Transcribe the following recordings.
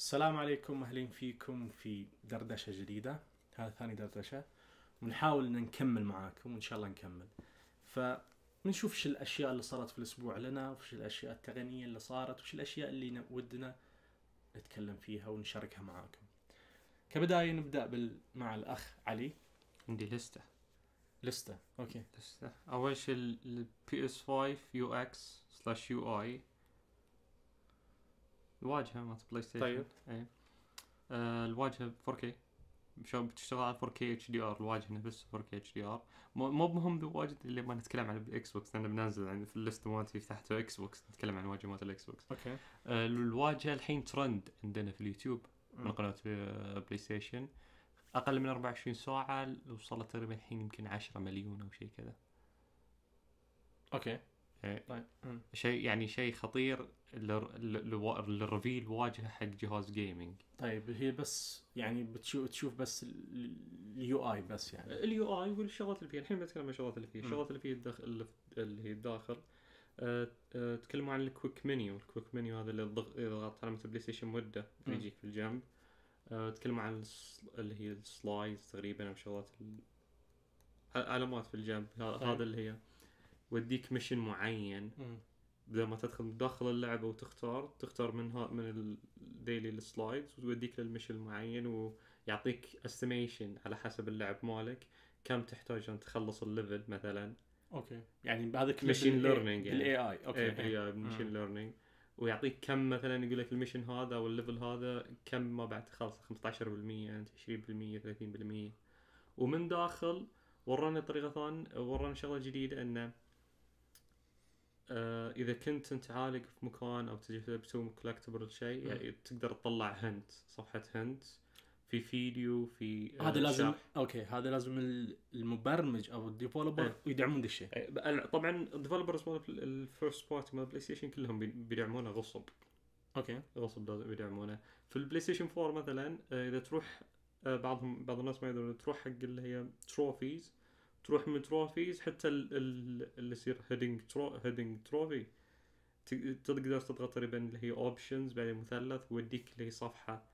السلام عليكم اهلين فيكم في دردشه جديده هذا ثاني دردشه ونحاول ان نكمل معاكم وان شاء الله نكمل فنشوف شو الاشياء اللي صارت في الاسبوع لنا وش الاشياء التقنيه اللي صارت وش الاشياء اللي ودنا نتكلم فيها ونشاركها معاكم كبدايه نبدا بال... مع الاخ علي عندي لسته لسته اوكي لسته اول شيء البي اس 5 يو اكس سلاش يو اي الواجهه مالت بلاي ستيشن طيب اي آه الواجهه 4K شلون بتشتغل على 4K اتش دي ار الواجهه نفسها 4K اتش دي ار مو بمهم واجد اللي ما نتكلم عن الاكس بوكس لان بننزل يعني في الليست مالتي فتحت اكس بوكس نتكلم عن الواجهه مالت الاكس بوكس اوكي آه الواجهه الحين ترند عندنا في اليوتيوب م. من قناه بلاي ستيشن اقل من 24 ساعه وصلت تقريبا الحين يمكن 10 مليون او شيء كذا اوكي إيه. طيب شيء يعني شيء خطير الريفيل واجهه حق جهاز جيمنج طيب هي بس يعني بتشوف تشوف بس اليو اي بس يعني اليو اي والشغلات اللي فيها الحين بتكلم عن الشغلات اللي فيها الشغلات اللي فيها الداخل اللي هي الداخل آه، آه، تكلموا عن الكويك منيو الكويك منيو هذا اللي ضغط علامه البلاي ستيشن مده بيجيك في الجنب آه، تكلموا عن اللي هي السلايز تقريبا او شغلات علامات في الجنب طيب. هذا اللي هي وديك ميشن معين مم. بدل ما تدخل داخل اللعبه وتختار تختار من ها من الديلي سلايدز ويوديك للمشن المعين ويعطيك استيميشن على حسب اللعب مالك كم تحتاج ان تخلص الليفل مثلا اوكي يعني هذا ماشين ليرنينج الاي اي اوكي اي اي ماشين ليرنينج ويعطيك كم مثلا يقول لك المشن هذا او الليفل هذا كم ما بعد تخلص 15% 20% 30% ومن داخل ورانا طريقه ثانيه ورانا شغله جديده انه آه اذا كنت انت عالق في مكان او تجي تسوي كولكتبل شيء يعني تقدر تطلع هنت صفحه هنت في فيديو في آه هذا لازم شرح. اوكي هذا لازم المبرمج او الديفلوبر أه. يدعمون ذا الشيء أه. طبعا الديفلوبرز مال الفيرست بارتي مال البلاي ستيشن كلهم بيدعمونه غصب اوكي غصب بيدعمونه في البلاي ستيشن 4 مثلا آه، اذا تروح آه، بعضهم بعض الناس ما يدرون تروح حق اللي هي تروفيز تروح من تروفيز حتى اللي يصير هيدنج ترو هيدنج تروفي تقدر تضغط تقريبا اللي هي اوبشنز بعدين مثلث ويوديك اللي هي صفحه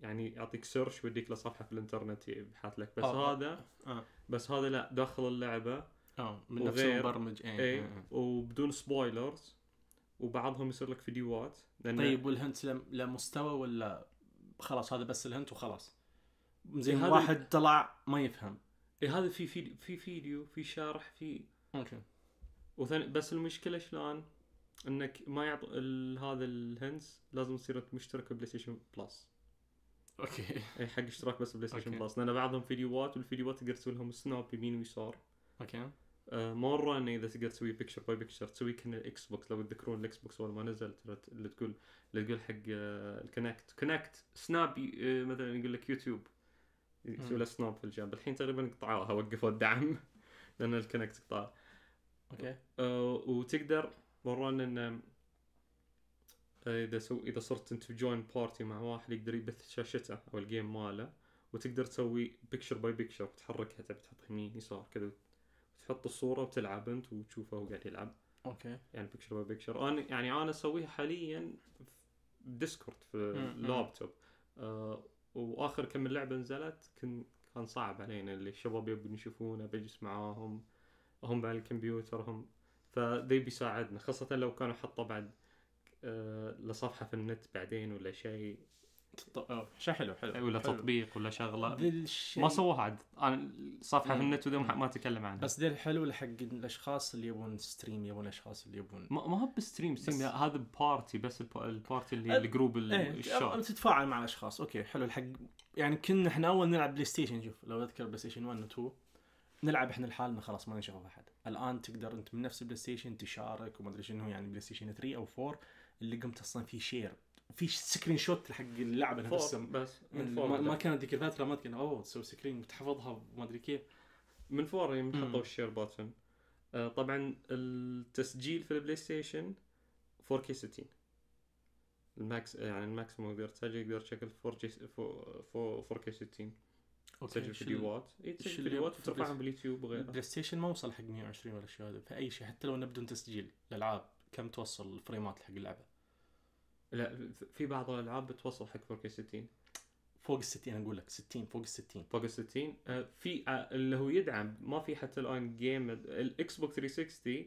يعني يعطيك سيرش ويوديك لصفحه في الانترنت يبحث لك بس أوه. هذا أوه. بس هذا لا داخل اللعبه اه من نفس المبرمج اي إيه، إيه، إيه. وبدون سبويلرز وبعضهم يصير لك فيديوهات لأن طيب والهنت لمستوى ولا خلاص هذا بس الهنت وخلاص زين واحد طلع ما يفهم اي هذا في في في فيديو في شرح في اوكي وثاني بس المشكله شلون انك ما يعط هذا الهندس لازم تصير انت مشترك بلاي ستيشن بلس اوكي اي حق اشتراك بس بلاي ستيشن بلس لان بعضهم فيديوهات والفيديوهات تقدر تسوي لهم سناب يمين ويسار اوكي آه مره انه اذا تقدر تسوي بيكتشر باي بيكتشر تسوي كان الاكس بوكس لو تذكرون الاكس بوكس اول ما نزل اللي تقول اللي تقول حق الكونكت كونكت سناب مثلا يقول لك يوتيوب يسوي له سناب في الجنب الحين تقريبا قطعوها وقفوا الدعم لان الكونكت قطع اوكي أه، وتقدر ورانا ان أه، اذا سو اذا صرت انت في جوين بارتي مع واحد يقدر يبث شاشته او الجيم ماله وتقدر تسوي بيكشر باي بيكشر وتحركها تبي تحط يمين يسار كذا وتحط الصوره وتلعب انت وتشوفه هو قاعد يلعب اوكي يعني بيكشر باي بيكشر انا يعني انا اسويها حاليا في ديسكورد في اللابتوب آه واخر كم لعبه نزلت كن كان صعب علينا اللي الشباب يبون يشوفونه بجلس معاهم هم على الكمبيوتر هم فذي بيساعدنا خاصه لو كانوا حطوا بعد آه، لصفحه في النت بعدين ولا شيء شيء حلو حلو ولا حلو. تطبيق ولا شغله الشي... ما سووها عاد انا صفحه في النت وذي ما تكلم عنها بس ذي الحلو حق الاشخاص اللي يبون ستريم يبون الاشخاص اللي يبون ما, ما هو بستريم ستريم هذا بارتي بس البارتي اللي أ... الجروب اللي ايه. تتفاعل مع الاشخاص اوكي حلو الحق يعني كنا احنا اول نلعب بلاي ستيشن شوف لو اذكر بلاي ستيشن 1 و 2 نلعب احنا لحالنا خلاص ما نشغل احد الان تقدر انت من نفس البلاي ستيشن تشارك وما ادري شنو يعني بلاي ستيشن 3 او 4 اللي قمت اصلا فيه شير في سكرين شوت حق اللعبه نفسها بس من فور ما, ما كانت ذيك الفتره ما كان اوه تسوي سكرين وتحفظها وما ادري كيف من فور يوم حطوا الشير باتن آه طبعا التسجيل في البلاي ستيشن 4K 60 الماكس يعني الماكسيموم يقدر تسجل يقدر تشكل 4K 60 اوكي تسجل فيديوهات اي تسجل فيديوهات وترفعهم باليوتيوب وغيره بلاي ستيشن ما وصل حق 120 ولا شيء هذا فاي شيء حتى لو انه بدون تسجيل الالعاب كم توصل الفريمات حق اللعبه لا في بعض الالعاب بتوصل حق 4K 60 فوق ال 60 انا اقول لك 60 فوق ال 60 فوق ال 60 آه، في آه، اللي هو يدعم ما في حتى الان جيم الاكس بوك 360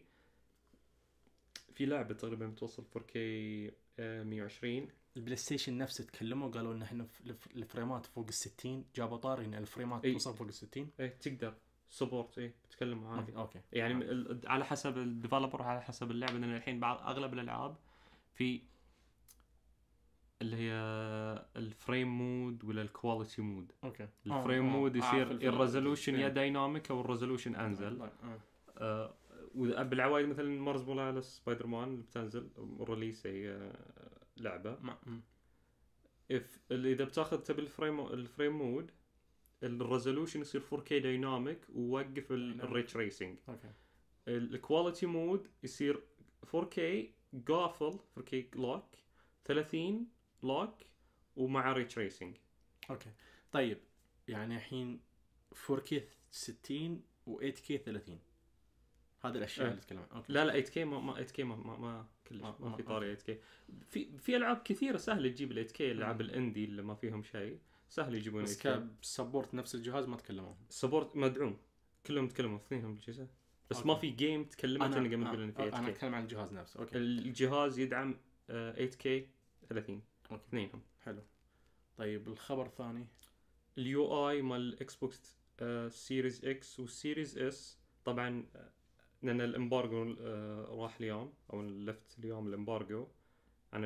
في لعبه تقريبا بتوصل 4K 120 آه، البلاي ستيشن نفسه تكلموا قالوا ان احنا الفريمات فوق ال 60 جابوا طاري ان الفريمات ايه توصل فوق ال 60 اي تقدر سبورت اي بتكلم عادي اوكي يعني على حسب الديفلوبر على حسب اللعبه لان الحين بعض اغلب الالعاب في اللي هي الفريم مود ولا الكواليتي مود اوكي الفريم أوه. مود يصير آه، الريزولوشن يا دايناميك او الريزولوشن آه، انزل طيب، آه, آه، بالعوائد مثلا مارز موراليس سبايدر مان اللي بتنزل ريليس هي لعبه اف اذا بتاخذ تبي الفريم الفريم مود الريزولوشن يصير 4K دايناميك ووقف الري تريسنج اوكي الكواليتي مود يصير 4K قافل 4K لوك 30 لوك ومع ري تريسنج اوكي طيب يعني الحين 4K 60 و8K 30 هذه الاشياء إيه. اللي تكلم عنها لا لا 8K ما, ما 8K ما ما, ما كلش ما, ما في طاري 8K في في العاب كثيره سهله تجيب ال 8K العاب الاندي اللي ما فيهم شيء سهل يجيبون بس كسبورت نفس الجهاز ما تكلموا سبورت مدعوم كلهم تكلموا اثنينهم بس أوكي. ما في جيم تكلمت انا قبل تقول في 8K انا اتكلم عن الجهاز نفسه اوكي الجهاز يدعم 8K آه، 30 دونك اثنينهم حلو طيب الخبر الثاني اليو اي مال اكس بوكس سيريز اكس والسيريز اس طبعا آه، لان الامبارجو آه، راح اليوم او لفت اليوم الامبارجو عن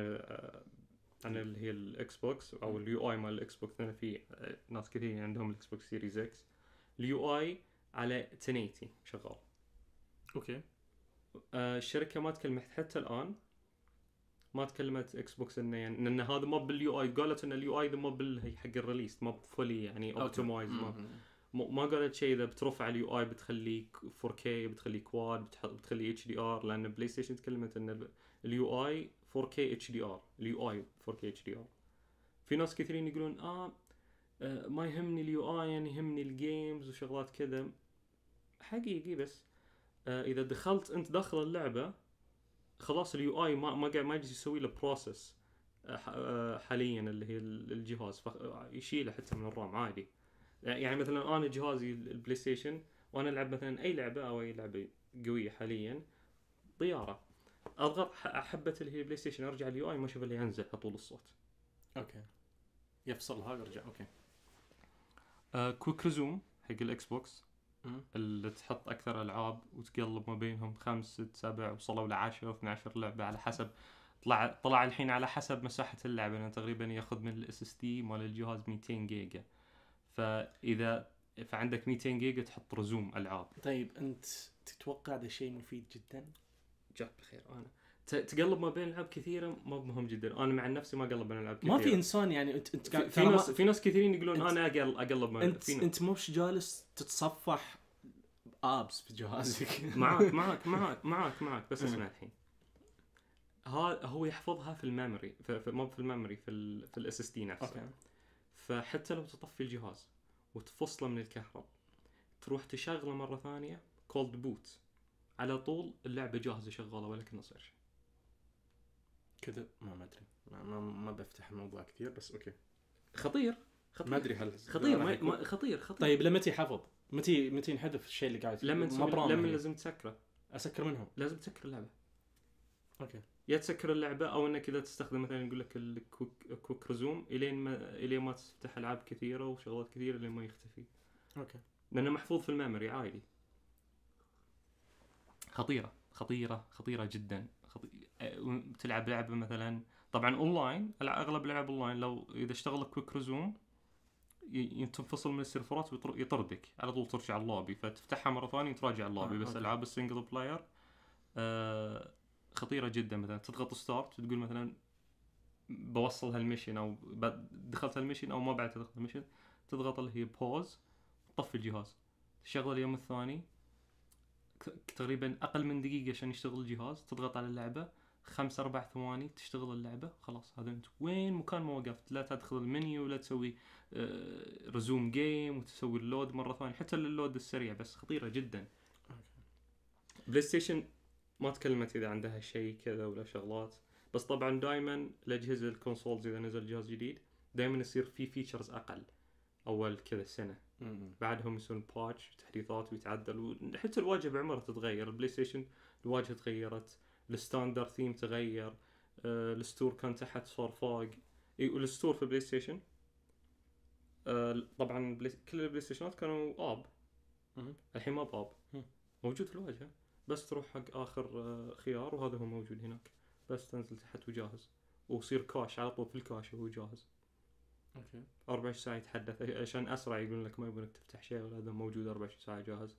عن آه، اللي هي الاكس بوكس او اليو اي مال الاكس بوكس لان في ناس كثير يعني عندهم الاكس بوكس سيريز اكس اليو اي على 1080 شغال اوكي الشركه ما تكلمت حتى الان ما تكلمت اكس بوكس انه يعني ان هذا ما باليو اي قالت ان اليو اي ما بال حق الريليس ما فولي يعني اوبتمايز ما قالت شيء اذا بترفع اليو اي بتخليه 4K بتخليه كواد بتخليه اتش دي ار لان بلاي ستيشن تكلمت ان اليو اي 4K اتش دي ار اليو اي 4K اتش دي ار في ناس كثيرين يقولون اه, آه، ما يهمني اليو اي يعني يهمني الجيمز وشغلات كذا حقيقي بس آه، اذا دخلت انت داخل اللعبه خلاص اليو اي ما ما قاعد ما يجي يسوي له بروسس آه، آه، حاليا اللي هي الجهاز آه، يشيله حتى من الرام عادي يعني, يعني مثلا انا جهازي البلاي ستيشن وانا العب مثلا اي لعبه او اي لعبه قويه حاليا طياره اضغط حبه اللي هي البلاي ستيشن ارجع اليو اي ما اشوف اللي ينزل طول الصوت اوكي يفصلها ويرجع اوكي كويك ريزوم حق الاكس بوكس اللي تحط اكثر العاب وتقلب ما بينهم خمس ست سبع وصلوا لعشرة 12 لعبه على حسب طلع طلع الحين على حسب مساحه اللعبه انه تقريبا ياخذ من الاس اس دي مال الجهاز 200 جيجا فاذا فعندك 200 جيجا تحط رزوم العاب طيب انت تتوقع هذا شيء مفيد جدا؟ جاك بخير انا تقلب ما بين العاب كثيره ما مهم جدا انا مع نفسي ما اقلب بين العاب كثيره ما في انسان يعني انت انت في, في ناس في ناس كثيرين يقولون انا اقلب اقلب ما انت انت مش جالس تتصفح ابس في جهازك معاك معاك معاك معاك معاك بس اسمع أمم. الحين هو يحفظها في الميموري مو في الميموري في في الاس اس دي نفسه أوكي. فحتى لو تطفي الجهاز وتفصله من الكهرب تروح تشغله مره ثانيه كولد بوت على طول اللعبه جاهزه شغاله ولا كنا يصير شيء كذب ما ما ادري ما, ما, ما بفتح الموضوع كثير بس اوكي خطير خطير ما ادري هل خطير ما ما خطير خطير طيب لمتى يحفظ؟ متى متى ينحذف الشيء اللي قاعد فيه؟ لما لما لازم تسكره اسكر منهم لازم تسكر اللعبه اوكي يا تسكر اللعبه او انك اذا تستخدم مثلا يقول لك الكويك كويك ريزوم الين ما الين ما تفتح العاب كثيره وشغلات كثيره لين ما يختفي اوكي لانه محفوظ في الميموري عادي خطيره خطيره خطيره جدا تلعب لعبه مثلا طبعا اونلاين اغلب الالعاب اونلاين لو اذا اشتغل كويك ريزوم تنفصل من السيرفرات ويطردك على طول ترجع اللوبي فتفتحها مره ثانيه تراجع اللوبي آه بس العاب السنجل بلاير آه خطيره جدا مثلا تضغط ستارت وتقول مثلا بوصل هالمشن او دخلت هالمشن او ما بعد دخلت المشن تضغط اللي هي بوز طفي الجهاز تشغله اليوم الثاني تقريبا اقل من دقيقه عشان يشتغل الجهاز تضغط على اللعبه خمس اربع ثواني تشتغل اللعبه خلاص هذا انت وين مكان ما وقفت لا تدخل المنيو ولا تسوي رزوم آه، جيم وتسوي اللود مره ثانيه حتى اللود السريع بس خطيره جدا بلاي ستيشن ما تكلمت اذا عندها شيء كذا ولا شغلات بس طبعا دائما الاجهزه الكونسولز اذا نزل جهاز جديد دائما يصير في فيتشرز اقل اول كذا سنه بعدهم يسوون باتش تحديثات ويتعدل حتى الواجهه بعمرها تتغير البلاي ستيشن الواجهه تغيرت الستاندر ثيم تغير آه، الستور كان تحت صار فوق والستور في بلاي ستيشن آه، طبعا بلاي... كل البلاي ستيشنات كانوا اب الحين ما باب موجود في الواجهه بس تروح حق اخر آه، خيار وهذا هو موجود هناك بس تنزل تحت وجاهز ويصير كاش على طول في الكاش وهو جاهز اوكي 24 ساعه يتحدث عشان اسرع يقول لك ما يبونك تفتح شيء هذا موجود 24 ساعه جاهز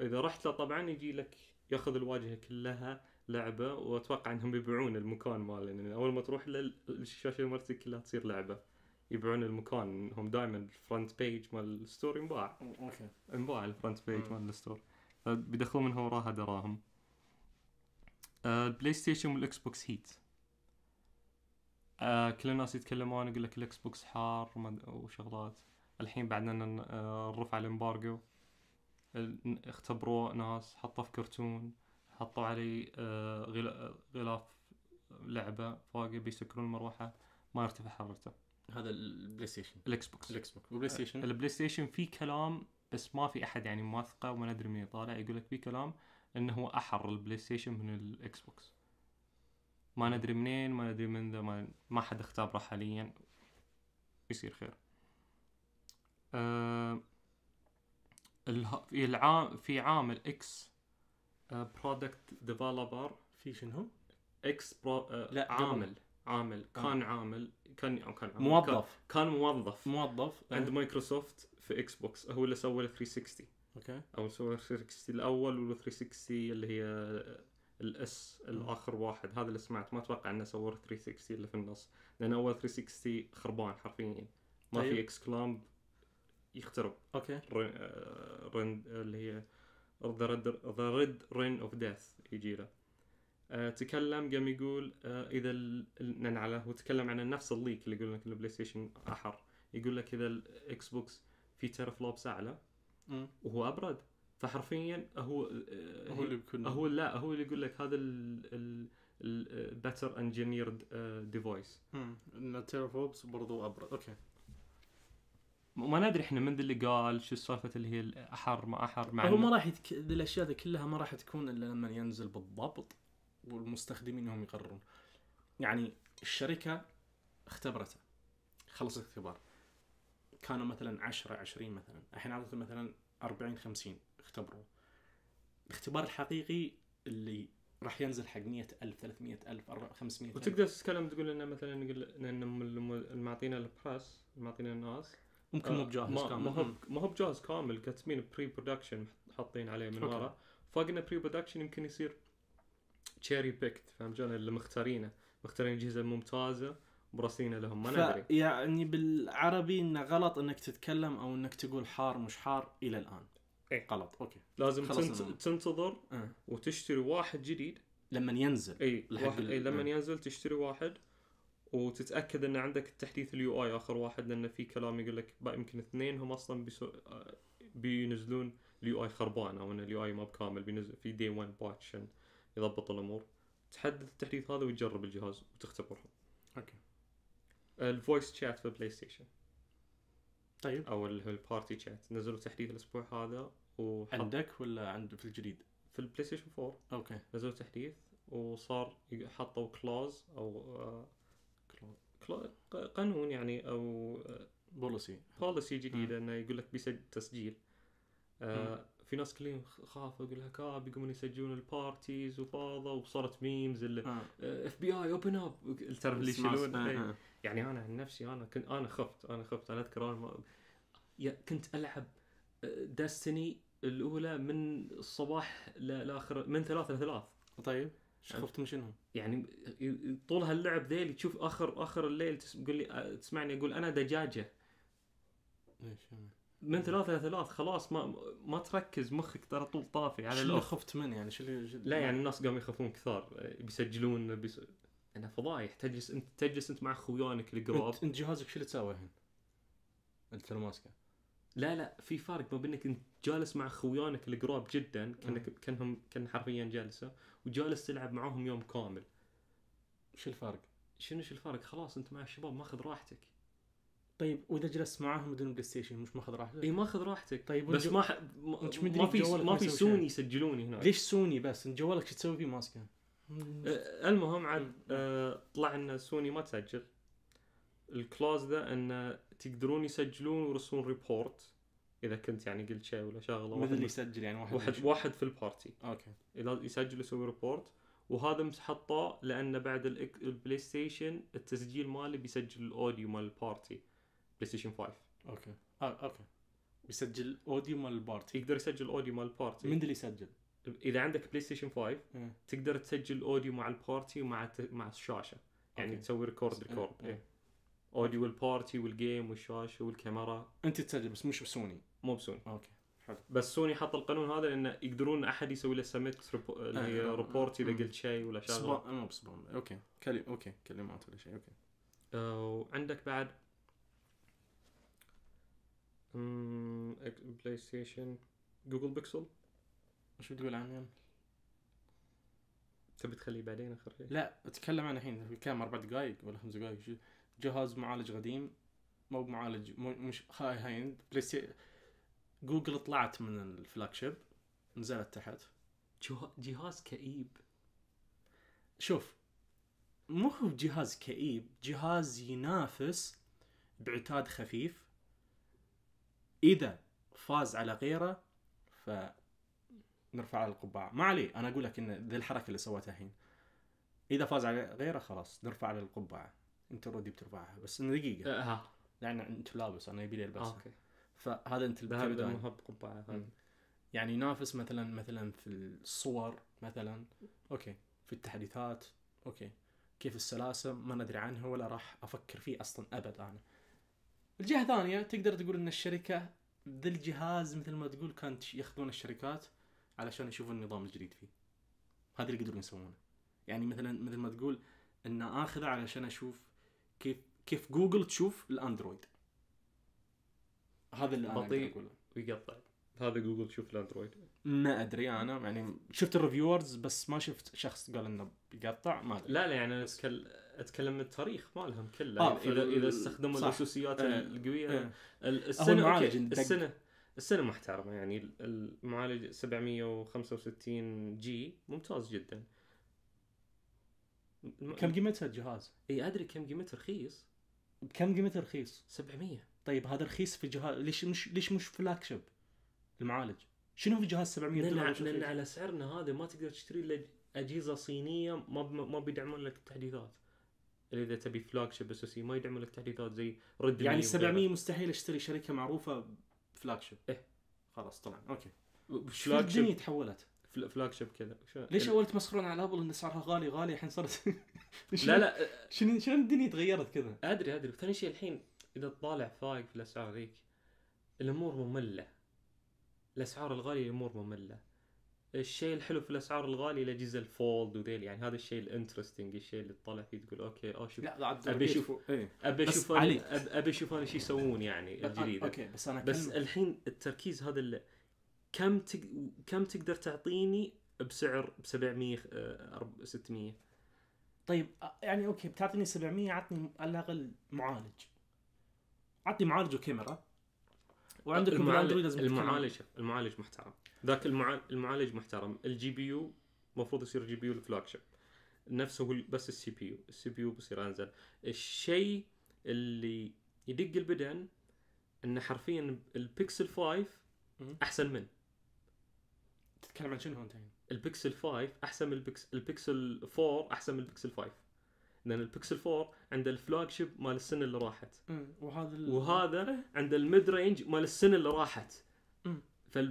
اذا رحت له طبعا يجي لك ياخذ الواجهه كلها لعبه واتوقع انهم يبيعون المكان ماله يعني اول ما تروح للشاشه المرتي كلها تصير لعبه يبيعون المكان هم دائما الفرونت بيج مال الستور ينباع اوكي ينباع الفرونت بيج مال الستور أه، بيدخلون منها وراها دراهم أه، البلاي ستيشن والاكس بوكس هيت أه، كل الناس يتكلمون يقول لك الاكس بوكس حار وشغلات الحين بعد ان الامبارجو اختبروه ناس حطوه في كرتون حطوا علي آه، غلاف لعبه فوقه بيسكرون المروحه ما يرتفع حرارته هذا البلاي ستيشن الاكس بوكس الاكس بوكس والبلاي آه، ستيشن البلاي ستيشن في كلام بس ما في احد يعني موثقه وما ندري من طالع يقول لك في كلام انه هو احر البلاي ستيشن من الاكس بوكس ما ندري منين ما ندري من ذا ما, ما حد اختبره حاليا يصير خير أه في العام في عام الاكس برودكت آه، ديفلوبر في شنو؟ اكس آه، برو لا عامل عامل آه. كان عامل كان او كان عامل موظف كان, موظف موظف عند مايكروسوفت في اكس بوكس هو اللي سوى ال 360 اوكي او سوى 360 الاول وال 360 اللي هي الاس الاخر واحد هذا اللي سمعت ما اتوقع انه سوى 360 اللي في النص لان اول 360 خربان حرفيا ما طيب. في اكس كلامب يخترب اوكي رن... اللي هي ذا the red, اوف ديث of death يجي له آه، تكلم قام يقول آه، اذا ننعله وتكلم عن نفس الليك اللي يقول لك البلاي ستيشن احر يقول لك اذا الاكس بوكس في فلوبس اعلى وهو ابرد فحرفيا هو آه، هو اللي بيكون هو لا هو اللي يقول لك هذا البتر انجينيرد ديفايس ان فلوبس برضو ابرد اوكي ما ندري احنا من اللي قال شو السالفه اللي هي احر ما احر مع هو ما راح يتك... الاشياء ذي كلها ما راح تكون الا لما ينزل بالضبط والمستخدمين هم يقررون يعني الشركه اختبرته خلصت اختبار كانوا مثلا 10 20 مثلا الحين عادة مثلا 40 50 اختبروا الاختبار الحقيقي اللي راح ينزل حق 100000 300000 500 وتقدر تتكلم تقول لنا مثلا نقول ان معطينا البرس معطينا الناس ممكن مو بجاهز كامل ما هو ما هو بجاهز كامل كاتبين بري برودكشن حاطين عليه من ورا فقلنا بري برودكشن يمكن يصير تشيري بيكت فهمت شلون اللي مختارينه مختارين اجهزه ممتازه مرسلينه لهم ما ندري يعني بالعربي انه غلط انك تتكلم او انك تقول حار مش حار الى الان اي غلط اوكي لازم تنت... تنتظر أه. وتشتري واحد جديد لما ينزل اي اي لما آه. ينزل تشتري واحد وتتاكد ان عندك التحديث اليو اي اخر واحد لان في كلام يقول لك يمكن اثنين هم اصلا بيسو... آه، بينزلون اليو اي خربان او ان اليو اي ما بكامل بينزل في دي 1 باتش يضبط الامور تحدث التحديث هذا وتجرب الجهاز وتختبرهم اوكي الفويس شات في البلاي ستيشن طيب او البارتي شات نزلوا تحديث الاسبوع هذا و عندك ولا عند في الجديد؟ في البلاي ستيشن 4 اوكي نزلوا تحديث وصار حطوا كلوز او آه، قانون يعني او بوليسي بوليسي جديده انه يقول لك بيسجل تسجيل آه في ناس كلهم خافوا يقول لك اه بيقومون يسجلون البارتيز وفاضه وصارت ميمز اف بي اي اوبن اب تعرف اللي آه. آه، يشيلون آه، إيه. يعني انا عن نفسي انا كنت انا خفت انا خفت انا اذكر انا ما... كنت العب داستني الاولى من الصباح لاخر من ثلاثة لثلاث طيب خفت من شنو؟ يعني طول هاللعب ذيلي تشوف اخر اخر الليل تقول لي تسمعني اقول انا دجاجه ليش يعني؟ من ثلاثة ثلاث خلاص ما ما تركز مخك ترى طول طافي على شو خفت منه يعني شو لا يعني الناس قاموا يخافون كثار بيسجلون بيس... انا فضايح تجلس انت تجلس انت مع خويانك القراب انت جهازك شو اللي تساوي الحين؟ انت ماسكه لا لا في فرق ما بينك انت جالس مع خويانك القراب جدا كانك آه. كانهم كان حرفيا جالسه وجالس تلعب معاهم يوم كامل شو الفرق؟ شنو شو الفرق؟ خلاص انت مع الشباب ماخذ راحتك طيب واذا جلست معاهم بدون بلاي ستيشن مش ماخذ راحتك؟ اي ماخذ راحتك طيب بس ما ح... ما, ما في ما في سوني يسجلوني هناك ليش سوني بس؟ انت جوالك شو تسوي فيه ماسكه؟ أه المهم عاد أه طلع ان سوني ما تسجل الكلاوز ذا ان تقدرون يسجلون ويرسلون ريبورت اذا كنت يعني قلت شيء ولا شغله مثل اللي يسجل يعني واحد واحد, واحد في البارتي اوكي يسجل يسوي ريبورت وهذا محطه لان بعد البلاي ستيشن التسجيل ماله بيسجل الاوديو مال البارتي بلاي ستيشن 5 اوكي آه، اوكي بيسجل اوديو مال البارتي يقدر يسجل اوديو مال البارتي من اللي يسجل؟ اذا عندك بلاي ستيشن 5 تقدر تسجل اوديو مع البارتي ومع مع الشاشه يعني أوكي. تسوي ريكورد ريكورد إيه. إيه. إيه. اوديو والبارتي والجيم والشاشه والكاميرا انت تسجل بس مش بسوني مو بسوني اوكي حلو بس سوني حط القانون هذا لانه يقدرون احد يسوي له سميت آه، ريبورت آه، اذا آه. قلت شيء ولا شغله سبا... مو بسبام اوكي كلم اوكي كلمات ولا شيء اوكي وعندك أو... بعد مم... بلاي ستيشن جوجل بيكسل وش بتقول عنه تبي تخليه بعدين اخر شيء؟ لا اتكلم عن الحين كم اربع دقائق ولا خمس دقائق شو جهاز معالج قديم مو بمعالج مش هاي هاي اند بلاي جوجل طلعت من الفلاج شيب نزلت تحت جهاز كئيب شوف مو هو جهاز كئيب جهاز ينافس بعتاد خفيف اذا فاز على غيره ف نرفع القبعه ما علي انا اقول لك ان ذي الحركه اللي سوتها الحين اذا فاز على غيره خلاص نرفع على القبعه انت اوريدي بترفعها بس انه دقيقه اها آه، لان انت لابس انا يبي لي البسها آه، اوكي فهذا انت اللي بتبدا قبعه يعني ينافس مثلا مثلا في الصور مثلا اوكي في التحديثات اوكي كيف السلاسة ما ندري عنها ولا راح افكر فيه اصلا ابد انا الجهه الثانيه تقدر تقول ان الشركه ذا الجهاز مثل ما تقول كانت ياخذون الشركات علشان يشوفوا النظام الجديد فيه هذا اللي يقدرون يسوونه يعني مثلا مثل ما تقول ان اخذه علشان اشوف كيف كيف جوجل تشوف الاندرويد هذا اللي انا بطيء ويقطع هذا جوجل تشوف الاندرويد ما ادري انا يعني شفت الريفيورز بس ما شفت شخص قال انه بيقطع ما ادري لا لا يعني انا اتكلم من التاريخ مالهم كله آه اذا ال... اذا استخدموا الاساسيات آه القويه آه السنه أوكي. السنه السنه محترمه يعني المعالج 765 جي ممتاز جدا كم قيمته الجهاز؟ اي ادري كم قيمته رخيص بكم قيمته رخيص؟ 700 طيب هذا رخيص في جهاز ليش مش ليش مش فلاج شيب المعالج؟ شنو في جهاز 700 دولار؟ لان, لأن على سعرنا هذا ما تقدر تشتري الا اجهزه صينيه ما ما بيدعمون لك التحديثات اذا تبي فلاج شيب اس سي ما يدعمون لك تحديثات زي رد يعني 700 مستحيل اشتري شركه معروفه فلاج شيب ايه خلاص طلع اوكي شو الدنيا تحولت فلاج شيب كذا ليش اول تمسخرون على ابل ان سعرها غالي غالي الحين صارت لا لا شنو شنو الدنيا تغيرت كذا ادري ادري ثاني شيء الحين اذا تطالع فايق في الاسعار ذيك الامور ممله الاسعار الغاليه الامور ممله الشيء الحلو في الاسعار الغاليه الاجهزه الفولد وذيل يعني هذا الشيء الانترستنج الشيء اللي تطلع فيه تقول اوكي او شوف لا ابي اشوف إيه. ابي اشوف ابي اشوف انا شو يسوون يعني الجديد اوكي بس انا بس الحين التركيز هذا اللي كم تق... كم تقدر تعطيني بسعر ب 700 600 طيب يعني اوكي بتعطيني 700 عطني على الاقل معالج عطني معالج وكاميرا وعندك المعالج لازم المعالج المعالج محترم ذاك المعالج محترم الجي بي يو المفروض يصير جي بي يو الفلاج شيب نفسه بس السي بي يو السي بي يو بيصير انزل الشيء اللي يدق البدن انه حرفيا البيكسل 5 احسن منه تتكلم عن شنو انت يعني؟ البكسل 5 احسن من البكس... البكسل 4 احسن من البكسل 5 لان البكسل 4 عند الفلاج شيب مال السنه اللي راحت وهذا ال... وهذا عند الميد رينج مال السنه اللي راحت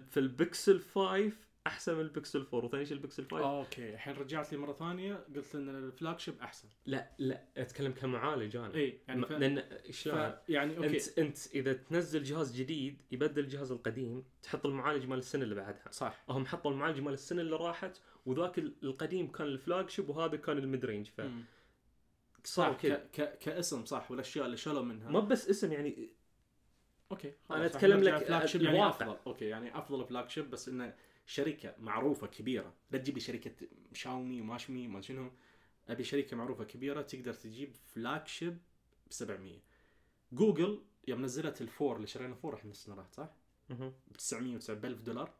فالبكسل 5 احسن من البكسل 4 وثاني شيء البكسل 5 اوكي الحين رجعت لي مره ثانيه قلت ان الفلاج شيب احسن لا لا اتكلم كمعالج انا اي يعني ف... لان شلون ف... يعني اوكي انت انت اذا تنزل جهاز جديد يبدل الجهاز القديم تحط المعالج مال السنه اللي بعدها صح هم حطوا المعالج مال السنه اللي راحت وذاك القديم كان الفلاج شيب وهذا كان الميد رينج ف صح ك... ك... كاسم صح والاشياء اللي شالوا منها ما بس اسم يعني اوكي انا اتكلم لك الواقع يعني افضل اوكي يعني افضل فلاج شيب بس انه شركه معروفه كبيره لا تجيب لي شركه شاومي وماشمي ما شنو ابي شركه معروفه كبيره تقدر تجيب فلاج شيب ب 700 جوجل يوم نزلت الفور اللي شرينا فور احنا السنه راحت صح؟ ب 900 1000 دولار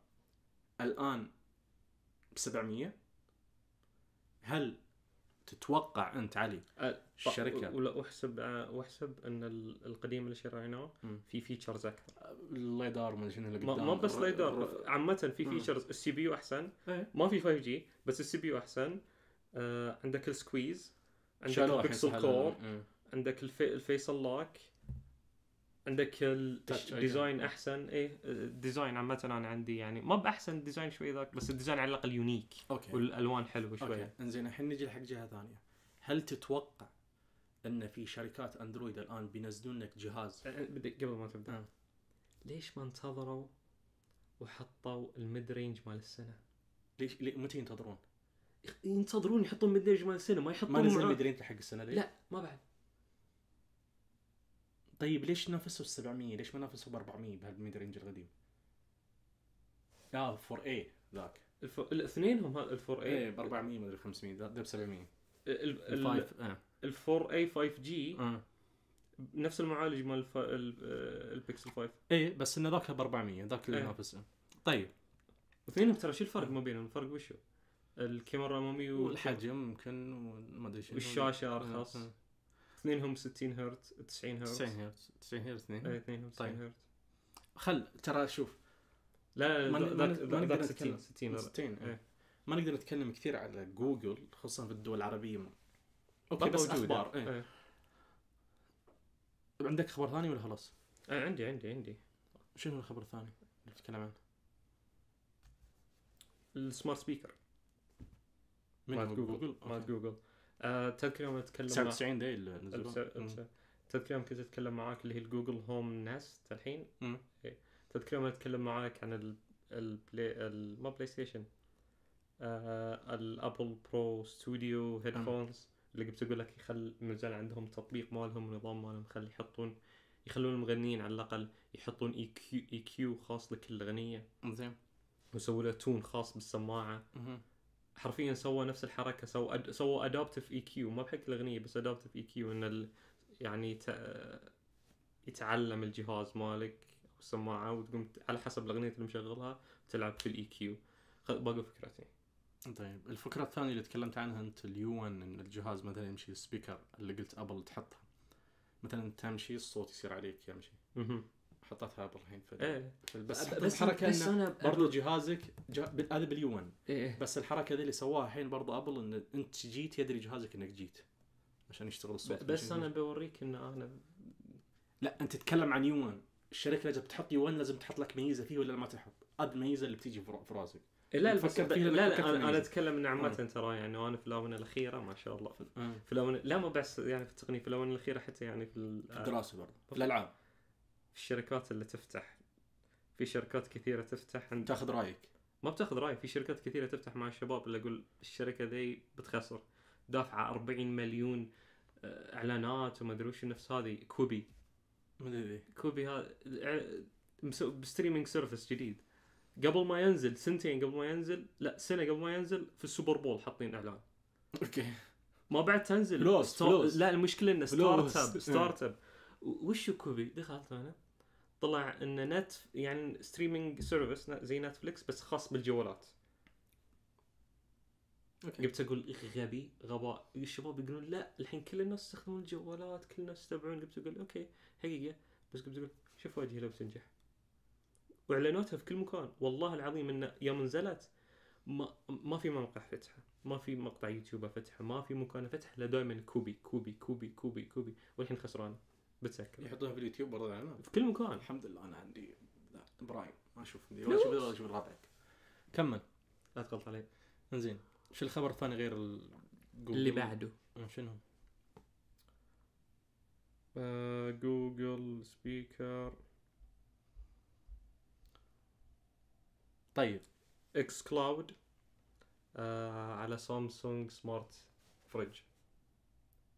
الان ب 700 هل تتوقع انت علي الشركه ولا واحسب واحسب ان القديم اللي شريناه في فيتشرز اكثر الليدار ما شنو اللي قدام ما بس ليدار عامه في فيتشرز السي بي يو احسن إيه. ما في 5 جي بس السي بي يو احسن عندك السكويز عندك البكسل كور عندك الفيس لوك عندك الديزاين احسن اي الديزاين عامه انا عندي يعني ما باحسن ديزاين شوي ذاك بس الديزاين على الاقل يونيك اوكي والالوان حلوه شويه اوكي انزين الحين نجي حق جهه ثانيه هل تتوقع ان في شركات اندرويد الان بينزلون لك جهاز أه، أه، بدك قبل ما تبدا آه. ليش ما انتظروا وحطوا الميد رينج مال السنه؟ ليش لي... متى ينتظرون؟ ينتظرون يحطون ميد رينج مال السنه ما يحطون ما نزل ميد رينج حق السنه ليه؟ لا ما بعد طيب ليش نافسوا ال 700 ليش ما نافسوا ب 400 بهالميد رينج القديم؟ اه 4 اي ذاك الف... الاثنين هم هذا الفور اي ايه ب 400 مدري 500 ذا ب 700 آه. الفور اي 5 جي آه. نفس المعالج مال الف... آه، البكسل 5 اي بس انه ذاك ب 400 ذاك اللي ينافسه إيه. طيب اثنينهم ترى شو الفرق ما بينهم الفرق وشو؟ الكاميرا الاماميه والحجم يمكن وما ادري شنو والشاشه ارخص اثنينهم 60 هرتز 90 هرتز 90 هرتز 90 هرتز اثنين اي اثنينهم 90 طيب. هرتز خل ترى شوف لا لا ذاك 60 60 60 ما نقدر نتكلم كثير على جوجل خصوصا في الدول العربيه اوكي بس موجودة. اخبار إيه. ايه. عندك خبر ثاني ولا خلاص؟ آه، عندي عندي عندي شنو الخبر الثاني اللي بتتكلم عنه؟ السمارت سبيكر مال جوجل مال جوجل تذكر يوم اتكلم 99 داي نزلوها تذكر يوم كنت اتكلم معاك اللي هي الجوجل هوم نست الحين إيه. تذكر يوم اتكلم معاك عن البلاي ما بلاي ستيشن الابل برو ستوديو هيدفونز اللي قلت اقول لك يخل مازال عندهم تطبيق مالهم نظام مالهم خلي يحطون يخلون المغنيين على الاقل يحطون اي كيو اي كيو خاص لكل اغنيه زين ويسووا له تون خاص بالسماعه مم. حرفيا سوى نفس الحركه سوى أد... سوى ادابتف اي كيو ما بحكي الاغنيه بس ادابتف اي كيو ان ال... يعني ت... يتعلم الجهاز مالك او السماعه وتقوم على حسب الاغنيه اللي مشغلها تلعب في الاي كيو باقي فكرتين طيب الفكره الثانيه اللي تكلمت عنها انت اليون ان الجهاز مثلا يمشي السبيكر اللي قلت ابل تحطها مثلا تمشي الصوت يصير عليك يمشي ابل الحين في ايه بس بس الحركه بس انا برضه جهازك هذا باليو 1 إيه،, إيه. بس الحركه ذي اللي سواها الحين برضه ابل ان انت جيت يدري جهازك انك جيت عشان يشتغل الصوت بس انا بوريك ان انا لا انت تتكلم عن يو 1 الشركه لازم تحط يو 1 لازم تحط لك ميزه فيه ولا ما تحط هذه الميزه اللي بتيجي في راسك إيه، لا لا لا, لا, انا, أنا اتكلم ان عامه آه. ترى يعني وانا في الاونه الاخيره ما شاء الله في, آه. في الاونه لا مو بس يعني في التقنيه في الاونه الاخيره حتى يعني في, في الدراسه برضه في الالعاب الشركات اللي تفتح في شركات كثيره تفتح عند تاخذ رايك ما بتاخذ رايك في شركات كثيره تفتح مع الشباب اللي اقول الشركه ذي بتخسر دافعه 40 مليون آه، اعلانات وما ادري وش نفس هذه كوبي كوبي هذا بستريمينج سيرفيس جديد قبل ما ينزل سنتين قبل ما ينزل لا سنه قبل ما ينزل في السوبر بول حاطين اعلان اوكي ما بعد تنزل لا المشكله انه ستارت اب إيه. ستارت اب وش كوبي دخلت انا طلع ان نت يعني ستريمينج سيرفيس زي نتفليكس بس خاص بالجوالات أوكي. قمت اقول غبي غباء الشباب يقولون لا الحين كل الناس يستخدمون الجوالات كل الناس يتابعون قمت اقول اوكي حقيقه بس قمت اقول شوف وجهي لو بتنجح واعلاناتها في كل مكان والله العظيم انه يوم نزلت ما ما في موقع فتحه ما في مقطع يوتيوب فتحه ما في مكان افتحه لا دائما كوبي كوبي كوبي كوبي كوبي والحين خسرانه بتسكر يحطوها في اليوتيوب برضه في يعني. كل مكان الحمد لله انا عندي برايم ما اشوف ولا اشوف ولا اشوف رابعك كمل لا تغلط علي انزين شو الخبر الثاني غير ال... اللي بعده شنو؟ آه جوجل سبيكر طيب اكس كلاود آه على سامسونج سمارت فريج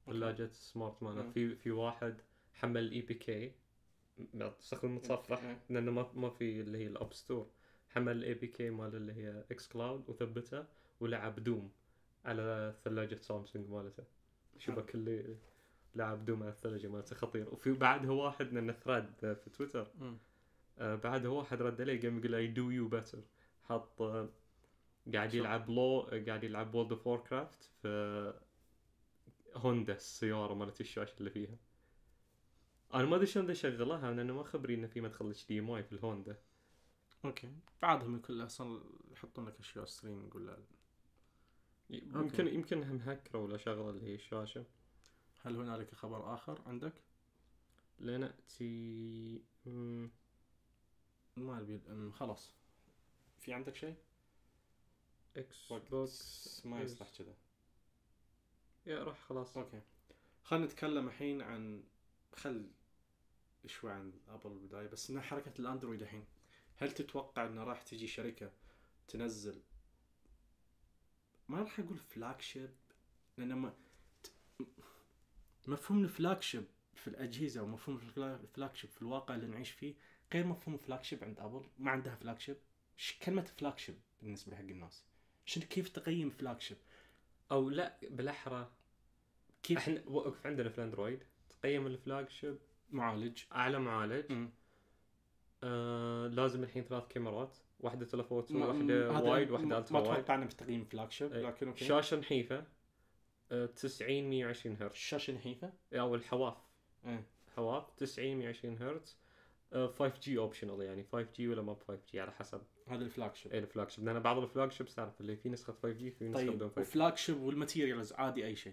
ثلاجة سمارت مانا في في واحد حمل الاي e بي كي استخدم المتصفح لانه ما ما في اللي هي الاب ستور حمل الاي e بي كي مال اللي هي اكس كلاود وثبته ولعب دوم على ثلاجه سامسونج مالته شبك اللي لعب دوم على الثلاجه مالته خطير وفي بعدها واحد لانه ثراد في تويتر آه بعدها واحد رد عليه قام يقول اي دو يو بيتر حط آه، آه، قاعد يلعب لو قاعد يلعب وورد اوف كرافت في هوندا السياره مالت الشاشه اللي فيها انا ما ادري شلون اشغلها لانه ما خبري في مدخل اتش دي ام اي في الهوندا اوكي بعضهم يكون اصلا يحطون لك اشياء ستريمنج ولا يمكن يمكن هم هكر ولا شغله اللي هي الشاشه هل هنالك خبر اخر عندك؟ لناتي ما ابي خلاص في عندك شيء؟ اكس بوكس ما يصلح كذا يا روح خلاص اوكي خلينا نتكلم الحين عن خل شوي عن ابل البدايه بس انها حركه الاندرويد الحين هل تتوقع انه راح تجي شركه تنزل ما راح اقول فلاج شيب لان ما مفهوم الفلاج شيب في الاجهزه ومفهوم الفلاج شيب في الواقع اللي نعيش فيه غير مفهوم فلاج شيب عند ابل ما عندها فلاج شيب كلمه فلاج شيب بالنسبه لحق الناس شنو كيف تقيم فلاج شيب او لا بالاحرى كيف احنا وقف عندنا في الاندرويد قيم الفلاج شيب معالج اعلى معالج آه لازم الحين ثلاث كاميرات واحده تلفوتو واحده وايد واحده الترا وايد ما توقعنا مستقيم فلاج شيب إيه. لكن اوكي شاشه نحيفه آه 90 120 هرتز الشاشه نحيفه؟ إيه، او الحواف ايه حواف 90 120 هرتز 5 جي اوبشنال يعني 5 جي ولا ما 5 جي على حسب هذا الفلاج شيب اي الفلاج شيب لان بعض الفلاج شيب تعرف اللي في نسخه 5 جي في نسخه طيب بدون 5 جي الفلاج شيب والماتيريالز عادي اي شيء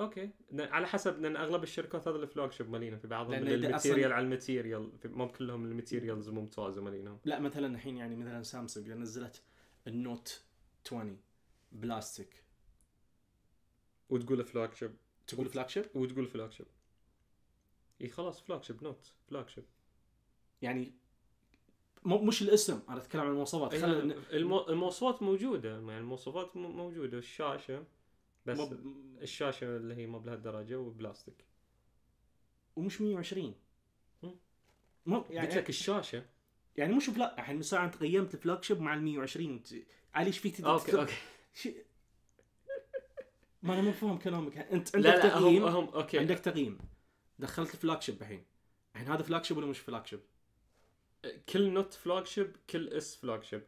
اوكي على حسب لان اغلب الشركات هذا الفلاج شيب مالينا في بعضهم الماتيريال على الماتيريال مو كلهم الماتيريالز ممتازه مالينا لا مثلا الحين يعني مثلا سامسونج نزلت النوت 20 بلاستيك وتقول فلاج شيب تقول فلاج شيب وتقول فلاج شيب اي خلاص فلاج شيب نوت فلاج شيب يعني مو مش الاسم انا اتكلم عن المواصفات إيه، خل... المواصفات موجوده يعني المواصفات موجوده الشاشه بس مب... الشاشه اللي هي مو بهالدرجه وبلاستيك ومش 120 مو يعني قلت لك الشاشه يعني مش بلا الحين من ساعه انت قيمت الفلاج شيب مع ال 120 علي ايش فيك اوكي اوكي ما انا مو فاهم كلامك انت عندك لا لا تقييم أهم أهم. اوكي عندك تقييم دخلت الفلاج شيب الحين الحين هذا فلاج شيب ولا مش فلاج شيب؟ كل نوت فلاج شيب كل اس فلاج شيب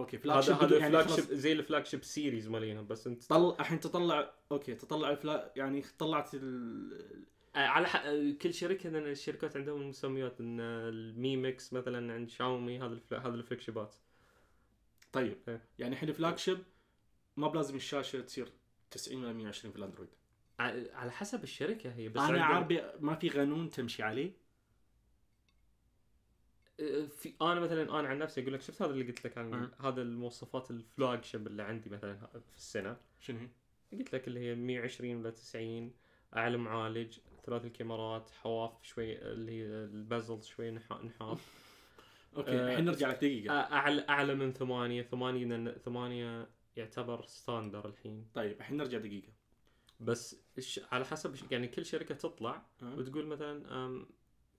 اوكي فلاج شيب هذا يعني فلاج شيب زي الفلاج شيب سيريز مالينا بس انت طلع الحين تطلع اوكي تطلع الفلا يعني طلعت ال... آه، على حق... آه، كل شركه لان الشركات عندهم مسميات ان المي ميكس مثلا عند شاومي هذا الفلا... هذا الفلاج شيبات طيب إيه. يعني الحين الفلاج شيب ما بلازم الشاشه تصير 90 ولا 120 في الاندرويد على حسب الشركه هي بس انا عربي ما في قانون تمشي عليه في انا مثلا انا عن نفسي اقول لك شفت هذا اللي قلت لك عن هذا المواصفات الفلاج شيب اللي عندي مثلا في السنه شنو هي؟ قلت لك اللي هي 120 ولا 90 اعلى معالج ثلاث الكاميرات حواف شوي اللي هي البازل شوي نحاف اوكي الحين آه، نرجع لك دقيقه آه، اعلى اعلى من ثمانية ثمانية لان ثمانية يعتبر ستاندر الحين طيب الحين نرجع دقيقه بس على حسب يعني كل شركه تطلع أه. وتقول مثلا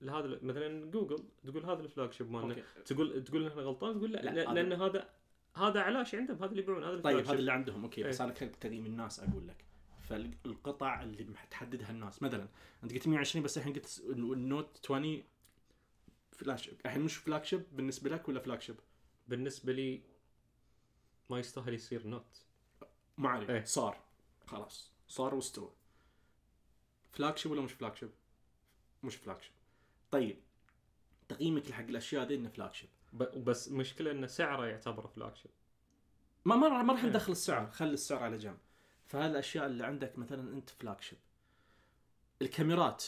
لهذا مثلا جوجل تقول هذا الفلاج شيب مالنا تقول تقول احنا غلطان تقول لا, لا لان هذا هذا علاش عندهم هذا اللي يبيعون هذا طيب هذا اللي عندهم اوكي بس إيه. انا كنت قديم الناس اقول لك فالقطع اللي تحددها الناس مثلا انت قلت 120 بس الحين قلت النوت 20 فلاش الحين مش فلاج شيب بالنسبه لك ولا فلاج شيب؟ بالنسبه لي ما يستاهل يصير نوت ما عليه ايه. صار خلاص صار واستوى فلاج شيب ولا مش فلاج شيب؟ مش فلاج شيب طيب تقييمك حق الاشياء ذي انه فلاج شيب بس مشكله ان سعره يعتبر فلاج شيب ما ما ما راح إيه. ندخل السعر خلي السعر على جنب فهالاشياء اللي عندك مثلا انت فلاج شيب الكاميرات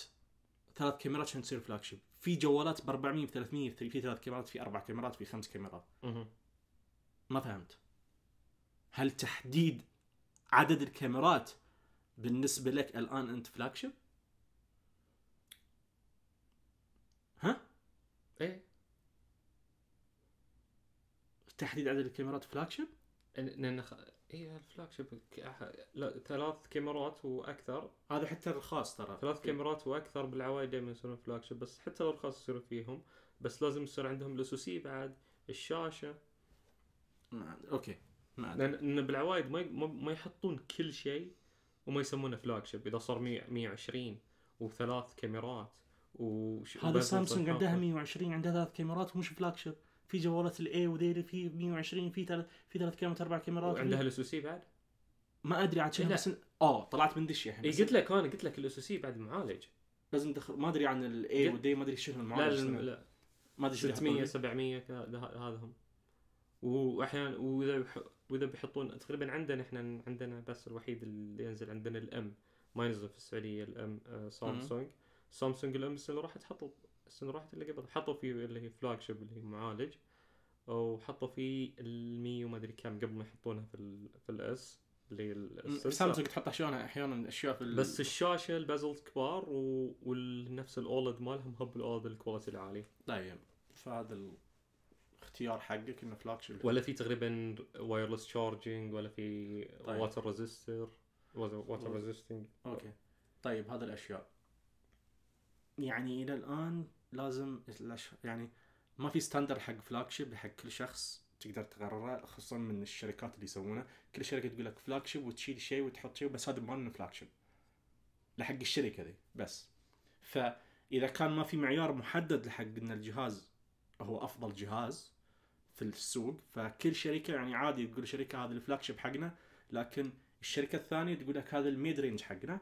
ثلاث كاميرات عشان تصير فلاج شيب في جوالات ب 400 ب 300 في ثلاث كاميرات في اربع كاميرات في خمس كاميرات ما فهمت هل تحديد عدد الكاميرات بالنسبه لك الان انت فلاج شيب ايه تحديد عدد الكاميرات فلاج شيب لان خ... اي الفلاج شيب ك... لا ثلاث كاميرات واكثر هذا حتى الرخاص ترى ثلاث كاميرات واكثر بالعوائد دائما يصيرون فلاج شيب بس حتى لو الرخاص يصير فيهم بس لازم يصير عندهم الاس بعد الشاشه ما اوكي ما لان بالعوائد ما ما يحطون كل شيء وما يسمونه فلاج شيب اذا صار 120 وثلاث كاميرات وش... هذا سامسونج عندها 120 عندها ثلاث كاميرات ومش فلاج شيب في جوالات الاي وذيلي في 120 في ثلاث في ثلاث كاميرات اربع كاميرات وعندها الاسوسي بعد؟ ما ادري عاد شنو بس اه طلعت من دش يعني قلت لك انا قلت لك الاسوسي بعد معالج لازم دخل ما ادري عن الاي ودي ما ادري شنو المعالج لا لا, لا. ما ادري 600 700 هذا هم واحيانا واذا واذا بيحطون تقريبا عندنا احنا عندنا بس الوحيد اللي ينزل عندنا الام ما ينزل في السعوديه الام آه، سامسونج سامسونج الامس اللي راحت حطوا السنه راحت اللي قبل حطوا فيه اللي هي فلاج شيب اللي هي معالج وحطوا فيه المي وما ادري كم قبل ما يحطونها في الـ في الاس اللي سامسونج تحط احيانا احيانا اشياء في بس الشاشه البازل كبار ونفس الاولد مالهم هب الاولد الكواليتي العالي طيب فهذا الاختيار حقك انه فلاج شيب ولا في تقريبا وايرلس شارجنج ولا في طيب. واتر ريزيستر واتر ريزيستنج اوكي طيب هذه الاشياء يعني الى الان لازم يعني ما في ستاندر حق فلاج شيب حق كل شخص تقدر تقرره خصوصا من الشركات اللي يسوونه كل شركه تقول لك فلاج شيب وتشيل شيء وتحط شيء بس هذا مالنا فلاج شيب لحق الشركه ذي بس فاذا كان ما في معيار محدد لحق ان الجهاز هو افضل جهاز في السوق فكل شركه يعني عادي تقول شركه هذا الفلاج شيب حقنا لكن الشركه الثانيه تقول لك هذا الميد رينج حقنا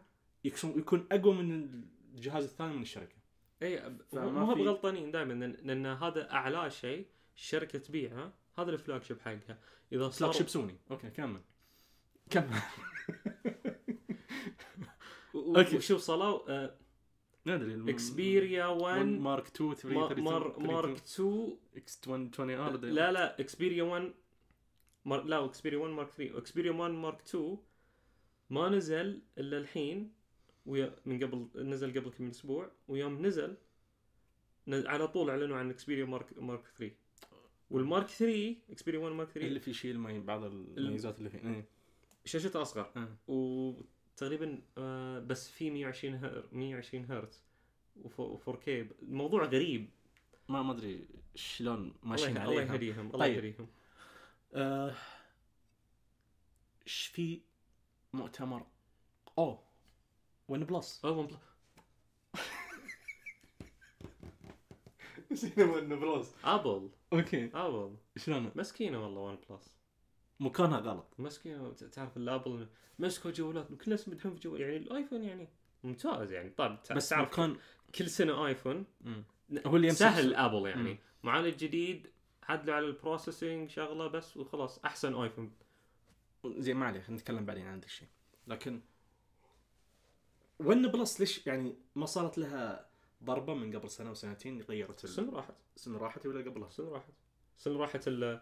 يكون اقوى من الجهاز الثاني من الشركه اي فما هم غلطانين دائما لان هذا اعلى شيء الشركه تبيعه هذا الفلاج شيب حقها اذا صار فلاج شيب سوني اوكي كمل كمل اوكي شوف صلاه ندري اكسبيريا 1 مارك 2 3 مارك 2 اكس 20 ار لا لا اكسبيريا 1 لا اكسبيريا 1 مارك 3 اكسبيريا 1 مارك 2 ما نزل الا الحين ويا من قبل نزل قبل كم اسبوع ويوم نزل على طول اعلنوا عن اكسبيريا مارك مارك 3 والمارك 3 اكسبيريا 1 مارك 3 اللي فيه شيل بعض الميزات اللي فيه شاشته اصغر إيه. أه. وتقريبا بس في 120 120 هرتز و4K موضوع غريب ما ما ادري شلون ماشيين عليها الله يهديهم الله طيب. يهديهم ايش آه، في مؤتمر اوه ون بلس اه ون بلس نسينا ون بلس ابل اوكي ابل شلون مسكينه والله ون بلس مكانها غلط مسكينه تعرف الابل مسكوا جوالات كل الناس مدحون في جوال يعني الايفون يعني ممتاز يعني طب بس تعرف مكان كل سنه ايفون مم. هو اللي يمسك سهل ابل يعني معالج جديد عدلوا على البروسيسنج شغله بس وخلاص احسن ايفون زين ما عليه نتكلم بعدين عن هذا الشيء لكن ون بلس ليش يعني ما صارت لها ضربه من قبل سنه وسنتين غيرت ال... سن راحت سن راحت ولا قبلها؟ سن راحت سن راحت ال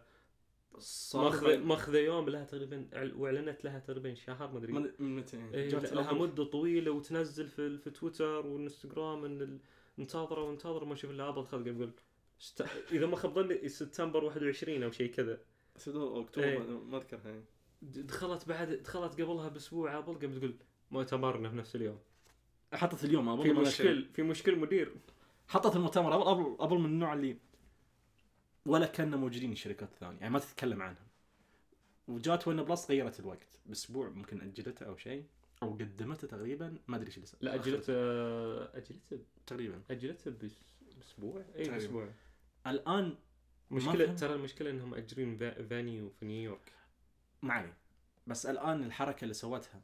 ماخذه ماخذه يوم لها تقريبا واعلنت لها تقريبا شهر ما ادري من متى يعني؟ إيه، لها مده طويله وتنزل في, في تويتر والانستغرام ان انتظروا انتظره وانتظره ما اشوف الا ابل خلق يقول شت... اذا ما خاب ظني سبتمبر 21 او شيء كذا اكتوبر إيه. ما اذكرها دخلت بعد دخلت قبلها باسبوع ابل قبل تقول مؤتمرنا في نفس اليوم حطت اليوم في مشكل في مشكل مدير حطت المؤتمر قبل قبل من النوع اللي ولا كنا موجودين الشركات الثانيه يعني ما تتكلم عنها وجات وين بلس غيرت الوقت باسبوع ممكن اجلته او شيء او قدمته تقريبا ما ادري ايش اللي صار لا اجلته آه، اجلته تقريبا اجلته باسبوع اي اسبوع الان مشكله ترى المشكله انهم اجرين فانيو في نيويورك ما علي بس الان الحركه اللي سوتها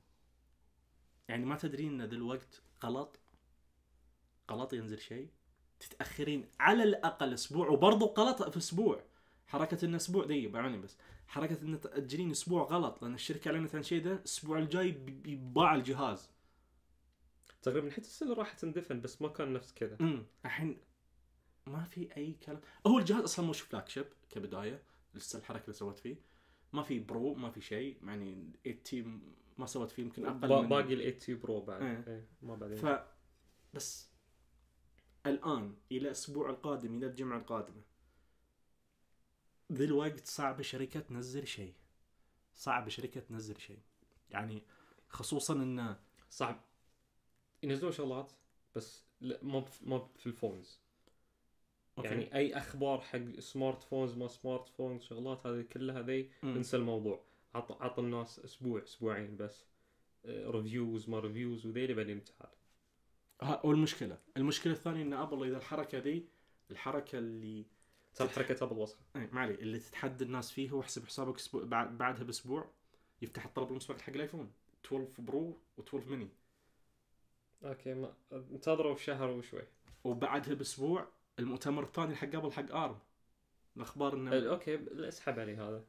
يعني ما تدرين ان ذا الوقت غلط غلط ينزل شيء تتاخرين على الاقل اسبوع وبرضه غلط في اسبوع حركه ان اسبوع دي بعوني بس حركه ان تاجلين اسبوع غلط لان الشركه اعلنت عن شيء ده الاسبوع الجاي بيباع الجهاز تقريبا حتى السنه راح تندفن بس ما كان نفس كذا امم الحين ما في اي كلام هو الجهاز اصلا مش فلاج شيب كبدايه لسه الحركه اللي سوت فيه ما في برو ما في شيء يعني 18 إيه ما سوت فيه يمكن اقل من باقي ال 80 برو بعد ايه. ايه. ما بعدين ف بس الان الى الاسبوع القادم الى الجمعه القادمه ذي الوقت صعب شركه تنزل شيء صعب شركه تنزل شيء يعني خصوصا انه صعب ينزلون شغلات بس مو مو في الفونز أوكي. يعني اي اخبار حق سمارت فونز ما سمارت فونز شغلات هذه كلها ذي انسى الموضوع عط عط الناس اسبوع اسبوعين بس ريفيوز آه، ما ريفيوز وذيلي بعدين تعال والمشكله المشكله الثانيه ان ابل اذا الحركه ذي الحركه اللي صار حركه ابل وصل اي ما علي اللي تتحدى الناس فيها واحسب حسابك اسبوع بعدها باسبوع يفتح الطلب المسبق حق الايفون 12 برو و12 ميني اوكي ما انتظروا شهر وشوي وبعدها باسبوع المؤتمر الثاني حق ابل حق ارم الاخبار انه اوكي اسحب علي هذا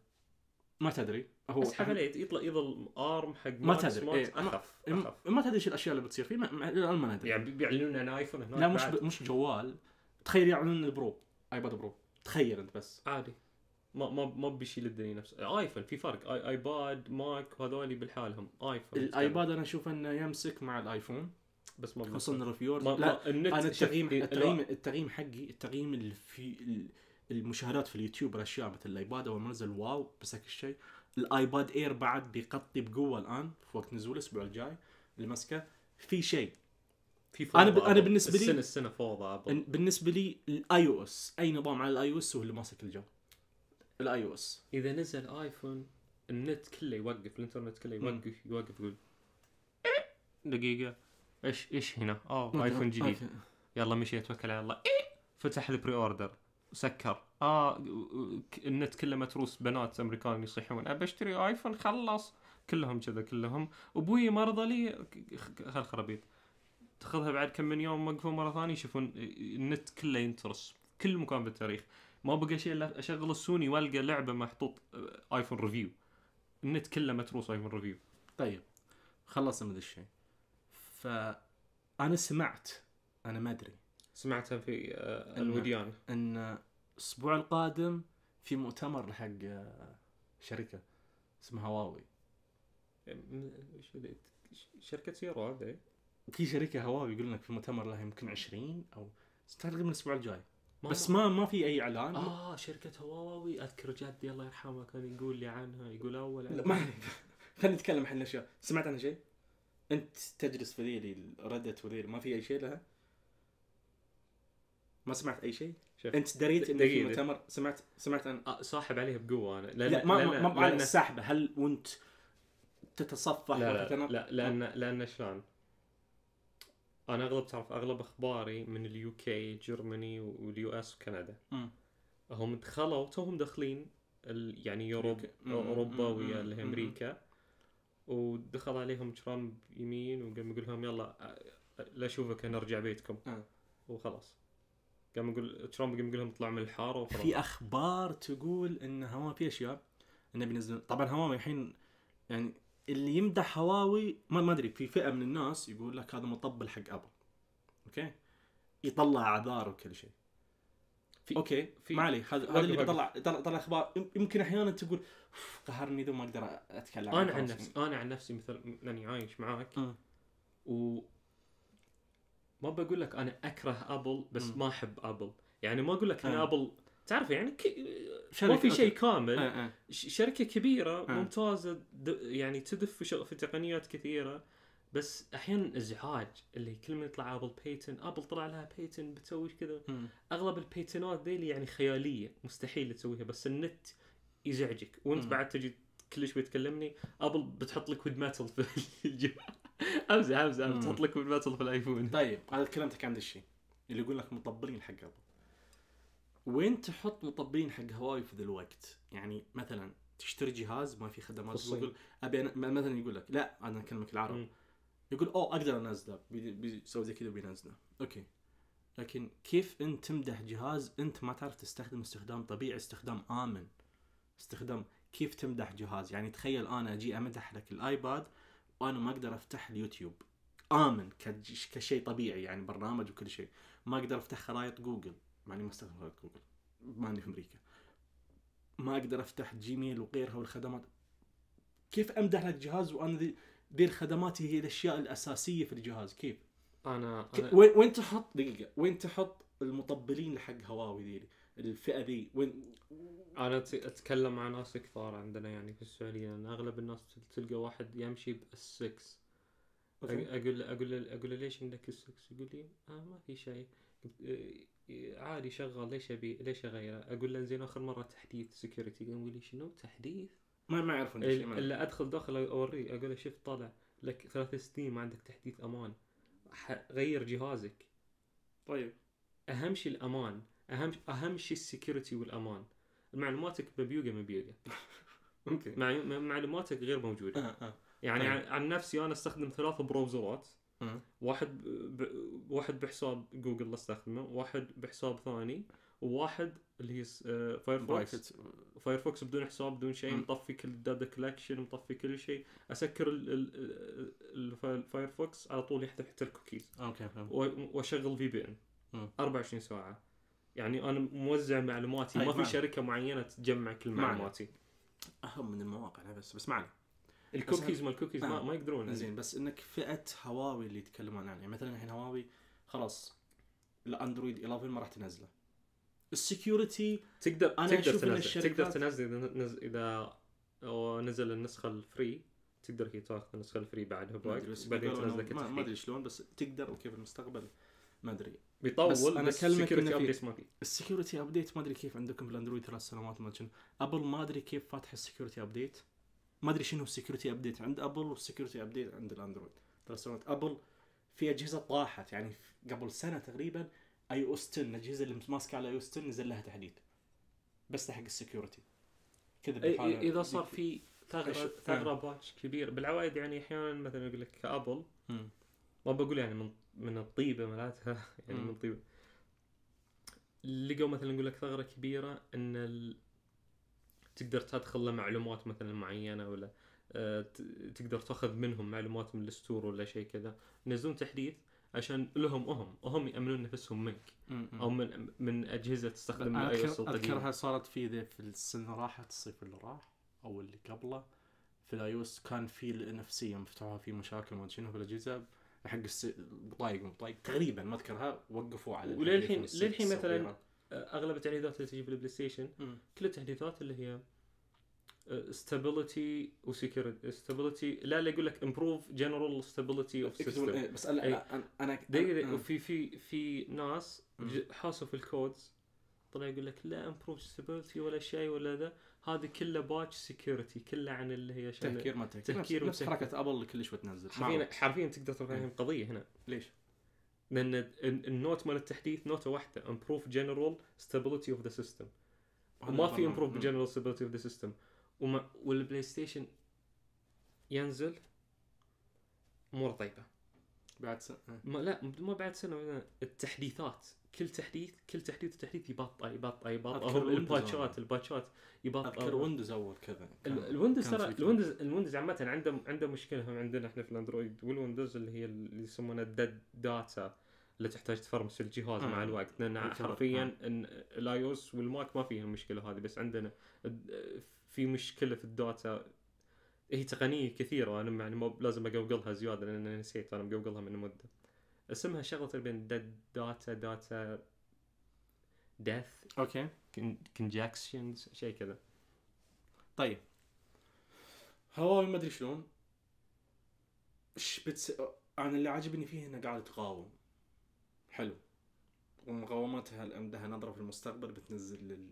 ما تدري هو بس حفليت يطلع يظل ارم حق ما تدري إيه،, إيه. اخف ما, ما تدري ايش الاشياء اللي بتصير فيه الان ما ندري يعني بيعلنون عن ايفون هناك لا مش ب... مش جوال تخيل يعلنون البرو ايباد برو تخيل انت بس عادي ما ما ما بيشيل الدنيا نفسه ايفون في فرق آي ايباد ماك وهذولي بالحالهم ايفون الايباد انا اشوف انه يمسك مع الايفون بس ما خصوصا الريفيور لا ما النت انا التقييم التقييم حقي التقييم اللي في المشاهدات في اليوتيوب الاشياء مثل الايباد اول ما نزل واو مسك الشيء الايباد اير بعد بيغطي بقوه الان في وقت نزوله الاسبوع الجاي المسكه في شيء في فوضى انا ب... انا بالنسبه لي السنه السنه فوضى بالنسبه لي الاي او اس اي نظام على الاي او اس هو اللي ماسك الجو الاي او اس اذا نزل ايفون النت كله يوقف الانترنت كله يوقف م. يوقف يقول إيه؟ دقيقه ايش ايش هنا؟ اوه ايفون جديد يلا مشي اتوكل على الله إيه؟ فتح البري اوردر سكر اه النت كله متروس بنات امريكان يصيحون ابى اشتري ايفون خلص كلهم كذا كلهم ابوي مرضى لي هالخرابيط تاخذها بعد كم من يوم وقفوا مره ثانيه يشوفون النت كله ينترس كل مكان بالتاريخ ما بقى شيء الا اشغل السوني والقى لعبه محطوط آه، ايفون ريفيو النت كله متروس ايفون ريفيو طيب خلصنا من ذا الشيء فانا سمعت انا ما ادري سمعتها في آه، الوديان ان الاسبوع القادم في مؤتمر حق آه، شركه اسمها هواوي شركه سيارة هذا في شركه هواوي يقول لك في مؤتمر لها يمكن 20 او تقريبا الاسبوع الجاي ما بس ما ما في اي اعلان اه شركه هواوي اذكر جدي الله يرحمه كان يقول لي عنها يقول اول لا ما خلينا نتكلم عن الاشياء سمعت عنها شيء؟ انت تجلس في ذيلي ردت وذيلي ما في اي شيء لها؟ ما سمعت اي شيء شف. انت دريت انه في مؤتمر سمعت سمعت عن آه، صاحب عليه بقوه انا لا ما ما, لأن... السحبه هل وانت تتصفح لا لا, لا لان لان شلون انا اغلب تعرف اغلب اخباري من اليو كي جرماني واليو اس وكندا هم دخلوا توهم داخلين يعني يوروب اوروبا ويا امريكا ودخل عليهم ترامب يمين وقام يقول لهم يلا لا اشوفك نرجع بيتكم آه. وخلاص قام يقول ترامب قام يقول لهم اطلعوا من الحاره وخلاص في اخبار تقول ان هواوي في اشياء انه بينزلون طبعا هواوي الحين يعني اللي يمدح هواوي ما ما ادري في فئه من الناس يقول لك هذا مطبل حق ابل اوكي يطلع اعذار وكل شيء في اوكي في ما هذا هذا اللي بطلع طلع طلع اخبار يمكن احيانا تقول قهرني ذو ما اقدر اتكلم انا عن نفسي انا عن نفسي مثل لاني عايش معاك أه. و ما بقول لك انا اكره ابل بس م. ما احب ابل يعني ما اقول لك ان آه. ابل تعرف يعني ك... ما في شيء كامل أه أه. شركه كبيره أه. ممتازه د... يعني تدف في, شغ... في تقنيات كثيره بس احيانا ازعاج اللي كل ما يطلع ابل بيتن ابل طلع لها بيتن بتسوي كذا اغلب البيتنات ذيلي يعني خياليه مستحيل تسويها بس النت يزعجك وانت م. بعد تجي كل شوي تكلمني ابل بتحط لك ويد ماتل في الجوال امزح امزح تحط لك من باتل في الايفون طيب انا كلمتك عن الشيء اللي يقول لك مطبلين حق ابل وين تحط مطبلين حق هواوي في ذا الوقت؟ يعني مثلا تشتري جهاز ما في خدمات جوجل ابي أنا مثلا يقول لك لا انا اكلمك العرب مم. يقول اوه اقدر انزله بيسوي زي كذا وبينزله اوكي لكن كيف انت تمدح جهاز انت ما تعرف تستخدم استخدام طبيعي استخدام امن استخدام كيف تمدح جهاز يعني تخيل انا اجي امدح لك الايباد وانا ما اقدر افتح اليوتيوب امن كشيء طبيعي يعني برنامج وكل شيء ما اقدر افتح خرائط جوجل معني ما استخدم خرائط جوجل ماني في امريكا ما اقدر افتح جيميل وغيرها والخدمات كيف امدح لك جهاز وانا ذي, الخدمات هي الاشياء الاساسيه في الجهاز كيف؟ انا, أنا... وين تحط دقيقه وين تحط المطبلين حق هواوي ذي؟ الفئه دي وين انا اتكلم مع ناس كثار عندنا يعني في السعوديه لان يعني اغلب الناس تلقى واحد يمشي بالسكس اقول اقول اقول له ليش عندك السكس يقول لي آه ما في شيء آه، عادي شغال ليش ابي ليش اغيره اقول له زين اخر مره تحديث سكيورتي يقول لي شنو تحديث ما ما يعرفون ايش الا ادخل داخل اوريه اقول له شوف طالع لك ثلاث سنين ما عندك تحديث امان غير جهازك طيب اهم شيء الامان اهم اهم شيء السكيورتي والامان معلوماتك ببيوقه مبيوقه اوكي معلوماتك غير موجوده أه، أه. يعني طيب. عن نفسي انا استخدم ثلاث براوزرات أه. واحد ب... واحد بحساب جوجل استخدمه واحد بحساب ثاني وواحد اللي هي فايرفوكس فايرفوكس بدون حساب بدون شيء مطفي كل الداتا كولكشن مطفي كل شيء اسكر الفايرفوكس على طول يحذف حتى الكوكيز اوكي فهمت واشغل في بي ان 24 ساعه يعني انا موزع معلوماتي ما في شركه معينه تجمع كل معلوماتي اهم من المواقع بس بس معنا الكوكيز ما الكوكيز نعم. ما, ما يقدرون زين بس انك فئه هواوي اللي يتكلمون عنها يعني مثلا الحين هواوي خلاص الاندرويد 11 ما راح تنزله السكيورتي تقدر أنا تقدر تنزل تقدر تنزل اذا اذا نزل النسخه الفري تقدر هي تاخذ النسخه الفري بعدها بوقت بعدين تنزلها ما ادري شلون بس تقدر وكيف المستقبل ما ادري بيطول بس, أنا بس السكيورتي ابديت ما في السكيورتي ابديت ما ادري كيف عندكم بالاندرويد ثلاث سنوات ما ابل ما ادري كيف فاتح السكيورتي ابديت ما ادري شنو السكيورتي ابديت عند ابل والسكيورتي ابديت عند الاندرويد ثلاث سنوات ابل في اجهزه طاحت يعني قبل سنه تقريبا اي او 10 الاجهزه اللي ماسكه على اي او 10 نزل لها تحديث بس حق السكيورتي كذا اذا صار في ثغره ثغره نعم. باتش كبير بالعوائد يعني احيانا مثلا يقول لك ابل ما بقول يعني من من الطيبه مالتها يعني م. من الطيبه لقوا مثلا نقول لك ثغره كبيره ان ال... تقدر تدخل له معلومات مثلا معينه ولا آه، تقدر تاخذ منهم معلومات من الستور ولا شيء كذا ينزلون تحديث عشان لهم هم وهم يامنون نفسهم منك او من من اجهزه تستخدم اي سلطه اذكرها صارت في ذي في السنه راحت الصيف اللي راح او اللي قبله في الايوس كان في الان اف سي في مشاكل ما شنو في الاجهزه حق البطايق بطايق تقريبا ما اذكرها وقفوا على وللحين للحين مثلا اغلب التحديثات اللي تجي في البلاي ستيشن كل التحديثات اللي هي ستابيلتي وسكيورتي ستابيلتي لا لا يقول لك امبروف جنرال ستابيلتي اوف سيستم بس إيه. انا انا انا دقيقه في في في ناس حاسوا في الكودز طلع يقول لك لا امبروف ستابيلتي ولا شيء ولا ذا هذه كله باتش سكيورتي كله عن اللي هي تهكير ما تهكير تهكير نفس حركه ابل اللي كلش وتنزل حرفيا حرفيا تقدر تفهم إيه. قضيه هنا ليش؟ لان النوت مال التحديث نوته واحده امبروف جنرال ستابلتي اوف ذا سيستم ما في امبروف جنرال ستابلتي اوف ذا سيستم والبلاي ستيشن ينزل امور طيبه بعد سنه إيه. ما لا ما بعد سنه التحديثات كل تحديث كل تحديث تحديث يبطئ يبطئ أو الباتشات الباتشات يبطئ اذكر ويندوز اول كذا الويندوز ترى الويندوز الويندوز عامه عنده عنده مشكله هم عندنا احنا في الاندرويد والويندوز اللي هي اللي يسمونها الديد داتا اللي تحتاج تفرمس الجهاز مع آه. الوقت لان حرفيا الاي او اس والماك ما فيها المشكله هذه بس عندنا في مشكله في الداتا هي تقنيه كثيره انا يعني مو لازم اقوقلها زياده لان نسيت انا مقوقلها من مده اسمها شغله بين داتا داتا ديث اوكي كونجكشنز شيء كذا طيب هواوي ما ادري شلون شبتس انا اللي عاجبني فيه انها قاعده تقاوم حلو ومقاومتها عندها نظره في المستقبل بتنزل لل...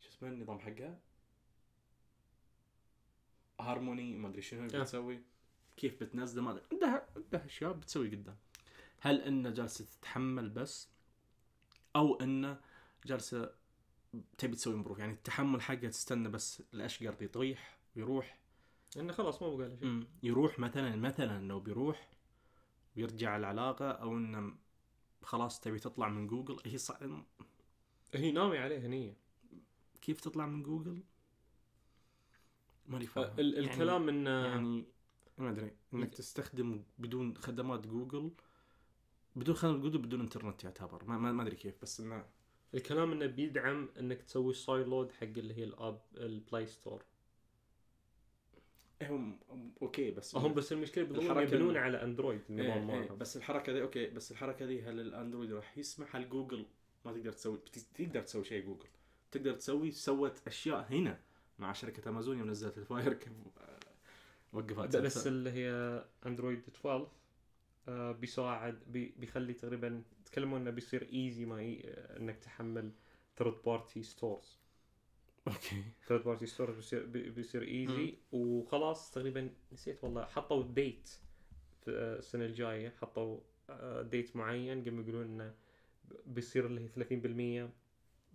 شو اسمه النظام حقها هارموني ما ادري شنو آه. بتسوي كيف بتنزله ما ادري عندها عندها اشياء بتسوي قدام هل انه جالسه تتحمل بس او انه جالسه تبي تسوي مبروك يعني التحمل حقها تستنى بس الاشقر يطيح ويروح انه خلاص ما بقى شيء يروح مثلا مثلا لو بيروح ويرجع العلاقه او انه خلاص تبي تطلع من جوجل هي صعب هي ناوي عليها هنيه كيف تطلع من جوجل ماني آه، فاهم ال- يعني الكلام يعني انه يعني ما ادري انك تستخدم بدون خدمات جوجل بدون خدمات جوجل بدون انترنت يعتبر ما, ما ادري كيف بس انه الكلام انه بيدعم انك تسوي سايلود حق اللي هي الاب البلاي ستور هم اوكي بس هم بس المشكله بالضبط يبنون على اندرويد النظام ايه ايه بس الحركه دي اوكي بس الحركه دي هل الاندرويد راح يسمح هل جوجل ما تقدر تسوي تقدر تسوي شيء جوجل تقدر تسوي سوت اشياء هنا مع شركه امازون يوم نزلت الفاير آه، وقفت بس اللي هي اندرويد 12 آه، بيساعد بيخلي تقريبا تكلموا انه بيصير ايزي ما ي... انك تحمل ثيرد بارتي ستورز اوكي ثيرد بارتي ستورز بيصير بيصير ايزي وخلاص تقريبا نسيت والله حطوا ديت آه، السنه الجايه حطوا ديت معين قاموا يقولون انه بيصير اللي هي 30%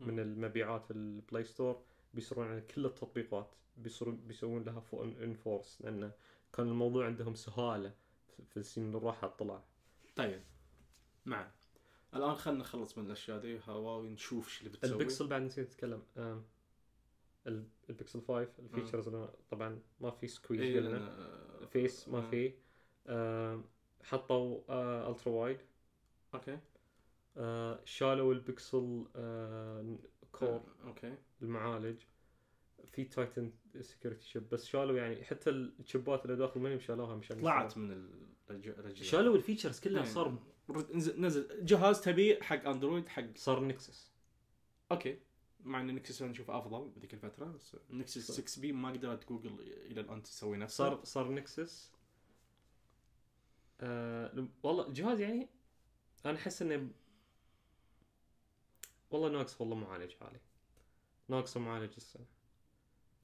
من المبيعات في البلاي ستور بيصيرون على كل التطبيقات بيصيرون بيسوون لها انفورس لانه كان الموضوع عندهم سهاله في السنين اللي راحت طلع طيب نعم الان خلينا نخلص من الاشياء دي هواوي نشوف ايش اللي بتسوي البكسل بعد نسيت اتكلم البكسل 5 الفيتشرز آه. طبعا ما في سكويز إيه قلنا فيس آه، ما آه. في حطوا الترا آه، وايد اوكي شالوا البكسل آه كور آه، اوكي المعالج في تايتن سكيورتي شيب بس شالوا يعني حتى الشيبات اللي داخل منهم شالوها مشان طلعت من الرجال شالوا الفيتشرز كلها إيه. صار نزل جهاز تبي حق اندرويد حق صار نكسس اوكي مع ان نكسس نشوف افضل بذيك الفتره بس نكسس 6 بي ما قدرت جوجل الى الان تسوي نفسه صار صار نكسس آه والله جهاز يعني انا احس انه والله ناقص والله معالج عالي ناقصه معالج السنه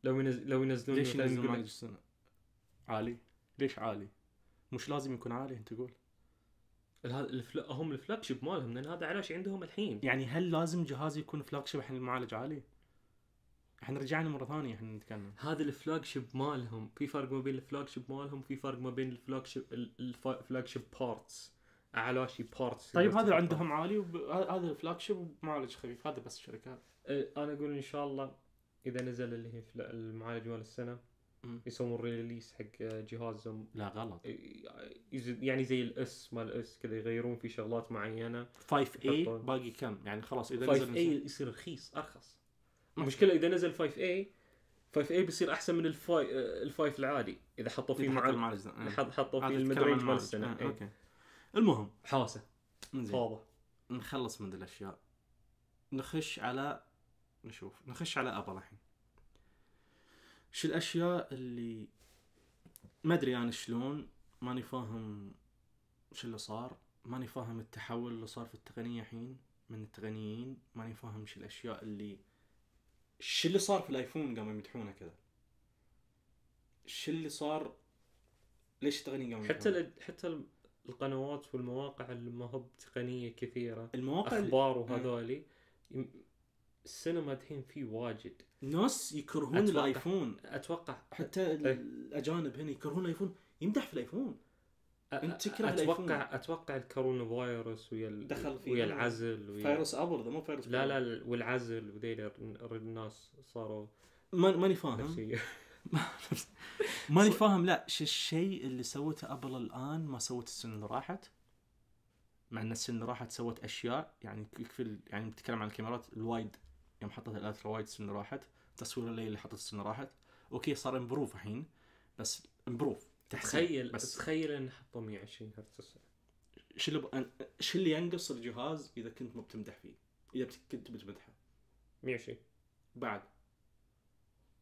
لو ينزل لو ينزلون ليش ينزل معالج السنه؟ عالي ليش عالي؟ مش لازم يكون عالي انت تقول الفل... هم الفلاج شيب مالهم لان هذا علاش عندهم الحين يعني هل لازم جهاز يكون فلاج شيب الحين المعالج عالي؟ احنا رجعنا مره ثانيه احنا نتكلم هذا الفلاج شيب مالهم في فرق ما بين الفلاج شيب مالهم في فرق ما بين الفلاج شيب الفلاج شيب بارتس اعلى شيء بارتس طيب هذا عندهم عالي وهذا هذا الفلاج شيب ومعالج خفيف هذا بس الشركه إيه، انا اقول ان شاء الله اذا نزل اللي هي المعالج مال السنه يسوون ريليس حق جهازهم لا غلط يعني زي الاس مال الاس كذا يغيرون في شغلات معينه 5 اي باقي كم يعني خلاص اذا 5 نزل اي يصير رخيص ارخص المشكله اذا نزل 5 اي 5 اي بيصير احسن من الفاي الفايف العادي اذا حطوا فيه معالج حطوا فيه المدرج مال السنه إيه، إيه. اوكي المهم حوسه فوضى نخلص من الاشياء نخش على نشوف نخش على ابل الحين شو الاشياء اللي ما ادري انا يعني شلون ماني فاهم شو اللي صار ماني فاهم التحول اللي صار في التقنيه الحين من التقنيين ماني فاهم شو الاشياء اللي شو اللي صار في الايفون قاموا يمدحونه كذا شو اللي صار ليش التقنيه قاموا حتى ال... حتى القنوات والمواقع اللي ما هو تقنيه كثيره المواقع اخبار وهذولي السينما الحين في واجد ناس يكرهون أتوقع الايفون اتوقع حتى إيه. الاجانب هنا يكرهون الايفون يمدح في الايفون انت تكره اتوقع الآيفون. اتوقع الكورونا فايروس ويا دخل فيه ويا العزل ويا فايروس ابر ذا مو فايروس لا لا والعزل وذيل الناس صاروا ماني فاهم ماني فاهم لا شو الشيء اللي سوته ابل الان ما سوت السنه اللي راحت مع ان السنه اللي راحت سوت اشياء يعني يكفي يعني نتكلم عن الكاميرات الوايد يوم حطت الالترا وايد السنه اللي راحت تصوير الليل اللي حطت السنه اللي راحت اوكي صار امبروف الحين بس امبروف تخيل بس تخيل ان حطوا 120 هرتز شو اللي ب... شو اللي ينقص الجهاز اذا كنت مو بتمدح فيه؟ اذا كنت بتمدحه 120 بعد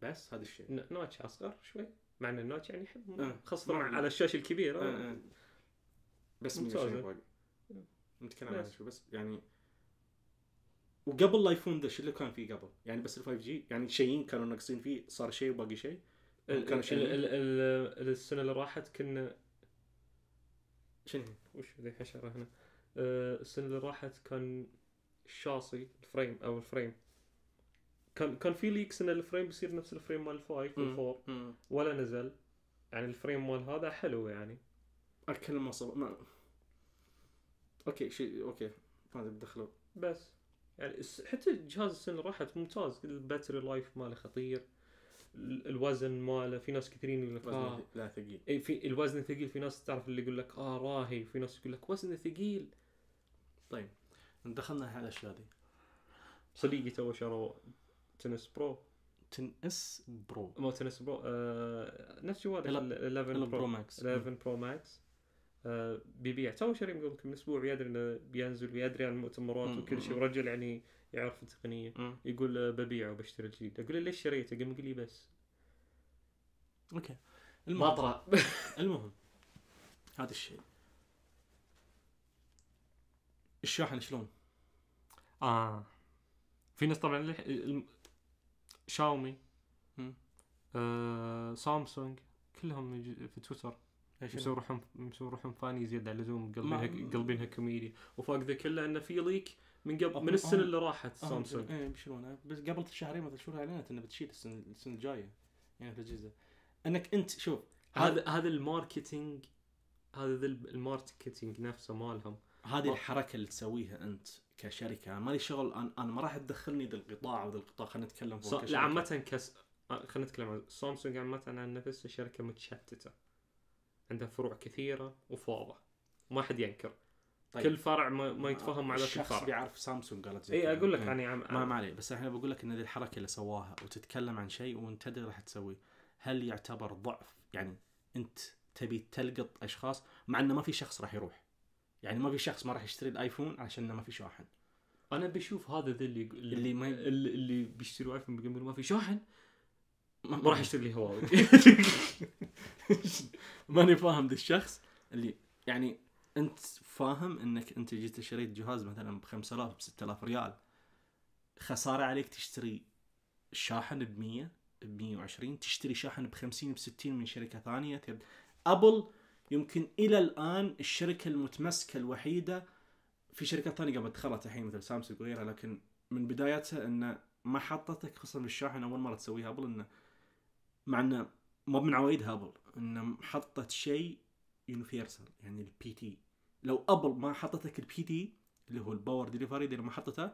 بس هذا الشيء نوتش اصغر شوي مع ان النوتش يعني يحب آه. خاصه مع على الشاشه الكبيره آه. آه. بس ممتاز نتكلم عن شو بس يعني وقبل الايفون ذا شو اللي كان فيه قبل؟ يعني بس ال 5 جي يعني شيئين كانوا ناقصين فيه صار شيء وباقي شيء كان شيء السنه اللي راحت كنا شنو وش ذي حشره هنا؟ آه، السنه اللي راحت كان الشاصي الفريم او الفريم كان كان في ليكس ان الفريم بيصير نفس الفريم مال 5 والفور ولا نزل يعني الفريم مال هذا حلو يعني اكل ما صب ما اوكي شيء اوكي ما ادري بدخله بس يعني حتى الجهاز السنه اللي راحت ممتاز الباتري لايف ماله خطير الوزن ماله في ناس كثيرين يقول لك آه لا ثقيل اي في الوزن ثقيل في ناس تعرف اللي يقول لك اه راهي في ناس يقول لك وزنه ثقيل طيب دخلنا على الاشياء دي صديقي تو شروا تنس برو تنس اس برو مو تنس برو آه نفس جوال 11 برو ماكس 11 برو ماكس آه بيبيع يعني تو شاري من كم اسبوع يدري انه بينزل ويدري عن المؤتمرات وكل شيء ورجل يعني يعرف التقنيه يقول آه، ببيعه وبشتري الجديد اقول له ليش شريته؟ قام يقول لي بس اوكي المهم المهم هذا الشيء الشاحن شلون؟ اه في ناس طبعا شاومي آه سامسونج كلهم في تويتر يمسون روحهم يمسون روحهم فاني زياده على اللزوم قلبينها قلبينها كوميديا وفوق ذا كله انه في ليك من قبل من السنه اللي راحت سامسونج اي بيشيلونها آه، بس قبل شهرين مثلا شهور اعلنت انه بتشيل السنه السنه الجايه يعني في الاجهزه انك انت شوف هذا هذا الماركتينج هذا الماركتينج نفسه مالهم هذه الحركه اللي تسويها انت كشركه مالي شغل انا, أنا ما راح تدخلني ذا القطاع وذا القطاع خلينا نتكلم فوق لا عامه كس خلينا نتكلم عن سامسونج عامه عن نفسها شركه متشتته عندها فروع كثيره وفوضى ما حد ينكر طيب. كل فرع ما, ما آه، يتفاهم مع ذاك الفرع الشخص بيعرف سامسونج قالت زي اي اقول لك يعني عم... ما ما عليه بس الحين بقول لك ان هذه الحركه اللي سواها وتتكلم عن شيء وانت تدري راح تسويه هل يعتبر ضعف يعني انت تبي تلقط اشخاص مع انه ما في شخص راح يروح يعني ما في شخص ما راح يشتري الايفون عشان ما في شاحن انا بشوف هذا ذا اللي اللي ما اللي, اللي بيشتري ايفون بيقول ما في شاحن ما راح يشتري لي هواوي ماني فاهم ذا الشخص اللي يعني انت فاهم انك انت جيت شريت جهاز مثلا ب 5000 ب 6000 ريال خساره عليك تشتري شاحن ب 100 ب 120 تشتري شاحن ب 50 ب 60 من شركه ثانيه ابل يمكن الى الان الشركه المتمسكه الوحيده في شركات ثانيه قبل دخلت الحين مثل سامسونج وغيرها لكن من بدايتها انه ما حطتك خصم بالشاحن اول مره تسويها ابل انه مع انه مو من عوايد هابل انه حطت شيء يونيفرسال يعني البي تي لو ابل ما حطتك البي تي اللي هو الباور ديليفري اللي ما حطته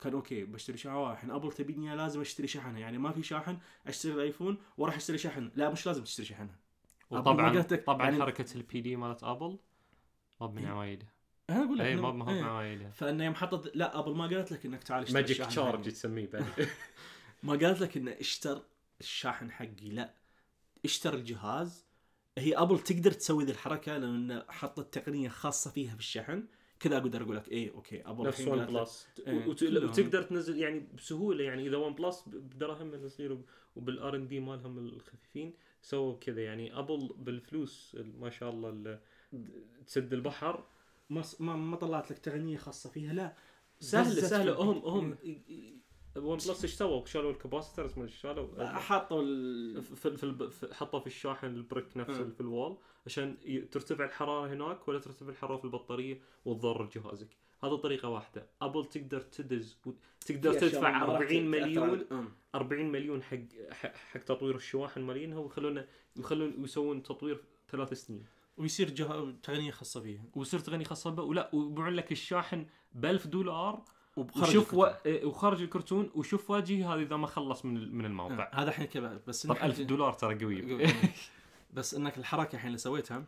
كان اوكي بشتري شاحن آه، ابل تبيني لازم اشتري شحنها يعني ما في شاحن اشتري الايفون وراح اشتري شحن لا مش لازم تشتري شحنها وطبعا طبعا يعني حركه البي دي مالت ابل ما من عوايده انا اقول لك اي إيه. ما ما عوايده فانه يوم حطت لا ابل ما قالت لك انك تعال اشتري ماجيك تشارج تسميه بعد ما قالت لك انه اشتر الشاحن حقي لا اشتر الجهاز هي ابل تقدر تسوي ذي الحركه لان حطت تقنيه خاصه فيها في الشحن كذا اقدر اقول لك ايه اوكي ابل نفس ون بلس ايه. وتقدر تنزل يعني بسهوله يعني اذا ون بلس بدراهم يصير وبالار ان دي مالهم الخفيفين سووا كذا يعني ابل بالفلوس ما شاء الله تسد البحر ما ما طلعت لك تقنيه خاصه فيها لا سهله سهله هم هم ون بلس ايش سووا؟ شالوا الكباسيترز من شالوا حطوا في, في, حطوا في الشاحن البريك نفسه في الوال عشان ترتفع الحراره هناك ولا ترتفع الحراره في البطاريه وتضر جهازك. هذا طريقه واحده ابل تقدر تدز تقدر تدفع 40 مليون 40 آه. مليون حق حق تطوير الشواحن مالينها ويخلونه يخلون يسوون تطوير ثلاث سنين ويصير جه... تقنيه خاصه فيها ويصير تقنيه خاصه بها ولا ويبيعون لك الشاحن ب 1000 دولار وشوف و... إيه، وخارج الكرتون وشوف وجهي هذا اذا ما خلص من من الموقع آه. هذا الحين كذا بس طب 1000 دولار ترى قوي بس انك الحركه الحين اللي سويتها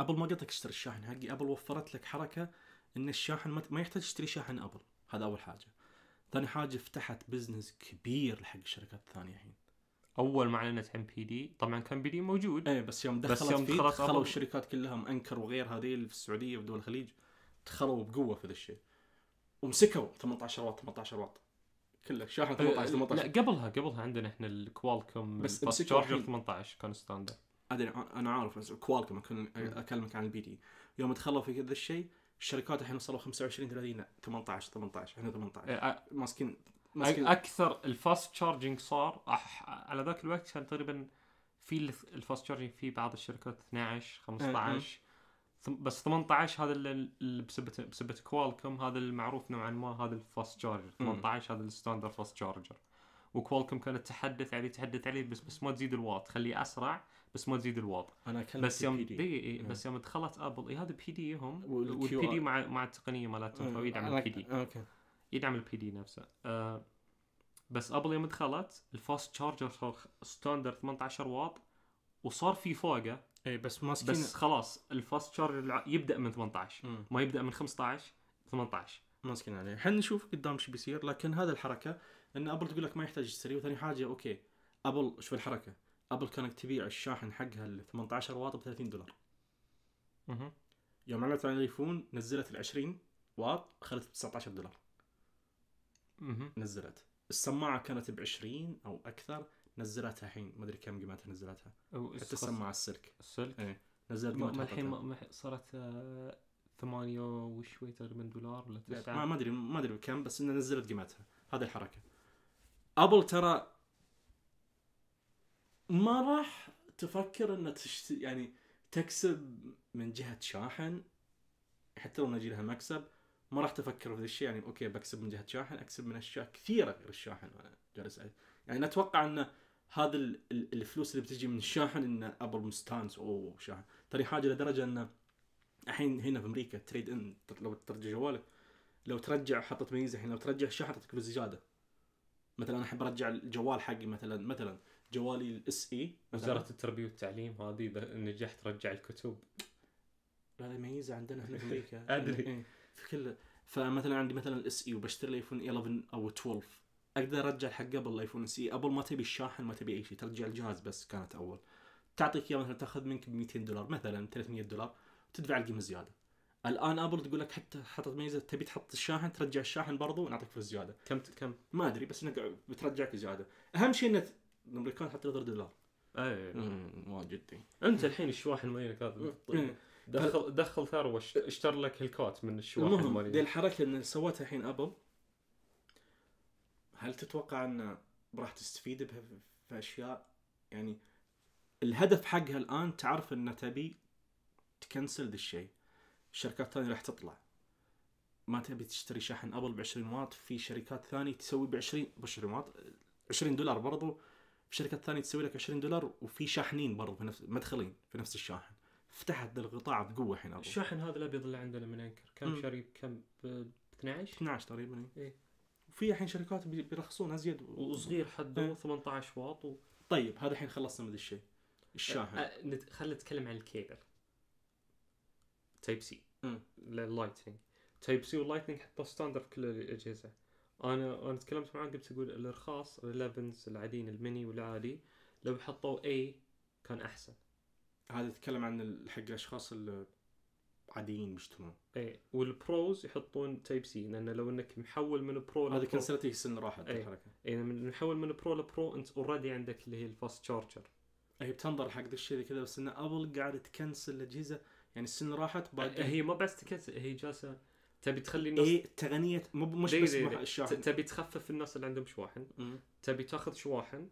ابل ما قلت لك اشتري الشاحن حقي ابل وفرت لك حركه ان الشاحن ما يحتاج تشتري شاحن ابل هذا اول حاجه ثاني حاجه فتحت بزنس كبير لحق الشركات الثانيه الحين اول ما اعلنت عن بي دي طبعا كان بي دي موجود ايه بس يوم دخلت بس يوم فيه دخلوا الشركات كلها انكر وغيرها هذه اللي في السعوديه ودول الخليج دخلوا بقوه في ذا الشيء ومسكوا 18 واط 18 واط كله شاحن 18 إيه، 18 لا قبلها قبلها عندنا احنا الكوالكم بس تشارجر 18 كان ستاندر ادري انا عارف كوالكم اكلمك عن البي دي يوم دخلوا في ذا الشيء الشركات الحين وصلوا 25 30 18 18 احنا 18 إيه، ماسكين ماسكين اكثر الفاست تشارجنج صار على ذاك الوقت كان تقريبا في الفاست تشارجنج في بعض الشركات 12 15 إيه، إيه. بس 18 هذا اللي بسبه بسبه كوالكم هذا المعروف نوعا ما هذا الفاست تشارجر 18 هذا الستاندرد فاست تشارجر وكوالكم كانت تحدث عليه تحدث عليه بس بس ما تزيد الوات خليه اسرع بس ما تزيد الواط انا اكلم بس يوم اي اي بس يوم دخلت ابل اي هذا بي دي هم والبي دي مع مع التقنيه مالتهم إيه، يدعم البي دي اوكي يدعم البي دي نفسه آه بس ابل يوم دخلت الفاست تشارجر صار ستاندرد 18 واط وصار في فوقه اي بس ماسكين بس خلاص الفاست تشارجر يبدا من 18 ما يبدا من 15 18 ماسكين عليه احنا نشوف قدام شو بيصير لكن هذا الحركه ان ابل تقول لك ما يحتاج تشتري وثاني حاجه اوكي ابل شوف الحركه ابل كانت تبيع الشاحن حقها ال 18 واط ب 30 دولار اها يوم عملت على الايفون نزلت ال 20 واط خلت ب 19 دولار اها نزلت السماعه كانت ب 20 او اكثر نزلتها الحين ما ادري كم قيمتها نزلتها حتى السماعه السلك السلك ايه نزلت ما الحين صارت آه ثمانية وشوي تقريبا دولار ولا تسعة ما ادري ما ادري بكم بس انها نزلت قيمتها هذه الحركه ابل ترى ما راح تفكر ان تشت... يعني تكسب من جهه شاحن حتى لو نجي لها مكسب ما راح تفكر في الشيء يعني اوكي بكسب من جهه شاحن اكسب من اشياء كثيره غير الشاحن وانا جالس يعني اتوقع ان هذا الفلوس اللي بتجي من الشاحن انه ابل مستانس اوه شاحن ترى حاجه لدرجه انه الحين هنا في امريكا تريد ان لو ترجع جوالك لو ترجع حطت ميزه الحين لو ترجع الشاحن حطتك فلوس زياده مثلا احب ارجع الجوال حقي مثلا مثلا جوالي الاس اي e. وزاره التربيه والتعليم هذه اذا نجحت رجع الكتب هذا ميزه عندنا هنا في امريكا ادري إيه، في كل فمثلا عندي مثلا الاس اي e وبشتري الايفون 11 او 12 اقدر ارجع حق قبل الايفون اس اي قبل ما تبي الشاحن ما تبي اي شيء ترجع الجهاز بس كانت اول تعطيك اياه مثلا تاخذ منك ب 200 دولار مثلا 300 دولار وتدفع القيمه زياده الان ابل تقول لك حتى حطت ميزه تبي تحط الشاحن ترجع الشاحن برضه ونعطيك فلوس زياده كم كم ما ادري بس انك بترجعك زياده اهم شيء انه الامريكان حتى غير دولار اي واجد جدي انت الحين الشواح المليانه هذا دخل دخل ثروه اشتر لك الكوت من الشواحن المهم دي الحركه اللي سوتها الحين ابل هل تتوقع ان راح تستفيد بها في اشياء يعني الهدف حقها الان تعرف ان تبي تكنسل ذا الشيء الشركات الثانيه راح تطلع ما تبي تشتري شاحن ابل ب 20 واط في شركات ثانيه تسوي ب 20 ب 20 واط 20 دولار برضو الشركه الثانيه تسوي لك 20 دولار وفي شاحنين برضه في نفس مدخلين في نفس الشاحن فتحت القطاع بقوه الحين الشاحن هذا الابيض اللي عندنا من انكر كم شاري كم ب 12 12 تقريبا اي وفي الحين شركات بيرخصون ازيد وصغير حده 18 واط و... طيب هذا الحين خلصنا من الشيء الشاحن أه أه خلينا نتكلم عن الكيبل تايب سي اللايتنج تايب سي واللايتنج حطوا ستاندر في كل الاجهزه انا انا تكلمت معاه قلت اقول الرخاص ال11 العاديين الميني والعادي لو حطوا اي كان احسن هذا تتكلم عن حق الاشخاص العاديين مش تمام اي والبروز يحطون تايب سي لان لو انك محول من برو هذا كنسلت السنه راحت اي الحركه اي من محول من برو لبرو انت اوريدي عندك اللي هي الفاست تشارجر هي بتنظر حق الشيء كذا بس ان ابل قاعده تكنسل الاجهزه يعني السنه راحت إيه، بعد هي ما بس تكنسل هي جالسه تبي تخلي الناس اي تغنيه مو مش بس الشاحن تبي تخفف الناس اللي عندهم شواحن تبي تاخذ شواحن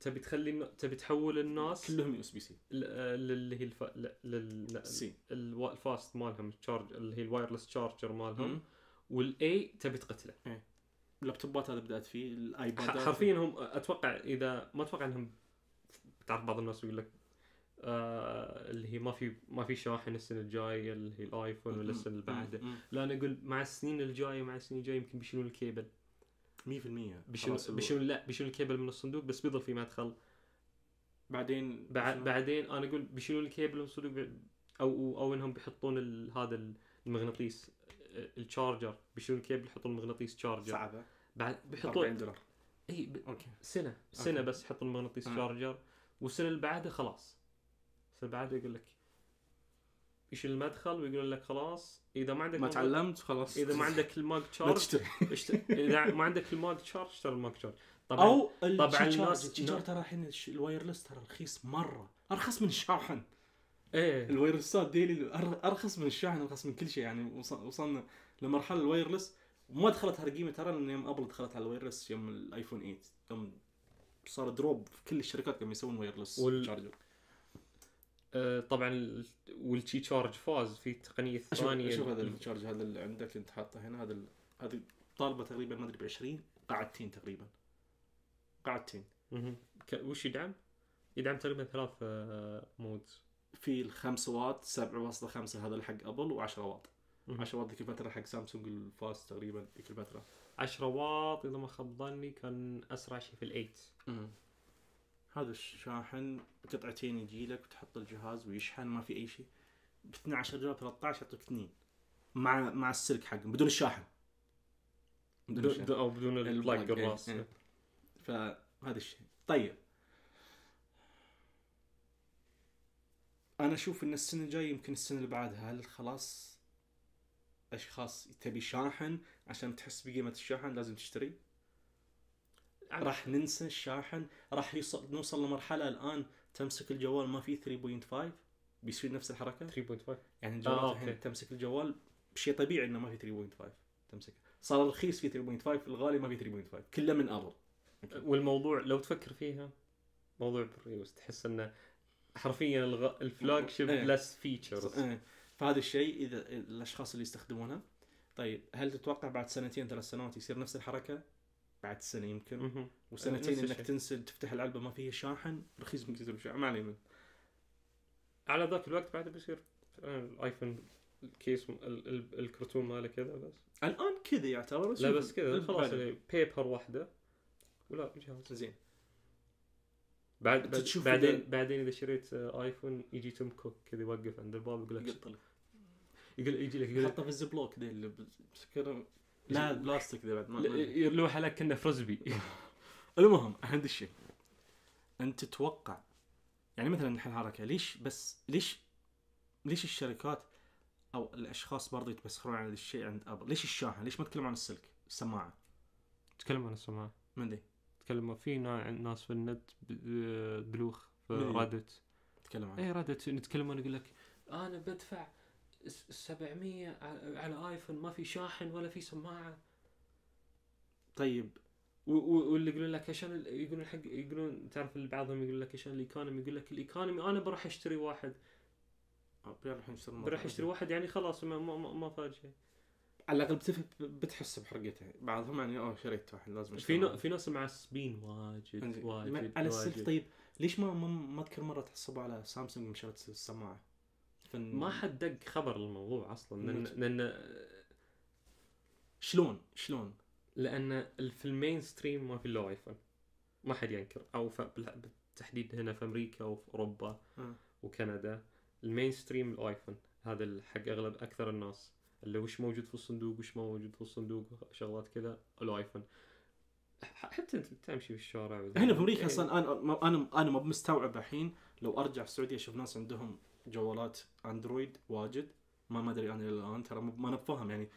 تبي تخلي تبي تحول الناس كلهم يو اس بي سي اللي هي الف... لل... سي الو... الفاست مالهم الشارج اللي هي الوايرلس شارجر مالهم والاي تبي تقتله ايه. اللابتوبات هذا بدات فيه الايباد حرفيا هم اتوقع اذا ما اتوقع انهم تعرف بعض الناس يقول لك آه اللي هي ما في ما في شواحن السنه الجايه اللي هي الايفون ولا السنه اللي بعدها لا انا اقول مع السنين الجايه مع السنين الجايه يمكن بيشيلون الكيبل 100% بيشيلون بيشيلون لا بيشيلون الكيبل من الصندوق بس بيظل في مدخل بعدين بعد بعدين انا اقول بيشيلون الكيبل من الصندوق او او انهم بيحطون هذا المغناطيس آه، الشارجر بيشيلون الكيبل يحطون المغناطيس شارجر صعبه بعد بيحطون 40 دولار اي ب... اوكي سنه سنه أوكي. بس يحطون المغناطيس آه. شارجر والسنه اللي بعدها خلاص بس يقول لك ايش المدخل ويقول لك خلاص اذا ما عندك ما تعلمت خلاص اذا ما عندك الماج تشارج اذا ما عندك الماج تشارج اشتري الماج تشارج طبعا او طبعا الناس ترى الحين الوايرلس ترى رخيص مره ارخص من الشاحن ايه الوايرلسات ديلي ارخص من الشاحن ارخص من كل شيء يعني وصلنا لمرحله الوايرلس وما دخلت هالقيمه ترى لان يوم ابل دخلت على الوايرلس يوم الايفون 8 يوم صار دروب في كل الشركات قاموا يسوون وايرلس وال... شارجر آه، طبعا والتشي تشارج فاز في التقنيه الثانيه شوف هذا التشارج هذا اللي عندك اللي انت حاطه هنا هذا هذه طالبه تقريبا ما ادري ب 20 قاعدتين تقريبا قاعدتين وش يدعم؟ يدعم تقريبا ثلاث مودز آه، في ال 5 واط 7.5 هذا حق ابل و10 واط 10 واط ذيك الفتره حق سامسونج الفاست تقريبا ذيك الفتره 10 واط اذا ما خاب ظني كان اسرع شيء في الايت 8 هذا الشاحن قطعتين يجي لك وتحط الجهاز ويشحن ما في اي شيء ب 12 ريال 13 يعطيك اثنين مع مع السلك حقه بدون الشاحن بدون او بدون البلاك إيه، الراس إيه. فهذا الشيء طيب انا اشوف ان السنه الجايه يمكن السنه اللي بعدها هل خلاص اشخاص تبي شاحن عشان تحس بقيمه الشاحن لازم تشتري راح ننسى الشاحن راح نوصل لمرحله الان تمسك الجوال ما في 3.5 بيصير نفس الحركه 3.5 يعني الجوال آه، الحين تمسك الجوال شيء طبيعي انه ما في 3.5 تمسكه صار الرخيص في 3.5 الغالي ما في 3.5 كله من ابل والموضوع لو تفكر فيها موضوع بريوس تحس انه حرفيا الغ... الفلاج شيب بلس فيتشرز فهذا الشيء اذا الاشخاص اللي يستخدمونها طيب هل تتوقع بعد سنتين ثلاث سنوات يصير نفس الحركه؟ بعد سنه يمكن وسنتين انك تنسل تفتح العلبه ما فيها شاحن رخيص ما علي من ما علينا على ذاك الوقت بعد بيصير الايفون الكيس الكرتون ماله كذا بس الان كذا يعتبر لا بس كذا خلاص بيبر إيه، واحده ولا جهاز زين بعد بعدين بعدين اذا شريت آه، ايفون يجي تيم كوك كذا يوقف عند الباب يقول لك يقول يجي لك يقول حطه في الزبلوك ذي اللي لا بلاستيك ذا بعد ما يرلوح لك كانه فرزبي المهم عند الشيء انت تتوقع يعني مثلا نحن الحركه ليش بس ليش ليش الشركات او الاشخاص برضه يتمسخرون على هذا الشيء عند ابل ليش الشاحن ليش ما تكلم عن السلك السماعه تكلم عن السماعه مدري تكلموا في ناس في النت بلوخ في رادت تكلم عن اي رادت نتكلم ونقول لك انا بدفع 700 على ايفون ما في شاحن ولا في سماعه طيب واللي يقولون لك عشان يقولون حق يقولون تعرف بعضهم يقول لك عشان الايكونومي يقول لك الايكونومي انا بروح اشتري واحد بروح اشتري بروح اشتري واحد يعني خلاص ما ما, ما فاد شيء على الاقل بتحس بحرقته بعضهم يعني اوه شريت واحد لازم في نو... في ناس معصبين واجد واجد على السلف طيب ليش ما ما, اذكر مره تحصبوا على سامسونج مشارت السماعه فن... ما حد دق خبر الموضوع اصلا لان لان شلون شلون؟ لان في المين ستريم ما في الا ايفون ما حد ينكر او ف... بالتحديد هنا في امريكا وفي اوروبا آه. وكندا المين ستريم الايفون هذا حق اغلب اكثر الناس اللي وش موجود في الصندوق وش ما موجود في الصندوق شغلات كذا الايفون حتى انت تمشي في الشارع هنا في امريكا يعني اصلا انا انا انا ما مستوعب الحين لو ارجع في السعوديه اشوف ناس عندهم جوالات اندرويد واجد ما ما ادري انا الان ترى ما انا فاهم يعني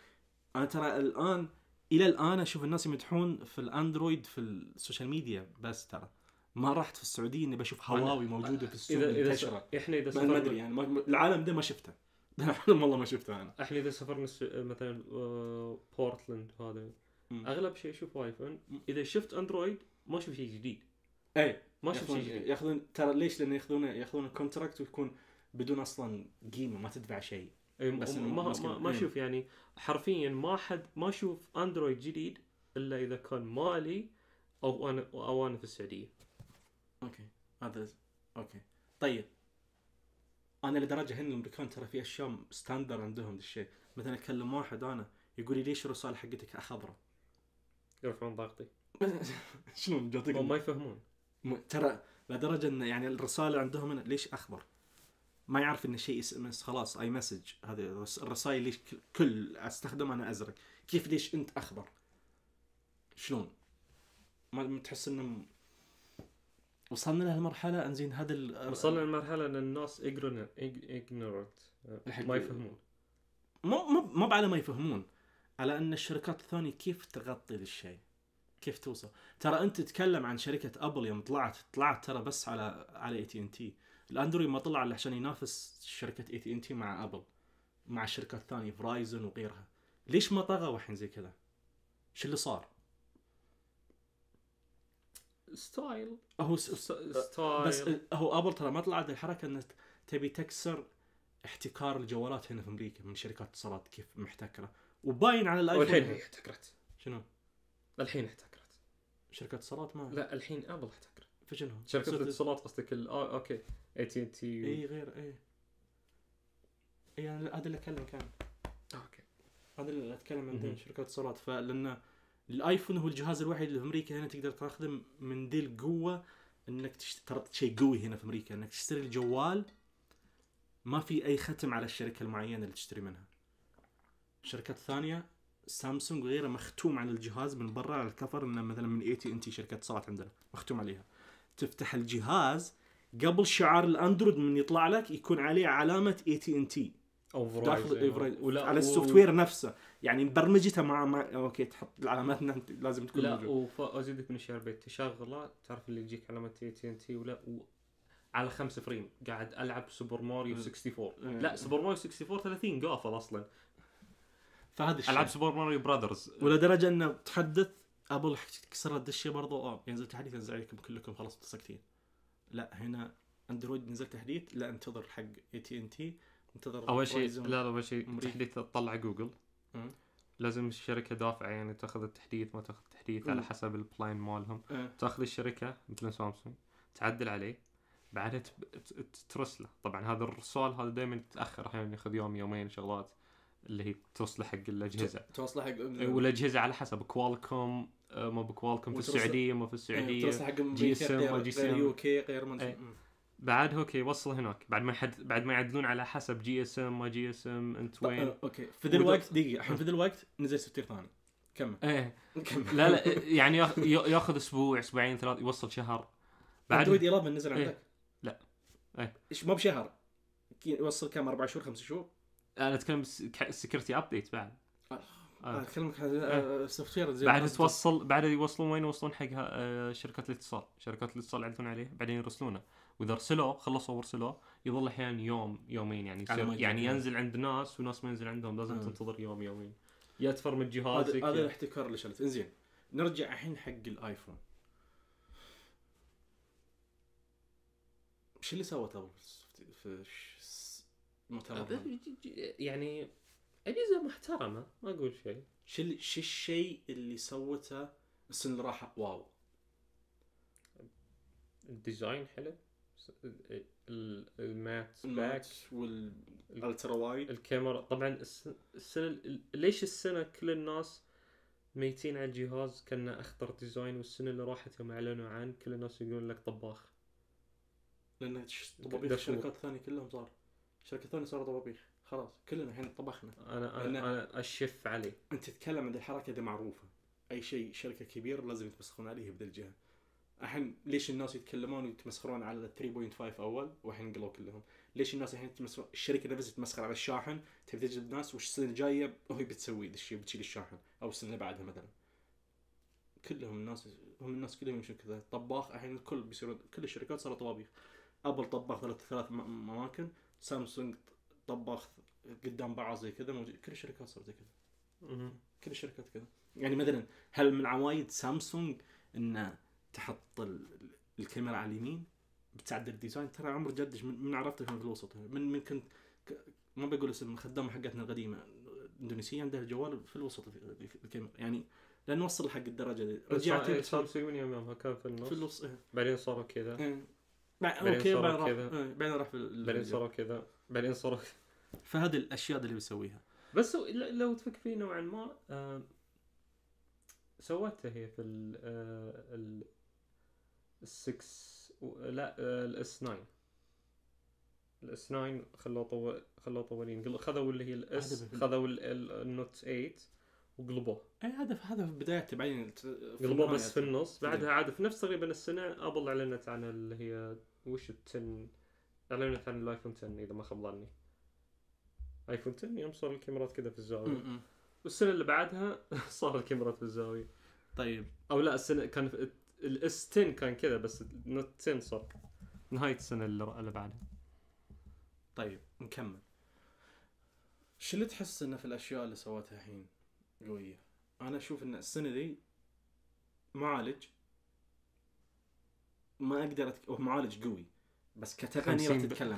انا ترى الان الى الان اشوف الناس يمدحون في الاندرويد في السوشيال ميديا بس ترى ما رحت في السعوديه اني بشوف هواوي موجوده في السوق إذا منتشره إذا احنا اذا سافرنا ما ادري يعني ما العالم ده ما شفته والله ما شفته انا احنا اذا سافرنا مثلا آه، بورتلاند هذا اغلب شيء اشوف ايفون اذا شفت اندرويد ما اشوف شيء جديد اي ما اشوف شيء جديد ياخذون ترى ليش؟ لان ياخذون ياخذون الكونتراكت ويكون بدون اصلا قيمه ما تدفع شيء إيه، بس ما ما, إيه. اشوف يعني حرفيا ما حد ما اشوف اندرويد جديد الا اذا كان مالي او انا او انا في السعوديه. اوكي هذا اوكي طيب انا لدرجه هن الامريكان ترى في اشياء ستاندر عندهم ذا الشيء مثلا اكلم واحد انا يقول لي ليش الرساله حقتك خضراء؟ يرفعون ضغطي شنو جاتك ما يفهمون ترى لدرجه انه يعني الرساله عندهم ليش اخضر؟ ما يعرف ان شيء اس ام اس خلاص اي مسج هذه الرسائل ليش كل استخدمها انا ازرق كيف ليش انت اخضر شلون ما تحس انه وصلنا لهالمرحله انزين هذا ال... وصلنا للمرحله ان الناس اجنورنت ما يفهمون مو مو مو على ما يفهمون على ان الشركات الثانيه كيف تغطي للشيء كيف توصل ترى انت تتكلم عن شركه ابل يوم طلعت طلعت ترى بس على على اي تي ان تي الاندرويد ما طلع الا عشان ينافس شركه اي تي ان تي مع ابل مع الشركات الثانيه فرايزن وغيرها ليش ما طغى وحين زي كذا شو اللي صار ستايل هو ستايل بس هو ابل ترى ما طلعت الحركه انها تبي تكسر احتكار الجوالات هنا في امريكا من شركات اتصالات كيف محتكره وباين على الايفون والحين هي احتكرت شنو؟ الحين احتكرت شركه اتصالات ما لا الحين ابل احتكرت فشنو؟ شركه الاتصالات قصدك آه، اوكي اي تي ان تي اي غير اي اي انا هذا اللي اتكلم كان اوكي هذا اللي اتكلم عن شركات اتصالات فلان الايفون هو الجهاز الوحيد اللي في امريكا هنا تقدر تاخذه من ذي القوه انك ترى شيء قوي هنا في امريكا انك تشتري الجوال ما في اي ختم على الشركه المعينه اللي تشتري منها الشركات الثانيه سامسونج وغيره مختوم على الجهاز من برا على الكفر انه مثلا من اي تي ان تي شركه اتصالات عندنا مختوم عليها تفتح الجهاز قبل شعار الاندرويد من يطلع لك يكون عليه علامه اي تي ان تي داخل ولا على السوفت وير نفسه يعني مبرمجته مع, ما اوكي تحط العلامات لازم تكون لا وازيدك من الشعر بيت تشغله تعرف اللي يجيك علامه اي تي ان تي ولا و... على خمسة فريم قاعد العب سوبر ماريو 64 لا سوبر ماريو 64 30 قافل اصلا فهذا الشيء العب سوبر ماريو براذرز ولدرجه انه تحدث ابل كسرت الشيء برضه اه ينزل تحديث ينزل عليكم كلكم خلاص ساكتين لا هنا اندرويد نزل تحديث لا انتظر حق اي تي ان تي انتظر اول شيء لا لا اول شيء تحديث تطلع جوجل أه. لازم الشركه دافعه يعني تاخذ التحديث ما تاخذ التحديث على أه. حسب البلاين مالهم أه. تاخذ الشركه مثل سامسونج تعدل عليه بعدها ترسله طبعا هذا الرسال هذا دائما يتاخر احيانا ياخذ يوم يومين شغلات اللي هي توصله حق الاجهزه توصله حق والاجهزه على حسب كوالكوم آه، ما بكوالكم في السعوديه ما في إيه، السعوديه توصله حق جي ام ما جي يو اوكي غير منسوب إيه. بعد اوكي وصل هناك بعد ما حد بعد ما يعدلون على حسب جي اس ام ما جي اس ام انت وين اوكي في ذا الوقت دقيقه الحين في ذا الوقت نزل تفكير ثاني كمل ايه كمل لا لا يعني ياخذ اسبوع اسبوعين ثلاث يوصل شهر بعد ويد 11 نزل إيه. عندك؟ لا ايش مو بشهر يوصل كم اربع شهور خمس شهور انا اتكلم سكيورتي ابديت بعد انا اكلمك عن سوفت وير بعد توصل بعد يوصلون وين يوصلون حق آه، شركات الاتصال شركات الاتصال يعرفون عليه بعدين يرسلونه واذا ارسلوه خلصوا وارسلوه يظل احيانا يوم يومين يعني يعني إيه. ينزل عند ناس وناس ما ينزل عندهم لازم آه. تنتظر يوم يومين يا تفرمت جهازك هذا الاحتكار اللي شلت انزين نرجع الحين حق الايفون شو اللي سوته في يعني اجهزه محترمه ما اقول شيء شو شو الشيء اللي سوته السنه اللي راحت واو الديزاين حلو المات الماتش والالترا وايد الكاميرا طبعا السنه ليش السنه كل الناس ميتين على الجهاز كانه اخطر ديزاين والسنه اللي راحت يوم اعلنوا عن كل الناس يقولون لك طباخ لان ش- الشركات الثانيه كلهم صار شركه ثانيه صارت طبابيخ خلاص كلنا الحين طبخنا انا انا, أنا اشف علي انت تتكلم عن الحركه دي معروفه اي شيء شركه كبيره لازم يتمسخرون عليه بذي الجهه الحين ليش الناس يتكلمون ويتمسخرون على 3.5 اول والحين قلوا كلهم ليش الناس الحين الشركه نفسها تتمسخر على الشاحن تبي تجذب ناس وش السنه الجايه هو بتسوي ذا الشيء بتشيل الشاحن او السنه اللي بعدها مثلا كلهم الناس هم الناس كلهم يمشون كذا طباخ الحين الكل بيصيرون كل الشركات صارت طبابيخ ابل طباخ ثلاث ثلاث اماكن سامسونج طباخ قدام بعض زي كذا موجود كل الشركات صارت زي كذا كل الشركات كذا يعني مثلا هل من عوايد سامسونج انه تحط الكاميرا على اليمين بتعدل الديزاين ترى عمر جدش من, من في الوسط من من كنت ما بقول اسم الخدامه حقتنا القديمه اندونيسيه عندها الجوال في الوسط الكاميرا يعني لنوصل حق الدرجه دي رجعت سامسونج من يومها كان في النص في النص إيه. بعدين صاروا كذا إيه. اوكي بعدين راح إيه، بعدين راح بعدين صاروا كذا بعدين صاروا فهذه الاشياء اللي بيسويها بس لو تفكر فيه نوعا ما سوتها هي في ال آه، ال 6 لا الاس 9 الاس 9 خلوه طول خلوه طولين خذوا اللي هي الاس خذوا النوت 8 وقلبوه اي هذا هذا في بدايته بعدين قلبوه بس في النص بعدها عاد في نفس تقريبا السنه ابل اعلنت عن اللي هي وش التن اعلنت عن الايفون 10 اذا ما خاب ايفون 10 يوم صار الكاميرات كذا في الزاويه م-م. والسنه اللي بعدها صار الكاميرات في الزاويه طيب او لا السنه كان الاس 10 كان كذا بس نوت 10 صار نهايه السنه اللي بعدها طيب نكمل شو اللي تحس انه في الاشياء اللي سوتها الحين قويه؟ انا اشوف ان السنه دي معالج ما اقدر أتك... هو معالج قوي بس كتقني راح تتكلم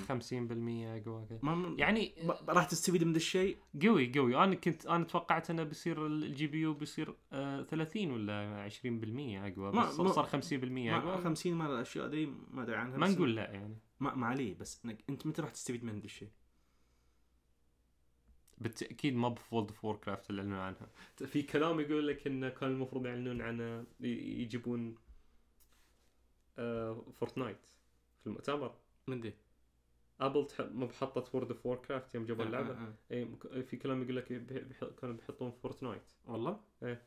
50% قوة من... يعني ب... راح تستفيد من الشيء قوي قوي انا كنت انا توقعت انه بيصير الجي بي يو بيصير آه 30 ولا 20% اقوى بس ما... صار 50% اقوى ما... 50 مال الاشياء دي ما ادري عنها ما نقول لا يعني ما, ما علي بس انك انت متى راح تستفيد من الشيء؟ بالتاكيد ما بفولد اوف وور كرافت اللي اعلنوا عنها في كلام يقول لك انه كان المفروض يعلنون عن يجيبون آه، فورتنايت في المؤتمر دي ابل بحطت وورد اوف كرافت يوم جابوا آه، آه، اللعبه آه آه. اي في كلام يقول لك كانوا بيحطون فورتنايت والله؟ ايه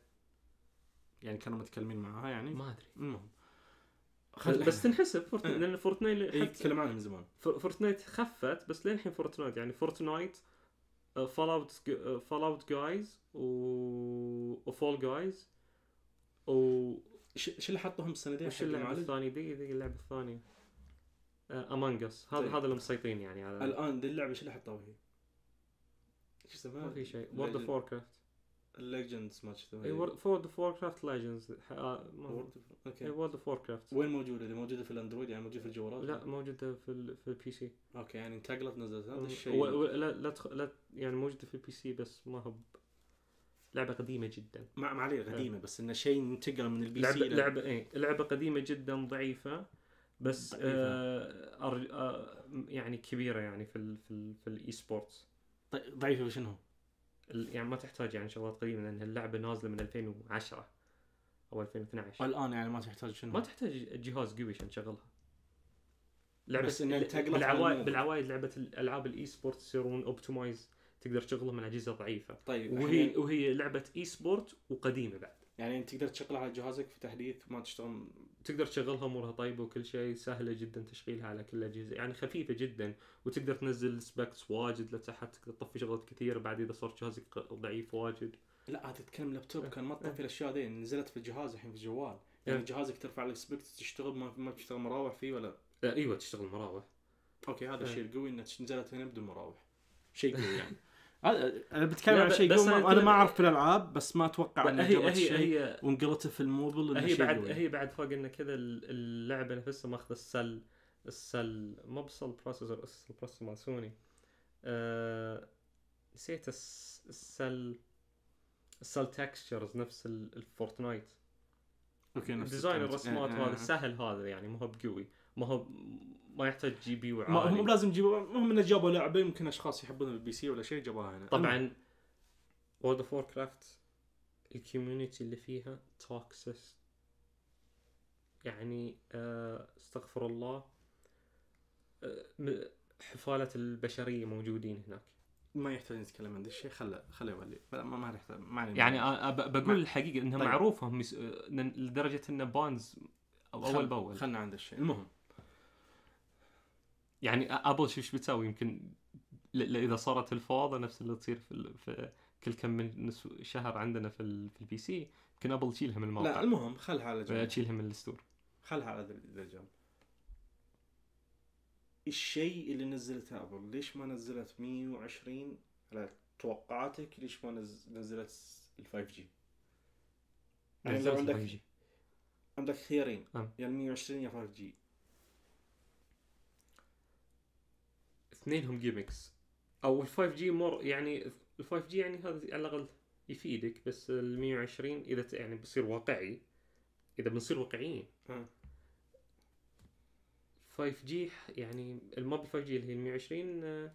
يعني كانوا متكلمين معاها يعني؟ ما ادري المهم بس تنحسب فورتنايت لان فورتنايت اي تكلم عنها من زمان فورتنايت خفت بس للحين فورتنايت يعني فورتنايت فال اوت فال اوت جايز وفول جايز و شو اللي حطهم السنه وش اللعبه الثانيه دي دقيقه اللعبه الثانيه امانج آه، اس هذا طيب. هذا اللي مسيطرين يعني على الان دي اللعبه شو اللي حطوها هي؟ شو اسمها؟ ما في شيء وورد اوف كرافت ليجندز ما شو اي وورد اوف كرافت ليجندز اوكي وورد اوف كرافت وين موجوده؟ دي موجوده في الاندرويد يعني موجوده في الجوالات؟ لا موجوده في ال... في البي سي اوكي يعني انتقلت نزلت هذا الشيء لا لا يعني موجوده في البي سي بس ما هو لعبه قديمه جدا ما عليه قديمه آه. بس انه شيء انتقل من البي لعبة سي لعبه لعبه ايه لعبه قديمه جدا ضعيفه بس ضعيفة. آه أر... آه يعني كبيره يعني في الـ في, الـ في الاي سبورتس ضعيفه بشنو؟ يعني ما تحتاج يعني شغلات قديمه لان اللعبه نازله من 2010 او 2012 الان يعني ما تحتاج شنو؟ ما تحتاج جهاز قوي عشان تشغلها لعبه بس بالعوائد بالعوائد لعبه الالعاب الاي سبورتس يصيرون اوبتمايز تقدر تشغله من اجهزه ضعيفه طيب وهي أحيان... وهي لعبه اي سبورت وقديمه بعد يعني انت تقدر تشغلها على جهازك في تحديث ما تشتغل تقدر تشغلها امورها طيبه وكل شيء سهله جدا تشغيلها على كل الاجهزه يعني خفيفه جدا وتقدر تنزل سبكس واجد لتحت تحت تقدر تطفي شغلات كثيره بعد اذا صار جهازك ضعيف واجد لا هذا تتكلم لابتوب كان ما إيه، تطفي إيه. الاشياء دي نزلت في الجهاز الحين في الجوال يعني إيه. جهازك ترفع لك سبكس تشتغل ما تشتغل مراوح فيه ولا ايوه تشتغل مراوح اوكي هذا الشيء القوي انها نزلت هنا بدون مراوح شيء قوي يعني انا بتكلم عن شيء قوي انا, ما اعرف في الالعاب بس ما اتوقع هي هي شيء وانقلته في الموبل هي بعد هي بعد فوق انه كذا اللعبه نفسها ماخذه السل السل مو بسل بروسيسور السل بروسيسور مال سوني آه، نسيت السل السل تكستشرز نفس الفورتنايت اوكي نفس الديزاين الرسمات إيه، إيه، هذا إيه. سهل هذا يعني ما هو بقوي ما هو ما يحتاج جي بي وعالي مو هم لازم يجيبوا المهم انه جابوا لعبه يمكن اشخاص يحبون البي سي ولا شيء جابوها هنا طبعا وورد اوف وور كرافت الكوميونتي اللي فيها توكسس يعني آه، استغفر الله آه، حفالة البشرية موجودين هناك ما يحتاج نتكلم عن ذا الشيء خله خله يولي ما ما نحتاج ما يعني آه، بقول الحقيقه انها طيب. لدرجه ان بانز خل... اول باول خلنا عند الشيء المهم يعني ابل شو بتسوي يمكن اذا صارت الفوضى نفس اللي تصير في, في كل كم من شهر عندنا في, في البي سي يمكن ابل تشيلها من الموقع لا المهم خلها على آه، جنب تشيلها من الستور خلها على الجنب الشيء اللي نزلته ابل ليش ما نزلت 120 على توقعاتك ليش ما نزلت ال 5 جي؟ يعني لو عندك عندك خيارين آه. يا يعني 120 يا 5 جي اثنينهم جيمكس او ال 5 جي مور يعني ال 5 جي يعني هذا على الاقل يفيدك بس ال 120 اذا يعني بصير واقعي اذا بنصير واقعيين 5 جي يعني الموب 5 جي اللي هي ال 120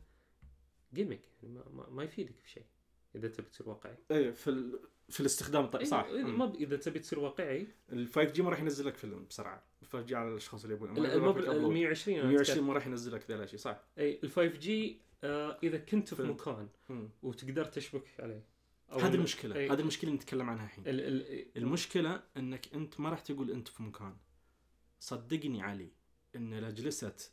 جيمك آه، يعني ما, ما, ما يفيدك في شيء اذا تبي تصير واقعي ايه في في الاستخدام طيب، الطبيعي صح إيه، ما ب... اذا تبي تصير واقعي ال 5 جي ما راح ينزل لك فيلم بسرعه ال 5 جي على الاشخاص اللي يبون ال 120 120 ما راح ينزل لك ذا الشيء صح اي ال 5 جي آه اذا كنت في مكان وتقدر تشبك عليه هذه المشكله أي... هذه المشكله اللي نتكلم عنها الحين ال... ال... المشكله انك انت ما راح تقول انت في مكان صدقني علي ان لو جلست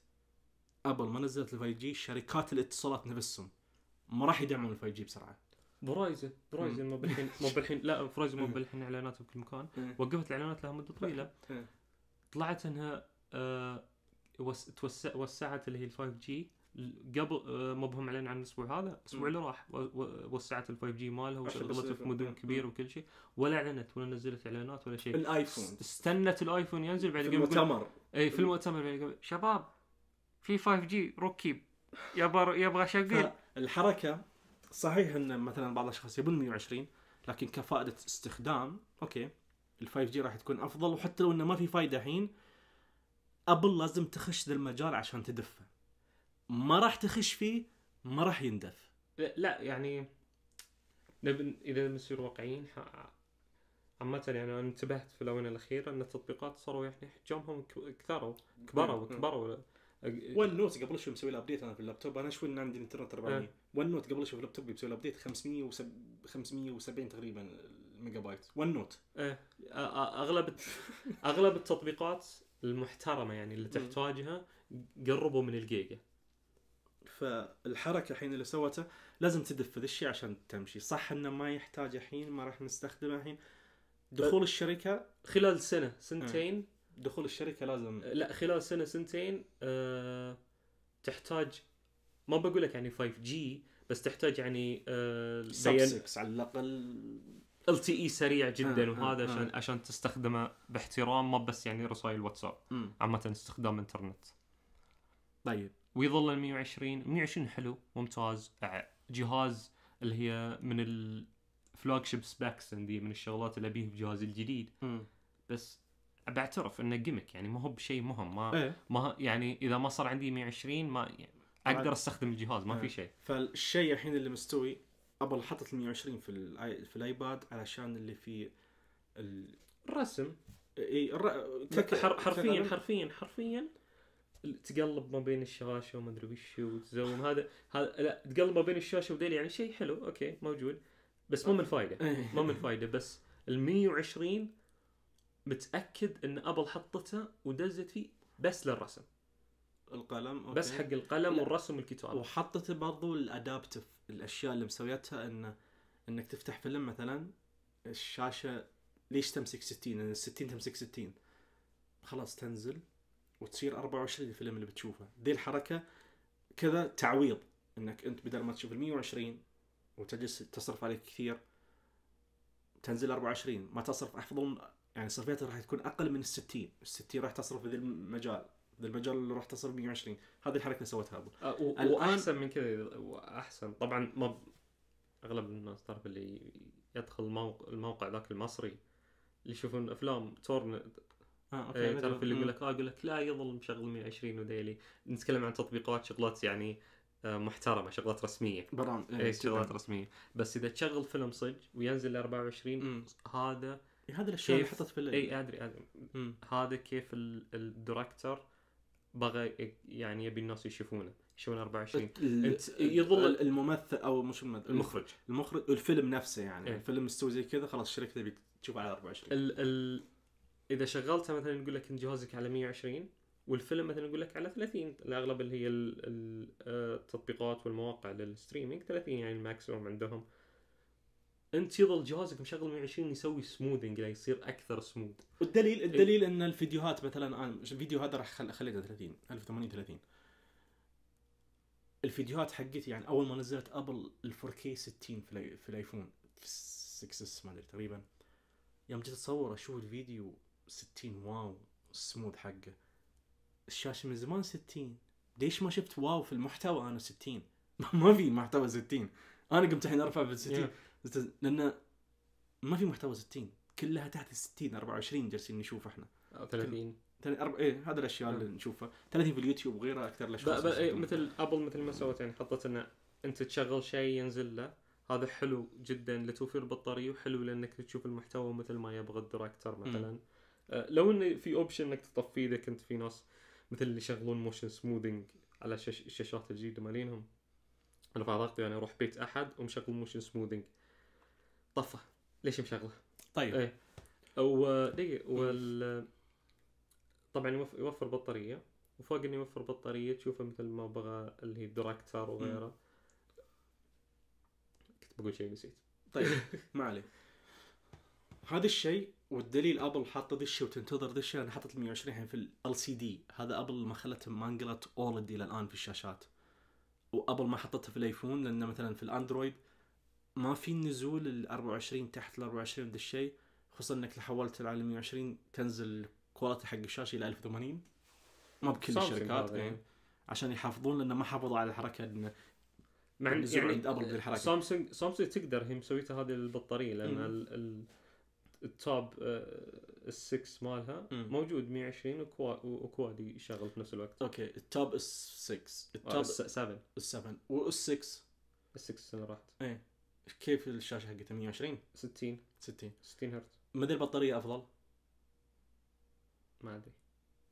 ابل ما نزلت ال 5 جي شركات الاتصالات نفسهم ما راح يدعمون ال 5 جي بسرعه فرايزن فرايزن مو بالحين مو بالحين لا فرايزن مو بالحين اعلانات بكل مكان وقفت الاعلانات لها مده طويله طلعت انها آه، توسع وسعت اللي هي ال 5 جي قبل آه، ما بهم علينا عن الاسبوع هذا الاسبوع اللي راح وسعت ال 5 جي مالها وشغلت في مدن كبيره وكل شيء ولا اعلنت ولا نزلت اعلانات ولا شيء الايفون استنت الايفون ينزل بعد في المؤتمر اي في المؤتمر شباب في 5 جي روكيب يبغى يبغى شغل الحركه صحيح ان مثلا بعض الاشخاص يبون 120 لكن كفائده استخدام اوكي ال 5 جي راح تكون افضل وحتى لو انه ما في فايده الحين ابل لازم تخش ذا المجال عشان تدفه ما راح تخش فيه ما راح يندف لا يعني اذا بنصير واقعيين عامة يعني انا انتبهت في الاونه الاخيره ان التطبيقات صاروا يعني حجمهم كثروا كبروا نعم. كبروا نوت قبل شوي مسوي له ابديت انا في اللابتوب انا شوي ان عندي انترنت 400 نعم. ون نوت قبل اشوف لابتوب بيسوي ابديت 570 570 تقريبا ميجا بايت ون نوت ايه اغلب اغلب التطبيقات المحترمه يعني اللي تحتاجها قربوا من الجيجا فالحركه الحين اللي سوته لازم تدف ذا الشيء عشان تمشي صح انه ما يحتاج الحين ما راح نستخدمه الحين دخول الشركه خلال سنه إيه. سنتين دخول الشركه لازم لا خلال سنه سنتين أه تحتاج ما بقول لك يعني 5 جي بس تحتاج يعني آه سبسكس على الاقل ال تي اي سريع جدا آه،, آه وهذا آه عشان آه. عشان تستخدمه باحترام ما بس يعني رسائل واتساب عامه استخدام انترنت طيب ويظل ال 120 120 حلو ممتاز آه، جهاز اللي هي من الفلاج شيب سباكس عندي من الشغلات اللي ابيه بجهازي الجديد م. بس بعترف انه جيمك يعني ما هو بشيء مهم ما إيه؟ ما يعني اذا ما صار عندي 120 ما يعني اقدر استخدم الجهاز ما في آه. شيء فالشيء الحين اللي مستوي ابل حطت 120 في الآي... في الايباد علشان اللي في ال... الرسم اي الر... تك... حرفيا حرفيا حرفيا تقلب ما بين الشاشه وما ادري وش وتزوم هذا هذا لا تقلب ما بين الشاشه وديل يعني شيء حلو اوكي موجود بس مو من فايده إيه. مو من فايده بس ال 120 متاكد ان ابل حطته ودزت فيه بس للرسم القلم أوكي. بس حق القلم والرسم والكتابه وحطته برضو الادابتف الاشياء اللي مسويتها انه انك تفتح فيلم مثلا الشاشه ليش تمسك 60 لان 60 تمسك 60 خلاص تنزل وتصير 24 الفيلم اللي بتشوفه ذي الحركه كذا تعويض انك انت بدل ما تشوف ال 120 وتجلس تصرف عليك كثير تنزل 24 ما تصرف افضل يعني صرفيتها راح تكون اقل من ال 60 ال 60 راح تصرف في ذي المجال ذا المجال اللي راح تصل 120 هذه الحركه سوتها ابل أه واحسن من كذا واحسن طبعا ما اغلب الناس تعرف اللي يدخل الموقع, الموقع ذاك المصري اللي يشوفون افلام تورن آه، أوكي. ايه تعرف اللي يقول لك اه يقول لك لا يظل مشغل 120 وديلي نتكلم عن تطبيقات شغلات يعني آه، محترمه شغلات رسميه برامج اي إيه، شغلات رسميه بس اذا تشغل فيلم صج وينزل ل 24 مم. هذا إيه، هذا الاشياء اللي حطت في اي ادري ادري هذا كيف الدراكتور بغى يعني يبي الناس يشوفونه يشوفون 24 انت يظل الممثل او مش الممثل المخرج المخرج الفيلم نفسه يعني إيه؟ الفيلم مستوي زي كذا خلاص الشركه تبي تشوفه على 24 ال ال اذا شغلتها مثلا يقول لك انت جهازك على 120 والفيلم مثلا يقول لك على 30 الاغلب اللي هي آه، التطبيقات والمواقع للستريمينج 30 يعني الماكسيموم عندهم انت يظل جهازك مشغل 120 يسوي سموذنج يعني يصير اكثر سموذ والدليل إيه. الدليل ان الفيديوهات مثلا انا الفيديو هذا راح اخليه 30 1038 الفيديوهات حقتي يعني اول ما نزلت ابل ال 4K 60 في, في الايفون في 6 اس ما ادري تقريبا يوم جيت اتصور اشوف الفيديو 60 واو السموذ حقه الشاشه من زمان 60 ليش ما شفت واو في المحتوى انا 60 ما في محتوى 60 انا قمت الحين ارفع بال 60 لان ما في محتوى 60 كلها تحت ال 60 24 جالسين نشوف احنا 30 ثاني أرب... ايه هذا الاشياء اللي نعم. نشوفها 30 في اليوتيوب وغيرها اكثر الاشخاص إيه مثل ابل مثل ما سوت يعني حطت انه انت تشغل شيء ينزل له هذا حلو جدا لتوفير البطاريه وحلو لانك تشوف المحتوى مثل ما يبغى الدراكتر مثلا آه لو انه في اوبشن انك تطفي اذا كنت في ناس مثل اللي يشغلون موشن سموذنج على الشاشات الجديده مالينهم انا بعض يعني اروح بيت احد ومشغل موشن سموذنج طفه ليش مشغله طيب ايه او دقيقه وال طبعا يوفر بطاريه وفوق انه يوفر بطاريه تشوفه مثل ما بغى اللي هي دراكتار وغيره كنت بقول شيء نسيت طيب ما عليه هذا الشيء والدليل ابل حاطه ذا الشيء وتنتظر ذا الشيء انا حاطط 120 الحين في ال سي دي هذا ابل ما خلته ما انقلت اولد الى الان في الشاشات وابل ما حطتها في الايفون لان مثلا في الاندرويد ما في نزول ال 24 تحت ال 24 بدا الشيء خصوصا انك لو حولت على 120 تنزل الكواليتي حق الشاشه الى 1080 ما بكل الشركات يعني. عشان يحافظون لانه ما حافظوا على الحركه انه مع يعني عند ابرد الحركه سامسونج سامسونج تقدر هي مسويتها هذه البطاريه لان التوب 6 التاب 6 مالها مم. موجود 120 وكوادي شغل في نفس الوقت اوكي التوب 6 التوب 7 ال7 وال6 ال6 السنه راحت ايه كيف الشاشه حقتها 120 60 60 60 هرتز مدى البطاريه افضل ما ادري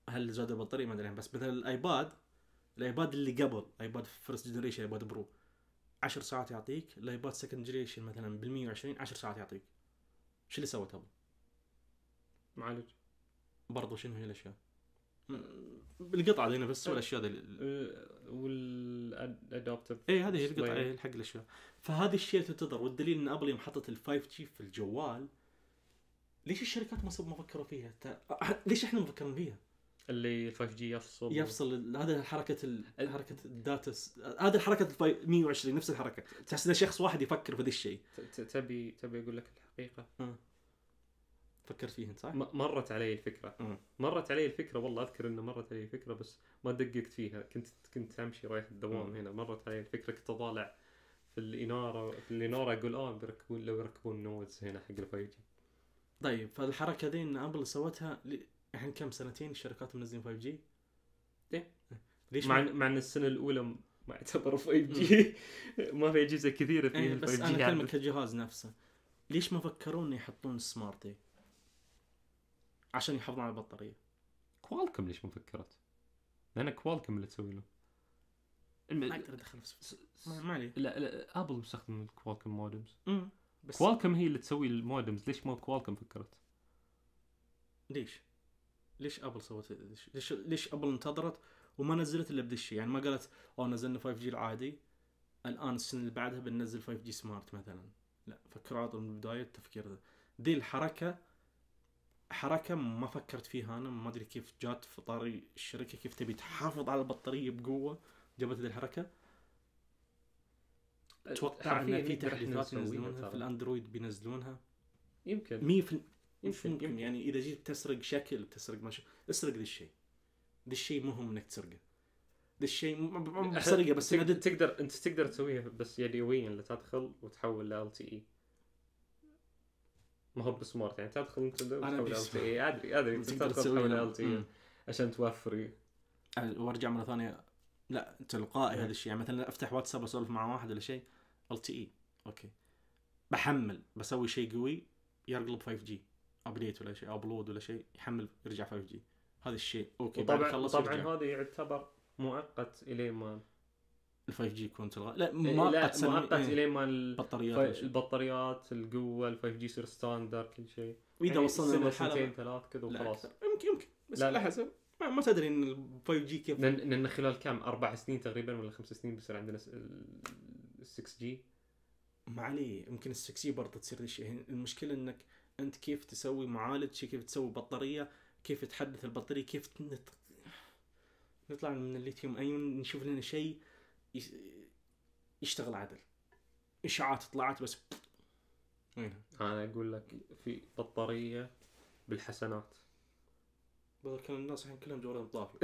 هل زاد البطاريه ما ادري بس مثلا الايباد الايباد اللي قبل ايباد فيرست جنريشن ايباد برو 10 ساعات يعطيك الايباد سكند جنريشن مثلا بال 120 10 ساعات يعطيك شو اللي سوى ابل؟ معالج برضو شنو هي الاشياء؟ بالقطعه ذينا بس والاشياء ذي أه، أه، والادابتف اي هذه هي القطعه إيه، حق الاشياء فهذه الشيء اللي تنتظر والدليل ان ابل يوم حطت ال 5 جي في الجوال ليش الشركات ما ما فكروا فيها؟ ليش احنا مفكرين فيها؟ اللي 5 جي يفصل يفصل هذا حركه ال... حركه الداتا هذا حركه 120 نفس الحركه تحس ان شخص واحد يفكر في ذا الشيء تبي تبي اقول لك الحقيقه آه. فكرت فيه انت صح؟ مرت علي الفكره مم. مرت علي الفكره والله اذكر انه مرت علي الفكره بس ما دققت فيها كنت كنت امشي رايح الدوام مم. هنا مرت علي الفكره كنت اطالع في الاناره في الاناره اقول اه بيركبون لو يركبون نودز هنا حق الفايف جي طيب فالحركه ذي ان ابل سوتها الحين كم سنتين الشركات منزلين 5 جي؟ ايه ليش مع مع ان السنه الاولى ما اعتبر 5 جي ما في اجهزه كثيره فيها 5 إيه، جي بس انا اكلمك الجهاز نفسه ليش ما فكروا انه يحطون سمارتي؟ عشان يحافظون على البطاريه كوالكم ليش ما فكرت؟ لان كوالكم اللي تسوي له الم... ما اقدر ادخل في ما, ما علي لا, لا ابل مستخدم الكوالكم مودمز امم بس كوالكم هي اللي تسوي المودمز ليش ما كوالكم فكرت؟ ليش؟ ليش ابل سوت ليش ليش ابل انتظرت وما نزلت الا بذا الشيء يعني ما قالت اوه نزلنا 5 جي العادي الان السنه اللي بعدها بننزل 5 جي سمارت مثلا لا فكروا على من البدايه التفكير ذا الحركه حركه ما فكرت فيها انا ما ادري كيف جات في طاري الشركه كيف تبي تحافظ على البطاريه بقوه جابت هذه الحركه اتوقع ان في تحديثات بينزلونها في الاندرويد بينزلونها يمكن 100% يمكن, يمكن يعني اذا جيت تسرق شكل بتسرق ما اسرق ذا الشيء ذا الشيء مهم انك تسرقه ذا الشيء سرقه بس تقدر انت تقدر تسويها بس يدويا يعني لا تدخل وتحول ل تي اي ما هو بسمارت يعني تدخل انت ال تي e. إيه، ادري ادري تدخل تحول ال تي e عشان توفري وارجع مره ثانيه لا تلقائي نعم. هذا الشيء يعني مثلا افتح واتساب اسولف مع واحد ولا شيء ال تي اي اوكي بحمل بسوي شيء قوي يقلب 5 جي ابديت ولا شيء ابلود ولا شيء يحمل يرجع 5 جي هذا الشيء اوكي طبعا طبعا هذا يعتبر مؤقت الين ما ال5 جي يكون تلغى لا إيه، ما لا مؤقت إيه، الين ما البطاريات البطاريات القوه ال5 جي يصير ستاندر كل شيء واذا يعني وصلنا لمرحله سنتين ثلاث كذا وخلاص يمكن يمكن بس لا على حسب ما, ما تدري ان 5 جي كيف لان خلال كم اربع سنين تقريبا ولا خمس سنين بيصير عندنا ال 6 جي ما عليه يمكن ال 6 جي برضه تصير الشيء المشكله انك انت كيف تسوي معالج كيف تسوي بطاريه كيف تحدث البطاريه كيف نت... نطلع من الليثيوم ايون نشوف لنا شيء يشتغل عدل اشاعات طلعت بس نعم. انا اقول لك في بطاريه بالحسنات كان الناس الحين كلهم جوالهم طافي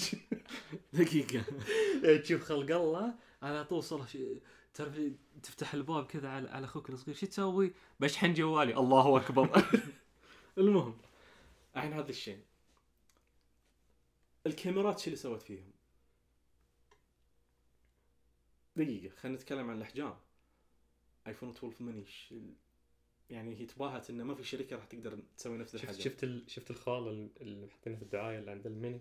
دقيقه إيه، تشوف خلق الله على طول صار تعرف تفتح الباب كذا على على اخوك الصغير شو تسوي؟ بشحن جوالي الله اكبر المهم الحين هذا الشيء الكاميرات شو اللي سوت فيهم؟ دقيقه خلينا نتكلم عن الاحجام ايفون 12 ميني يعني هي تباهت انه ما في شركه راح تقدر تسوي نفس الحاجه شفت شفت ال... شفت الخال اللي حاطينه في الدعايه اللي عند الميني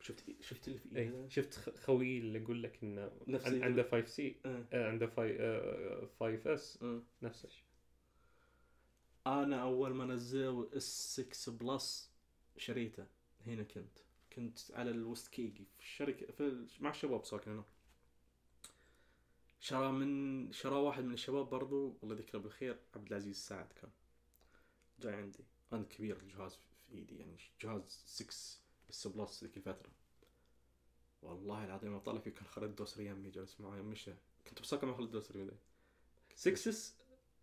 شفت إيه؟ شفت اللي في ايه شفت خوي اللي يقول لك انه نفس عنده 5 سي آه. آه، عنده 5 اس آه، نفس الشيء انا اول ما نزلوا اس 6 بلس شريته هنا كنت كنت على الوست كيجي في الشركه في مع الشباب ساكن هناك شرى من شرى واحد من الشباب برضو الله يذكره بالخير عبد العزيز السعد كان جاي عندي انا كبير الجهاز في ايدي يعني جهاز 6 بس بلس ذيك الفتره والله العظيم طلع فيه كان خالد الدوسري يمي جلس معي مشى كنت بسكر مع خالد الدوسري 6 اس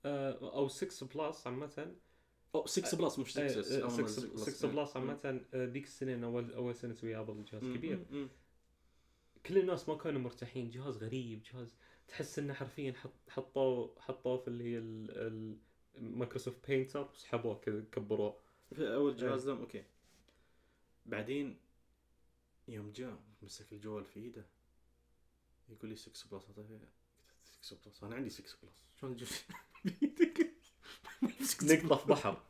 او 6 بلس عامه او 6 بلس آه، مش 6 اس 6 بلس عامه آه، ذيك السنه اول اول سنه ويا ابل جهاز كبير كل الناس ما كانوا مرتاحين جهاز غريب جهاز تحس انه حرفيا حطوه حطوه في اللي هي مايكروسوفت بينتر وسحبوه كذا كبروه في اول إيه. جهاز لهم اوكي بعدين يوم جاء مسك الجوال في ايده يقول لي 6 بلس 6 بلس انا عندي 6 بلس شلون تجيب نقطه في بحر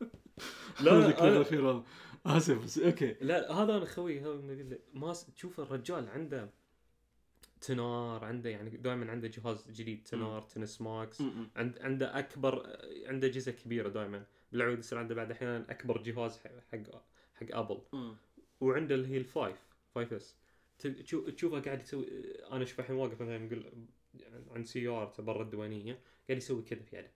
لا لا لا اسف بس اوكي لا هذا انا خوي هذا ما تشوف الرجال عنده تنار عنده يعني دائما عنده جهاز جديد تنار تنس ماكس عند عنده اكبر عنده اجهزه كبيره دائما بالعود يصير عنده بعد احيانا اكبر جهاز حق حق ابل وعنده اللي هي الفايف فايف اس تشوفه قاعد يسوي انا اشوف الحين واقف مثلا يقول عن سيارته برا الديوانيه قاعد يسوي كذا في يده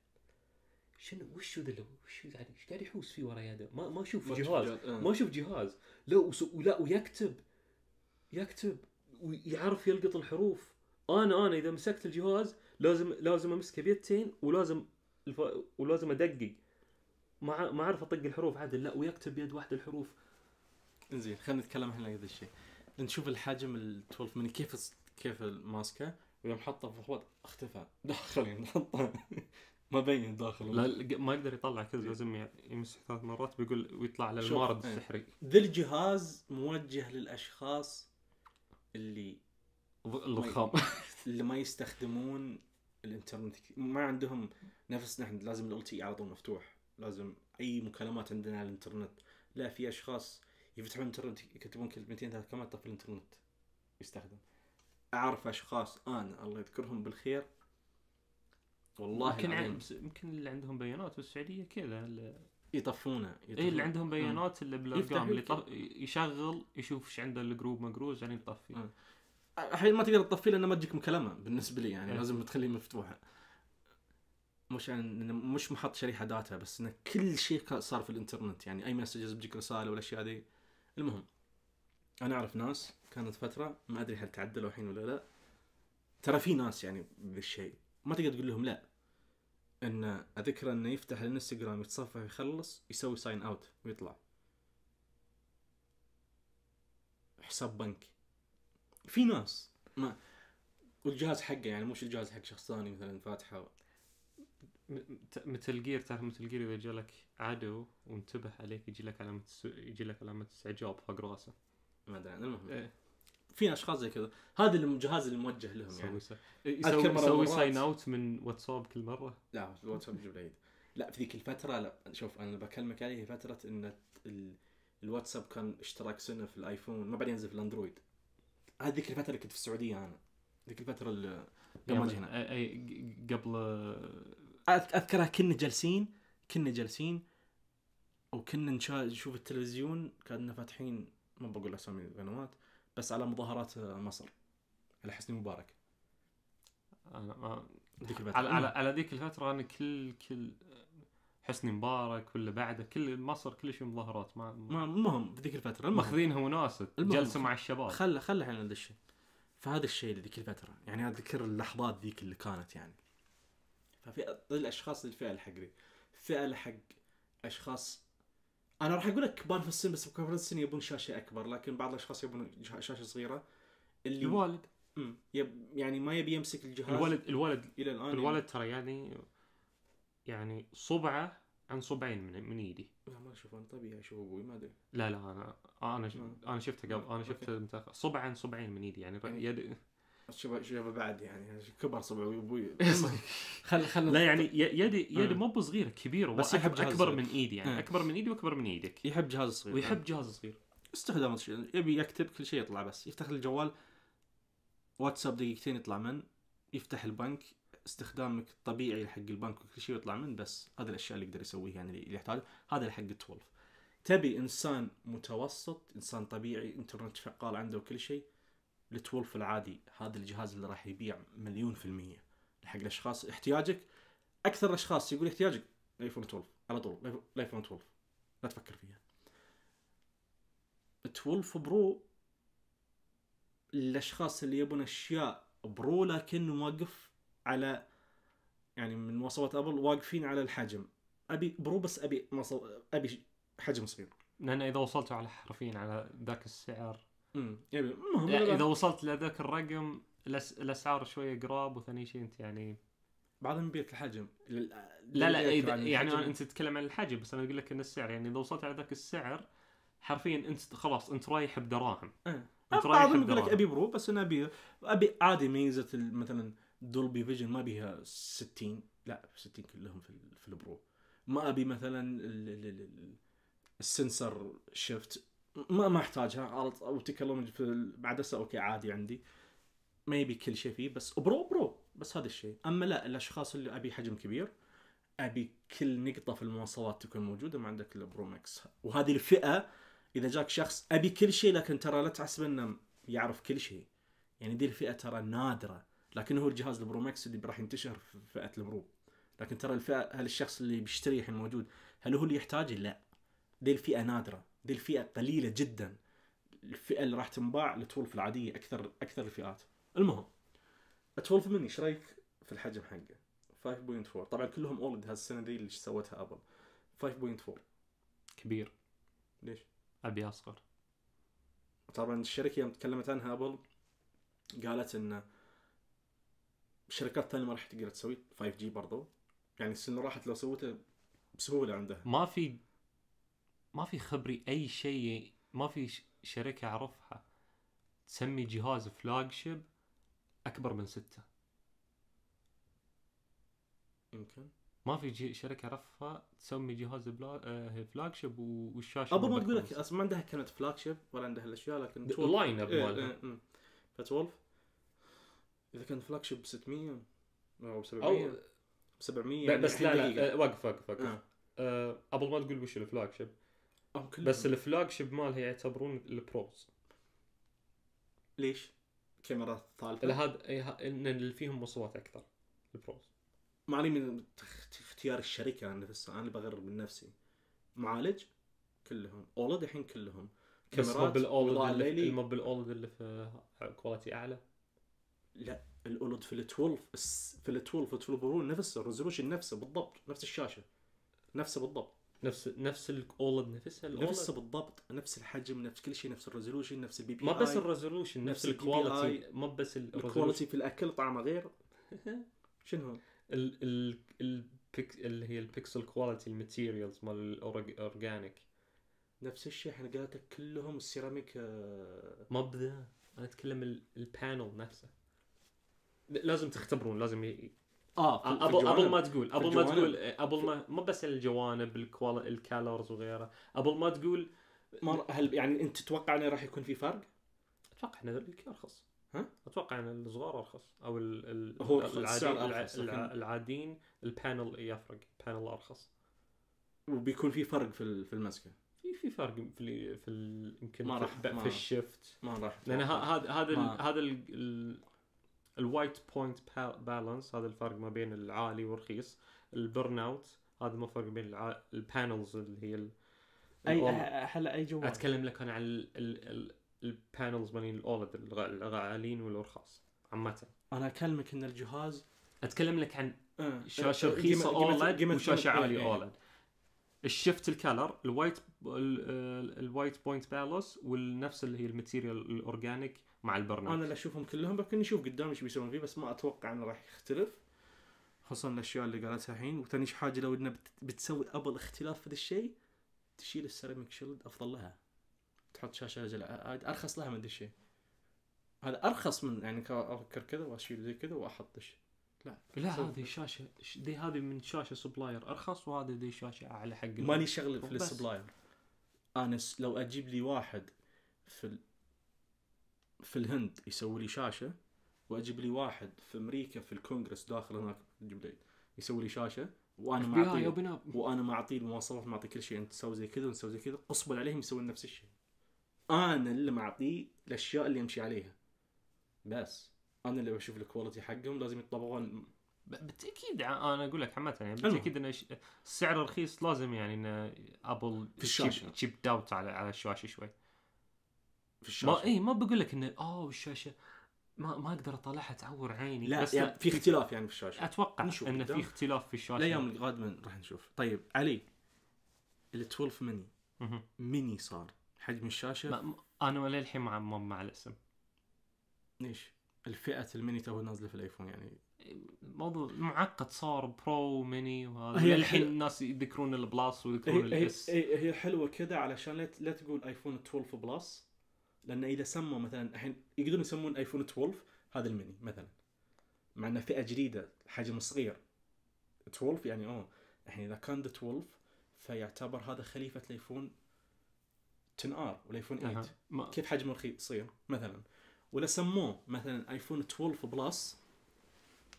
شنو وش ذا وش قاعد ايش قاعد يحوس فيه ورا يده ما ما اشوف جهاز آه. ما اشوف جهاز لا ولا ويكتب يكتب ويعرف يلقط الحروف انا انا اذا مسكت الجهاز لازم لازم امسكه بيدتين ولازم الف... ولازم ادقق ما ما اعرف اطق الحروف عدل لا ويكتب بيد واحده الحروف زين خلينا نتكلم احنا هذا الشيء نشوف الحجم ال 12 من كيف كيف الماسكه ويوم حطه في الخوات اختفى داخل حطه ما بين داخل لا ما يقدر يطلع كذا إيه. لازم يمسح ثلاث مرات بيقول ويطلع له المارد إيه. السحري ذا الجهاز موجه للاشخاص اللي الرخام اللي ما يستخدمون الانترنت ما عندهم نفس نحن لازم الال تي e على طول مفتوح لازم اي مكالمات عندنا على الانترنت لا في اشخاص يفتحون الانترنت يكتبون كلمتين ثلاث كلمات طف الانترنت يستخدم اعرف اشخاص انا الله يذكرهم بالخير والله يمكن يمكن اللي عندهم بيانات بالسعوديه كذا يطفونه اي اللي عندهم بيانات اللي بالارقام اللي طف... يشغل يشوف ايش عنده الجروب مقروز يعني يطفي الحين ما تقدر تطفيه لانه ما تجيك مكالمه بالنسبه لي يعني إيه. لازم تخليه مفتوحه مش يعني مش محط شريحه داتا بس انه كل شيء صار في الانترنت يعني اي مسجز بتجيك رساله والاشياء دي المهم انا اعرف ناس كانت فتره ما ادري هل تعدلوا الحين ولا لا ترى في ناس يعني بالشيء ما تقدر تقول لهم لا ان اذكر انه يفتح الانستغرام يتصفح يخلص يسوي ساين اوت ويطلع حساب بنك في ناس ما والجهاز حقه يعني مش الجهاز حق شخص ثاني مثلا فاتحه مثل جير تعرف مثل جير اذا جا لك عدو وانتبه عليك يجي لك علامه يجي لك علامه استعجاب فوق راسه ما ادري المهم إيه. في اشخاص زي كذا هذا الجهاز الموجه لهم يعني يسوي يسوي, يسوي ساين اوت من واتساب كل مره لا الواتساب يجيب العيد لا في ذيك الفتره لا شوف انا بكلمك عليه فتره ان الواتساب كان اشتراك سنه في الايفون ما بعدين ينزل في الاندرويد هذيك الفتره اللي كنت في السعوديه انا ذيك الفتره اللي قبل هنا اي قبل اذكرها كنا جالسين كنا جالسين وكنا نشوف التلفزيون كنا فاتحين ما بقول اسامي القنوات بس على مظاهرات آه، مصر على حسني مبارك انا ما ديك الفترة. على, على على ذيك الفتره انا كل كل آه، حسني مبارك ولا بعده كل مصر كل شيء مظاهرات ما المهم في ذيك الفتره ماخذينها وناس جلسه مع الشباب خله خله احنا ذا الشيء فهذا الشيء ذيك الفتره يعني اذكر اللحظات ذيك اللي كانت يعني ففي الاشخاص الفئه الحقري فئه حق اشخاص انا راح اقول لك كبار في السن بس كبار في السن يبون شاشه اكبر لكن بعض الاشخاص يبون شاشه صغيره اللي الوالد امم يعني ما يبي يمسك الجهاز الوالد الوالد الى الان يعني. الوالد ترى يعني يعني صبعه عن صبعين من من ايدي لا ما اشوف انا طبيعي اشوف ابوي ما ادري لا لا انا انا انا شفته قبل انا شفته متاخر صبع عن صبعين من ايدي يعني إيه. يد شوف شوف بعد يعني, يعني كبر صبعي ابوي إيه خل خل لا يعني يدي آه. يدي مو بصغيره كبيره بس يحب جهاز اكبر من ايدي يعني آه. اكبر من ايدي واكبر من ايدك يحب جهاز صغير ويحب جهاز صغير استخدام يبي يكتب كل شيء يطلع بس يفتح الجوال واتساب دقيقتين يطلع من يفتح البنك استخدامك الطبيعي حق البنك وكل شيء يطلع من بس هذه الاشياء اللي يقدر يسويها يعني اللي يحتاج هذا حق 12 تبي انسان متوسط انسان طبيعي انترنت شغال عنده وكل شيء التولف العادي هذا الجهاز اللي راح يبيع مليون في المية حق الاشخاص احتياجك اكثر الاشخاص يقول احتياجك الايفون 12 على طول الايفون 12 لا تفكر فيها 12 برو الاشخاص اللي يبون اشياء برو لكن واقف على يعني من مواصفات ابل واقفين على الحجم ابي برو بس ابي ابي حجم صغير لان اذا وصلتوا على حرفيا على ذاك السعر يعني يعني اذا وصلت لذاك الرقم الاسعار شويه قراب وثاني شيء انت يعني بعضهم يبيعك الحجم لا لا يعني, يعني الحجم. انت تتكلم عن الحجم بس انا اقول لك ان السعر يعني اذا وصلت على ذاك السعر حرفيا انت خلاص انت رايح بدراهم إيه. انت رايح بعضهم يقول لك ابي برو بس انا ابي ابي عادي ميزه مثلا دولبي فيجن ما بيها 60 لا 60 كلهم في, في البرو ما ابي مثلا السنسر شيفت ما ما احتاجها غلط او تكلم في العدسه اوكي عادي عندي ما يبي كل شيء فيه بس برو برو بس هذا الشيء اما لا الاشخاص اللي ابي حجم كبير ابي كل نقطه في المواصفات تكون موجوده ما عندك الا برو ماكس وهذه الفئه اذا جاك شخص ابي كل شيء لكن ترى لا تحسب انه يعرف كل شيء يعني دي الفئه ترى نادره لكن هو الجهاز البرو ماكس اللي راح ينتشر في فئه البرو لكن ترى الفئه هل الشخص اللي بيشتري الحين موجود هل هو اللي يحتاجه لا دي الفئه نادره دي الفئه قليله جدا الفئه اللي راح تنباع لتولف العاديه اكثر اكثر الفئات المهم تولف مني ايش رايك في الحجم حقه 5.4 طبعا كلهم اولد هالسنه ذي اللي سوتها ابل 5.4 كبير ليش؟ ابي اصغر طبعا الشركه يوم تكلمت عنها ابل قالت ان الشركات الثانيه ما راح تقدر تسوي 5 جي برضو يعني السنه راحت لو سوته بسهوله عنده ما في ما في خبري اي شيء ما في شركه اعرفها تسمي جهاز فلاج شيب اكبر من سته يمكن ما في شركه اعرفها تسمي جهاز بلا... فلاج آه، شيب والشاشه ابو ما اقول لك اصلا ما عندها كانت فلاج شيب ولا عندها الاشياء لكن اللاين اب إيه، مالها إيه، إيه. ف 12 اذا كان فلاج شيب 600 او 700 او 700 يعني بس لا لا وقف وقف وقف قبل ما تقول وش الفلاج شيب بس الفلاج شيب مالها يعتبرون البروز ليش؟ كاميرات ثالثه؟ هذا إيه، ان اللي فيهم مصوات اكثر البروز معني من اختيار الشركه نفسها انا اللي بغرب من نفسي معالج كلهم اولد الحين كلهم كاميرات مب الاولد المب الاولد اللي في كواليتي اعلى لا الاولد في ال12 في ال12 في ال12 نفسه الريزولوشن نفسه بالضبط نفس الشاشه نفسه بالضبط نفس نفس الاولد نفسها الأولد. نفس بالضبط نفس الحجم نفس كل شيء نفس الريزولوشن نفس البي بي ما بس الريزولوشن نفس, الكواليتي ما بس الكواليتي في الاكل طعمه غير شنو ال ال اللي هي البيكسل كواليتي الماتيريالز مال الاورجانيك نفس الشيء احنا قالتك كلهم السيراميك آه، ما بذا انا اتكلم البانل نفسه لازم تختبرون لازم اه قبل قبل ما تقول قبل ما تقول قبل ما مو بس الجوانب الكوال... الكالورز وغيره قبل ما تقول ما هل يعني انت تتوقع انه راح يكون في فرق؟ اتوقع ان ارخص ها؟ اتوقع ان الصغار ارخص او ال... ال... هو العاديين أرخص. العاديين البانل يفرق البانل ارخص وبيكون في فرق في في المسكه في في فرق في في ال يمكن في, في الشفت ما راح لان هذا هذا هذا الوايت بوينت بالانس هذا الفرق ما بين العالي والرخيص البرن اوت هذا ما فرق بين البانلز اللي هي ال... اي هلا اي جوال اتكلم لك انا عن البانلز مالين الاولد الغاليين والرخاص عامه انا اكلمك ان الجهاز اتكلم لك عن آه، شاشه آه، رخيصه اولد وشاشه عاليه اولد الشفت الكلر الوايت الوايت بوينت بالانس والنفس اللي هي الماتيريال الاورجانيك مع البرنامج انا اللي اشوفهم كلهم لكن نشوف قدام ايش بيسوون فيه بس ما اتوقع انه راح يختلف خصوصا الاشياء اللي قالتها الحين وثاني حاجه لو انه بتسوي ابل اختلاف في الشيء تشيل السيراميك شيلد افضل لها تحط شاشه جل... ارخص لها من الشيء هذا ارخص من يعني افكر كذا واشيل زي كذا واحطش لا لا هذه شاشه دي هذه من شاشه سبلاير ارخص وهذه دي شاشه اعلى حق ماني شغل في السبلاير انا لو اجيب لي واحد في في الهند يسوي لي شاشه واجيب لي واحد في امريكا في الكونغرس داخل هناك جبليت يسوي لي شاشه وانا ما اعطيه وانا ما اعطيه المواصفات ما اعطيه كل شيء انت تسوي زي كذا ونسوي زي كذا اصبر عليهم يسوون نفس الشيء انا اللي معطيه الاشياء اللي يمشي عليها بس انا اللي بشوف الكواليتي حقهم لازم يتطبقون بالتاكيد انا اقول لك عامه يعني بالتاكيد انه السعر رخيص لازم يعني انه ابل في الشاشه تشيب داوت على على الشاشه شوي في الشاشه إيه، ما اي ما بقول لك انه اه الشاشه ما ما اقدر اطالعها تعور عيني لا بس يعني في اختلاف يعني في الشاشه اتوقع نشوف انه في اختلاف في الشاشه الايام القادمه راح نشوف طيب علي ال 12 ميني ميني صار حجم الشاشه ما انا للحين ما معمم مع الاسم ليش؟ الفئه الميني تو نازله في الايفون يعني موضوع معقد صار برو ميني وهذا هي الحين الناس يذكرون البلاس ويذكرون الاس هي, هي الحلوه كذا علشان لا تقول ايفون 12 بلس لان اذا سموا مثلا الحين يقدرون يسمون ايفون 12 هذا الميني مثلا مع انه فئه جديده حجم صغير 12 يعني اوه الحين اذا كان ذا 12 فيعتبر هذا خليفه الايفون 10 ار والايفون 8 أه. ما. كيف حجمه رخيص صغير مثلا ولا سموه مثلا ايفون 12 بلس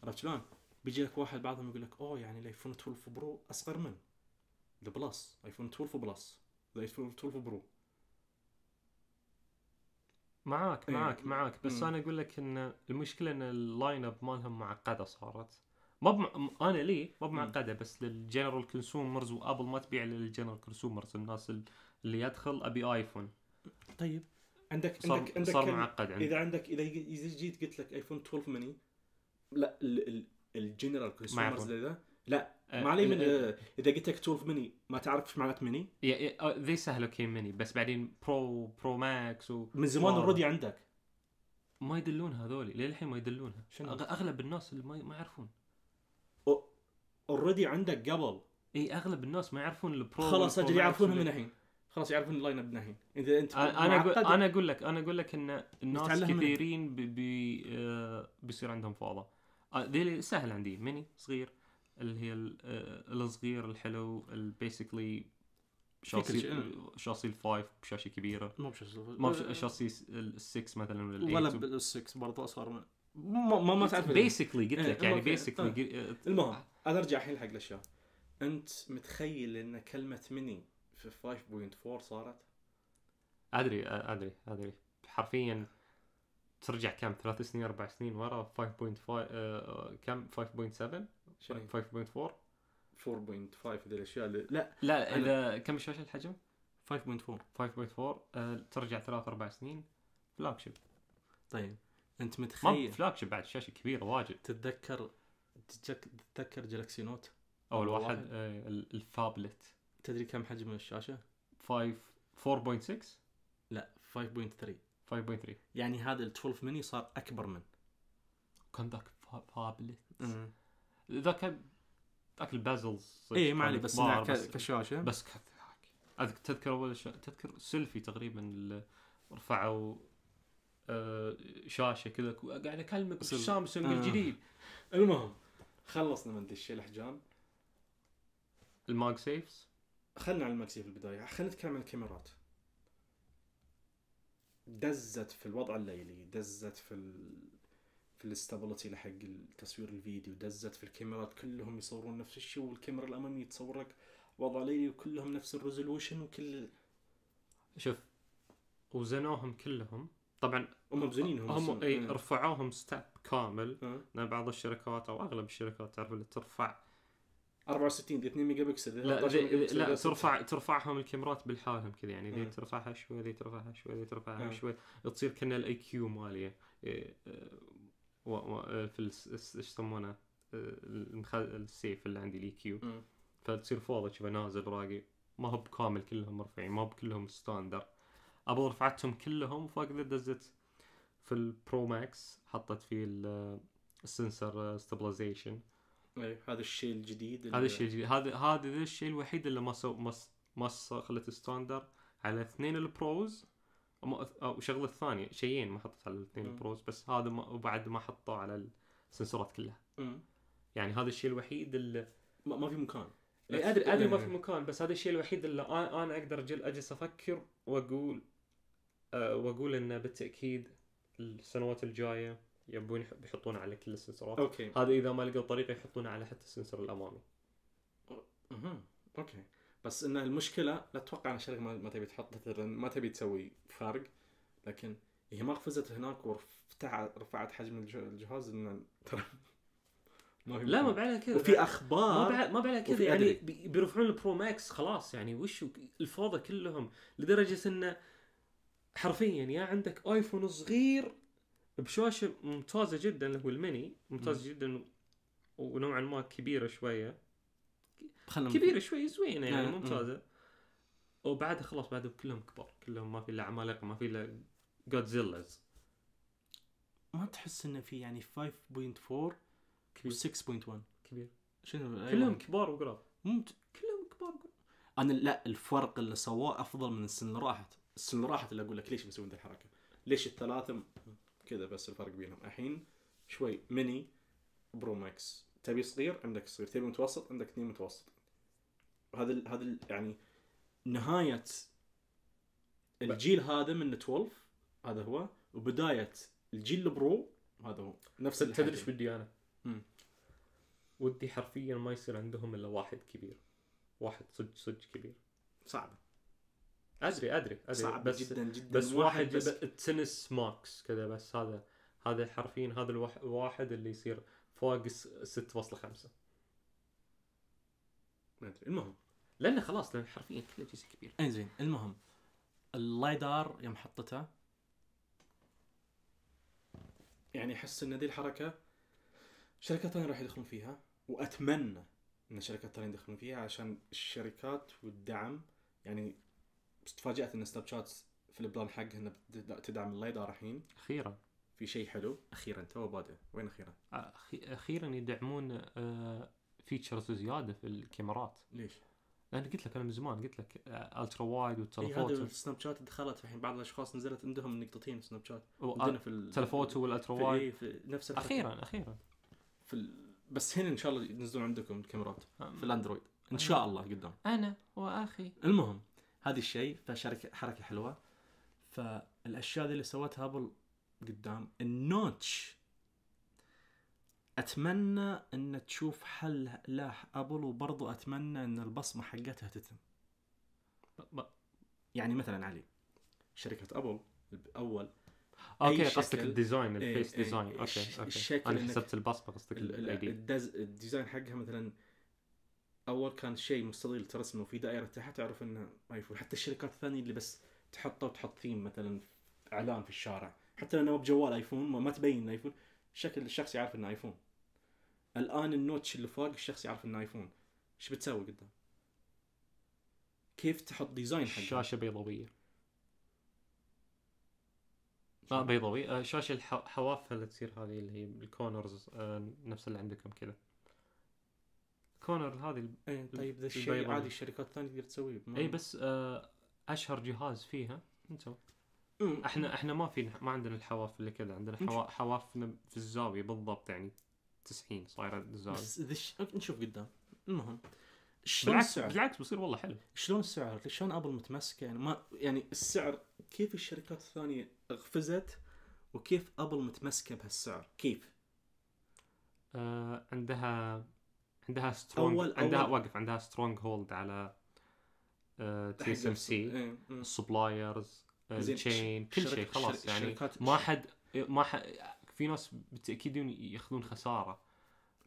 عرفت شلون؟ بيجي لك واحد بعضهم يقول لك اوه يعني الايفون 12 برو اصغر من البلس ايفون 12 بلس الايفون 12 برو معاك معاك إيه. معاك بس مم. انا اقول لك ان المشكله ان اللاين اب مالهم معقده صارت ما بم... انا لي ما بمعقده بس للجنرال كونسومرز وابل ما تبيع للجنرال كونسومرز الناس اللي يدخل ابي ايفون طيب عندك صار عندك عندك صار معقد عندك. اذا عندك اذا جيت قلت لك ايفون 12 مني لا الجنرال كونسيومرز ذا لا آه، ما علي من آه، اذا قلت لك 12 ميني ما تعرف ايش معنات ميني؟ ذي سهل اوكي ميني بس بعدين برو برو ماكس و من زمان اوريدي عندك ما يدلون هذولي للحين ما يدلونها شنو؟ اغلب الناس اللي ما يعرفون اوريدي عندك قبل اي اغلب الناس ما يعرفون البرو خلاص اجل يعرفونها من الحين خلاص يعرفون اللاين اب الحين اذا انت انا اقول انا اقول لك انا اقول لك ان الناس كثيرين بي بي آه، بيصير عندهم فوضى ذي سهل عندي ميني صغير اللي هي آه، الصغير الحلو البيسكلي شاصي شاصي الفايف بشاشه كبيره مو بشاشه ما بشاصي السكس مثلا ولا ولا السكس برضه اصغر ما ما, ما تعرف بيسكلي قلت إيه، لك يعني بيسكلي إيه، إيه. آه، المهم انا ارجع الحين حق الاشياء انت متخيل ان كلمه ميني في 5.4 صارت؟ ادري ادري ادري حرفيا ترجع كم ثلاث سنين اربع سنين ورا 5.5 آه، كم 5.7 5.4 4.5 ذي الاشياء اللي... لا لا اذا كم الشاشه الحجم؟ 5.4 5.4 أه ترجع ثلاث اربع سنين فلاج شيب طيب انت متخيل فلاج شيب بعد شاشه كبيره واجد تتذكر تتذكر جلاكسي نوت اول واحد آه الفابلت تدري كم حجم الشاشه؟ 5 4.6 لا 5.3 5.3 يعني هذا ال 12 ميني صار اكبر من كان ذاك فابلت ذاك كان اكل اي ما عليه بس, كشاشه بس اذكر تذكر اول شا... تذكر سيلفي تقريبا رفعوا آه، شاشه كذا قاعد اكلمك سامسونج آه. الجديد المهم خلصنا من دش الاحجام الماج سيفز خلنا على الماج سيف البدايه خلينا نتكلم عن الكاميرات دزت في الوضع الليلي دزت في في الاستابلتي لحق التصوير الفيديو دزت في الكاميرات كلهم يصورون نفس الشيء والكاميرا الاماميه تصور لك وضع ليلي وكلهم نفس الريزولوشن وكل شوف وزنوهم كلهم طبعا هم مزنينهم هم اي آه. رفعوهم ستاب كامل آه. لان بعض الشركات او اغلب الشركات تعرف اللي ترفع 64 دي 2 ميجا بكسل لا دي لا ترفع ترفعهم الكاميرات بالحالهم كذا يعني ذي ترفعها شوي ذي ترفعها شوي ذي ترفعها شوي تصير كان الاي كيو ماليه آه، في ايش يسمونه آه، السيف اللي عندي الاي كيو فتصير فوضى شبه نازل راقي ما هو بكامل كلهم مرفعين ما هو بكلهم ستاندر ابغى رفعتهم كلهم فوق ذا دزت في البرو ماكس حطت فيه السنسر ستابلايزيشن آه، هذا الشيء الجديد هذا الشيء الجديد هذا هذا الشيء الوحيد اللي ما ما ما خلت ستاندر على اثنين البروز وشغله الثانيه شيئين ما حطيت على الاثنين البروز بس هذا ما وبعد ما حطوا على السنسورات كلها مم. يعني هذا الشيء الوحيد اللي ما في مكان ادري ادري ما في مكان بس هذا الشيء الوحيد اللي انا, أنا اقدر اجلس افكر واقول أه واقول انه بالتاكيد السنوات الجايه يبون يحطون على كل السنسورات اوكي هذا اذا ما لقوا طريقه يحطونه على حتى السنسور الامامي اها اوكي بس ان المشكله لا اتوقع ان الشركه ما تبي تحط ما تبي تسوي فارق لكن هي ما قفزت هناك ورفعت رفعت حجم الجهاز ان ترى ما في لا ما بعد كذا وفي اخبار ما بعد ما كذا يعني بيرفعون البرو ماكس خلاص يعني وش الفوضى كلهم لدرجه انه حرفيا يا عندك ايفون صغير بشاشه ممتازه جدا اللي هو الميني ممتازه جدا ونوعا ما كبيره شويه كبيره شوي زوينه يعني نعم، ممتازه نعم. وبعدها خلاص بعدهم كلهم كبار كلهم ما في الا عمالقه ما في الا جودزيلاز ما تحس انه في يعني 5.4 و 6.1 كبير شنو أيوة. كلهم كبار وقراب ممت... كلهم كبار وقراب انا لا الفرق اللي سواه افضل من السنه اللي راحت السنه اللي راحت اللي اقول لك ليش مسوين الحركه ليش الثلاثه كذا بس الفرق بينهم الحين شوي ميني برو ماكس تبي صغير عندك صغير تبي متوسط عندك اثنين متوسط هذا ال هذا ال يعني نهايه الجيل هذا من 12 هذا هو وبدايه الجيل البرو هذا هو نفس تدري ايش بدي انا؟ ودي حرفيا ما يصير عندهم الا واحد كبير واحد صدق صدق كبير صعب ادري ادري ادري صعب بس جدا جدا بس واحد بس التنس ماكس كذا بس هذا هذا حرفيا هذا الواحد اللي يصير فوق 6.5 ما ادري المهم لانه خلاص لان حرفيا كل الاجهزه كبير انزين المهم اللايدار يوم حطته يعني احس ان ذي الحركه شركات ثانيه راح يدخلون فيها واتمنى ان شركات ثانيه يدخلون فيها عشان الشركات والدعم يعني تفاجات ان سناب شات في البلان حقها انها تدعم اللايدار الحين اخيرا في شيء حلو اخيرا تو بادئ وين اخيرا؟ آه، اخيرا يدعمون فيتشرز آه، زياده في الكاميرات ليش؟ لان قلت لك انا من زمان قلت لك الترا آه، وايد والتلفوتو إيه سناب شات دخلت الحين بعض الاشخاص نزلت عندهم نقطتين سناب شات عندنا في التلفوتو والالترا وايد في نفس الحكي. اخيرا اخيرا في ال... بس هنا ان شاء الله ينزلون عندكم الكاميرات في الاندرويد ان شاء الله قدام انا واخي المهم هذا الشيء فشركه حركه حلوه فالاشياء اللي سوتها ابل قدام النوتش اتمنى ان تشوف حل له ابل وبرضو اتمنى ان البصمه حقتها تتم يعني مثلا علي شركه ابل اول اوكي قصدك الديزاين إيه، الفيس إيه، ديزاين إيه، اوكي اوكي الشكل انا حسبت البصمه قصدك الديزاين حقها مثلا اول كان شيء مستطيل ترسمه في دائره تحت تعرف انه ما حتى الشركات الثانيه اللي بس تحطه وتحط ثيم مثلا اعلان في الشارع حتى لو بجوال ايفون ما تبين انه ايفون شكل الشخص يعرف انه ايفون الان النوتش اللي فوق الشخص يعرف انه ايفون ايش بتسوي قدام؟ كيف تحط ديزاين حق شاشه بيضاويه آه، لا بيضاوي آه، شاشه الحواف اللي تصير هذه اللي هي الكورنرز آه، نفس اللي عندكم كذا كونر هذه اي طيب ذا الشيء عادي الشركات الثانيه تقدر تسويه اي بس اشهر جهاز فيها انتو احنا احنا ما في ما عندنا الحواف اللي كذا عندنا حوا... حوافنا في الزاويه بالضبط يعني 90 صايره الزاويه بس ذش... نشوف قدام المهم شلون بالعكس السعر؟ بالعكس بيصير والله حلو شلون السعر؟ شلون ابل متمسكه يعني ما يعني السعر كيف الشركات الثانيه قفزت وكيف ابل متمسكه بهالسعر؟ كيف؟ آه عندها عندها سترونج أول عندها أول... وقف عندها سترونج هولد على آه، تي اس ام سي السبلايرز إيه. التشين آه، كل شيء خلاص يعني ما حد ما حد في ناس بالتاكيد ياخذون خساره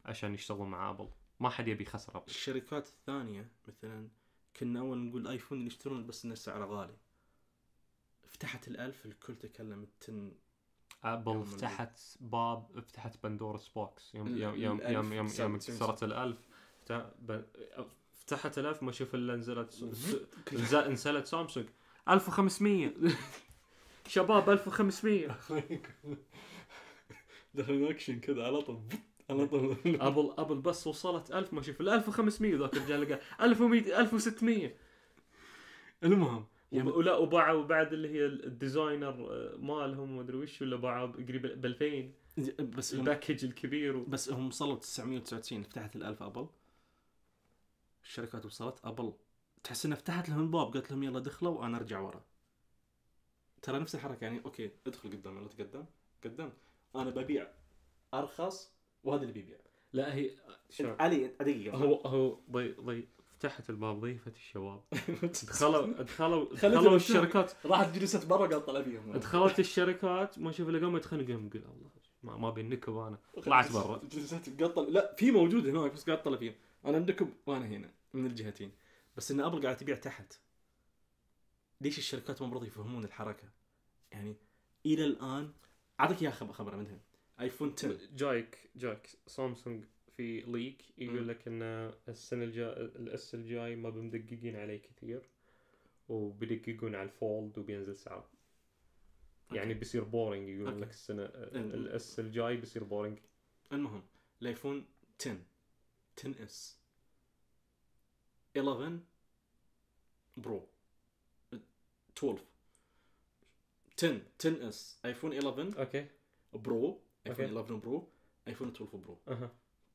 عشان يشتغلون مع ابل ما حد يبي خساره أبل. الشركات الثانيه مثلا كنا اول نقول ايفون اللي يشترون بس انه سعره غالي فتحت الالف الكل تكلم التن ابل فتحت باب فتحت بندورس بوكس يوم يوم يوم يوم يوم, يوم كسرت الالف فتحت الالف ما شوف الا نزلت انسلت سامسونج 1500 شباب 1500 دخل اكشن كذا على طول على طول ابل ابل بس وصلت 1000 ما شوف ال 1500 ذاك الرجال لقى 1100 1600 المهم يعني ولا وباعوا بعد اللي هي الديزاينر آه، مالهم ما ادري وش ولا باعوا قريب ب 2000 بس الباكج الكبير و... بس هم وصلوا 999 فتحت ال 1000 ابل الشركات وصلت ابل تحس انها فتحت لهم الباب قالت لهم يلا دخلوا وانا ارجع ورا ترى نفس الحركه يعني اوكي ادخل قدام لا تقدم قدم انا ببيع ارخص وهذا اللي بيبيع لا هي شوف علي دقيقه هو هو ضي ضي فتحت الباب ضيفت الشباب دخلوا دخلوا دخلوا الشركات راحت جلست برا قال طلع فيهم دخلت الشركات ما شوف الا قام يتخنقهم قال الله ما ما ابي النكب انا طلعت برا جلست قطل لا في موجود هناك بس قاعد طلع فيهم انا النكب وانا هنا من الجهتين بس ان ابل قاعده تبيع تحت ليش الشركات المفروض يفهمون الحركه يعني الى الان اعطيك اياها خبر منها ايفون 10 جايك جايك سامسونج في ليك يقول لك ان السنه الجاي الاس الجاي ما بمدققين عليه كثير وبيدققون على الفولد وبينزل سعره يعني بيصير بورينج يقول لك السنه الاس الجاي بيصير بورينج المهم الايفون 10 10 اس 11 برو 12 10 10 اس ايفون 11 اوكي برو ايفون 11 برو ايفون 12 برو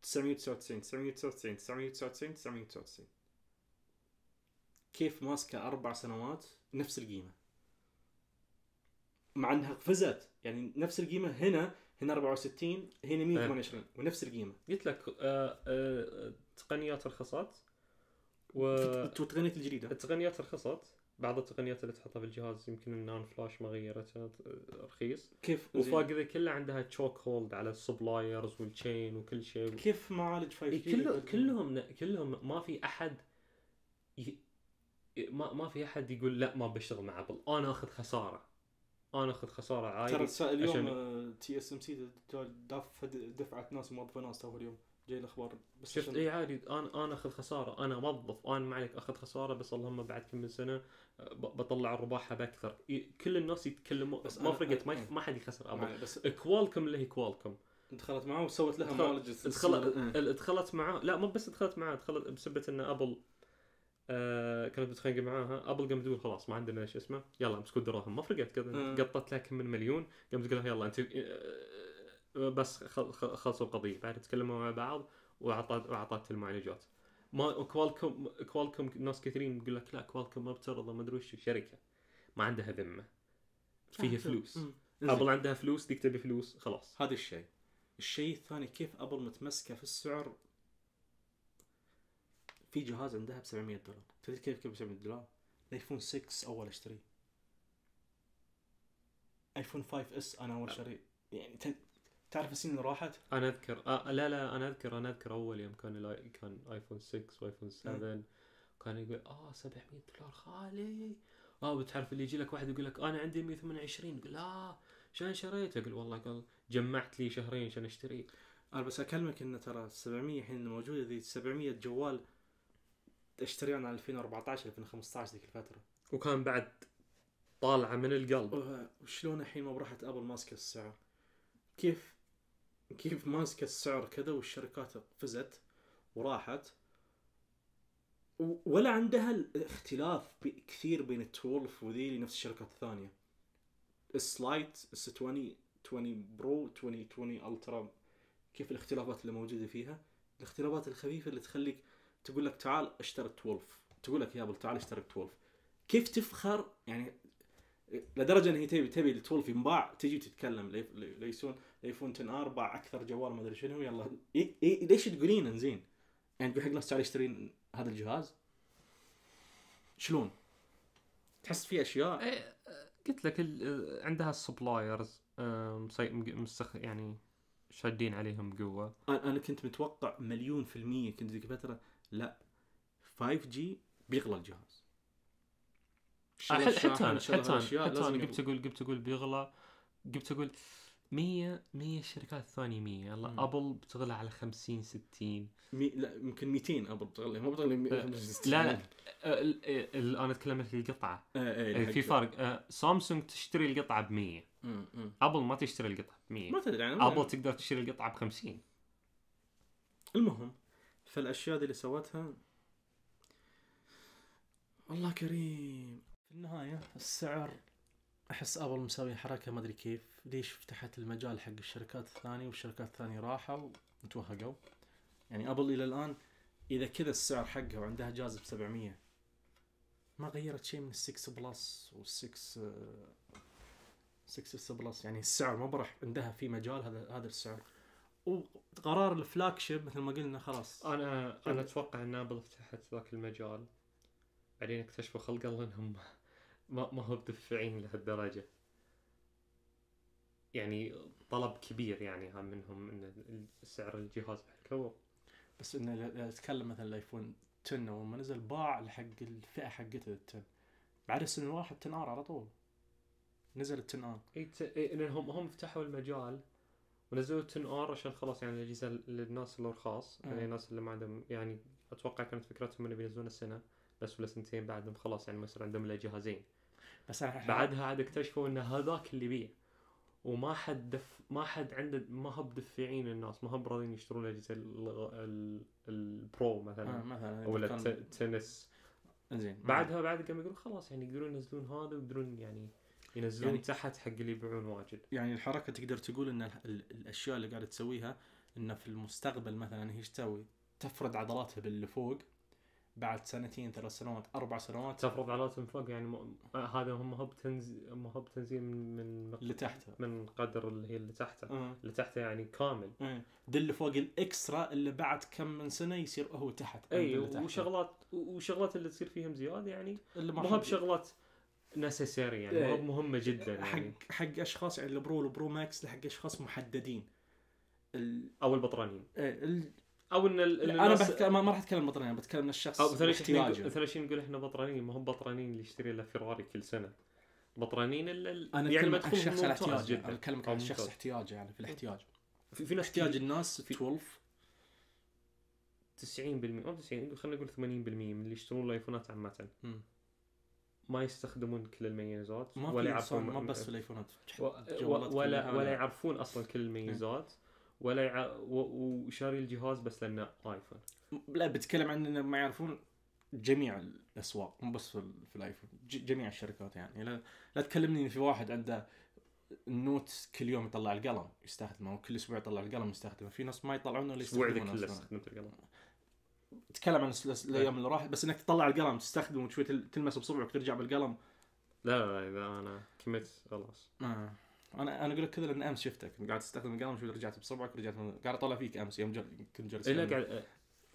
999 999 999 999 كيف ماسكه اربع سنوات نفس القيمه مع انها قفزت يعني نفس القيمه هنا هنا 64 هنا 128 ونفس القيمه قلت لك آه آه تقنيات رخصت و التقنيات الجديده التقنيات رخصت بعض التقنيات اللي تحطها في الجهاز يمكن النان فلاش ما غيرتها رخيص كيف وفوق ذا كله عندها تشوك هولد على السبلايرز والتشين وكل شيء كيف معالج 5 جي إيه، كله كلهم كلهم ما في احد ي... ما ما في احد يقول لا ما بشتغل مع ابل انا اخذ خساره انا اخذ خساره عادي ترى اليوم تي اس ام سي دفعت ناس موظفه ناس اول اليوم جاي الاخبار بس شفت اي عادي انا انا اخذ خساره انا موظف انا ما عليك اخذ خساره بس اللهم بعد كم من سنه آه، بطلع ارباحها باكثر كل الناس يتكلموا بس ما فرقت ما ما حد يخسر ابدا بس كوالكم اللي هي كوالكم دخلت معاه وسوت لها معالجه دخلت دخلت معاه لا مو بس دخلت معاه دخلت بسبه ان ابل آه كانت متخانقه معاها ابل قامت تقول خلاص ما عندنا شو اسمه يلا امسكوا الدراهم ما فرقت قطت لها كم من مليون قامت تقول لها يلا انت آه، بس خلصوا القضيه بعد تكلموا مع بعض واعطت واعطت المعالجات ما كوالكم كوالكم ناس كثيرين يقول لك لا كوالكم بترضى ما ادري وش شركه ما عندها ذمه فيها فلوس ابل عندها فلوس ديك تبي فلوس خلاص هذا الشيء الشيء الثاني كيف ابل متمسكه في السعر في جهاز عندها ب 700 دولار تدري كيف كيف ب 700 دولار الايفون 6 اول اشتريه ايفون 5 اس انا اول أه. شريت يعني تعرف السنين اللي راحت انا اذكر آه لا لا انا اذكر انا اذكر اول يوم كان الاي... كان ايفون 6 وايفون 7 كان يقول اه 700 دولار خالي اه وتعرف اللي يجي لك واحد يقول لك انا عندي 128 يقول اه شلون شريت؟ اقول والله قال جمعت لي شهرين عشان اشتريه انا بس اكلمك انه ترى 700 الحين موجوده ذي 700 جوال اشتري انا 2014 2015 ذيك الفتره وكان بعد طالعه من القلب وشلون الحين ما براحت ابل ماسكه السعر؟ كيف كيف ماسكه السعر كذا والشركات قفزت وراحت ولا عندها الاختلاف كثير بين التولف وذي نفس الشركات الثانيه السلايت اس 20 20 برو 20 20 الترا كيف الاختلافات اللي موجوده فيها الاختلافات الخفيفه اللي تخليك تقول لك تعال اشتري 12 تقول لك يا ابو تعال اشتري 12 كيف تفخر يعني لدرجه ان هي تبي تبي التولف ينباع تجي تتكلم ليسون ايفون 10 ار باع اكثر جوال ما ادري شنو يلا ليش تقولين زين؟ يعني تقول حق ناس تعال يشترين هذا الجهاز؟ شلون؟ تحس في اشياء إيه، قلت لك عندها السبلايرز آه، مستخ يعني شادين عليهم بقوه انا كنت متوقع مليون في الميه كنت ذيك الفتره لا 5 جي بيغلى الجهاز حتى انا حتى انا حتى انا قمت اقول قمت اقول بيغلى قمت اقول 100 100 الشركات الثانيه 100 يلا ابل بتغلى على 50 60 مي... لا يمكن 200 ابل بتغلى ما بتغلى 160 أه، لا لا أه، أه، انا اتكلم في القطعه إيه، إيه، إيه، في فرق سامسونج تشتري القطعه ب 100 ابل ما تشتري القطعه ب 100 ما تدري ابل تقدر تشتري القطعه ب 50 المهم فالاشياء دي اللي سوتها الله كريم النهاية السعر احس ابل مسوي حركه ما ادري كيف ليش فتحت المجال حق الشركات الثانيه والشركات الثانيه راحوا وتوهقوا يعني ابل الى الان اذا كذا السعر حقها وعندها ب 700 ما غيرت شيء من ال6 بلس وال6 6 بلس يعني السعر ما برح عندها في مجال هذا هذا السعر وقرار الفلاج شيب مثل ما قلنا خلاص انا انا يعني اتوقع ان ابل فتحت ذاك المجال بعدين اكتشفوا خلق الله انهم ما ما هو بدفعين لهالدرجه يعني طلب كبير يعني ها منهم ان سعر الجهاز بهالكبر بس انه اتكلم مثلا الايفون 10 اول ما نزل باع حق الفئه حقته 10 بعد السنه الواحد ار على طول نزل 10 ار اي هم هم فتحوا المجال ونزلوا 10 ار عشان خلاص يعني الاجهزه للناس الارخاص آه. يعني الناس اللي ما عندهم يعني اتوقع كانت فكرتهم انه بينزلون السنه بس ولا سنتين بعدهم خلاص يعني ما يصير عندهم الا جهازين بس انا بعدها عاد اكتشفوا ان هذاك اللي بيع وما حد دف ما حد عنده ما هو بدفعين الناس ما هو راضيين يشترون الاجهزه ال... البرو مثلا آه مثلا او التنس زين بعدها بعد قام يقولون خلاص يعني يقدرون ينزلون هذا ويقدرون يعني ينزلون يعني تحت حق اللي يبيعون واجد يعني الحركه تقدر تقول ان الاشياء اللي قاعده تسويها انه في المستقبل مثلا هي ايش تسوي؟ تفرد عضلاتها باللي فوق بعد سنتين ثلاث سنوات اربع سنوات تفرض على من فوق يعني م... هذا هم هو بتنزيل هم هو بتنزيل من من اللي تحته من قدر اللي هي اللي تحته أه. اللي تحته يعني كامل أه. دل اللي فوق الاكسترا اللي بعد كم من سنه يصير هو تحت اي وشغلات وشغلات اللي تصير فيهم زياده يعني مو ما هو بشغلات نسيسيري يعني أه. مهمه جدا يعني حق حق اشخاص يعني البرو والبرو ماكس حق اشخاص محددين ال... او البطرانيين إيه، او ان ال... انا الناس... بحك... ما راح اتكلم بطرانين بتكلم الشخص او مثلا مثلا نقول احنا بطرانين ما هم بطرانين اللي يشتري له فيراري كل سنه بطرانين ال انا يعني ما عن الشخص الاحتياج انا اكلمك عن الشخص احتياجه يعني في الاحتياج في, في ناس احتياج الناس في 12 90% او 90 خلينا نقول 80% من اللي يشترون الايفونات عامه ما يستخدمون كل الميزات ولا يعرفون ما بس في الايفونات ولا ولا يعرفون اصلا كل الميزات ولا يع... و... وشاري الجهاز بس لانه ايفون لا بتكلم عن انه ما يعرفون جميع الاسواق مو بس في الايفون جميع الشركات يعني لا لا تكلمني في واحد عنده النوت كل يوم يطلع القلم يستخدمه وكل اسبوع يطلع القلم يستخدمه في ناس ما يطلعونه ولا يستخدمونه اسبوع استخدمت القلم تكلم عن الايام إيه. اللي راحت بس انك تطلع القلم تستخدمه وشوي تلمس بصبعك ترجع بالقلم لا لا اذا انا كملت خلاص آه. انا انا اقول لك كذا لان امس شفتك قاعد تستخدم القلم شفت رجعت بصبعك ورجعت قاعد اطلع فيك امس يوم جل... كنت جالس إيه، لا يعني. قاعد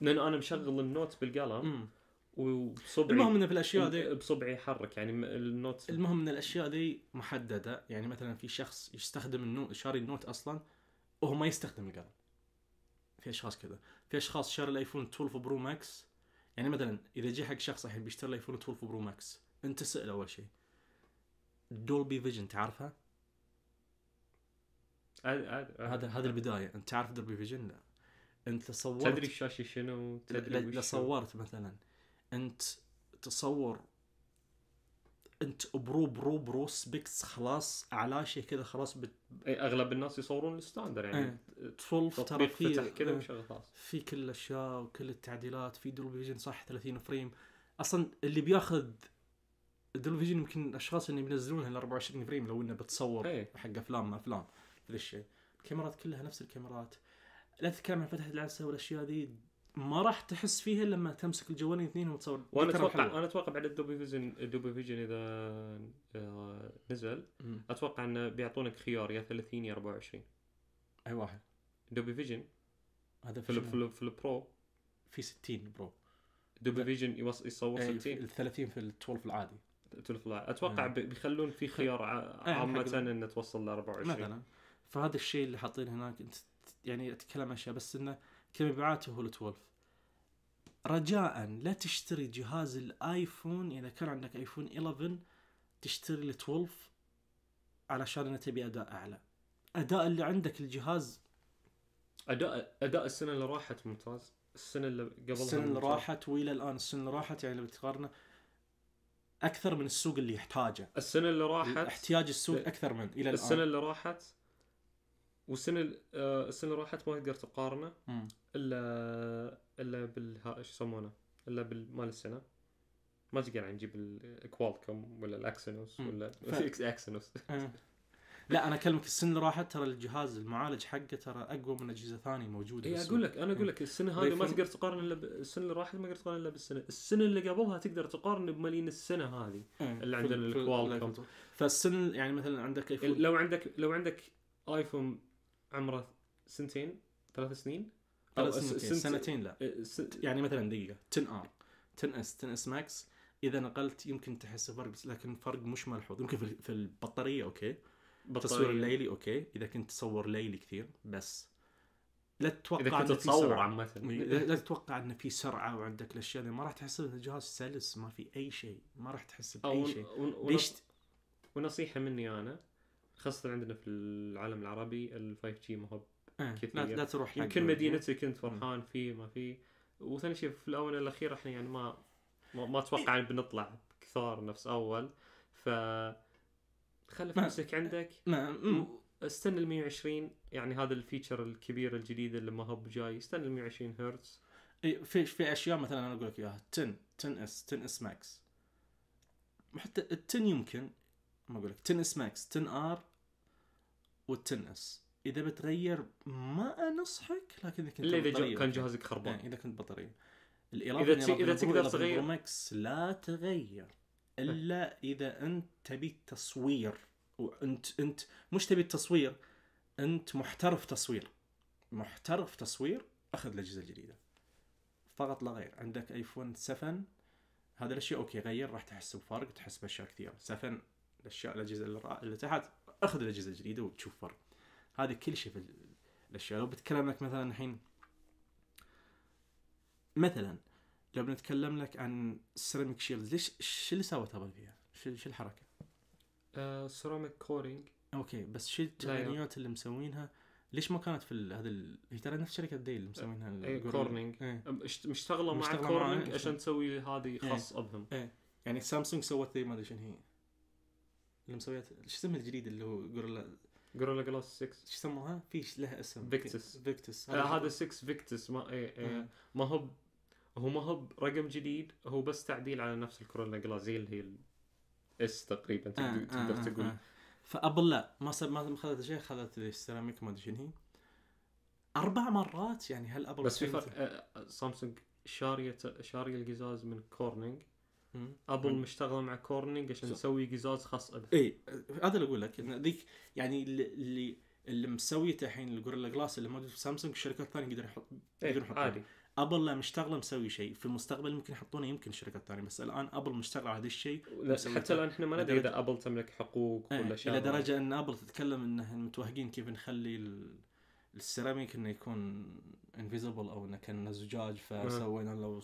لان انا مشغل النوت بالقلم مم. وبصبعي المهم ان في الاشياء دي بصبعي يحرك يعني النوت المهم ان الاشياء دي محدده يعني مثلا في شخص يستخدم النوت شاري النوت اصلا وهو ما يستخدم القلم في اشخاص كذا في اشخاص شاري الايفون 12 برو ماكس يعني مثلا اذا جه حق شخص الحين بيشتري الايفون 12 برو ماكس انت سأل اول شيء دولبي فيجن تعرفها؟ هذا هذا البدايه انت تعرف دربي فيجن لا انت صورت تدري الشاشه شنو تدري لو صورت مثلا انت تصور انت برو برو برو سبيكس خلاص على شيء كذا خلاص بت... اي اغلب الناس يصورون الستاندر يعني تولف ترى في كذا مش خلاص في كل الاشياء وكل التعديلات في دول فيجن صح 30 فريم اصلا اللي بياخذ دول فيجن يمكن الاشخاص اللي بينزلونها ل 24 فريم لو انه بتصور أي. حق افلام افلام ذا الشيء الكاميرات كلها نفس الكاميرات لا تتكلم عن فتحه العدسه والاشياء ذي ما راح تحس فيها لما تمسك الجوالين اثنين وتصور وانا اتوقع انا اتوقع بعد الدوبي فيجن الدوبي فيجن اذا آه، نزل اتوقع انه بيعطونك خيار يا 30 يا 24 اي واحد دوبي فيجن هذا في, في, في البرو في 60 برو دوبي فيجن يصور 60 ال 30 في ال 12 إيه، العادي 12 العادي اتوقع نعم. بيخلون في خيار إيه، عامه انه توصل ل 24 مثلا فهذا الشيء اللي حاطين هناك انت يعني اتكلم اشياء بس انه كمبيعات هو 12 رجاء لا تشتري جهاز الايفون اذا كان عندك ايفون 11 تشتري ال 12 علشان انه تبي اداء اعلى اداء اللي عندك الجهاز اداء اداء السنه اللي راحت ممتاز السنه اللي قبلها السنه اللي راحت والى الان السنه اللي راحت يعني لو تقارنه اكثر من السوق اللي يحتاجه السنه اللي راحت احتياج السوق اكثر من الى الان السنه اللي راحت والسنه آه السنه اللي راحت ما تقدر تقارنه الا الا بالها ايش يسمونه الا بالمال السنه ما تقدر يعني تجيب الكوالكم ولا الاكسينوس ولا اكس اكسينوس لا انا اكلمك السنه اللي راحت ترى الجهاز المعالج حقه ترى اقوى من اجهزه ثانيه موجوده اي اقول لك انا اقول لك السنه هذه ما تقدر تقارن الا السنه اللي راحت ما تقدر تقارن الا بالسنه، السنه اللي قبلها تقدر تقارن بملايين السنه هذه إيه، اللي عندنا الكوالكم فالسن يعني مثلا عندك ايفون لو عندك لو عندك ايفون عمره سنتين ثلاث سنين ثلاث سنتين سنتين لا إيه، يعني مثلا دقيقه 10 ار 10 اس 10 اس ماكس اذا نقلت يمكن تحس بفرق لكن فرق مش ملحوظ يمكن في البطاريه اوكي التصوير الليلي اوكي اذا كنت تصور ليلي كثير بس لا تتوقع اذا كنت تصور عامه لا تتوقع انه في سرعه وعندك الاشياء ما راح تحس ان الجهاز سلس ما في اي شيء ما راح تحس باي شيء ليش ونصيحه مني انا خاصه عندنا في العالم العربي ال 5 g ما هو آه، كثير لا, لا تروح يمكن مدينتي كنت فرحان فيه ما فيه وثاني شيء في الاونه الاخيره احنا يعني ما ما, ما اتوقع إيه. بنطلع كثار نفس اول ف خلي فلوسك عندك استنى ال 120 يعني هذا الفيتشر الكبير الجديد اللي ما هو بجاي استنى ال 120 هرتز اي في في اشياء مثلا انا اقول لك اياها 10 10 اس 10 اس ماكس حتى ال 10 يمكن ما اقول لك 10 اس ماكس 10 ار والتنس اذا بتغير ما انصحك لكن اذا كنت الا اذا كان جهازك خربان يعني اذا كنت بطاريه اذا اذا تقدر تغير ماكس لا تغير الا اذا انت تبي التصوير وانت انت مش تبي التصوير انت محترف تصوير محترف تصوير اخذ الاجهزه الجديده فقط لا غير عندك ايفون 7 هذا الاشياء اوكي غير راح تحس بفرق تحس باشياء كثيره 7 الاشياء الاجهزه اللي تحت اخذ الاجهزه الجديده وبتشوف فرق هذا كل شيء في الاشياء لو بتكلم لك مثلا الحين مثلا لو بنتكلم لك عن السيراميك شيلد ليش شو اللي سوت ابل فيها؟ شو شو الحركه؟ سيراميك آه، كورينج اوكي بس شو أيوة. التقنيات اللي مسوينها ليش ما كانت في هذا هي ترى نفس شركه ديل اللي مسوينها اي أيوة، كورنينج إيه. مشتغله مع كورنينج عشان تسوي هذه خاص إيه. بهم ايه يعني سامسونج سوت ما ادري شنو هي مسويات شو اسمها الجديد اللي هو جوريلا جوريلا جلاس 6 شو يسموها؟ في لها اسم فيكتس فيكتس هذا 6 آه، فيكتس ما ايه ايه آه. ما هو هو ما هو رقم جديد هو بس تعديل على نفس الكورونا جلاس اللي هي اس تقريبا آه، تقدر, آه تقدر آه تقول آه. فابل لا ما ما اخذت شيء اخذت السيراميك ما ادري شنو هي اربع مرات يعني هل ابل بس في فرق سامسونج شاريه شاريه القزاز من كورنينج ابل مشتغله مع كورنينج عشان تسوي قزاز خاص له اي هذا اللي اقول لك ذيك يعني اللي اللي مسويته الحين الجوريلا جلاس اللي موجود في سامسونج الشركات الثانيه يقدرون يحط يقدرون يحطون عادي ابل لا مشتغله مسوي شيء في المستقبل ممكن يحطونه يمكن شركات ثانيه بس الان ابل مشتغله على هذا الشيء حتى الان احنا ما ندري اذا ابل تملك حقوق ولا شيء الى درجه ان ابل تتكلم انه متوهقين كيف نخلي ال... السيراميك انه يكون انفيزبل او انه كان زجاج آه. فسوينا لو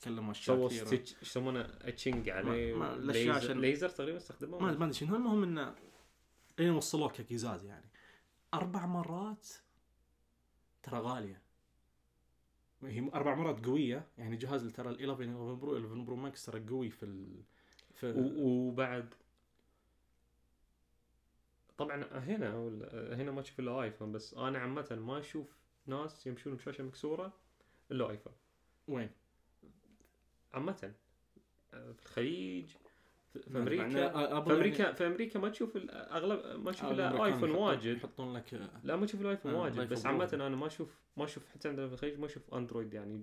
تكلم اشياء كثيره سووا يسمونه اتشنج عليه ليزر تقريبا استخدمه ما ادري شنو المهم انه لين وصلوه كقزاز يعني اربع مرات ترى غاليه هي اربع مرات قويه يعني جهاز ترى ال 11 برو 11 برو ماكس ترى قوي في ال... في وبعد طبعا هنا هنا ما تشوف الا ايفون بس انا عامه ما اشوف ناس يمشون بشاشه مكسوره الا ايفون وين؟ عامه في الخليج في امريكا في امريكا في امريكا ما تشوف اغلب ما تشوف الا ايفون واجد يحطون لك آه، لا ما تشوف الايفون آه، واجد بس عامه انا ما اشوف ما اشوف حتى عندنا في الخليج ما اشوف اندرويد يعني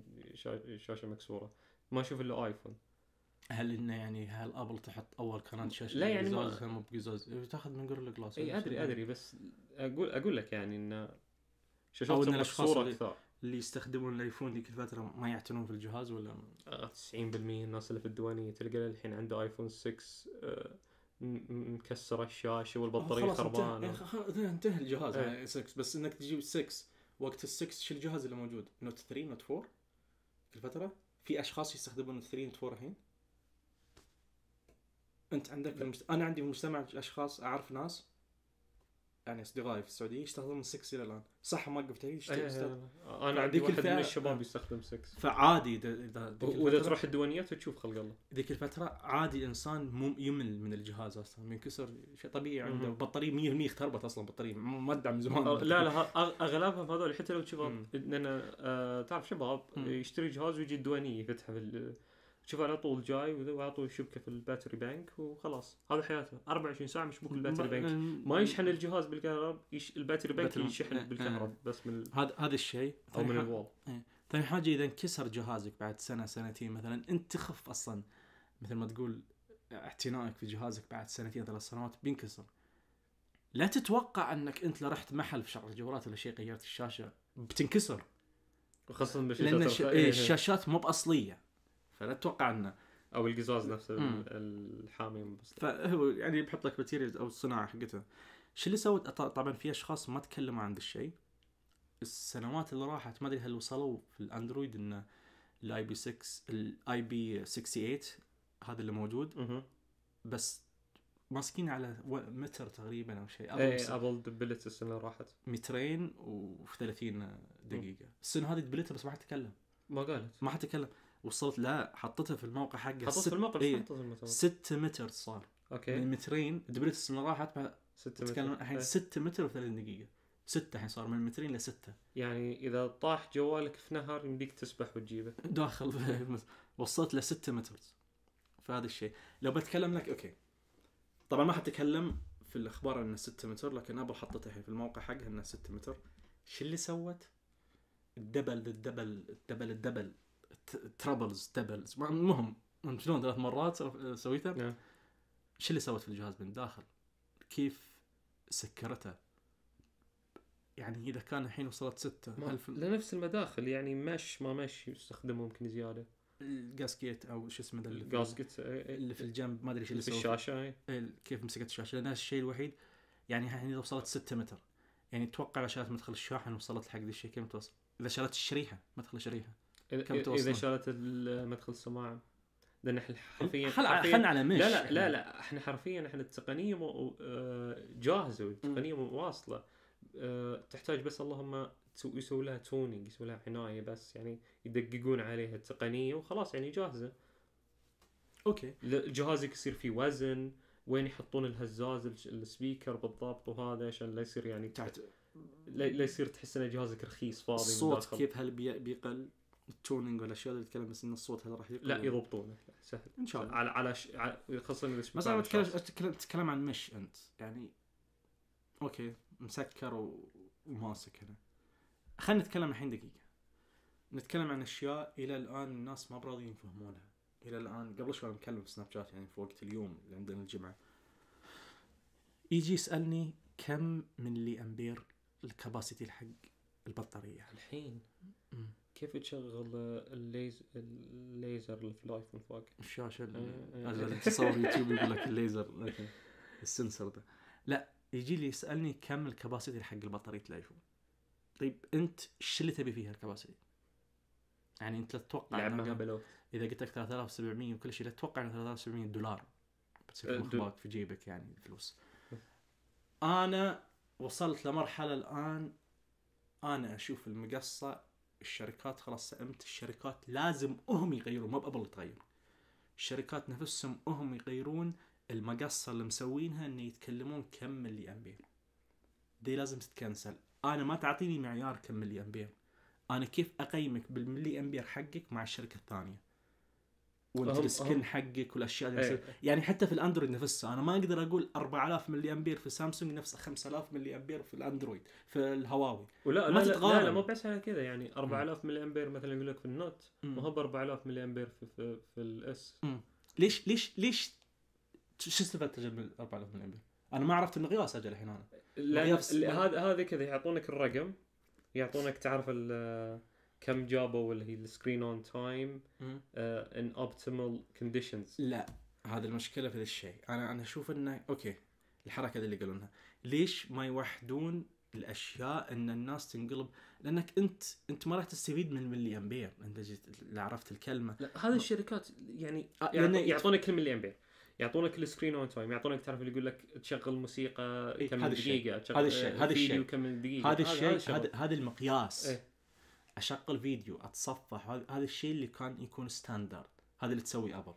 شاشه مكسوره ما اشوف الا ايفون هل انه يعني هل ابل تحط اول قناه شاشه لا يعني بقزاز ما بقزاز إيه، تاخذ من جوريلا جلاس اي ادري ادري بس اقول اقول لك يعني انه شاشات إن صوره اكثر اللي يستخدمون الايفون ذيك الفتره ما يعتنون في الجهاز ولا 90% آه، الناس اللي في الديوانيه تلقى الحين عنده ايفون 6 آه، مكسره الشاشه والبطاريه آه، خربانه إيه، انتهى انتهى الجهاز ايه. 6 يعني بس انك تجيب 6 وقت ال 6 شو الجهاز اللي موجود؟ نوت 3 نوت 4 كل الفتره في اشخاص يستخدمون 3 نوت 4 الحين انت عندك في المجت... انا عندي في المجتمع اشخاص اعرف ناس يعني اصدقائي في السعوديه يشتغلون 6 الى الان صح ما وقفت هي إيه، إيه، إيه. انا عندي واحد من الشباب يستخدم 6 فعادي اذا واذا تروح الديوانيات تشوف خلق الله ذيك الفتره عادي الانسان يمل من الجهاز اصلا من كسر شيء طبيعي عنده البطاريه 100% اختربت اصلا البطاريه ما تدعم من زمان لا لا اغلبها هذول حتى لو تشوف لان آه، تعرف شباب يشتري جهاز ويجي الديوانيه يفتحه في شوف على طول جاي وعلى طول شبكه في الباتري بانك وخلاص هذا حياته 24 ساعه مشبوك الباتري بانك ما يشحن الجهاز بالكهرب يش... الباتري بانك يشحن اه بالكهرب اه بس من هذا هذا الشيء او من الوول ثاني إيه. حاجه اذا انكسر جهازك بعد سنه سنتين مثلا انت تخف اصلا مثل ما تقول اعتنائك في جهازك بعد سنتين ثلاث سنوات بينكسر لا تتوقع انك انت لو رحت محل في شعر الجوالات ولا شيء غيرت الشاشه بتنكسر وخاصه بالشاشات لان إيه، الشاشات مو باصليه فانا اتوقع انه او القزاز نفسه الحامي فهو يعني بيحط لك ماتيريالز او الصناعه حقته شو اللي سوت طبعا في اشخاص ما تكلموا عن ذا الشيء السنوات اللي راحت ما ادري هل وصلوا في الاندرويد انه الاي بي 6 الاي بي 68 هذا اللي موجود بس ماسكين على متر تقريبا او شيء ابل اي ابل دبلت السنه راحت مترين و30 دقيقه السنه هذه دبلتها بس ما حد تكلم ما قالت ما حد تكلم وصلت لا حطيتها في الموقع حقه حطيتها في الموقع ايه حطيتها 6 متر صار اوكي من مترين دبلت السنه راحت إيه. ستة متر الحين 6 متر وثلاث دقيقه 6 الحين صار من مترين لستة يعني اذا طاح جوالك في نهر يمديك تسبح وتجيبه داخل وصلت ل 6 متر فهذا الشيء لو بتكلم لك اوكي طبعا ما حتكلم في الاخبار انه 6 متر لكن ابل حطتها الحين في الموقع حقها انه 6 متر شو اللي سوت؟ الدبل الدبل الدبل الدبل ترابلز تبلز المهم شلون ثلاث مرات سويته شو اللي سوت في الجهاز من داخل كيف سكرته يعني اذا كان الحين وصلت 6000 لنفس المداخل يعني مش ما مش يستخدمه ممكن زياده الجاسكيت او شو اسمه الجاسكيت إيه، إيه، اللي في الجنب ما ادري ايش اللي في الشاشه إيه. كيف مسكت الشاشه لان الشيء الوحيد يعني الحين اذا وصلت 6 متر يعني اتوقع لو شالت مدخل الشاحن وصلت لحق ذا الشيء كم توصل؟ اذا شالت الشريحه مدخل الشريحه كم توصل اذا شالت المدخل السماعه لان احنا حرفيا خلنا على مش لا لا لا, لا احنا حرفيا احنا التقنيه آه، جاهزه والتقنيه واصله آه، تحتاج بس اللهم يسوي لها تونينج يسوي لها عنايه بس يعني يدققون عليها التقنيه وخلاص يعني جاهزه اوكي جهازك يصير فيه وزن وين يحطون الهزاز السبيكر بالضبط وهذا عشان لا يصير يعني تحت لا يصير تحس ان جهازك رخيص فاضي الصوت كيف هل بيقل التوننج والاشياء اللي تتكلم بس ان الصوت هذا راح يقل لا يضبطونه سهل ان شاء الله على على, ش... على خاصه مثلا بتكلم تتكلم تتكلم عن مش انت يعني اوكي مسكر وماسك هنا خلينا نتكلم الحين دقيقه نتكلم عن اشياء الى الان الناس ما براضيين يفهمونها الى الان قبل شوي مكلم سناب شات يعني في وقت اليوم اللي عندنا الجمعه يجي يسالني كم من امبير الكباسيتي حق البطاريه الحين م- كيف تشغل الليزر الليزر في الايفون فوق الشاشه اللي تصور يوتيوب يقول لك الليزر السنسر ده لا يجي لي يسالني كم الكباسيتي حق البطاريه الايفون طيب انت ايش اللي تبي فيها الكباسيتي؟ يعني انت لا تتوقع اذا قلت لك 3700 وكل شيء لا تتوقع ان 3700 دولار بتصير مخباك أه، في جيبك يعني فلوس انا وصلت لمرحله الان انا اشوف المقصه الشركات خلاص سئمت الشركات لازم هم يغيرون ما بابل تغير الشركات نفسهم هم يغيرون المقصه اللي مسوينها ان يتكلمون كم ملي امبير دي لازم تتكنسل انا ما تعطيني معيار كم ملي امبير انا كيف اقيمك بالملي امبير حقك مع الشركه الثانيه وانت السكن حقك والاشياء اللي ايه. يعني حتى في الاندرويد نفسه انا ما اقدر اقول 4000 ملي امبير في سامسونج نفس 5000 ملي امبير في الاندرويد في الهواوي ولا ما لا تتغارب. لا, لا مو بس على كذا يعني 4000 ملي امبير مثلا يقول لك في النوت ما هو ب 4000 ملي امبير في في, في الاس ليش ليش ليش شو استفدت من 4000 ملي امبير؟ انا ما عرفت المقياس اجل الحين انا هذا هذا كذا يعطونك الرقم يعطونك تعرف ال كم جابوا اللي هي السكرين اون تايم ان اوبتيمال كونديشنز لا هذه المشكله في ذا الشيء انا انا اشوف انه اوكي الحركه اللي يقولونها ليش ما يوحدون الاشياء ان الناس تنقلب لانك انت انت ما راح تستفيد من الملي امبير انت جيت عرفت الكلمه لا هذه الشركات يعني, آه، يعني يعطونك الملي امبير يعطونك السكرين اون تايم يعطونك تعرف اللي يقول لك تشغل موسيقى إيه، كم دقيقه هذا الشيء هذا الشيء هذا الشيء هذا الشيء هذا المقياس إيه؟ اشغل فيديو اتصفح هذا الشيء اللي كان يكون ستاندرد هذا اللي تسوي ابل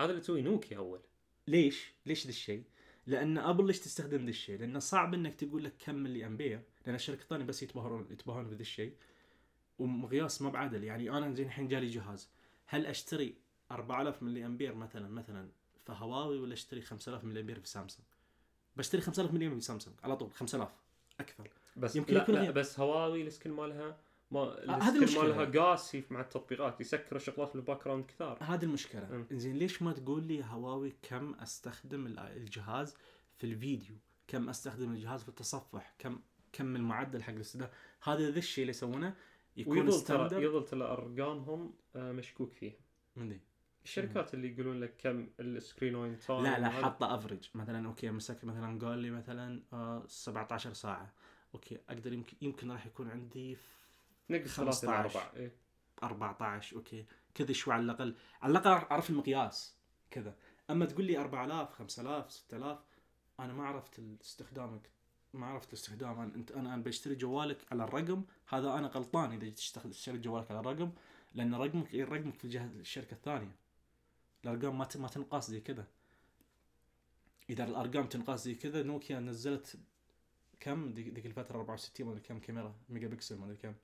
هذا اللي تسوي نوكيا اول ليش ليش ذا الشيء لان ابل ليش تستخدم ذا الشيء لانه صعب انك تقول لك كم ملي امبير لان الشركه الثانيه بس يتبهرون يتبهرون بذا الشيء ومقياس ما بعدل يعني انا زين الحين جالي جهاز هل اشتري 4000 ملي امبير مثلا مثلا في هواوي ولا اشتري 5000 ملي امبير في سامسونج بشتري 5000 ملي امبير في سامسونج على طول 5000 اكثر بس يمكن لا, يكون لا بس هواوي السكن مالها ما آه، هذه المشكله مالها قاسي مع التطبيقات يسكر الشغلات اللي بالباك جراوند كثار هذه المشكله إيه. زين ليش ما تقول لي هواوي كم استخدم الجهاز في الفيديو كم استخدم الجهاز في التصفح كم كم المعدل حق الاستخدام هذا ذا الشيء اللي يسوونه يكون ويظل ترى يظل ترى ارقامهم آه، مشكوك فيها من الشركات اللي يقولون لك كم السكرين وين تايم لا لا حاطه افرج مثلا اوكي مسك مثلا قال لي مثلا 17 آه، ساعه اوكي اقدر يمكن يمكن راح يكون عندي في نقص 15 4 إيه؟ 14 اوكي كذا شوي على الاقل على الاقل اعرف المقياس كذا اما تقول لي 4000 5000 6000 انا ما عرفت استخدامك ما عرفت استخدام انت انا, أنا بشتري جوالك على الرقم هذا انا غلطان اذا جيت تشتري جوالك على الرقم لان رقمك غير إيه، رقمك في الجهه الشركه الثانيه الارقام ما ما تنقاس زي كذا اذا الارقام تنقاس زي كذا نوكيا نزلت كم ذيك الفتره 64 ولا كم كاميرا ميجا بكسل ولا كم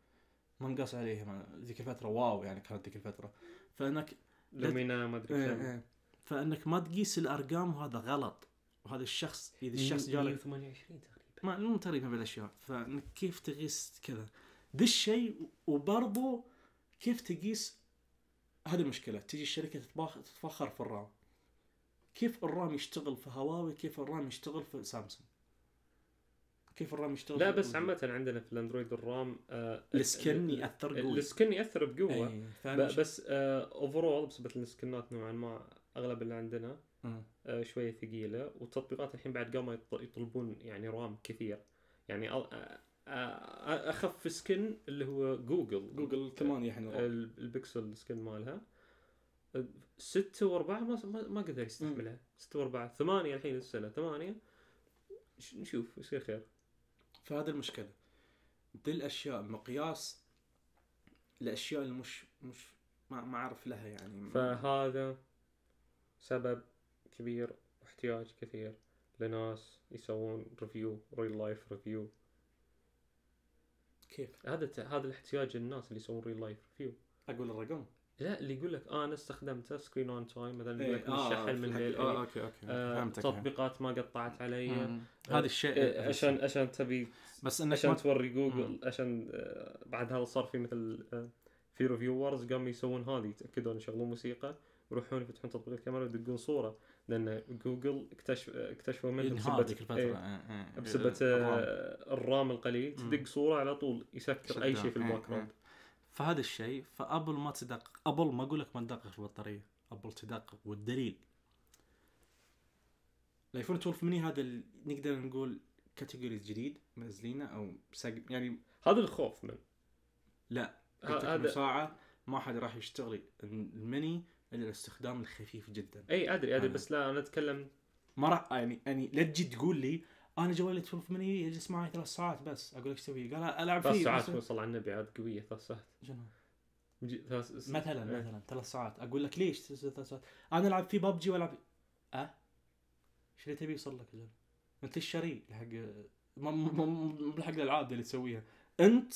ما نقص عليه ذيك الفتره واو يعني كانت ذيك الفتره فانك لومينا ما ادري إيه، إيه. فانك ما تقيس الارقام وهذا غلط وهذا الشخص اذا الشخص جالك 128 تقريبا ما مو تقريبا بالاشياء فانك كيف تقيس كذا ذا الشيء وبرضه كيف تقيس هذه مشكله تجي الشركه تتفاخر في الرام كيف الرام يشتغل في هواوي كيف الرام يشتغل في سامسونج كيف الرام يشتغل لا بس عامة عندنا في الاندرويد الرام آه، السكن ياثر قوي السكن ياثر بقوه إيه، بس اوفرول آه، بسبب السكنات نوعا ما اغلب اللي عندنا آه, آه، شويه ثقيله والتطبيقات الحين بعد قاموا يطلبون يعني رام كثير يعني اخف سكن اللي هو جوجل جوجل 8 الحين البكسل سكن مالها 6 و4 ما ما قدر يستحملها 6 و4 8 الحين السنه 8 نشوف يصير خير فهذه المشكله دي الاشياء مقياس الاشياء اللي مش مش ما ما اعرف لها يعني فهذا سبب كبير واحتياج كثير لناس يسوون ريفيو ريل لايف ريفيو كيف؟ هذا هذا الاحتياج الناس اللي يسوون ريل لايف ريفيو اقول الرقم لا اللي يقول لك اه انا استخدمته سكرين اون تايم مثلا يقول إيه، لك شحن من آه، الليل اه اوكي اوكي آه، فهمتك تطبيقات ما قطعت علي آه، هذا الشيء عشان عشان تبي بس انك عشان توري جوجل عشان بعد هذا صار في مثل في ريفيورز قاموا يسوون هذه يتاكدون يشغلون موسيقى يروحون يفتحون تطبيق الكاميرا ويدقون صوره لان جوجل اكتشف اكتشفوا منه بسبه ايه بسبه إيه، إيه، الرام القليل تدق صوره على طول يسكر اي شيء في الباك جراوند فهذا الشيء فابل ما تدقق ابل ما اقول لك ما تدقق في البطاريه ابل تدقق والدليل الايفون 12 مني هذا نقدر نقول كاتيجوري جديد منزلينه او ساق يعني هذا الخوف من لا قلت لك ساعه ما حد راح يشتغل المني الا الاستخدام الخفيف جدا اي ادري ادري أنا. بس لا انا اتكلم ما راح يعني يعني لا تجي تقول لي انا جوالي 1280 يجلس معي ثلاث ساعات بس اقول لك ايش تسوي؟ قال العب فيه ثلاث ساعات وصل على النبي عاد قويه ثلاث ساعات شنو؟ ثلاث مثلا ايه. مثلا ثلاث ساعات اقول لك ليش ثلاث ساعات؟ انا العب فيه ببجي والعب اه؟ ايش اللي تبي يوصل لك يا انت الشري حق حق الالعاب اللي تسويها انت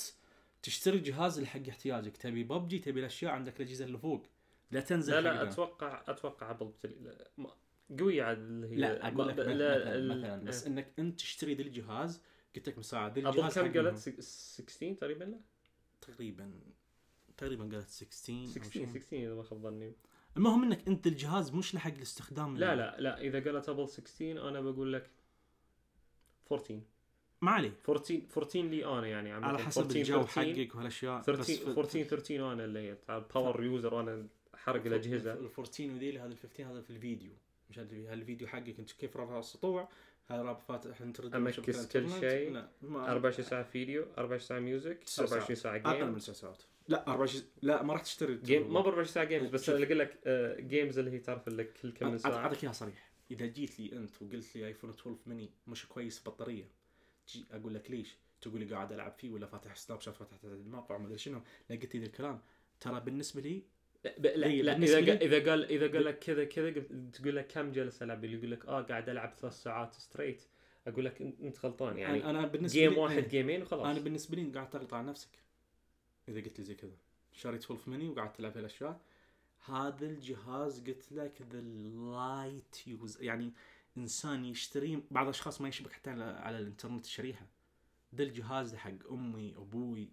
تشتري جهاز لحق احتياجك تبي ببجي تبي الاشياء عندك الاجهزه اللي فوق لا تنزل لا لا اتوقع اتوقع ابل قوية عاد هي لا اقول لك مثلا, مثلا بس إيه. انك انت تشتري ذا الجهاز قلت لك مساعد ذا الجهاز كم قالت 16 تقريبا لا؟ تقريبا تقريبا قالت 16 16 16 اذا ما خاب ظني المهم انك انت الجهاز مش لحق الاستخدام لا يعني. لا لا اذا قالت ابل 16 انا بقول لك 14 ما عليه 14 14 لي انا يعني عم على حسب 14 الجو حقك وهالاشياء 13 14 13 انا اللي هي باور يوزر انا حرق الاجهزه ال 14 وذيلي هذا ال 15 هذا في الفيديو مش هالفيديو حقك انت كيف رفع السطوع هاي راب فاتح انترد امكس كل شيء لا 24 ساعه فيديو 24 ساعه ميوزك 24 ساعه جيم اقل من 9 ساعات لا 24 لا ما راح تشتري جيم ما ب 24 ساعه جيمز بس اللي اقول لك جيمز آه، اللي هي تعرف لك كل كم ساعه اعطيك اياها صريح اذا جيت لي انت وقلت لي ايفون 12 ميني مش كويس بطاريه تجي اقول لك ليش؟ تقول لي قاعد العب فيه ولا فاتح سناب شات فاتح الموقع وما ادري شنو لا قلت لي الكلام ترى بالنسبه لي لا, إيه، لا اذا اذا قال اذا قال لك كذا كذا تقول لك كم جلسه العب يقول لك اه قاعد العب ثلاث ساعات ستريت اقول لك انت غلطان يعني انا, بالنسبه بالنسبه جيم واحد جيمين إيه. وخلاص انا بالنسبه لي قاعد تغلط على نفسك اذا قلت لي زي كذا شاري 12 مني وقعدت تلعب هالاشياء هذا الجهاز قلت لك ذا لايت يوز يعني انسان يشتري بعض الاشخاص ما يشبك حتى على الانترنت شريحه ذا الجهاز حق امي ابوي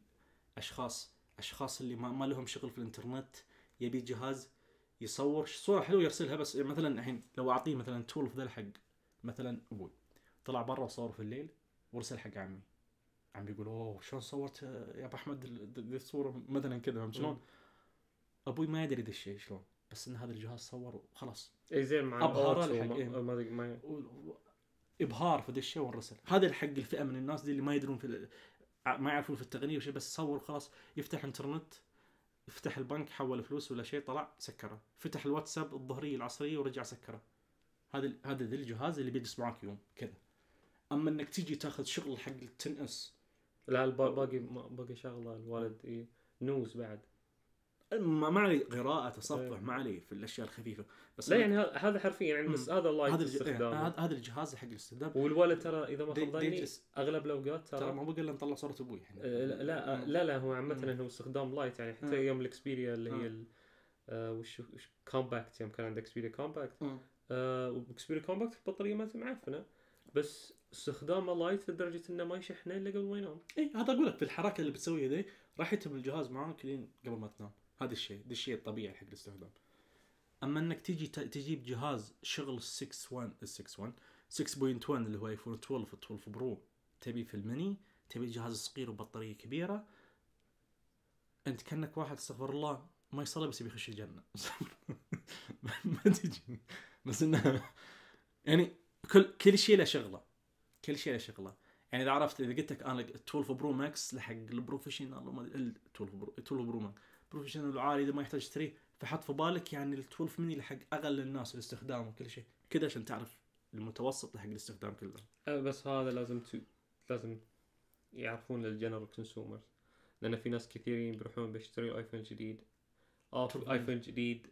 اشخاص اشخاص اللي ما, ما لهم شغل في الانترنت يبي جهاز يصور صوره حلوه يرسلها بس يعني مثلا الحين لو اعطيه مثلا في ذا حق مثلا ابوي طلع برا وصور في الليل ورسل حق عمي عم بيقول اوه شلون صورت يا ابو احمد ذي الصوره مثلا كذا فهمت شلون؟ ابوي ما يدري ذا الشيء شلون بس ان هذا الجهاز صور وخلاص اي زين مع ابهار الحق إيه. ابهار في ذا الشيء والرسل هذا الحق الفئه من الناس دي اللي ما يدرون في ما يعرفون في التقنيه وشيء بس صور خلاص يفتح انترنت فتح البنك حول فلوس ولا شيء طلع سكره فتح الواتساب الظهريه العصريه ورجع سكره هذا هذا ذي الجهاز اللي بيجلس معاك يوم كذا اما انك تيجي تاخذ شغل حق التن اس لا باقي باقي شغله الوالد إيه، نوز بعد ما علي قراءة تصفح إيه. ما علي في الاشياء الخفيفة بس لا يعني هذا حرفيا يعني بس هذا اللايت هذا استخدامه إيه، هذا هذا الجهاز حق الاستخدام والولد ترى اذا ما خاب اغلب الاوقات ترى ترى ما بقول الا نطلع صورة ابوي احنا إيه، لا لا لا, هو عامة هو استخدام لايت يعني حتى ايام الاكسبيريا اللي هي آه، وش كومباكت يوم كان عندك اكسبيريا كومباكت آه، اكسبيريا كومباكت البطارية ما معفنة بس استخدامه لايت لدرجه انه ما يشحنه الا قبل ما ينام. اي هذا اقول لك في الحركه اللي بتسويها ذي راح يتم الجهاز معاك لين قبل ما تنام. هذا الشيء هذا الشيء الطبيعي حق الاستخدام اما انك تجي تجيب جهاز شغل 6.1 6.1 6.1 اللي هو ايفون 12 12 برو تبي في المني تبي جهاز صغير وبطاريه كبيره انت كانك واحد استغفر الله ما يصلي بس بيخش الجنه ما تجي بس انه يعني كل كل شيء له شغله كل شيء له شغله يعني اذا عرفت اذا قلت لك انا 12 برو ماكس لحق البروفيشنال ال 12 برو 12 برو ماكس بروفيشنال وعالي اذا ما يحتاج تشتريه فحط في بالك يعني ال 12 مني لحق اغلى الناس الاستخدام وكل شيء كذا عشان تعرف المتوسط حق الاستخدام كله آه، بس هذا لازم ت... لازم يعرفون للجنرال كونسيومر لان في ناس كثيرين بيروحون بيشتري ايفون جديد أوكي. آه، ايفون جديد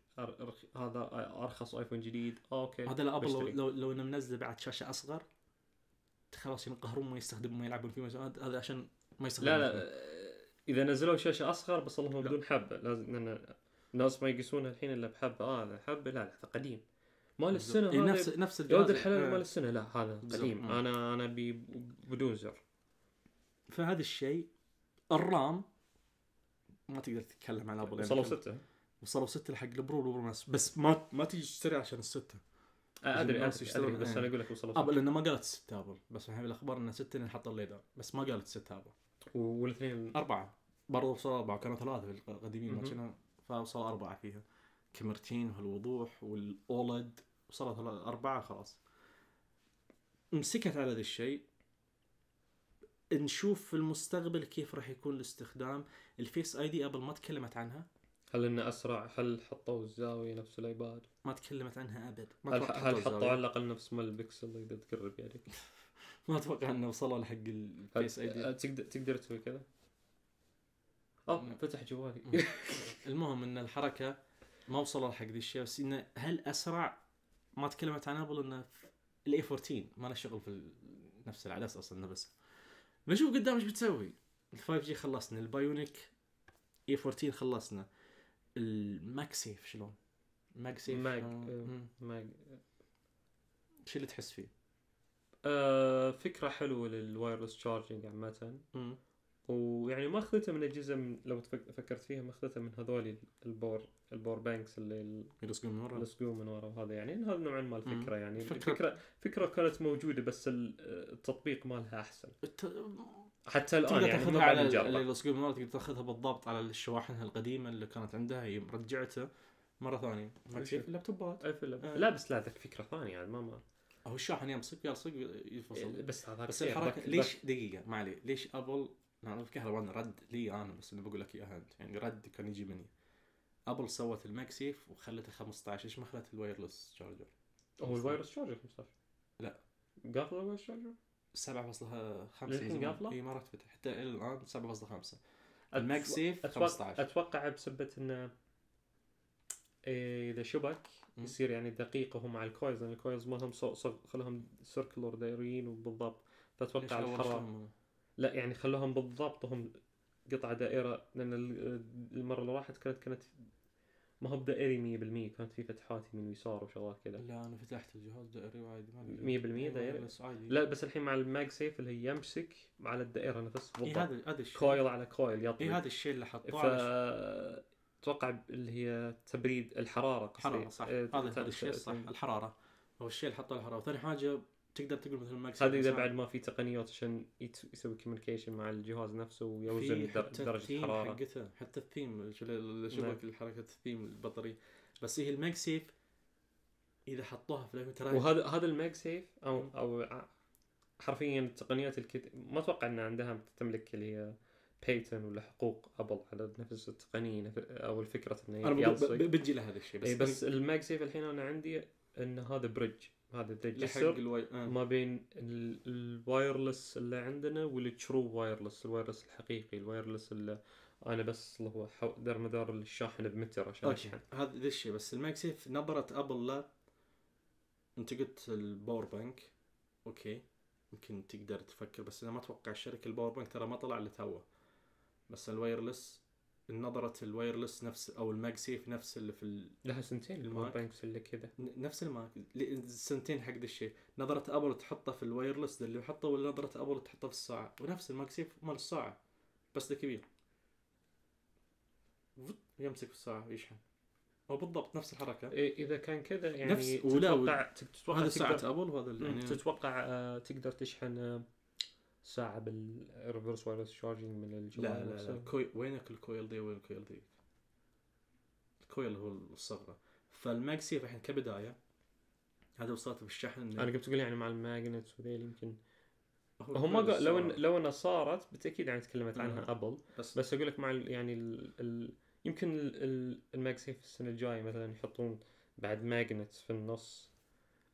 هذا ارخص ايفون جديد اوكي هذا الابل لو لو, لو انه منزله بعد شاشه اصغر خلاص ينقهرون ما يستخدمون ما يلعبون فيه هذا عشان ما يستخدمون لا لا اذا نزلوا شاشه اصغر بس اللهم بدون حبه لازم لان الناس ما يقيسونها الحين الا بحبه اه حبه لا لا هذا قديم مال السنه إيه نفس نفس يا ولد الحلال إيه. مال السنه لا هذا قديم مم. انا انا بي بدون زر فهذا الشيء الرام ما تقدر تتكلم عن ابل وصلوا سته وصلوا سته لحق البرو والبرو ناس بس ما ما تجي تشتري عشان السته آه، ادري ادري بس انا اقول لك وصلوا آه، سته ابل لانه ما قالت سته ابل بس الحين الاخبار انها سته لان حط الليدر بس ما قالت سته ابل والاثنين اربعه برضه وصلوا اربعه كانوا ثلاثه في القديمين ماتشنا فوصلوا اربعه فيها كمرتين وهالوضوح والاولد وصلوا اربعه خلاص مسكت على ذا الشيء نشوف في المستقبل كيف راح يكون الاستخدام الفيس اي دي ابل ما تكلمت عنها هل انه اسرع هل حطوا الزاويه نفس الايباد ما تكلمت عنها ابد ما هل, هل حطوا على الاقل نفس ما البكسل اذا تقرب يدك ما اتوقع انه وصلوا لحق الفيس اي دي تقدر تقدر تسوي كذا اه فتح جوالي المهم ان الحركه ما وصلوا لحق ذي الشيء بس انه هل اسرع ما تكلمت عن ابل انه الاي 14 ما له شغل في نفس العدس اصلا بس بنشوف قدام ايش بتسوي ال 5 جي خلصنا البايونيك اي 14 خلصنا الماكسيف شلون؟ ماكسيف ماج ماج شو اللي تحس فيه؟ آه فكره حلوه للوايرلس تشارجنج عامه ويعني ما اخذتها من اجهزه من لو فكرت فيها ما اخذتها من هذول البور البور بانكس اللي يلصقون من ورا يلصقون من ورا وهذا يعني هذا نوعا ما الفكره يعني الفكره فكره كانت موجوده بس التطبيق مالها احسن حتى الان تقدر يعني تاخذها على اللي يلصقون من ورا تقدر تاخذها بالضبط على الشواحن القديمه اللي كانت عندها هي رجعتها مره ثانيه في اللابتوبات اي في اللابتوبات آه. لا بس لا ذاك فكره ثانيه يعني ما ما هو الشاحن يمسك يلصق ينفصل إيه، بس هذا بس الحركه ليش دقيقه ما عليه ليش ابل انا الكهرباء رد لي انا بس انا بقول لك اياها انت يعني رد كان يجي مني ابل سوت المكسيف وخلته 15 ايش ما اخذت الوايرلس شارجر هو الوايرلس شارجر 15 لا قافله الوايرلس شارجر 7.5 الحين قافله؟ اي ما راح تفتح حتى الى الان 7.5 الماكسيف 15 اتوقع بسبه انه إيه، اذا شبك يصير يعني دقيق وهم على الكويلز لان الكويلز ما هم خلوهم سيركلر دايرين وبالضبط فاتوقع الحراره لا يعني خلوهم بالضبط هم قطعه دائره لان المره اللي راحت كانت كانت ما هو بدائري 100% كانت في فتحات يمين ويسار وشغلات كذا لا انا فتحت الجهاز دائري وايد 100% أيوة، دائري بس عادي لا بس الحين مع الماج سيف اللي هي يمسك على الدائره نفس إيه، بالضبط إيه هذا هذا الشيء كويل على كويل يطلق اي هذا الشيء اللي حطوه ف... اتوقع اللي هي تبريد الحراره قصدي حراره صح إيه، هذا هذا الشيء صح إيه. الحراره هو الشيء اللي حطه الحراره وثاني حاجه تقدر تقول مثلا ماكس هذا اذا بعد ما في تقنيات عشان يسوي كوميونيكيشن مع الجهاز نفسه ويوزن درجه الحراره حقتها حتى الثيم شبك نعم. حركه الثيم البطري بس هي إيه، الماج سيف اذا حطوها في ترى وهذا هذا الماج سيف او او حرفيا التقنيات الكت... ما اتوقع ان عندها تملك اللي هي بيتن ولا حقوق ابل على نفس التقنيه او الفكره انه انا بتجي لهذا الشيء بس إيه، بس يعني الماج سيف الحين انا عندي ان هذا بريدج هذا الريجستر الواي... آه. ما بين الوايرلس اللي عندنا والترو وايرلس الوايرلس الحقيقي الوايرلس اللي انا بس اللي هو حو... دار مدار الشاحن بمتر عشان اشحن هذا الشيء بس الماكسيف نظره ابل له انت قلت الباور بانك اوكي يمكن تقدر تفكر بس انا ما اتوقع الشركه الباور بانك ترى ما طلع الا توه بس الوايرلس النظرة الوايرلس نفس او الماج سيف نفس اللي في لها سنتين الباور اللي كذا نفس الماك سنتين حق ذا الشيء نظرة ابل تحطه في الوايرلس اللي يحطه ولا نظرة ابل تحطه في الساعة ونفس الماج سيف مال الساعة بس ذا كبير يمسك في الساعة ويشحن هو بالضبط نفس الحركه اذا كان كذا يعني نفس ولا تتوقع, تتوقع هذا ساعه ابل وهذا يعني تتوقع آه، تقدر تشحن آه، ساعه بالريفرس وايرلس شارجنج من الجوال لا لا, لا. كوي... وينك الكويل دي وين الكويل دي الكويل هو الثغره فالماكسي الحين كبدايه هذا وصلت بالشحن انا قمت تقول يعني مع الماجنت وذي يمكن هم ما لو إن لو انها صارت بالتاكيد يعني تكلمت نعم. عنها ابل بس, بس اقول لك مع ال يعني ال ال يمكن الماجسيف السنه الجايه مثلا يحطون بعد ماجنت في النص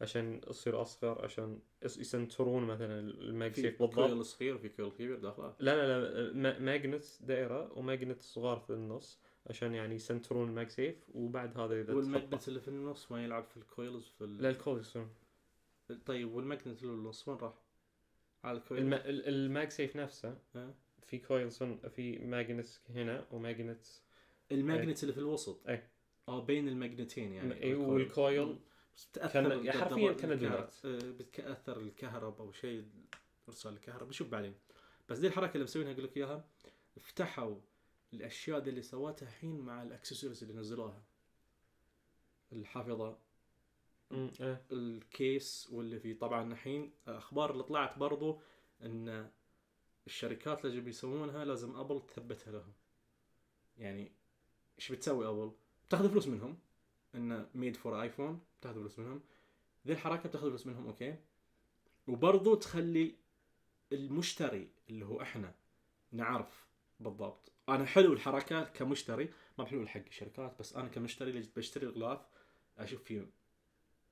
عشان يصير اصغر عشان يسنترون مثلا الماجسيف بالضبط كويل صغير في كويل كبير داخله لا لا لا ماجنت دائره وماجنت صغار في النص عشان يعني يسنترون الماجسيف وبعد هذا اذا والماجنت اللي في النص ما يلعب في الكويلز في ال... لا الكويلز طيب والماجنت اللي في النص وين راح؟ على الكويل الم... الماجسيف نفسه ها؟ في كويلز في ماجنت هنا وماجنت الماجنت اللي في الوسط اي اه بين الماجنتين يعني إيه، والكويل بس بتاثر يعني حرفيا كان آه، بتاثر الكهرب او شيء ارسال الكهرباء بشوف بعدين بس دي الحركه اللي مسوينها اقول لك اياها فتحوا الاشياء دي اللي سواتها الحين مع الاكسسوارز اللي نزلوها الحافظه إيه. الكيس واللي فيه طبعا الحين اخبار اللي طلعت برضو ان الشركات اللي بيسوونها لازم ابل تثبتها لهم يعني ايش بتسوي ابل بتاخذ فلوس منهم انه ميد فور ايفون بتاخذ فلوس منهم ذي الحركه بتاخذ فلوس منهم اوكي وبرضو تخلي المشتري اللي هو احنا نعرف بالضبط انا حلو الحركه كمشتري ما بحلو حق الشركات بس انا كمشتري اللي بشتري الغلاف اشوف فيه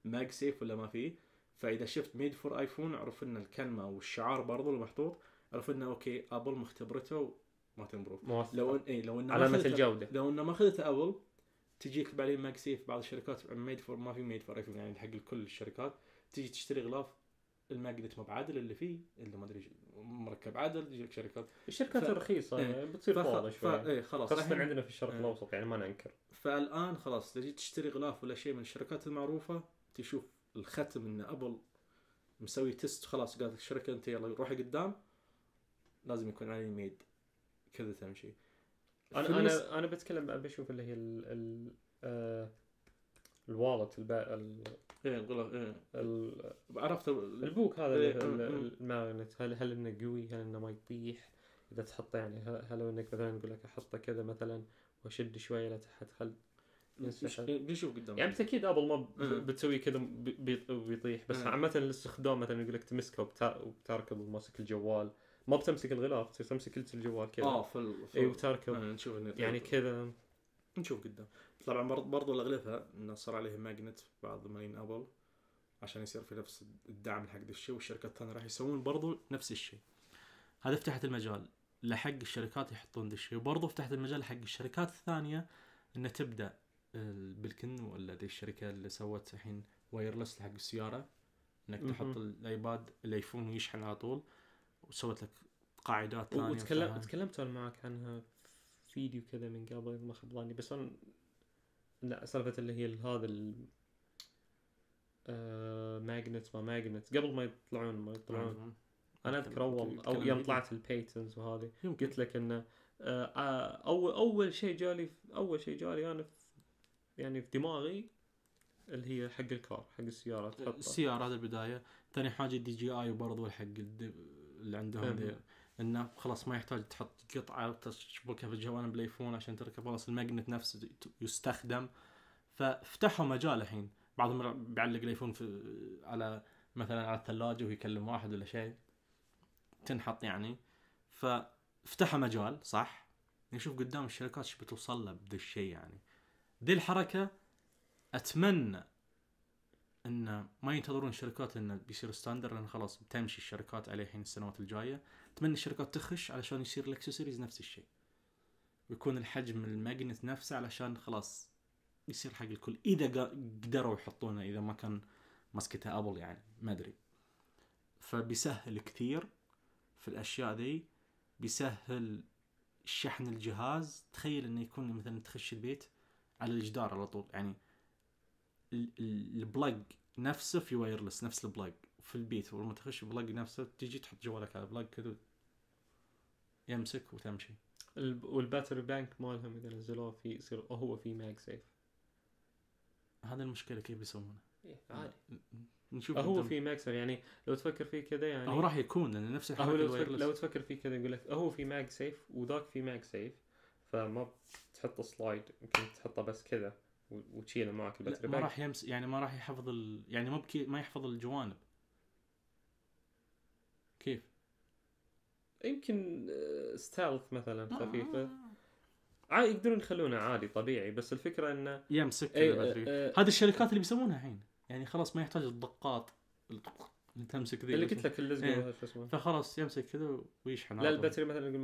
ماج سيف ولا ما فيه فاذا شفت ميد فور ايفون اعرف ان الكلمه والشعار برضو المحطوط اعرف انه اوكي ابل مختبرته ما تنبروف لو ان إيه لو انه علامه الجوده لو انه ما اخذته ابل تجيك بعدين ماكسيه في بعض الشركات ميد فور ما في ميد فور يعني حق كل الشركات تجي تشتري غلاف الماجنت مو بعدل اللي فيه اللي ما ادري مركب عدل تجيك شركات الشركات ف... الرخيصه ايه بتصير فاضيه شوي ف... ايه خلاص خاصه عندنا في الشرق إيه. الاوسط يعني ما ننكر فالان خلاص تجي تشتري غلاف ولا شيء من الشركات المعروفه تشوف الختم ان ابل مسوي تيست خلاص قالت الشركه انت يلا روحي قدام لازم يكون عليه ميد كذا تمشي انا انا انا بتكلم ابي اشوف اللي هي ال ال آه، الوالت الباء ال ايه الغلاف ايه ال عرفت البوك هذا إيه, إيه،, إيه. الماغنت هل هل انه قوي هل انه ما يطيح اذا تحطه يعني هل انك مثلا يقول لك احطه كذا مثلا واشد شويه لتحت هل بيشوف قدام يعني بالتاكيد ابل ما إيه. بتسوي كذا وبيطيح بس عامه الاستخدام مثلا يقول لك تمسكه وبتركب وماسك الجوال ما بتمسك الغلاف تصير تمسك كلت الجوال كذا اه في, ال... أيوة اي وتركب آه، نشوف يعني كذا نشوف قدام طبعا برضو, برضو الاغلفه انه صار عليه ماجنت بعض ملايين ابل عشان يصير في نفس الدعم حق الشيء والشركات الثانيه راح يسوون برضو نفس الشيء هذا فتحت المجال لحق الشركات يحطون ذا الشيء وبرضه فتحت المجال حق الشركات الثانيه انها تبدا بالكن ولا ذي الشركه اللي سوت الحين وايرلس حق السياره انك تحط الايباد الايفون ويشحن على طول وسوت لك قاعدات ثانيه وتكلم تكلمت انا معك عنها فيديو كذا من قبل ما خاب بس انا لا سالفه اللي هي هذا ال ماجنت آه، ما ماجنت قبل ما يطلعون ما يطلعون أمم. انا اذكر اول او يوم طلعت البيتنز وهذه قلت لك انه آه، آه، اول اول شيء جالي اول شيء جالي انا في يعني في دماغي اللي هي حق الكار حق السيارات هذا البدايه ثاني حاجه دي جي اي وبرضه حق اللي عندهم اللي انه خلاص ما يحتاج تحط قطعه وتشبكها في الجوانب الايفون عشان تركب خلاص الماجنت نفسه يستخدم ففتحوا مجال الحين بعضهم بيعلق الايفون في على مثلا على الثلاجه ويكلم واحد ولا شيء تنحط يعني ففتحوا مجال صح نشوف قدام الشركات ايش بتوصل له بذا الشيء يعني ذي الحركه اتمنى ان ما ينتظرون الشركات ان بيصير ستاندر لان خلاص بتمشي الشركات عليه الحين السنوات الجايه اتمنى الشركات تخش علشان يصير الاكسسوارز نفس الشيء ويكون الحجم الماجنت نفسه علشان خلاص يصير حق الكل اذا قدروا يحطونه اذا ما كان ماسكته ابل يعني ما ادري فبيسهل كثير في الاشياء ذي بيسهل شحن الجهاز تخيل انه يكون مثلا تخش البيت على الجدار على طول يعني البلاج نفسه في وايرلس نفس البلاج في البيت ولما تخش البلاج نفسه تجي تحط جوالك على البلاج كذا يمسك وتمشي والباتري بانك مالهم اذا نزلوه في يصير هو في ماج سيف هذا المشكله كيف بيسوونه؟ إيه عادي نشوف هو في سيف يعني لو تفكر فيه كذا يعني هو راح يكون لان نفس الحركه لو تفكر, لو تفكر فيه كذا يقول لك هو في ماج سيف وذاك في ماج سيف فما تحط سلايد يمكن تحطه بس كذا وتشيله معك الباتري ما راح يمس يعني ما راح يحفظ ال... يعني مو بكي... ما يحفظ الجوانب كيف؟ يمكن ستالث آه، مثلا آه. خفيفه آه. عادي يقدرون يخلونه عادي طبيعي بس الفكره انه يمسك إيه، آه، هذه الشركات اللي بيسوونها الحين يعني خلاص ما يحتاج الدقات تمسك ذي اللي قلت لك اللزقه ايه. شو اسمه فخلاص يمسك كذا ويشحن لا الباتري مثلا يقول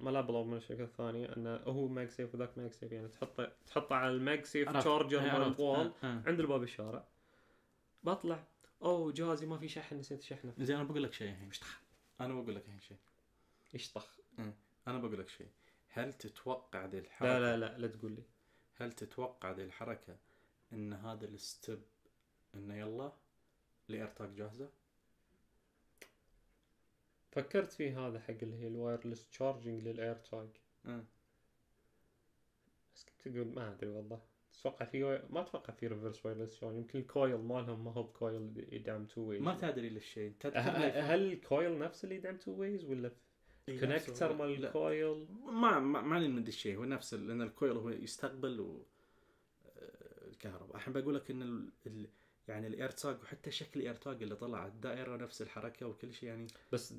ما, من الشركه الثانيه انه هو ماج سيف وذاك ماج سيف يعني تحطه تحطه على الماج سيف تشارجر إيه، مال الطوال إيه، إيه. عند الباب الشارع بطلع اوه جهازي ما في شحن نسيت شحنه زين انا بقول لك شيء الحين اشطح انا بقول لك الحين شيء اشطح انا بقول لك شيء هل تتوقع ذي الحركه لا لا لا لا تقول لي هل تتوقع ذي الحركه ان هذا الستب انه يلا الايرتاج جاهزه فكرت في هذا حق اللي هي الوايرلس تشارجنج للاير آه. تاج بس كنت اقول ما ادري والله اتوقع في وي... ما اتوقع في ريفرس وايرلس شلون يمكن الكويل مالهم ما هو بكويل يدعم تو ويز ما تدري للشيء أه- أه- هل الكويل نفس اللي يدعم تو ويز ولا كونكتر مال الكويل ما ما, ما من الشيء هو نفسه لان الكويل هو يستقبل و... الكهرباء الحين بقول لك ان ال... ال... يعني الايرتاج وحتى شكل الايرتاج اللي طلع الدائره نفس الحركه وكل شيء يعني بس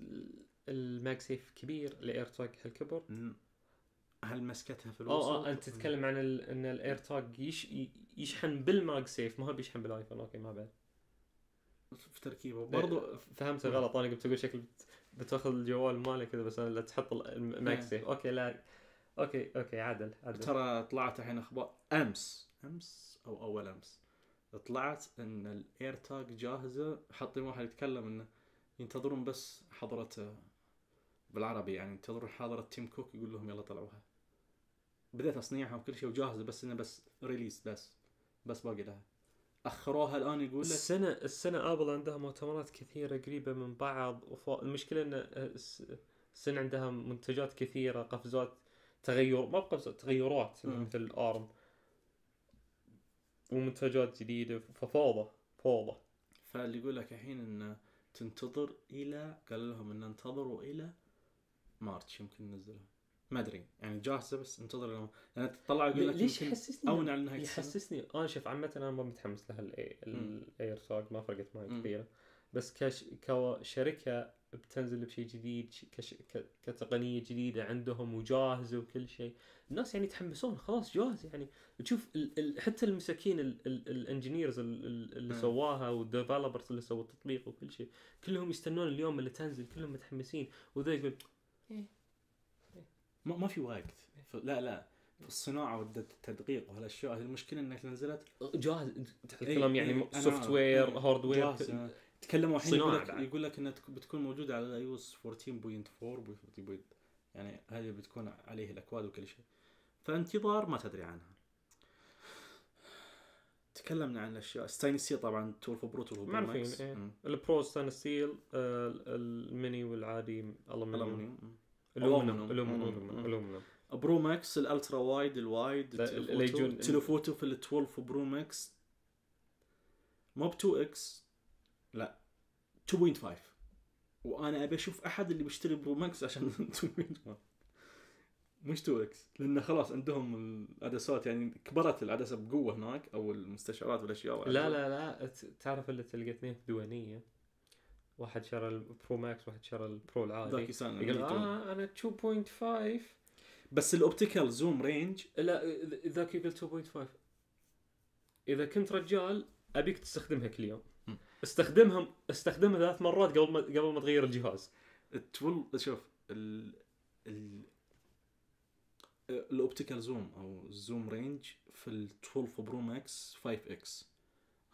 الماك سيف كبير الايرتاج هالكبر هل مسكتها في آه، الوسط؟ اه انت تتكلم عن ال... ان الايرتاج يش... يشحن بالماك سيف ما هو بيشحن بالايفون اوكي ما بعد في تركيبه برضو فهمت غلط انا قلت اقول شكل بت... بتاخذ الجوال مالك كذا بس لا تحط الماك إيه. سيف اوكي لا اوكي اوكي عدل عدل ترى طلعت الحين اخبار امس امس او اول امس طلعت ان الاير تاج جاهزه حاطين واحد يتكلم انه ينتظرون بس حضرة بالعربي يعني ينتظرون حضرة تيم كوك يقول لهم يلا طلعوها بدأت تصنيعها وكل شيء وجاهزه بس انه بس ريليس بس بس باقي لها اخروها الان يقول لك السنه السنه ابل عندها مؤتمرات كثيره قريبه من بعض وفو... المشكله ان آه، السنه عندها منتجات كثيره قفزات تغير ما بقفزات تغيرات مثل الارم ومنتجات جديده ففوضى فوضى فاللي يقول لك الحين ان تنتظر الى قالوا لهم ان انتظروا الى مارتش يمكن ننزلها ما ادري يعني جاهزه بس انتظر لما لان يعني تطلع يقول لك ليش يحسسني او نعلنها يحسسني انا شوف عامه انا ما متحمس لها الاير ما فرقت معي كثير بس كش... كشركه بتنزل بشيء جديد كش... كتقنيه جديده عندهم وجاهزه وكل شيء الناس يعني يتحمسون خلاص جاهز يعني تشوف ال... ال... حتى المساكين الانجينيرز ال... ال... اللي سواها والديفلوبرز اللي سووا التطبيق وكل شيء كلهم يستنون اليوم اللي تنزل كلهم متحمسين وذا يقول إيه. ما ما في وقت إيه. لا لا في الصناعه والتدقيق وهالاشياء المشكله انك نزلت جاهز الكلام إيه، يعني سوفت وير هارد وير تكلموا الحين يقول لك يعني. يقول لك انها بتكون موجوده على الاي او اس 14.4 يعني هذه بتكون عليه الاكواد وكل شيء فانتظار ما تدري عنها تكلمنا عن الاشياء ستاين سيل طبعا تول برو تول معروفين إيه. البرو ستاين سيل الميني والعادي الومنيوم الومنيوم الومنيوم برو ماكس الالترا وايد الوايد تلفوتو في ال 12 برو ماكس مو ب 2 اكس لا 2.5 وانا ابي اشوف احد اللي بيشتري برو ماكس عشان 2.1 مش 2 اكس لانه خلاص عندهم العدسات يعني كبرت العدسه بقوه هناك او المستشعرات والاشياء لا لا لا تعرف اللي تلقى اثنين في ديوانيه واحد شرى البرو ماكس واحد شرى البرو العادي ذاك يسال يقول اه انا 2.5 بس الاوبتيكال زوم رينج لا ذاك يقول 2.5 اذا كنت رجال ابيك تستخدمها كل يوم استخدمهم استخدمها ثلاث مرات قبل ما قبل ما تغير الجهاز تول شوف ال... ال... الاوبتيكال زوم او الزوم رينج في ال 12 برو ماكس 5 اكس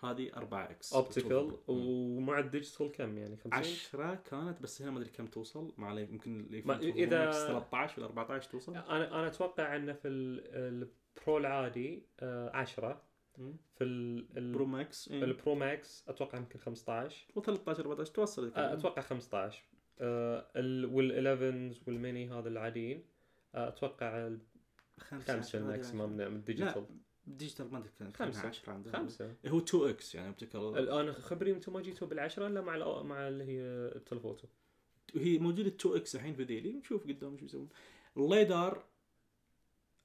هذه 4 اكس اوبتيكال ومع الديجيتال كم يعني 50 10 كانت بس هنا ما ادري كم توصل ما عليه يمكن اذا 13 ولا 14 توصل انا انا اتوقع انه في البرو العادي 10 آه، في البرو ماكس إيه؟ البرو ماكس اتوقع يمكن 15 و13 14 توصل آه، اتوقع 15 أه وال11 والميني هذا العاديين آه، اتوقع خمسة الماكسيمم من الديجيتال ديجيتال ما ادري خمسة 10 خمسة إيه، هو 2 اكس يعني ابتكر انا خبري انتم ما جيتوا بال10 الا مع مع اللي هي التلفوتو هي موجوده 2 اكس الحين في ديلي نشوف قدام شو يسوون الليدار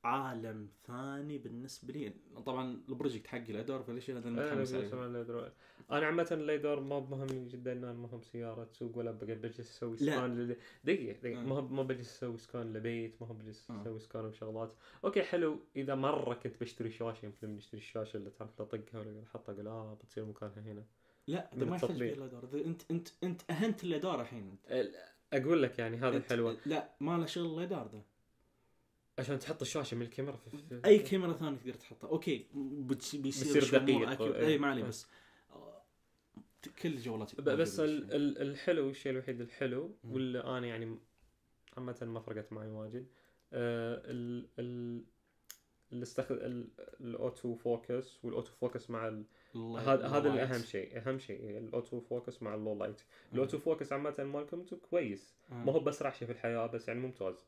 عالم ثاني بالنسبه لي طبعا البروجكت حقي ليدور فالاشياء هذا متحمس إيه، عليه انا عامه ليدور ما مهم جدا انا ما هم سياره تسوق ولا بجلس اسوي سكان دقيقه دقيقه ما آه. ما بجلس اسوي سكان لبيت ما بجلس اسوي آه. سكان وشغلات اوكي حلو اذا مره كنت بشتري شاشه يمكن بشتري الشاشه اللي تعرف اطقها ولا احطها اقول اه بتصير مكانها هنا لا انت ما يحتاج ليدور انت انت انت اهنت الليدار الحين انت اقول لك يعني هذا حلوه لا ما له شغل الليدار ده عشان تحط الشاشه من الكاميرا في, في اي كاميرا ثانيه تقدر تحطها اوكي بيصير بيصير دقيق إيه. اي ما عليه إيه. بس آه، كل جولاتي بس ال ال الحلو الشيء الوحيد الحلو واللي انا يعني عامه ما فرقت معي واجد آه، ال ال الاستخد... الاوتو فوكس والاوتو فوكس مع ال... هذا هذا الاهم شيء اهم شيء الاوتو فوكس مع اللو لايت الاوتو فوكس عامه مالكم كويس آه. ما هو باسرع شيء في الحياه بس يعني ممتاز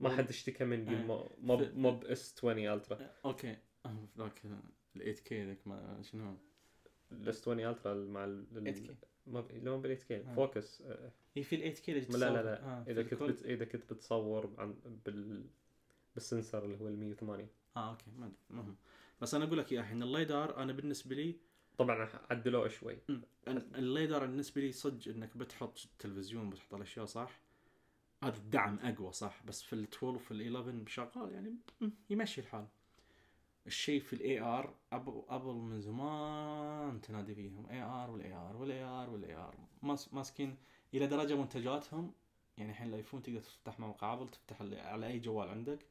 ما يعني حد اشتكى من إيه. مو مو موب اس 20 الترا إيه، اوكي ذاك ال 8 كي ذاك ما شنو الاس 20 الترا مع ال 8 كي لو بال 8 كي آه. فوكس هي في ال 8 كي لا لا لا آه، اذا كنت بت... اذا كنت بتصور عن بال بالسنسر اللي هو ال 108 اه اوكي ما المهم بس انا اقول لك يا الحين الليدار انا بالنسبه لي طبعا عدلوه شوي الليدار بالنسبه لي صدق انك بتحط تلفزيون بتحط الاشياء صح هذا الدعم اقوى صح بس في ال 12 وفي ال 11 شغال يعني يمشي الحال الشيء في الاي ار ابل من زمان تنادي فيهم اي ار والاي ار والاي ار والاي ار ماسكين الى درجه منتجاتهم يعني الحين الايفون تقدر تفتح موقع ابل تفتح على اي جوال عندك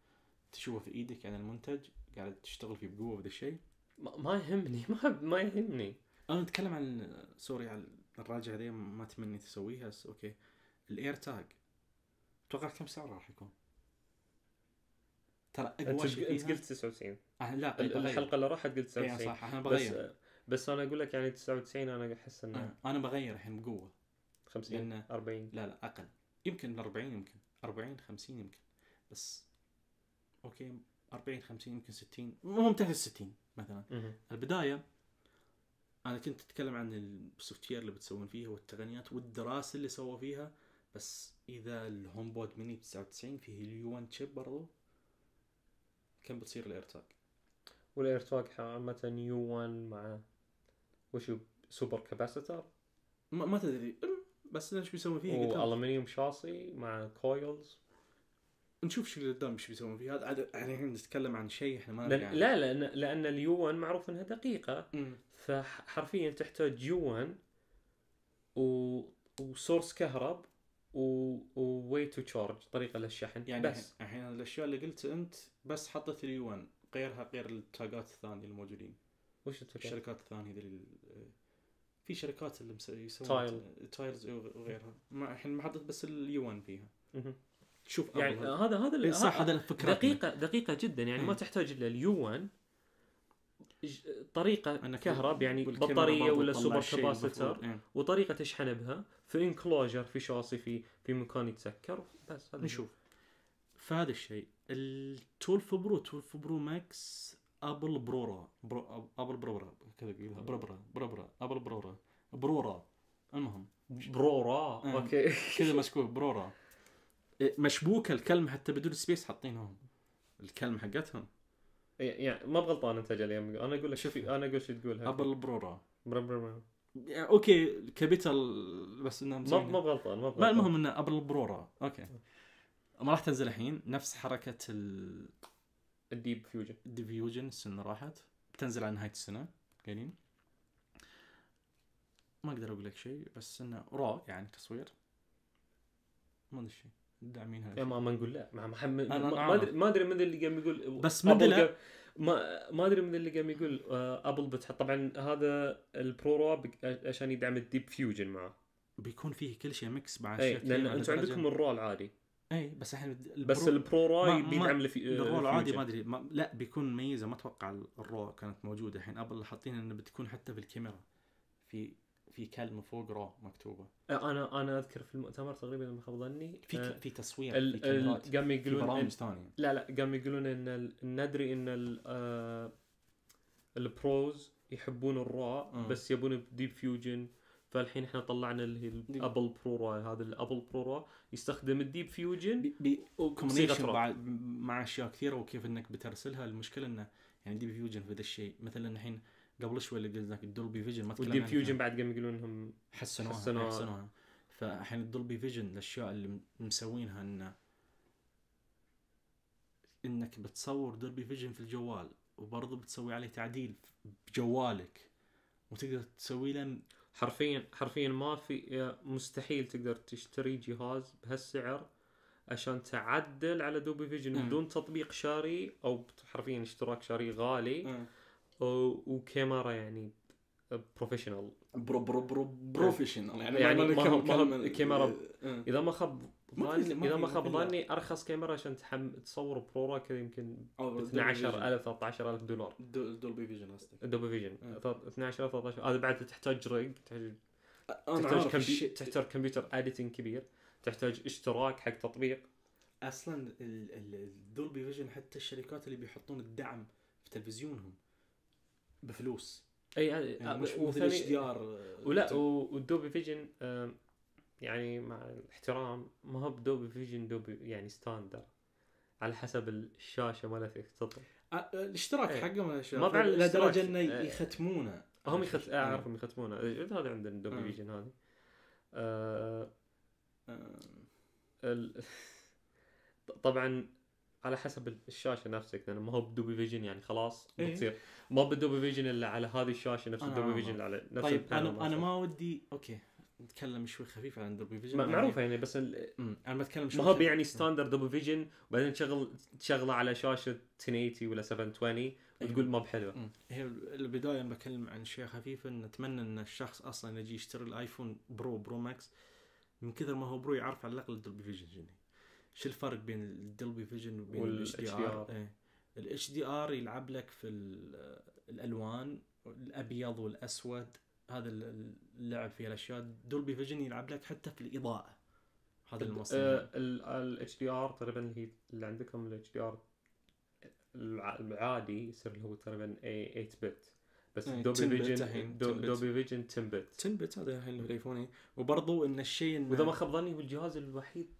تشوفه في ايدك يعني المنتج قاعد تشتغل فيه بقوه بهذا الشيء ما يهمني ما ما يهمني انا اتكلم عن سوري على الراجع هذه ما تمنيت اسويها بس اوكي الاير تاج اتوقع كم سعره راح يكون؟ ترى انت انت قلت 99 آه لا الحلقه اللي راحت قلت 99 إيه، صح انا بغير بس, بس انا اقول لك يعني 99 انا احس انه آه انا بغير الحين بقوه 50 40 لا لا اقل يمكن 40 يمكن 40 50 يمكن بس اوكي 40 50 يمكن 60 مو تحت ال 60 مثلا مه. البدايه انا كنت اتكلم عن السوفت وير اللي بتسوون فيها والتقنيات والدراسه اللي سووا فيها بس اذا الهوم بود ميني 99 فيه اليو 1 تشيب برضو كم بتصير الايرتاج والايرتاج عامة يو 1 مع وشو سوبر كاباسيتر ما, ما تدري بس ايش بيسوون فيه والومنيوم شاصي مع كويلز نشوف شو اللي قدام ايش بيسوون فيه هذا يعني الحين نتكلم عن شيء احنا ما لأن لا لان لان 1 معروف انها دقيقه فحرفيا تحتاج 1 و... وسورس كهرب وي تو تشارج طريقه للشحن يعني بس الحين الاشياء اللي قلت انت بس حطت اليو 1 غيرها غير التاجات الثانيه الموجودين وش التاجات؟ الشركات الثانيه ذي في شركات اللي يسوون تايل تايلز وغيرها الحين ما حطيت بس اليو 1 فيها شوف يعني هذا هذا إيه، صح هذا الفكره دقيقه دقيقه جدا يعني ما تحتاج الا اليو 1 طريقه كهرب يعني بطاريه ولا سوبر كاباسيتر إيه. وطريقه تشحن بها في انكلوجر في شاصي في في مكان يتسكر بس نشوف فهذا الشيء ال12 برو 12 برو ماكس ابل برورا برو ابل برورا كذا اقولها برورا برورا ابل برورا برورا المهم برورا إيه. اوكي كذا مشكوك برورا إيه، مشبوكه الكلمه حتى بدون سبيس حاطينهم الكلمه حقتهم يعني ما بغلطان انت اجل انا اقول لك شوفي انا اقول شو تقولها ابل برورا يعني اوكي كابيتال بس انه ما ما بغلطان ما بغلطان المهم انه ابل برورا اوكي ما راح تنزل الحين نفس حركه ال الديب فيوجن الديب فيوجن السنه راحت بتنزل على نهايه السنه قايلين ما اقدر اقول لك شيء بس انه را يعني تصوير ما ادري شيء داعمين هذا إيه، ما ما نقول لا ما محمد ما نعم. ادري ما ادري من اللي قام يقول بس من اللي ما ما ادري من اللي قام يقول آه، ابل بتحط طبعا هذا البرو را عشان يدعم الديب فيوجن معه بيكون فيه كل شيء مكس مع اي لان انتم عندكم الرو العادي اي بس احنا البرو بس البرو راي بيدعم آه، الرو العادي ما ادري لا بيكون ميزه ما اتوقع الرو كانت موجوده الحين ابل حاطين انه بتكون حتى في الكاميرا في في كلمه فوق رو مكتوبه أه، انا انا اذكر في المؤتمر تقريبا ما خاب ظني في آه في تصوير ال... في قام يقولون في برامج ثانيه لا لا قام يقولون ان ال... ندري ان ال... آه... البروز يحبون الرا أه. بس يبون ديب فيوجن فالحين احنا طلعنا اللي هي الابل برو را هذا الابل برو را يستخدم الديب فيوجن بصيغه مع اشياء كثيره وكيف انك بترسلها المشكله انه يعني ديب فيوجن في ذا الشيء مثلا الحين قبل شوي اللي قلنا الدولبي فيجن ما تكلمنا والديب فيوجن بعد قام يقولون انهم حسنوها حسنوها, حسنوها. فالحين الدولبي فيجن الاشياء اللي مسوينها انه انك بتصور دولبي فيجن في الجوال وبرضه بتسوي عليه تعديل بجوالك وتقدر تسوي له حرفيا حرفيا ما في مستحيل تقدر تشتري جهاز بهالسعر عشان تعدل على دوبي فيجن بدون تطبيق شاري او حرفيا اشتراك شاري غالي وكاميرا يعني بروفيشنال برو برو برو بروفيشنال يعني, يعني ما ما كاميرا آه. اذا ما خاب ظني اذا ما خاب ظني ارخص كاميرا عشان تحم... تصور برو كذا يمكن 12000 13000 دولار دولبي فيجن قصدك دولبي فيجن 12000 13000 هذا بعد تحتاج ريج تحتاج تحتاج كمبيوتر اديتنج كبير تحتاج اشتراك حق تطبيق اصلا الدولبي فيجن حتى الشركات اللي بيحطون الدعم في تلفزيونهم بفلوس اي يعني, يعني مش مثل الاشتيار ولا والدوبي فيجن يعني مع الاحترام ما هو بدوبي فيجن دوبي يعني ستاندر على حسب الشاشه مالتك تطلع أه، أه، الاشتراك ايه. حقهم ما بعرف لدرجه انه إيه. يختمونه هم يخت... اعرفهم يختمونه إيه، هذا عندنا دوبي فيجن هذه آه. ال... طبعا على حسب الشاشه نفسك لان ما هو بدوبي فيجن يعني خلاص إيه. بتصير ما بدوبي فيجن الا على هذه الشاشه نفس الدوبي فيجن اللي على نفس طيب انا انا ما ودي اوكي نتكلم شوي خفيف عن دوبي فيجن يعني معروفه يعني, بس ال... انا بتكلم شوي ما هو يعني ستاندرد دوبي فيجن وبعدين تشغل تشغله على شاشه 1080 ولا 720 وتقول ما بحلوه هي البدايه انا بكلم عن شيء خفيف ان اتمنى ان الشخص اصلا يجي يشتري الايفون برو برو ماكس من كثر ما هو برو يعرف على الاقل دوبي فيجن جنيه شو الفرق بين الدلبي فيجن وبين الاتش دي ار الاتش دي ار يلعب لك في الالوان الابيض والاسود هذا اللعب فيه الاشياء دولبي فيجن يلعب لك حتى في الاضاءه هذا طيب، المصنع الاتش دي ار تقريبا هي اللي عندكم الاتش دي ار العادي يصير اللي هو تقريبا 8 بت بس إيه، دوبي فيجن دوبي فيجن 10 بت 10 بت هذا الحين الايفوني وبرضه ان الشيء واذا ما خاب ظني هو الجهاز الوحيد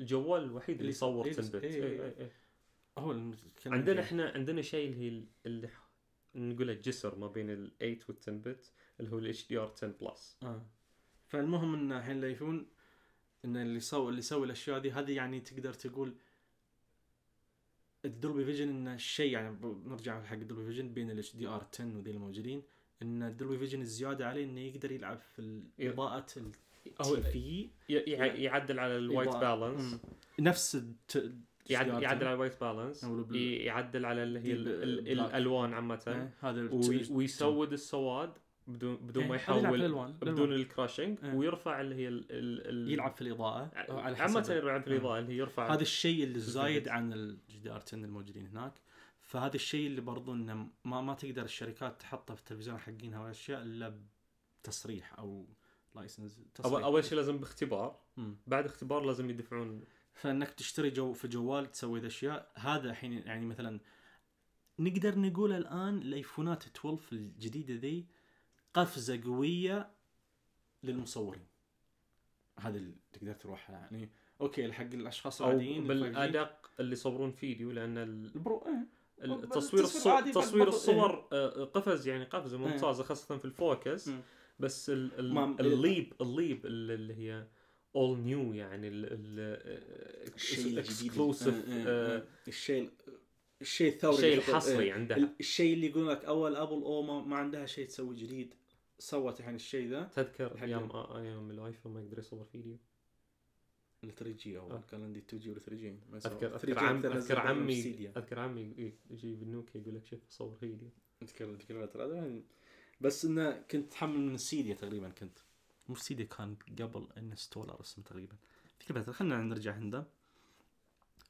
الجوال الوحيد اللي يصور إيه، إيه، إيه، تنبت هو عندنا احنا عندنا شيء اللي اللي نقوله جسر ما بين ال 8 وال 10 بت اللي هو الاتش دي ار 10 بلس اه فالمهم ان الحين ليفون ان اللي يسوي اللي يسوي الاشياء دي هذه يعني تقدر تقول الدولبي فيجن ان الشيء يعني نرجع حق الدولبي فيجن بين الاتش دي ار 10 وذي الموجودين ان الدولبي فيجن الزياده عليه انه يقدر يلعب في اضاءه هو في يعدل على الوايت بالانس mm. نفس الت... يعدل, على الوايت بالانس يعدل على اللي هي الالوان عامه ويسود إيه، السواد بدون بدون إيه، ما يحول بدون الكراشنج إيه. ويرفع اللي هي يلعب في الاضاءه على عامه يلعب في الاضاءه اللي هي يرفع هذا الشيء اللي زايد عن الجدارتين الموجودين هناك فهذا الشيء اللي برضو انه ما ما تقدر الشركات تحطه في التلفزيون حقينها والاشياء الا بتصريح او لايسنس أو اول شيء لازم باختبار مم. بعد اختبار لازم يدفعون فانك تشتري جو في جوال تسوي ذا اشياء هذا الحين يعني مثلا نقدر نقول الان الايفونات 12 الجديده ذي قفزه قويه للمصورين هذا اللي تقدر تروح يعني اوكي حق الاشخاص العاديين بالادق اللي يصورون فيديو لان البرو ايه التصوير التصوير, إيه. الصور, تصوير آه، الصور قفز يعني قفزه إيه. ممتازه خاصه في الفوكس بس ال ال الليب الليب اللي هي اول نيو يعني ال ال الشيء آه، آه، آه، الشيء الشيء الثوري الشيء الحصري عندها الشيء اللي يقولون لك اول ابل او ما, ما عندها شيء تسوي جديد سوت الحين الشيء ذا تذكر ايام ايام الايفون ما يقدر يصور فيديو ال 3 جي اول كان عندي 2 جي ولا 3 جي اذكر اذكر عمي اذكر عمي يجيب النوكيا يقول لك شوف صور فيديو اذكر ذكريات هذا بس انه كنت تحمل من السيديا تقريبا كنت مش سيديا كان قبل انستولر اسمه تقريبا ذيك الفتره خلينا نرجع عنده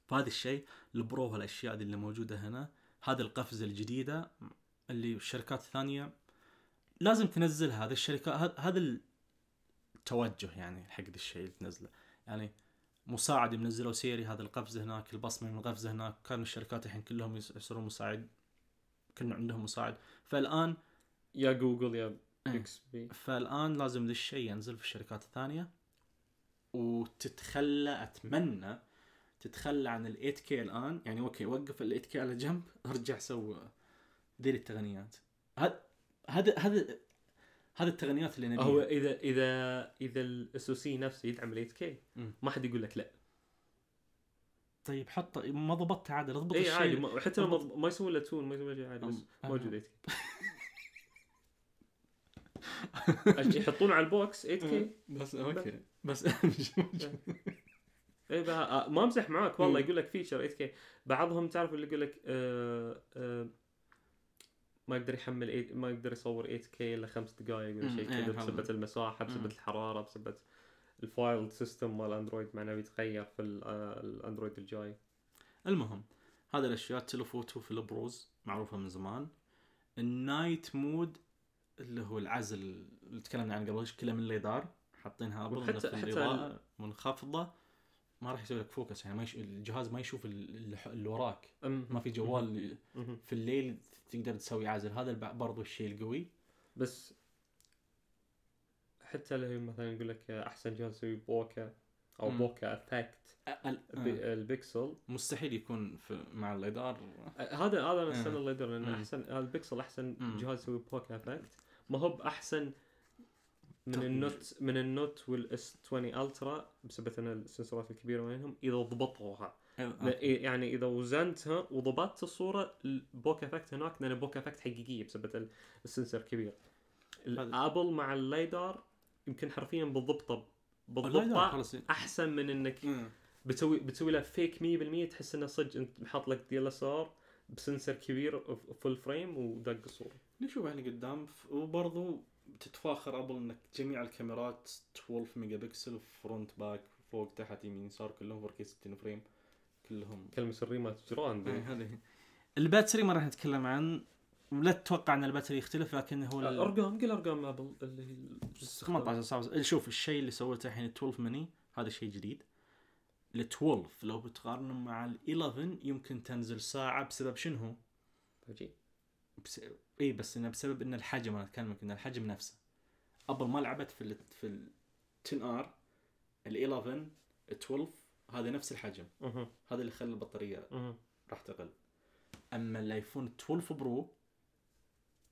فهذا الشيء البرو والاشياء اللي موجوده هنا هذه القفزه الجديده اللي الشركات الثانيه لازم تنزل هذا الشركات هذا التوجه يعني حق ذا الشيء اللي تنزله يعني مساعد منزلوا سيري هذا القفزه هناك البصمه من القفزه هناك كان الشركات الحين كلهم يصيرون مساعد كل عندهم مساعد فالان يا جوجل يا اكس إيه. بي فالان لازم للشيء ينزل في الشركات الثانيه وتتخلى اتمنى تتخلى عن ال 8K الان يعني اوكي وقف ال 8K على جنب ارجع سوي ذي التقنيات هذا هذا هذا التغنيات التقنيات اللي نبيها هو اذا اذا اذا الاس او سي نفسه يدعم ال 8K ما حد يقول لك لا طيب حط ما ضبطت عادي اضبط الشيء الشيء عادي حتى ما, ما يسوون له تون ما يسوون له عادي بس موجود 8K يحطون على البوكس 8 k آه، بس اوكي بس آه. اي آه، ما امزح معاك والله يقول لك فيتشر 8 k بعضهم تعرف اللي يقول لك ما يقدر يحمل ما يقدر يصور 8 k الا خمس دقائق ولا شيء إيه، كذا بسبه المساحه بسبه الحراره بسبه الفايل سيستم مال اندرويد معناه بيتغير في الاندرويد الجاي المهم هذه الاشياء تلفوتو في البروز معروفه من زمان النايت مود اللي هو العزل اللي تكلمنا عنه قبل كله من الليدار حاطينها ابل في الاضاءه منخفضه ما راح يسوي لك فوكس يعني ما يش... الجهاز ما يشوف اللي وراك أمم. ما في جوال أمم. أمم. في الليل تقدر تسوي عازل هذا برضو الشيء القوي بس حتى لو مثلا يقول لك احسن جهاز يسوي بوكا او مم. بوكا افكت البكسل مستحيل يكون في مع الليدار هذا هذا انا استنى لان احسن البكسل احسن جهاز يسوي بوكا افكت ما هو باحسن من النوت من النوت والاس 20 الترا بسبب ان السنسورات الكبيره وينهم اذا ضبطوها يعني اذا وزنتها وضبطت الصوره البوك افكت هناك لان البوك افكت حقيقيه بسبب السنسور كبير الابل مع الليدار يمكن حرفيا بالضبط بالضبط احسن من انك بتسوي بتسوي له فيك 100% تحس انه صدق انت محط لك دي ال اس ار بسنسر كبير فول فريم ودق الصوره نشوف احنا يعني قدام وبرضو تتفاخر ابل انك جميع الكاميرات 12 ميجا بكسل فرونت باك فوق تحت يمين يسار كلهم 4K 60 فريم كلهم كلمة الريمات جيران إيه، هذه الباتري ما راح نتكلم عن لا تتوقع ان الباتري يختلف لكن هو الارقام قل ارقام ابل اللي 18 ساعه شوف الشيء اللي سويته الحين 12 مني هذا شيء جديد ال 12 لو بتقارنه مع ال 11 يمكن تنزل ساعه بسبب شنو؟ 5G بس اي بس انه بسبب ان الحجم انا اتكلم ان الحجم نفسه ابل ما لعبت في ال في ال 10 ار ال 11 12 هذا نفس الحجم هذا اللي خلى البطاريه راح تقل اما الايفون 12 برو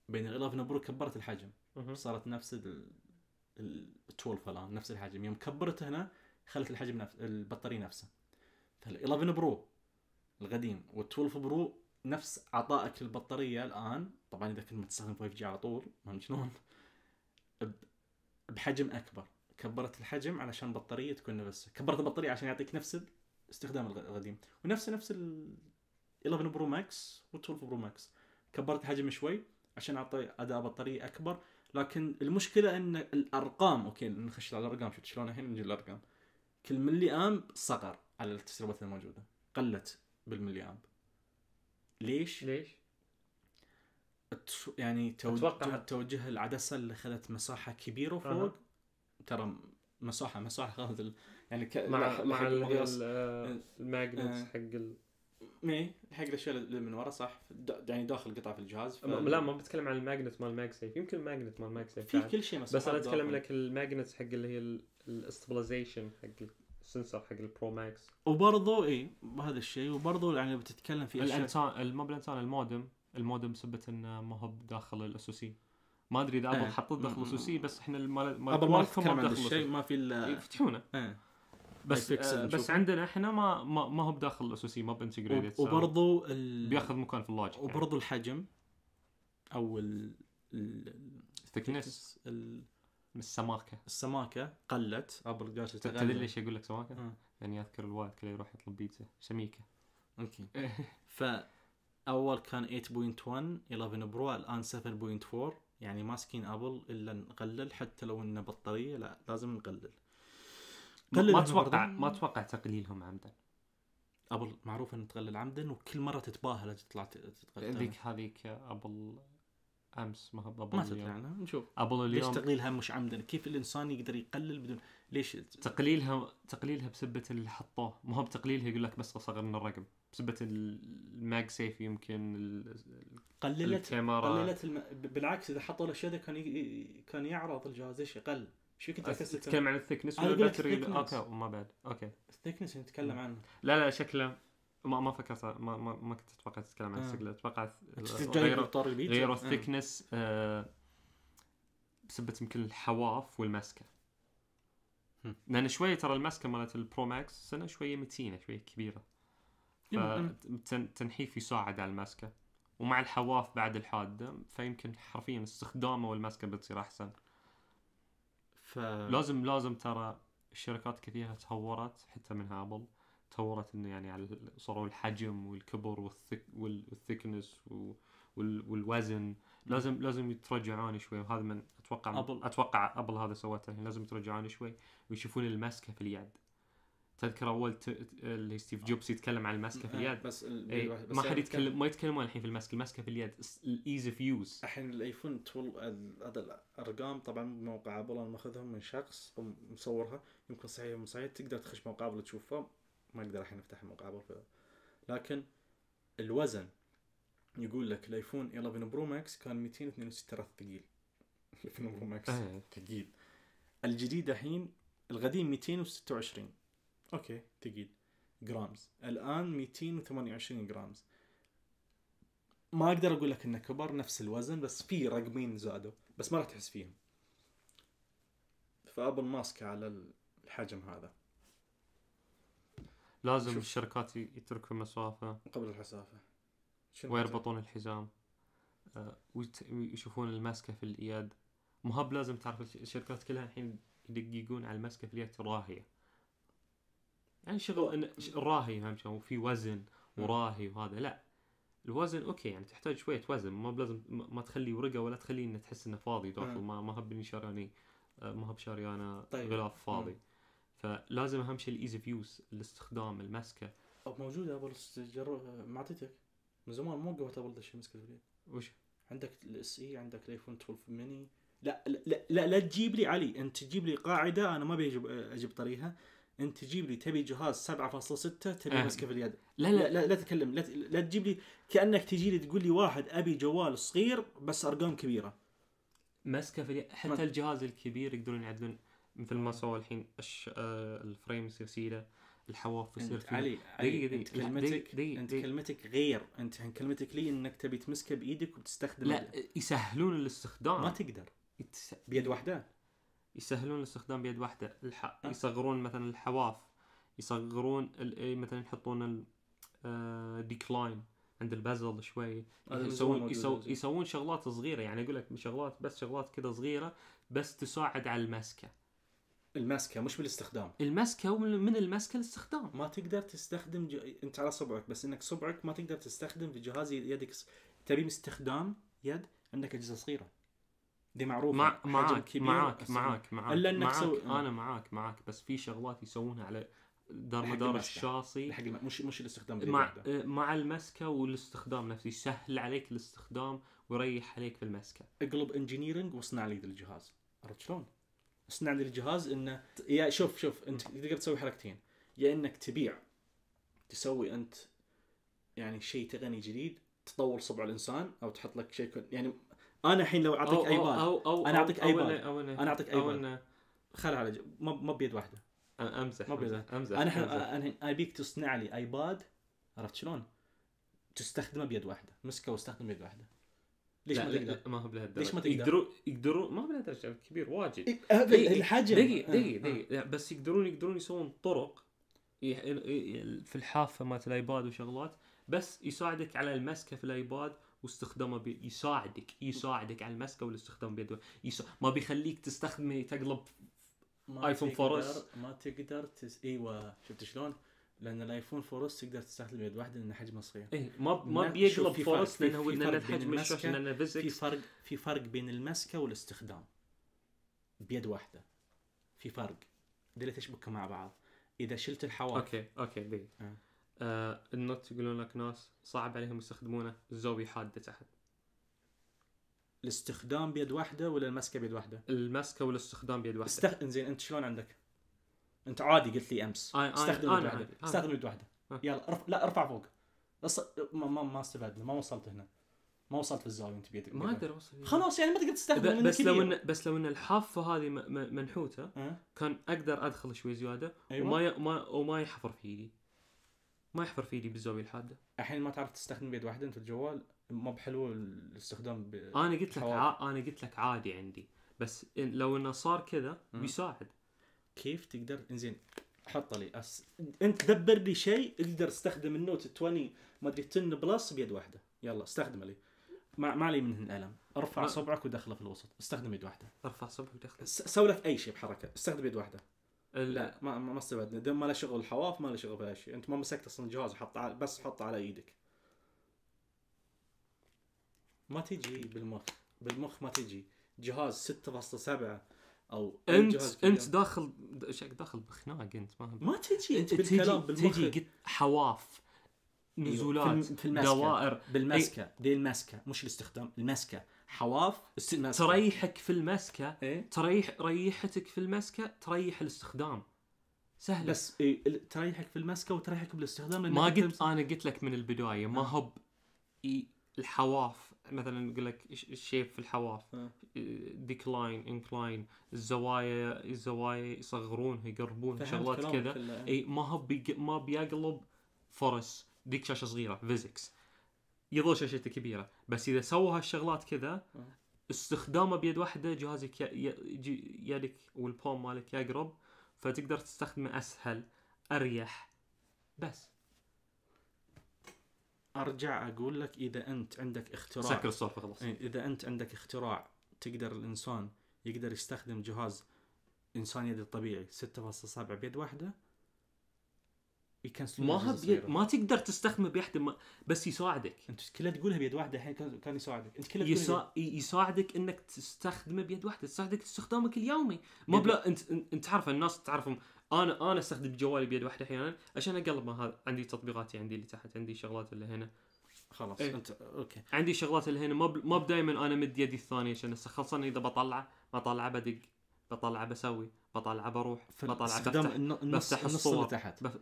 بين ال 11 برو كبرت الحجم صارت نفس ال 12 الان نفس الحجم يوم كبرت هنا خلت الحجم نفس البطاريه نفسها فال 11 برو القديم وال 12 برو نفس عطائك للبطاريه الان طبعا اذا كنت متستخدم 5 g على طول ما شلون بحجم اكبر كبرت الحجم علشان البطاريه تكون نفسها كبرت البطاريه عشان يعطيك نفس استخدام القديم ونفس نفس ال 11 برو ماكس و12 برو ماكس كبرت حجمه شوي عشان اعطي اداء بطاريه اكبر لكن المشكله ان الارقام اوكي نخش على الارقام شفت شلون الحين نجي للارقام كل ملي امب صغر على التسريبات الموجوده قلت بالملي امب ليش؟ ليش؟ يعني توجه توجه العدسه اللي اخذت مساحه كبيره فوق أه. ترى مساحه مساحه اخذت ال... يعني ك... مع مع الماجنت آه. حق ال... مي حق الاشياء اللي من ورا صح يعني داخل قطع في الجهاز ف... لا ما بتكلم عن الماجنت مال ماج سيف يمكن الماجنت مال ماج سيف في كل شيء بس انا اتكلم داخل. لك الماجنت حق اللي هي الاستبلايزيشن حق السنسر حق البرو ماكس وبرضه اي هذا الشيء وبرضه يعني بتتكلم في الانسان مو بالانسان المودم المودم ثبت انه ما هو داخل الاسوسي ما ادري اذا ابل إيه. حطوه داخل الاسوسي بس احنا ما مالكم ما داخل الشيء ما في يفتحونه إيه. بس آه، بس عندنا احنا ما ما, ما هو بداخل الاسوسي ما بانتجريتد وبرضه بياخذ مكان في اللوجيك يعني. وبرضه الحجم او ال الثكنس ال... من السماكه السماكه قلت ابل آه، قالت تدري ليش اقول لك سماكه؟ آه. لاني اذكر الوالد كله يروح يطلب بيتزا سميكه اوكي ف اول كان 8.1 11 برو الان 7.4 يعني ماسكين ابل الا نقلل حتى لو انه بطاريه لا لازم نقلل ما اتوقع ما اتوقع تقليلهم عمدا ابل معروف انها تقلل عمدا وكل مره تتباهى تطلع تقلل هذيك هذيك ابل امس ما اظن ما تدري عنها نشوف ابل اليوم ليش تقليلها مش عمدا كيف الانسان يقدر يقلل بدون ليش تقليلها تقليلها بسبه اللي حطوه ما هو بتقليلها يقول لك بس صغرنا الرقم بسبه الماج سيف يمكن قللت الكاميرا قللت الم... بالعكس اذا حطوا الاشياء شذا كان ي... كان يعرض الجهاز ايش يقل شو كنت تتكلم عن الثكنس ولا الباتري اوكي وما بعد اوكي الثكنس نتكلم عنه لا لا شكله ما ما فكرت ما ما, ما كنت اتوقع تتكلم عن آه. الشكل اتوقع غيروا الثكنس الثيكنس بسبة يمكن الحواف والماسكه لان شويه ترى الماسكه مالت البرو ماكس سنه شويه متينه شويه كبيره إيه، فالتنحيف يساعد على الماسكه ومع الحواف بعد الحاده فيمكن حرفيا استخدامه والماسكه بتصير احسن ف... لازم لازم ترى الشركات كثيره تهورت حتى منها ابل تطورت انه يعني على صاروا الحجم والكبر والثك والثكنس والوزن لازم لازم يترجعون شوي وهذا من اتوقع أبل. اتوقع ابل هذا سوته الحين لازم يترجعون شوي ويشوفون المسكه في اليد تذكر اول ت... اللي ستيف آه. جوبز يتكلم عن المسكه في آه، اليد بس, إيه بس ما حد يتكلم ما يتكلمون الحين في المسك المسكه في اليد الايز اوف يوز الحين الايفون تول هذا الارقام طبعا موقع ابل انا ماخذهم من شخص مصورها يمكن صحيح مو صحيح تقدر تخش موقع ابل تشوفها ما اقدر الحين افتح الموقع لكن الوزن يقول لك الايفون 11 برو ماكس كان 262 رث ثقيل الايفون برو ماكس ثقيل الجديد الحين القديم 226 اوكي ثقيل جرامز الان 228 جرامز ما اقدر اقول لك انه كبر نفس الوزن بس في رقمين زادوا بس ما راح تحس فيهم فابل ماسكه على الحجم هذا لازم شوف. الشركات يتركون مسافه قبل الحسافه ويربطون الحزام آه، ويشوفون الماسكه في الايد مهب لازم تعرف الشركات كلها الحين يدققون على الماسكه في اليد راهيه يعني شغل راهي فهمت شلون وفي وزن وراهي وهذا لا الوزن اوكي يعني تحتاج شويه وزن ما بلازم ما تخلي ورقه ولا تخلي انه تحس انه فاضي داخل ما ما هب شارياني آه، ما هب شاريانه طيب. غلاف فاضي فلازم اهم شيء الايزي فيوز الاستخدام المسكه موجوده ابل ما اعطيتك من زمان مو وقفت ابل الشيء مسكه اليد وش عندك الاس اي عندك الايفون 12 ميني لا لا لا, لا تجيب لي علي انت تجيب لي قاعده انا ما ابي اجيب طريقها انت تجيب لي تبي جهاز 7.6 تبي أه. مسكه في اليد لا لا لا, لا تتكلم لا, لا تجيب لي كانك تجي لي تقول لي واحد ابي جوال صغير بس ارقام كبيره مسكه في اليد حتى الجهاز الكبير يقدرون يعدلون مثل ما سوى الحين أش... آه الفريم يصير سيله الحواف يصير فيه علي علي انت كلمتك دي انت كلمتك غير انت كلمتك لي انك تبي تمسكه بايدك وتستخدمه لا دي. يسهلون الاستخدام ما تقدر يتس... بيد واحدة يسهلون الاستخدام بيد واحدة الح... أه. يصغرون مثلا الحواف يصغرون ال... إيه، مثلا يحطون الديكلاين آه، عند البازل شوي يسوون, يسوون شغلات صغيره يعني اقول لك شغلات بس شغلات كذا صغيره بس تساعد على المسكه المسكه مش بالاستخدام المسكه من المسكه الاستخدام ما تقدر تستخدم ج... انت على صبعك بس انك صبعك ما تقدر تستخدم في جهاز يدك تبي استخدام يد عندك اجهزه صغيره دي معروفة مع... معاك معاك معاك معاك الا انك معاك سو... انا معاك معاك بس في شغلات يسوونها على دار مدار الشاصي الم... مش مش الاستخدام مع آه، مع المسكه والاستخدام نفسه يسهل عليك الاستخدام ويريح عليك في المسكه اقلب انجينيرنج واصنع لي الجهاز عرفت شلون؟ صنع لي الجهاز انه يا شوف شوف انت تقدر تسوي حركتين يا انك تبيع تسوي انت يعني شيء تقني جديد تطور صبع الانسان او تحط لك شيء يعني انا الحين لو اعطيك ايباد أو أو انا اعطيك ايباد انا اعطيك ايباد خل على جنب ما بيد واحده امزح ما بيد واحده امزح انا انا ابيك تصنع لي ايباد عرفت شلون؟ تستخدمه بيد واحده مسكه واستخدمه بيد واحده ليش ما تقدر؟ ما هو بهالدرجه ليش ما تقدر؟ يقدروا يقدروا ما بهالدرجه كبير واجد إيه، هذا الحجم دقي دقي دقيقة آه، آه. بس يقدرون يقدرون يسوون طرق في الحافة مالت الايباد وشغلات بس يساعدك على المسكه في الايباد واستخدامه بي... يساعدك يساعدك على المسكه والاستخدام بيد يسا... ما بيخليك تستخدمه تقلب ما ايفون فورس ما تقدر تس... ايوه شفت شلون؟ لان الايفون فورس تقدر تستخدم بيد واحده لان حجمه صغير اي ما ما بيقلب فورس لانه هو لان الحجم الشاشه لان فيزكس في فرق في فرق بين المسكه والاستخدام بيد واحده في فرق دليل تشبكها مع بعض اذا شلت الحواف اوكي اوكي دي آه. آه النوت يقولون لك ناس صعب عليهم يستخدمونه الزاويه حاده تحت الاستخدام بيد واحده ولا المسكه بيد واحده؟ المسكه والاستخدام بيد واحده استخ... زين انت شلون عندك؟ انت عادي قلت لي امس استخدم يد واحده استخدم يد واحده أه. يلا رف... لا ارفع فوق أص... ما ما, ما استفدنا ما وصلت هنا ما وصلت في الزاويه انت بيدك ما اقدر اوصل خلاص يعني ما تقدر تستخدم بس لو ان بس لو ان الحافه هذه منحوته أه؟ كان اقدر ادخل شوي زياده أيوة. وما ي... ما... وما يحفر في ايدي ما يحفر في ايدي بالزاويه الحاده الحين ما تعرف تستخدم بيد واحده انت الجوال ما بحلو الاستخدام ب... انا قلت لك ع... انا قلت لك عادي عندي بس لو انه صار كذا أه. بيساعد كيف تقدر انزين حط لي أس... انت دبر لي شيء اقدر استخدم النوت 20 ما ادري 10 بلس بيد واحده يلا استخدمه لي ما ما علي من الالم ارفع صبعك ودخله في الوسط استخدم يد واحده ارفع صبعك ودخله سوي لك اي شيء بحركه استخدم يد واحده ال... لا ما ما استفدنا دم ما له شغل الحواف ما له شغل بهالشيء انت ما مسكت اصلا الجهاز وحط على... بس حطه على ايدك ما تجي بالمخ بالمخ ما تجي جهاز 6.7 او انت انت داخل شك داخل بخناق انت ما ما تجي انت بالكلام تجي حواف أيوه، نزولات في المسكة دوائر بالمسكه ايه؟ المسكه مش الاستخدام المسكه حواف المسكة. تريحك في المسكه ايه؟ تريح ريحتك في المسكه تريح الاستخدام سهلة بس ايه تريحك في المسكه وتريحك بالاستخدام ما قلت انا قلت لك من البدايه ما آه. هو الحواف مثلا يقول لك الشيب في الحواف ديكلاين آه. انكلاين الزوايا الزوايا يصغرونها يقربون شغلات كذا إيه. اي ما هو ما بيقلب فرس ديك شاشه صغيره فيزكس يظل شاشته كبيره بس اذا سووا هالشغلات كذا آه. استخدامه بيد واحده جهازك يدك والبوم مالك يقرب فتقدر تستخدمه اسهل اريح بس ارجع اقول لك اذا انت عندك اختراع سكر السالفه خلاص إيه، اذا انت عندك اختراع تقدر الانسان يقدر يستخدم جهاز انسان يد طبيعي 6.7 بيد واحده ما ما تقدر تستخدمه بيد ما بس يساعدك انت كلها تقولها بيد واحده الحين كان يساعدك انت كلها يسا... يساعدك انك تستخدمه بيد واحده تساعدك استخدامك اليومي ما بلا انت انت تعرف الناس تعرفهم انا انا استخدم جوالي بيد واحده احيانا عشان اقلب ما هذا عندي تطبيقاتي عندي اللي تحت عندي شغلات اللي هنا خلاص إيه. انت اوكي عندي شغلات اللي هنا ما ب... ما دائما انا مد يدي الثانيه عشان خاصه اذا بطلعه بطلعه بدق بطلعه بسوي بطلعه بروح بطلعه بفتح النص بفتح اللي تحت بف...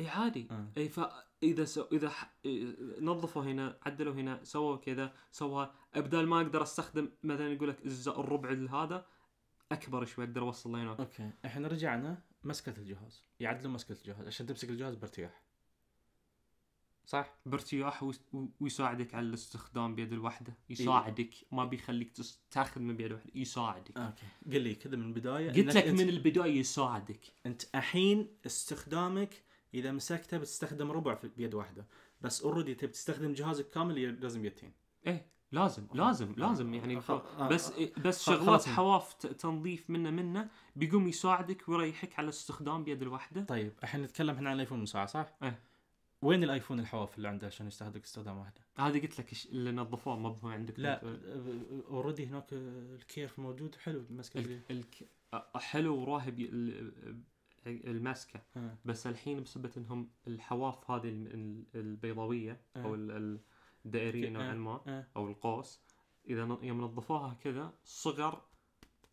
اي عادي آه. اي فاذا سو... اذا ح... إيه، نظفوا هنا عدلوا هنا سووا كذا سوى ابدال ما اقدر استخدم مثلا يقول لك الربع هذا اكبر شوي اقدر اوصل لين اوكي احنا رجعنا مسكه الجهاز يعدلوا مسكه الجهاز عشان تمسك الجهاز بارتياح صح بارتياح ويساعدك على الاستخدام بيد الواحده إيه. يساعدك ما بيخليك تاخذ من بيد الوحده يساعدك آه، اوكي قل لي كذا من البدايه قلت لك من البدايه يساعدك انت الحين استخدامك اذا مسكته بتستخدم ربع بيد واحده بس اوريدي تبي تستخدم جهازك كامل لازم يدين ايه لازم لازم يعني آه، آه، إيه، لازم يعني بس بس شغلات حواف تنظيف منه منه بيقوم يساعدك ويريحك على الاستخدام بيد الواحده طيب الحين نتكلم احنا عن الايفون من ساعه صح؟ ايه وين الايفون الحواف اللي عنده عشان يستهدف استخدام واحده؟ هذه قلت لك اللي نظفوه ما هو عندك لا اوريدي هناك الكيف موجود حلو المسكه ال... الك... حلو وراهب الماسكه اه. بس الحين بسبب انهم الحواف هذه البيضاويه اه. او ال... دائريه نوعا آه، ما آه. او القوس اذا يوم نظفوها كذا صغر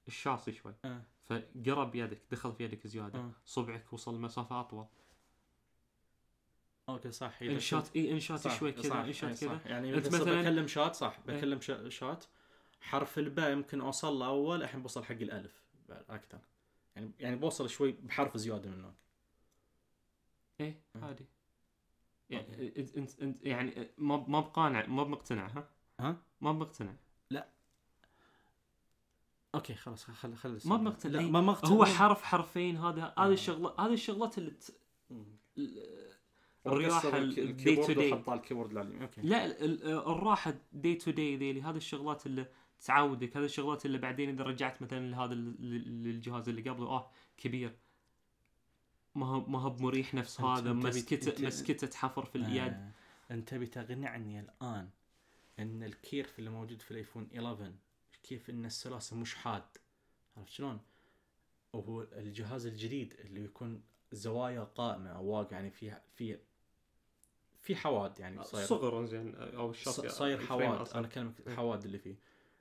الشاصي شوي آه. فقرب يدك دخل في يدك زياده صبعك وصل مسافه اطول اوكي صح انشات اي انشات شوي كذا انشات كذا يعني انت مثلا بكلم شات صح إيه. بكلم ايه. شات حرف الباء يمكن اوصل له اول الحين بوصل حق الالف اكثر يعني يعني بوصل شوي بحرف زياده منه ايه عادي يعني انت انت يعني ما ما بقانع ما بمقتنع ها؟ ها؟ ما بمقتنع لا اوكي خلاص خل خل ما بمقتنع إيه، ما مقتنع هو حرف حرفين هذا هذه آه. الشغله هذه الشغلات اللي بت... الرياحه الدي تو دي حط الكيبورد اوكي لا الراحه دي تو دي ذيلي هذه الشغلات اللي تعودك هذه الشغلات اللي بعدين اذا رجعت مثلا لهذا الجهاز اللي قبله اه كبير ما هو ما هو مريح نفس هذا مسكته مسكته حفر في اليد آه. انت بتقنعني الان ان الكيرف اللي موجود في الايفون 11 كيف ان السلاسل مش حاد عرفت شلون؟ وهو الجهاز الجديد اللي يكون زوايا قائمه او واقع يعني في في في حواد يعني آه، صاير صغر زين آه، او الشط يعني صاير حواد انا اكلمك الحواد إيه. اللي فيه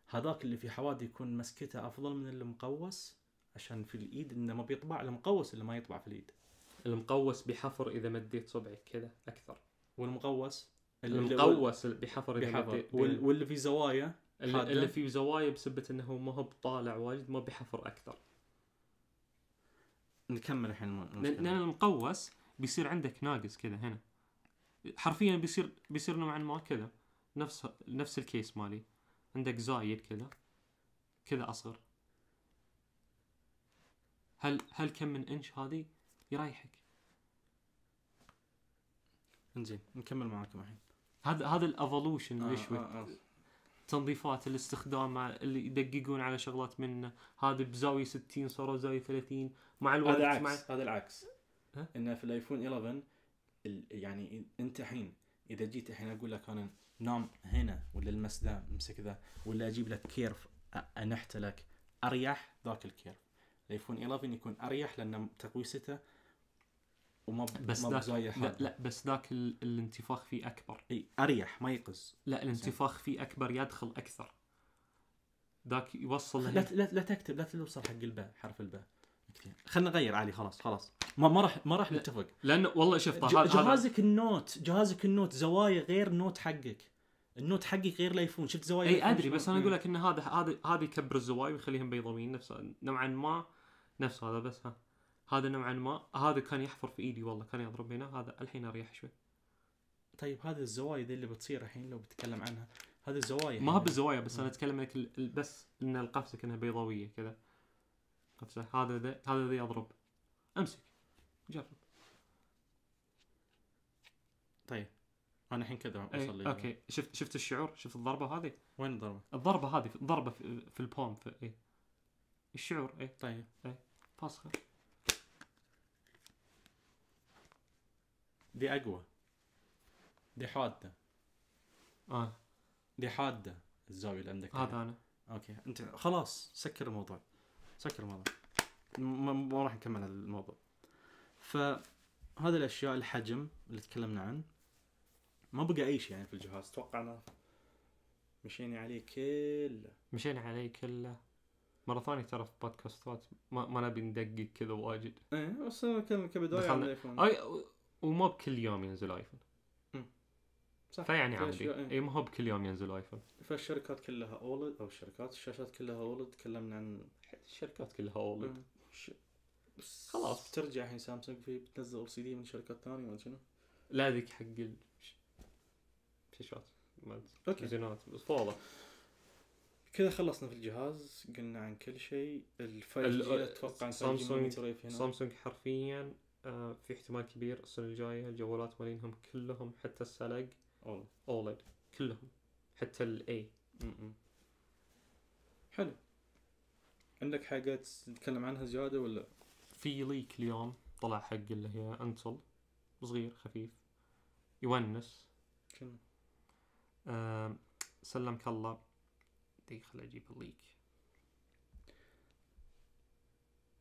هذاك اللي في حواد يكون مسكته افضل من المقوس عشان في الايد انه ما بيطبع المقوس اللي ما يطبع في الايد المقوس بحفر اذا مديت صبعك كذا اكثر والمقوس المقوس بحفر اذا بحفر مديت وال... واللي في زوايا اللي, اللي في زوايا بسبة انه ما هو طالع وايد ما بحفر اكثر نكمل الحين لان المقوس بيصير عندك ناقص كذا هنا حرفيا بيصير بيصير نوعا ما كذا نفس نفس الكيس مالي عندك زايد كذا كذا اصغر هل هل كم من انش هذه يريحك انزين نكمل معاكم الحين هذا هذا الايفولوشن آه ليش آه آه. تنظيفات الاستخدام اللي يدققون على شغلات من هذه بزاويه 60 صاروا زاويه 30 مع الوقت هذا العكس مع... هذا العكس انه في الايفون 11 يعني انت الحين اذا جيت الحين اقول لك انا نام هنا ولا المس ذا امسك ذا ولا اجيب لك كيرف انحت لك اريح ذاك الكيرف الايفون 11 يكون اريح لان تقويسته وما بس ذاك لا, لا بس ذاك الانتفاخ فيه اكبر اي اريح ما يقز لا الانتفاخ فيه اكبر يدخل اكثر ذاك يوصل لا لا, لا تكتب لا توصل حق الباء حرف الباء خلنا نغير علي خلاص خلاص ما ما راح ما راح نتفق لانه والله شوف جهازك النوت جهازك النوت زوايا غير النوت حقك النوت حقك غير الايفون شفت زوايا اي ادري بس انا اقول لك ان هذا هذا هذا يكبر الزوايا ويخليهم بيضاويين نفس نوعا ما نفس هذا بس ها هذا نوعا ما هذا كان يحفر في ايدي والله كان يضرب هنا هذا الحين اريح شوي طيب هذه الزوايا اللي بتصير الحين لو بتكلم عنها هذه الزوايا ما هي يعني بالزوايا بس انا اتكلم لك بس ان القفزه كانها بيضاويه كذا قفزه هذا ذا هذا ذا يضرب امسك جرب طيب انا الحين كذا إيه، اوصل ايه. اوكي شفت شفت الشعور شفت الضربه هذه وين الضربه الضربه هذه ضربه في, في البوم في إيه؟ الشعور اي طيب اي فاسخه دي اقوى دي حاده اه دي حاده الزاويه اللي عندك هذا انا اوكي انت خلاص سكر الموضوع سكر الموضوع ما, راح نكمل هذا الموضوع فهذه الاشياء الحجم اللي تكلمنا عنه ما بقى اي شيء يعني في الجهاز توقعنا مشينا عليه كله مشينا عليه كله مره ثانيه ترى في بودكاستات ما, ما نبي ندقق كذا واجد ايه بس كان كبدايه على الايفون وما بكل يوم ينزل ايفون صح فيعني عادي اي إيه، ما هو بكل يوم ينزل ايفون فالشركات كلها اولد او الشركات الشاشات كلها اولد تكلمنا عن الشركات كلها اولد ش... بس خلاص بترجع الحين سامسونج في بتنزل ال سي دي من شركات ثانيه ولا شنو؟ لا ذيك حق الشاشات اوكي الزينات بس فوضى كذا خلصنا في الجهاز قلنا عن كل شيء الفايف اتوقع سامسونج سامسونج حرفيا آه، في احتمال كبير السنة الجاية الجوالات مالينهم كلهم حتى السلق اولد كلهم حتى الاي حلو عندك حاجة تتكلم عنها زيادة ولا؟ في ليك اليوم طلع حق اللي هي انتل صغير خفيف يونس شنو؟ آه، سلمك الله دقيقة خل اجيب الليك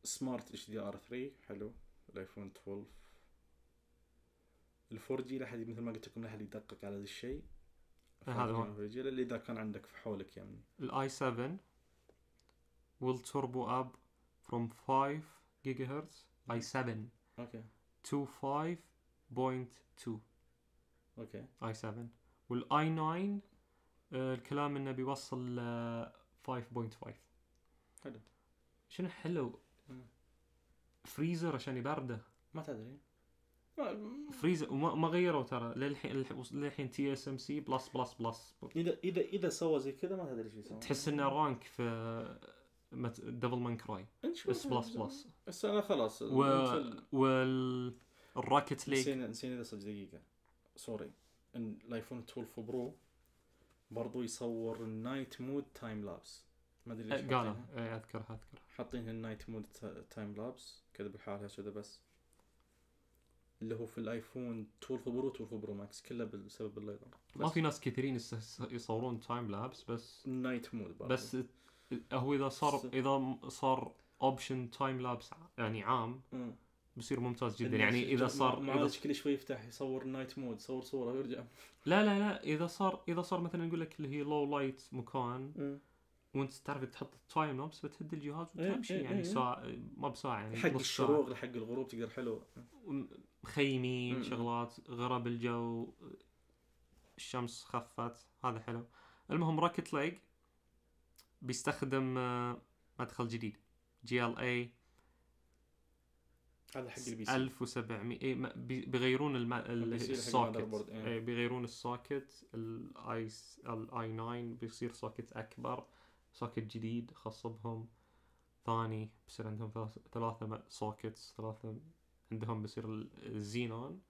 سمارت اتش دي ار 3 حلو الايفون 12 الفور جي لحد مثل ما قلت لكم لحد يدقق على هذا الشيء آه، هذا هو اللي اذا كان عندك في حولك يعني الاي 7 turbo اب from 5 جيجا هرتز اي 7 اوكي to 5.2 اوكي اي 7 والاي 9 الكلام انه بيوصل 5.5 حلو شنو حلو فريزر عشان يبرده ما تدري فريزر وما غيروا ترى للحين للحين تي اس ام سي بلس بلس بلس اذا اذا اذا سوى زي كذا ما تدري شو يسوي تحس انه رانك في دبل مان كراي بس بلس بلس بس انا خلاص و... والراكت ليج نسينا نسينا بس دقيقه سوري ان الايفون 12 برو برضو يصور النايت مود تايم لابس ما ادري ليش قالوا اذكرها اذكرها حاطين النايت مود تايم لابس كذا بحالها كذا بس اللي هو في الايفون 12 برو 12 برو ماكس كله بسبب الليزر ما في ناس كثيرين يصورون تايم لابس بس نايت مود بقى. بس هو اذا صار اذا صار اوبشن تايم لابس يعني عام م. بصير ممتاز جدا يعني اذا صار ما اذا كل شوي يفتح يصور نايت مود يصور صوره ويرجع لا لا لا اذا صار اذا صار مثلا يقول لك اللي هي لو لايت مكان م. وانت تعرف تحط التايم لابس بتهد الجهاز إيه، وتمشي إيه يعني إيه ساعه إيه، ما بساعه يعني حق الشروق حق الغروب تقدر حلو مخيمين شغلات غرب الجو الشمس خفت هذا حلو المهم راكت ليج بيستخدم آه، مدخل جديد جي ال اي هذا حق البي سي 1700 اي بيغيرون الم... السوكت اي إيه، بيغيرون السوكت الاي الاي 9 بيصير سوكت اكبر سوكت جديد خصبهم ثاني بصير عندهم ثلاثة سوكتس ثلاثة عندهم بصير الزينون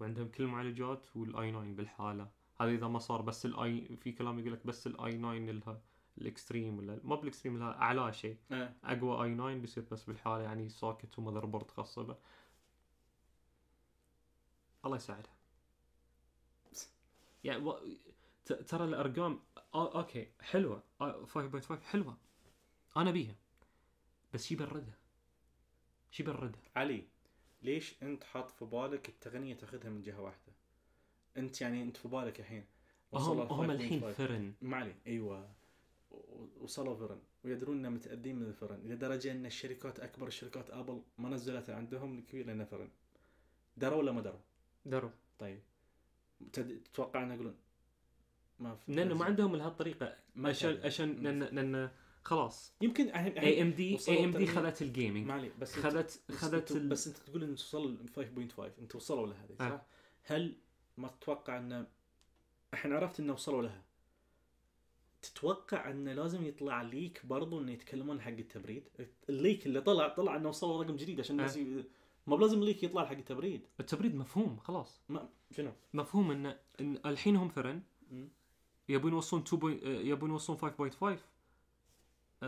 وعندهم كل المعالجات والاي 9 بالحالة هذا اذا ما صار بس الاي في كلام يقول لك بس الاي 9 لها الاكستريم ولا ما بالاكستريم لها اعلى شيء أه. اقوى اي 9 بيصير بس بالحالة يعني سوكت ومذر بورد خصبه الله يساعدهم يعني ترى الارقام اوكي حلوه 5.5 حلوه انا بيها بس شي بردها شي بردها علي ليش انت حاط في بالك التقنيه تاخذها من جهه واحده؟ انت يعني انت في بالك الحين هم هم الحين فرن ما ايوه وصلوا فرن ويدرون انه متاذين من الفرن لدرجه ان الشركات اكبر شركات ابل ما نزلت عندهم الكبير لانه فرن دروا ولا ما دروا؟ دروا طيب تتوقع ان يقولون ما في لانه ما عندهم لهالطريقه عشان عشان لان خلاص يمكن اي ام دي اي ام دي خذت الجيمنج معلي بس خذت خذت بس, بس انت تقول انه وصل 5.5 انت وصلوا لها آه. صح؟ آه. هل ما تتوقع ان الحين عرفت انه وصلوا لها تتوقع انه لازم يطلع ليك برضو انه يتكلمون حق التبريد الليك اللي طلع طلع انه وصلوا رقم جديد عشان الناس أه. ما بلازم ليك يطلع حق التبريد التبريد مفهوم خلاص ما شنو مفهوم انه إن الحين هم ثرن يبون يوصلون 2 يبون يوصلون 5.5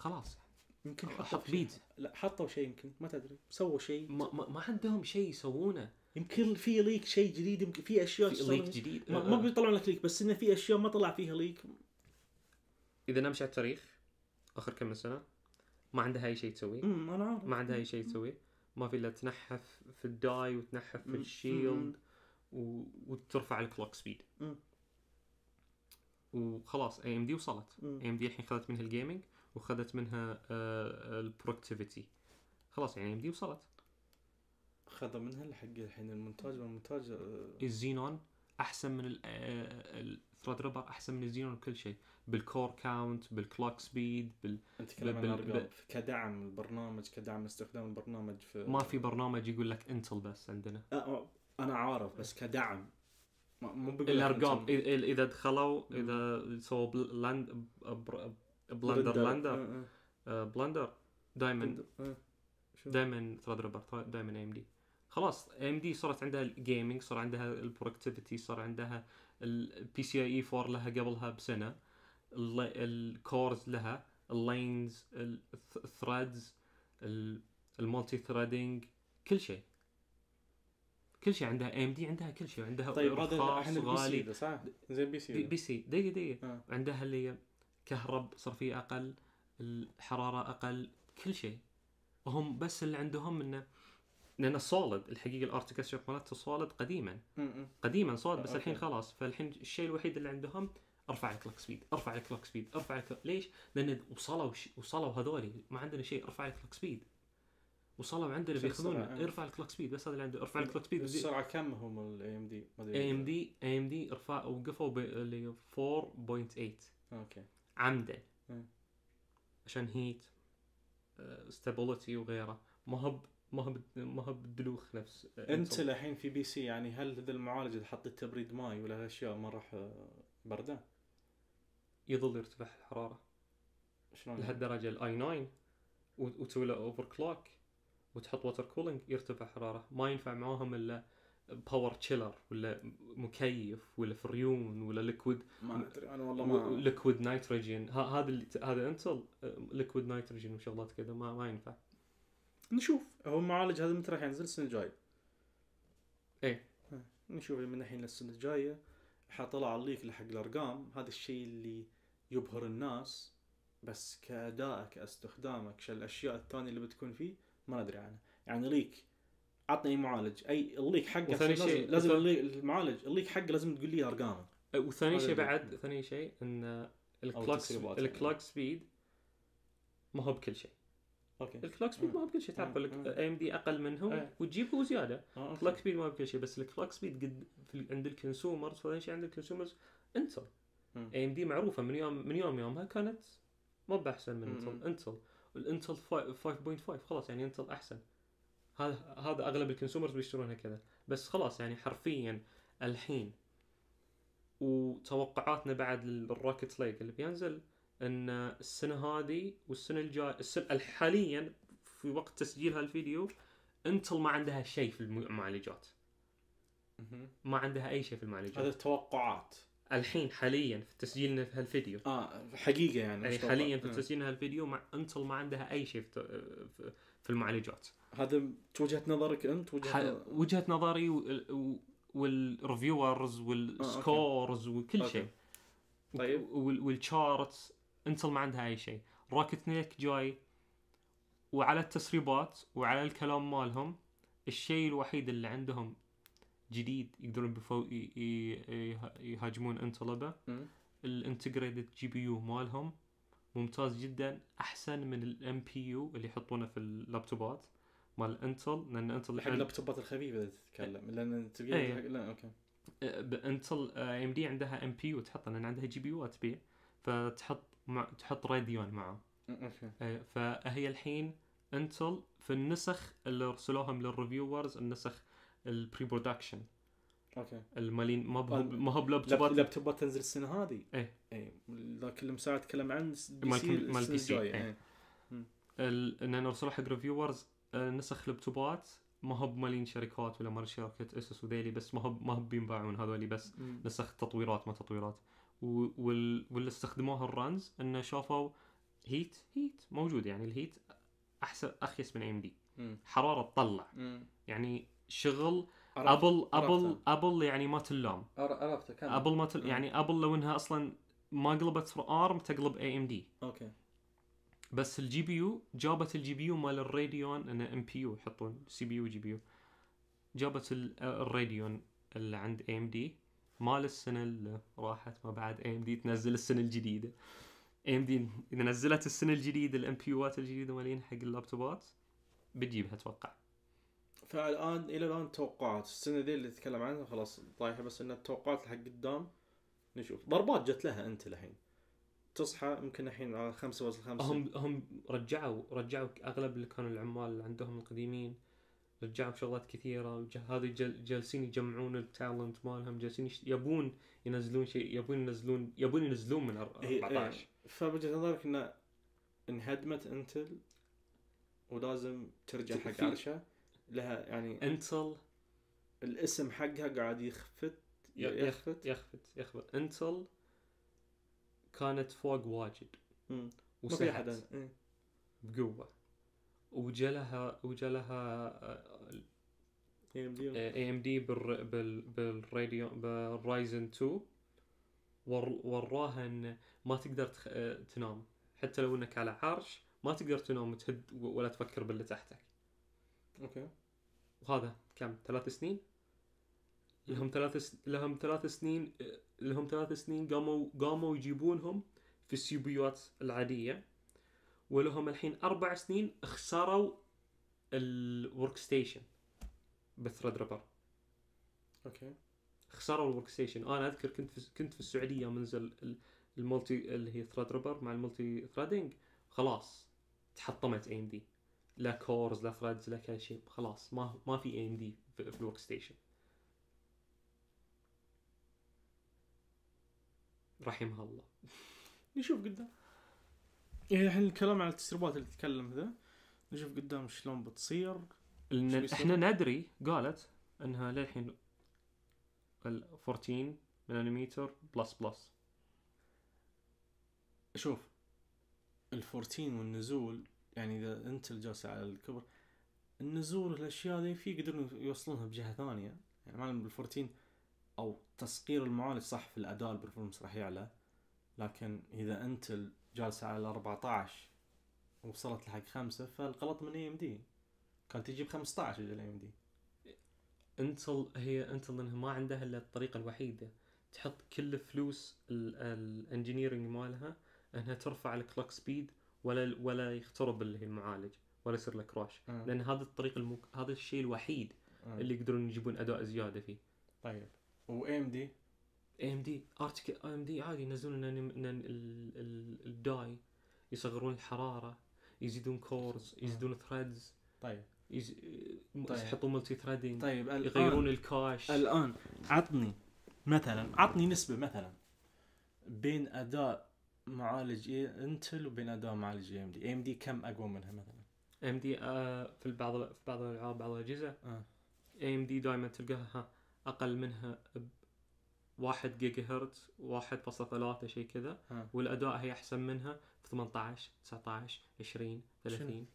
خلاص يمكن حط بيد لا حطوا شيء يمكن ما تدري سووا شيء ما, ما, ما عندهم شيء يسوونه يمكن في ليك شيء جديد يمكن في اشياء في ليك جديد ما, آه. بيطلعون لك ليك بس انه في اشياء ما طلع فيها ليك اذا نمشي على التاريخ اخر كم سنه ما عندها اي شيء تسوي انا عارف ما عندها اي شيء تسوي ما في الا تنحف في الداي وتنحف في الشيلد و... وترفع الكلوك سبيد وخلاص اي ام دي وصلت اي ام دي الحين خذت منها الجيمنج وخذت منها آه، البرودكتيفيتي خلاص يعني ام دي وصلت خذوا منها حق الحين المونتاج والمونتاج آه، الزينون احسن من الثريد ريبر آه، احسن من الزينون بكل شيء بالكور كاونت بالكلوك سبيد بال نتكلم عن كدعم البرنامج كدعم استخدام البرنامج في ما في برنامج يقول لك انتل بس عندنا انا عارف بس كدعم مو الارقام اذا دخلوا اذا سووا بلاند بلندر بلندر بلندر دائما دائما ثريد ريبر دائما اي ام دي خلاص اي ام دي صارت عندها الجيمنج صار عندها البرودكتيفيتي صار عندها البي سي اي 4 لها قبلها بسنه الكورز لها اللينز الثريدز المالتي ثريدنج كل شيء كل شيء عندها ام دي عندها كل شيء عندها طيب هذا احنا بي سي صح؟ زين بي سي بي سي دقيقه دقيقه آه. عندها اللي كهرب صرفيه اقل الحراره اقل كل شيء وهم بس اللي عندهم انه لان السوليد الحقيقه الارتكستشر مالته سوليد قديما قديما سوليد بس آه، الحين خلاص فالحين الشيء الوحيد اللي عندهم ارفع الكلوك سبيد ارفع الكلوك سبيد ارفع الكلوك ليش؟ لان وصلوا ش... وصلوا هذولي ما عندنا شيء ارفع الكلوك سبيد وصلوا عندنا بياخذون ارفع الكلوك سبيد بس هذا اللي عنده ارفع الكلوك سبيد السرعه كم هم الاي ام دي؟ اي ام دي اي ام دي ارفع وقفوا ب 4.8 اوكي عمدا عشان هيت آه، ستابيليتي وغيره ما هو ما هو ما هو بالدلوخ نفس آه، انت الحين في بي سي يعني هل هذا المعالج اللي حطيت تبريد ماي ولا هالاشياء ما راح آه، برده؟ يظل يرتفع الحراره شلون؟ لهالدرجه الاي 9 وتسوي له اوفر كلوك وتحط ووتر كولينج يرتفع حراره ما ينفع معاهم الا باور تشيلر ولا مكيف ولا فريون ولا ليكويد ما ادري انا والله ما ليكويد نيتروجين هذا اللي هذا انتل ليكويد نيتروجين وشغلات كذا ما ما ينفع نشوف هو المعالج هذا متى راح ينزل السنه الجايه ايه نشوف من الحين للسنه الجايه حطلع الليك حق الارقام هذا الشيء اللي يبهر الناس بس كادائك كاستخدامك الاشياء الثانيه اللي بتكون فيه ما ندري عنه يعني ليك عطني اي معالج اي الليك حقه وثاني شيء لازم الليك المعالج الليك حقه لازم تقول لي ارقامه أه، وثاني شيء بعد ثاني شيء ان الكلوك الكلوك سبيد ما هو بكل شيء اوكي الكلوك سبيد آه. ما هو بكل شيء تعرف اي ام دي اقل منهم آه. وتجيبه زياده الكلوك سبيد ما هو بكل شيء بس الكلوك سبيد قد عند الكونسومرز ثاني شيء عند الكونسومرز انتل اي ام دي معروفه من يوم من يوم يومها كانت ما باحسن من انتل انتل الانتل 5.5 خلاص يعني انتل احسن هذا هذا اغلب الكونسيومرز بيشترونها كذا بس خلاص يعني حرفيا الحين وتوقعاتنا بعد الروكت ليج اللي بينزل ان السنه هذه والسنه الجايه السنه حاليا في وقت تسجيل هالفيديو انتل ما عندها شيء في المعالجات ما عندها اي شيء في المعالجات هذا توقعات الحين حاليا في تسجيلنا في هالفيديو اه حقيقه يعني يعني حاليا في إيه. تسجيلنا هالفيديو مع انتل ما عندها اي شيء في, في المعالجات هذا وجهه نظرك انت وجهه ح... وجهه نظري والريفيورز والسكورز آه، وكل شيء طيب والشارتس انتل ما عندها اي شيء روكت نيك جاي وعلى التسريبات وعلى الكلام مالهم الشيء الوحيد اللي عندهم جديد يقدرون بفو يهاجمون طلبه الانتجريتد جي بي يو مالهم ممتاز جدا احسن من الام بي يو اللي يحطونه في اللابتوبات مال انتل لان انتل حق اللابتوبات الخفيفه تتكلم إيه. لان ايه. لا اوكي إيه، انتل اي آه، ام دي عندها ام بي يو تحط لان عندها جي بي يو تبيع فتحط مع تحط راديون معه اوكي إيه، فهي الحين انتل في النسخ اللي ارسلوهم للريفيورز النسخ البري برودكشن اوكي المالين ما هو ما هو بلابتوبات لابتوبات تنزل السنه هذه اي اي اللي مساعد تكلم عن مال مال بي سي ايه. إيه. ان نرسل حق ريفيورز آه، نسخ لابتوبات ما هو بمالين شركات ولا مال شركه اسس وذيلي بس ما هو ما هو بينباعون هذول بس نسخ تطويرات ما تطويرات وال... واللي استخدموها الرانز انه شافوا هيت هيت موجود يعني الهيت احسن اخيس من اي ام دي حراره تطلع يعني شغل ابل ابل ابل يعني ما تلوم عرفته كمل ابل ما تل... آه. يعني ابل لو انها اصلا ما قلبت ارم تقلب اي ام دي اوكي بس الجي بي يو جابت الجي بي يو مال الراديون ان ام بي يو يحطون سي بي يو جي بي يو جابت الراديون آه، اللي عند اي ام دي مال السنه اللي راحت ما بعد اي ام دي تنزل السنه الجديده اي ام دي اذا نزلت السنه الجديده الام بي يوات الجديده مالين حق اللابتوبات بتجيبها اتوقع فالان الى الان توقعات السنه ذي اللي تتكلم عنها خلاص طايحه بس ان التوقعات حق قدام نشوف ضربات جت لها انت الحين تصحى يمكن الحين على 5 وصل 5 هم هم رجعوا رجعوا اغلب اللي كانوا العمال اللي عندهم القديمين رجعوا بشغلات كثيره هذه جالسين يجمعون التالنت مالهم جالسين يبون ينزلون شيء يبون ينزلون يبون ينزلون من 14 إيه فوجهه نظرك انه انهدمت انتل ولازم ترجع حق عرشه لها يعني انتل الاسم حقها قاعد يخفت يخفت يخفت يخفت انتل كانت فوق واجد وسحت إيه. بقوه وجلها وجلها اي ام دي بالراديو بالرايزن 2 وراها ان ما تقدر آه، تنام حتى لو انك على عرش ما تقدر تنام وتهد ولا تفكر باللي تحتك اوكي وهذا كم ثلاث سنين لهم ثلاث س... لهم ثلاث سنين لهم ثلاث سنين قاموا قاموا يجيبونهم في السيبيوات العاديه ولهم الحين اربع سنين خسروا الورك ستيشن بثريد ريبر اوكي خسروا الورك ستيشن انا اذكر كنت في كنت في السعوديه منزل المالتي اللي هي ثريد ريبر مع المالتي ثريدنج خلاص تحطمت اي ام دي لا كورز لا ثريدز لا كل شيء خلاص ما ما في اي ام دي في الورك ستيشن رحمها الله نشوف قدام إيه، الحين الكلام على التسريبات اللي تتكلم ذا نشوف قدام شلون بتصير احنا ندري قالت انها للحين ال 14 مليمتر بلس بلس شوف ال 14 والنزول يعني اذا انت الجالس على الكبر النزول الاشياء ذي في يقدرون يوصلونها بجهه ثانيه يعني معلم بالفورتين او تسقير المعالج صح في الاداء البرفورمس راح يعلى لكن اذا انت جالسه على ال 14 وصلت لحق خمسة فالغلط من اي ام دي كانت ب 15 اجل اي ام دي انتل هي انتل انها ما عندها الا الطريقه الوحيده تحط كل فلوس الانجينيرنج مالها انها ترفع الكلوك سبيد ولا ولا يخترب اللي هي المعالج ولا يصير له كراش آه. لان هذا الطريق المك... هذا الشيء الوحيد آه. اللي يقدرون يجيبون اداء زياده فيه طيب واي ام دي اي ام دي ارتك اي ام دي عادي ينزلون الداي يصغرون الحراره يزيدون كورز آه. يزيدون آه. ثريدز طيب يز... طيب. يحطون ملتي ثريدنج طيب الآن. يغيرون الكاش الان عطني مثلا عطني نسبه مثلا بين اداء معالج انتل إيه؟ وبين اداء معالج اي ام دي، اي ام دي كم اقوى منها مثلا؟ اي ام دي في بعض في بعض الالعاب بعض الاجهزه اي آه. ام دي دائما تلقاها اقل منها ب 1 جيجا هرتز 1.3 شيء كذا آه. والاداء هي احسن منها ب 18 19 20 30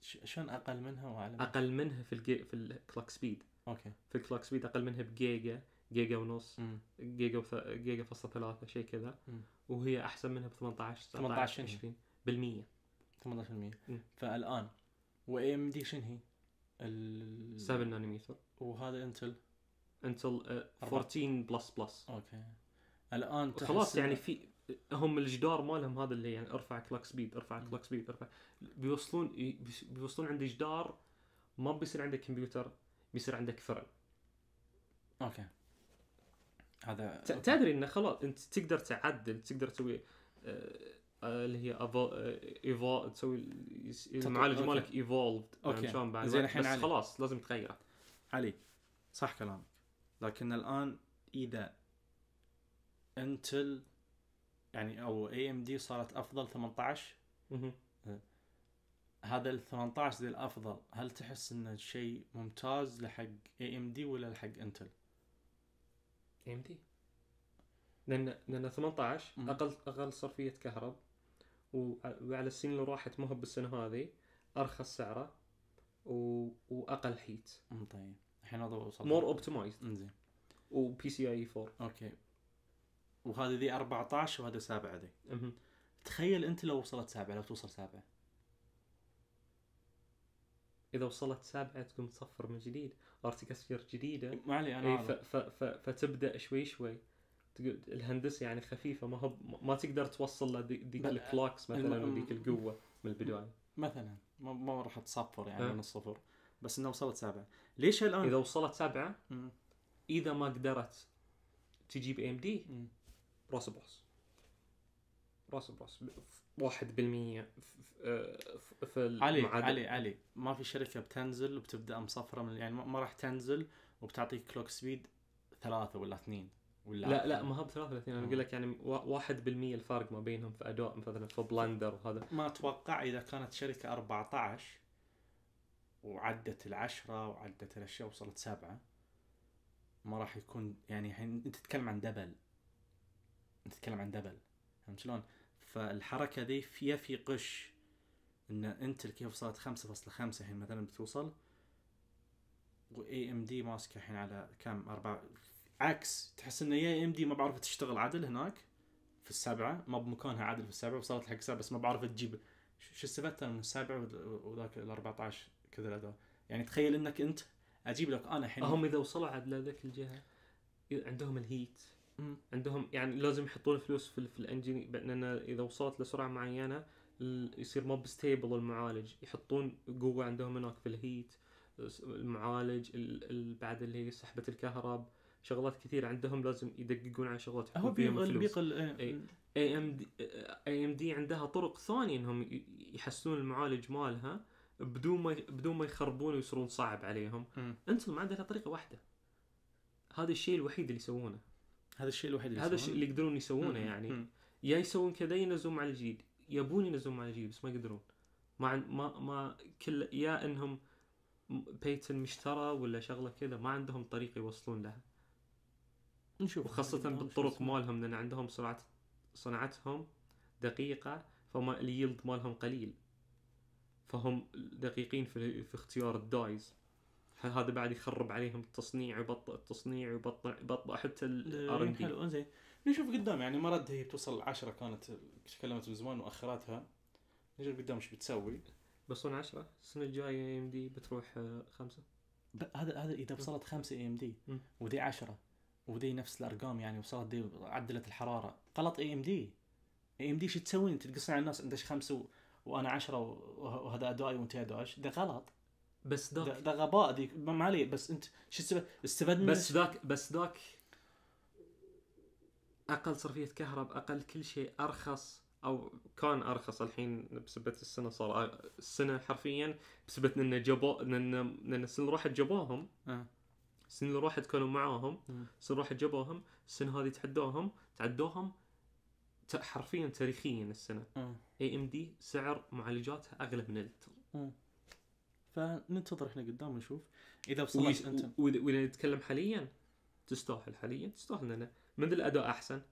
شلون اقل منها واعلى اقل منها في الجي في الكلوك سبيد اوكي في الكلوك سبيد اقل منها بجيجا جيجا ونص مم. جيجا وث... جيجا فاصلة ثلاثة شيء كذا وهي أحسن منها ب 18 18 20 بالمية 18% فالآن واي ام دي شنو هي؟ ال 7 نانوميتر وهذا انتل انتل 14 بلس بلس اوكي الان خلاص يعني في هم الجدار مالهم هذا اللي يعني ارفع كلوك سبيد ارفع كلوك سبيد ارفع بيوصلون بيوصلون عند جدار ما بيصير عندك كمبيوتر بيصير عندك فرن اوكي هذا تدري انه خلاص انت تقدر تعدل تقدر تسوي آه، آه، اللي هي ايفولف آه، تسوي المعالج مالك ايفولد اوكي شلون بعد زين الحين بس خلاص لازم تغيره علي صح كلامك لكن الان اذا انتل يعني او اي ام دي صارت افضل 18 هذا ال 18 ذي الافضل هل تحس انه شيء ممتاز لحق اي ام دي ولا لحق انتل؟ يمدي لان لان 18 اقل اقل صرفيه كهرب وعلى السنين اللي راحت ما هو بالسنه هذه ارخص سعره و... واقل حيت. طيب الحين هذا وصل مور اوبتمايزد. انزين وبي سي اي 4. اوكي. وهذه ذي 14 وهذا سابعه ذي. تخيل انت لو وصلت سابعه لو توصل سابعه. اذا وصلت سابعه تقوم تصفر من جديد او تكسر جديده ما علي انا ف ف ف فتبدا شوي شوي الهندسه يعني خفيفه ما هو ما تقدر توصل لديك الكلوكس مثلا وذيك القوه من البدايه مثلا ما ما راح تصفر يعني أه. من الصفر بس انه وصلت سابعه ليش الان اذا وصلت سبعه اذا ما قدرت تجيب ام دي راس براس راس براس واحد بالمية آه، في المعادن. علي علي علي ما في شركة بتنزل وبتبدأ مصفرة من يعني ما راح تنزل وبتعطيك كلوك سبيد ثلاثة ولا اثنين ولا لا لا ما هو بثلاثة اثنين انا اقول آه. لك يعني واحد بالمية الفارق ما بينهم في اداء مثلا في بلندر وهذا ما اتوقع اذا كانت شركة 14 وعدت العشرة وعدت الاشياء وصلت سبعة ما راح يكون يعني انت تتكلم عن دبل انت تتكلم عن دبل فهمت شلون؟ فالحركة دي في في قش ان انتل كيف وصلت خمسة فاصلة خمسة الحين مثلا بتوصل واي ام دي ماسكة الحين على كم اربعة عكس تحس ان اي ام دي ما بعرف تشتغل عدل هناك في السبعة ما بمكانها عدل في السبعة وصلت حق سبعة بس ما بعرف تجيب شو استفدت من السبعة وذاك ال 14 كذا الاداء يعني تخيل انك انت اجيب لك انا الحين هم اذا وصلوا عدل ذاك الجهة عندهم الهيت عندهم يعني لازم يحطون فلوس في, في الانجن لان اذا وصلت لسرعه معينه يصير ما بستيبل المعالج يحطون قوه عندهم هناك في الهيت المعالج بعد اللي هي سحبه الكهرب شغلات كثير عندهم لازم يدققون على شغلات هو بيقل بيقل اي ام دي اي ام دي عندها طرق ثانيه انهم يحسنون المعالج مالها بدون ما بدون ما يخربون ويصيرون صعب عليهم انتم ما عندها طريقه واحده هذا الشيء الوحيد اللي يسوونه هذا الشيء الوحيد اللي هذا الشيء اللي يقدرون يسوونه يعني يا يسوون كذا ينزلون مع الجيل يبون ينزلون مع الجيل بس ما يقدرون ما ما ما كل يا انهم بيتن مشترى ولا شغله كذا ما عندهم طريق يوصلون لها نشوف وخاصة نعم، بالطرق مالهم لان عندهم سرعة صناعتهم دقيقة فما اليلد مالهم قليل فهم دقيقين في, في اختيار الدايز هذا بعد يخرب عليهم التصنيع ويبطئ التصنيع ويبطئ يبطئ حتى الار ان دي زين نشوف قدام يعني مرد هي بتوصل 10 كانت تكلمت من زمان مؤخراتها نشوف قدام ايش بتسوي بيوصلون 10 السنه الجايه اي ام دي بتروح آه، خمسه هذا هذا اذا وصلت خمسه اي ام دي ودي 10 ودي نفس الارقام يعني وصلت دي عدلت الحراره غلط اي ام دي اي ام دي شو تسوين تقصين على الناس انت خمسه وانا 10 وهذا ادائي وانت ادائك ده غلط بس ذاك ده, ده غباء دي ما علي بس انت شو استفدنا استفدنا بس ذاك بس ذاك اقل صرفيه كهرب اقل كل شيء ارخص او كان ارخص الحين بسبه السنه صار السنه حرفيا بسبه ان جابوا ان السنه راحت جابوهم السنه آه. اللي راحت كانوا معاهم السنه راحت جابوهم السنه هذه تحدوهم تعدوهم حرفيا تاريخيا السنه اي ام دي سعر معالجاتها اغلى من اللتر فننتظر احنا قدام ونشوف اذا وصلت انت واذا نتكلم حاليا تستاهل حاليا تستاهل لنا من الاداء احسن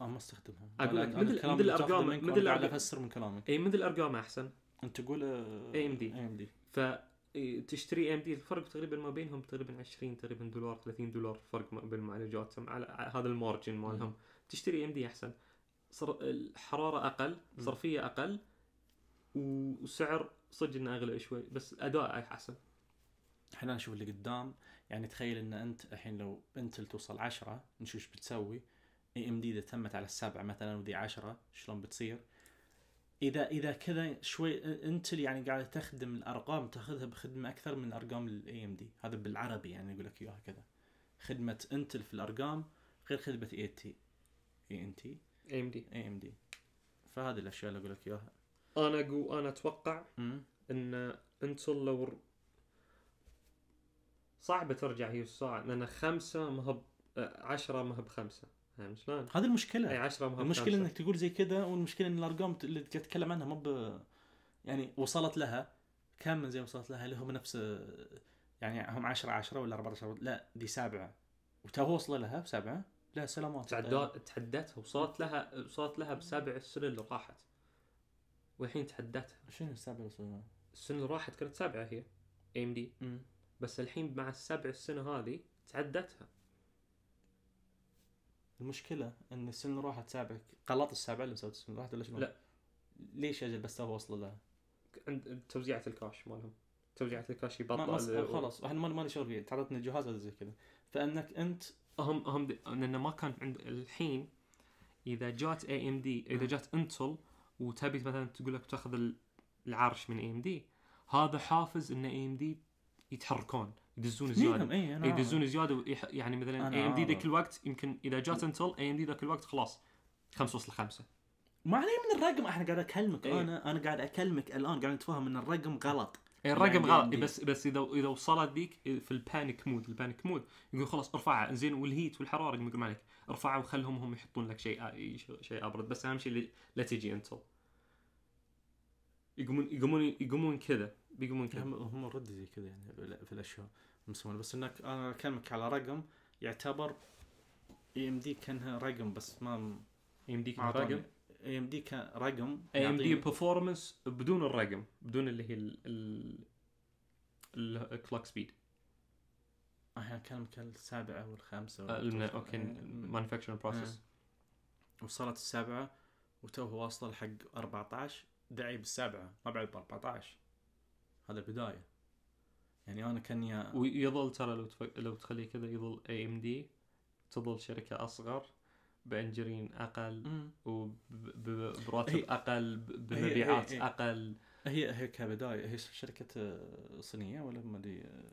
آه، انا ما استخدمها اقول لك من, الارقام من الارقام افسر من كلامك اي من الارقام احسن انت تقول آه، اي ام دي اي ام دي ف تشتري اي ام دي الفرق تقريبا ما بينهم تقريبا 20 تقريبا دولار 30 دولار فرق بين معالجاتهم على هذا المارجن مالهم تشتري ام دي احسن صر... الحراره اقل صرفيه اقل وسعر صدق انه اغلى شوي بس اداء احسن احنا نشوف اللي قدام يعني تخيل ان انت الحين لو انتل توصل عشرة نشوف ايش بتسوي اي ام دي اذا تمت على السبعة مثلا ودي عشرة شلون بتصير اذا اذا كذا شوي انتل يعني قاعده تخدم الارقام تاخذها بخدمه اكثر من ارقام الاي ام دي هذا بالعربي يعني يقول لك اياها كذا خدمه انتل في الارقام غير خدمه اي تي اي ان تي اي ام دي اي ام دي فهذه الاشياء اللي اقول لك اياها انا اقول انا اتوقع ان انتل لو صعبة ترجع هي الساعة لان خمسة ما هب عشرة ما هب خمسة فهمت يعني شلون؟ هذه المشكلة اي 10 ما هب المشكلة خمسة. انك تقول زي كذا والمشكلة ان الارقام اللي قاعد تتكلم عنها ما يعني وصلت لها كم من زي وصلت لها اللي هم نفس يعني هم 10 10 ولا 14 لا دي سابعه وتو وصل لها بسبعة لا سلامات تعدات تحدتها وصلت لها وصلت لها بسبع السنين اللي راحت والحين تحدتها شنو السابع وصلنا؟ السنة اللي راحت كانت سبعة هي ام دي بس الحين مع السبع السنة هذه تعدتها المشكلة ان السنة اللي راحت سابع قلط السابعة اللي سوت السنة اللي راحت ولا شنو؟ لا ليش اجل بس تو وصلوا لها؟ عند توزيعة الكاش مالهم توزيعة الكاش يبطل خلاص احنا ما لي شغل فيه تعرضنا الجهاز ولا زي كذا فانك انت هم هم لانه ما كان عند الحين اذا جات اي ام دي اذا جات انتل وتبي مثلا تقول لك تاخذ العرش من اي ام دي هذا حافز ان اي ام دي يتحركون يدزون زياده يدزون زياده ويح... يعني مثلا اي ام دي ذاك الوقت يمكن اذا جات انتل اي ام دي ذاك الوقت خلاص خمسة وصل خمسة ما علي من الرقم احنا قاعد اكلمك ايه؟ انا انا قاعد اكلمك الان قاعد نتفاهم ان الرقم غلط إيه، يعني الرقم غلط بس بس اذا اذا وصلت ذيك إيه، في البانيك مود البانيك مود يقول خلاص ارفعها زين والهيت والحراره يقول عليك ارفعها وخلهم هم يحطون لك شيء آه، شيء ابرد بس اهم شيء لا تجي انت يقومون يقومون يقومون كذا بيقومون كذا هم رد زي كذا يعني في الاشياء مسوون بس انك انا اكلمك على رقم يعتبر اي ام دي كانها رقم بس ما اي ام دي رقم اي ام دي كان رقم اي ام دي برفورمنس بدون الرقم بدون اللي هي الكلوك سبيد احنا كان السابعه والخامسه آه، اوكي مانيفاكتشرنج آه، آه. بروسس وصلت السابعه وتوه واصله لحق 14 دعي بالسابعه ما بعد ب 14 هذا البدايه يعني انا كان يا ويظل ترى لو تف... لو تخليه كذا يظل اي ام دي تظل شركه اصغر بانجرين اقل وبرواتب اقل بمبيعات اقل هي هي كبدايه هي شركه آه، صينيه ولا ما ادري آه.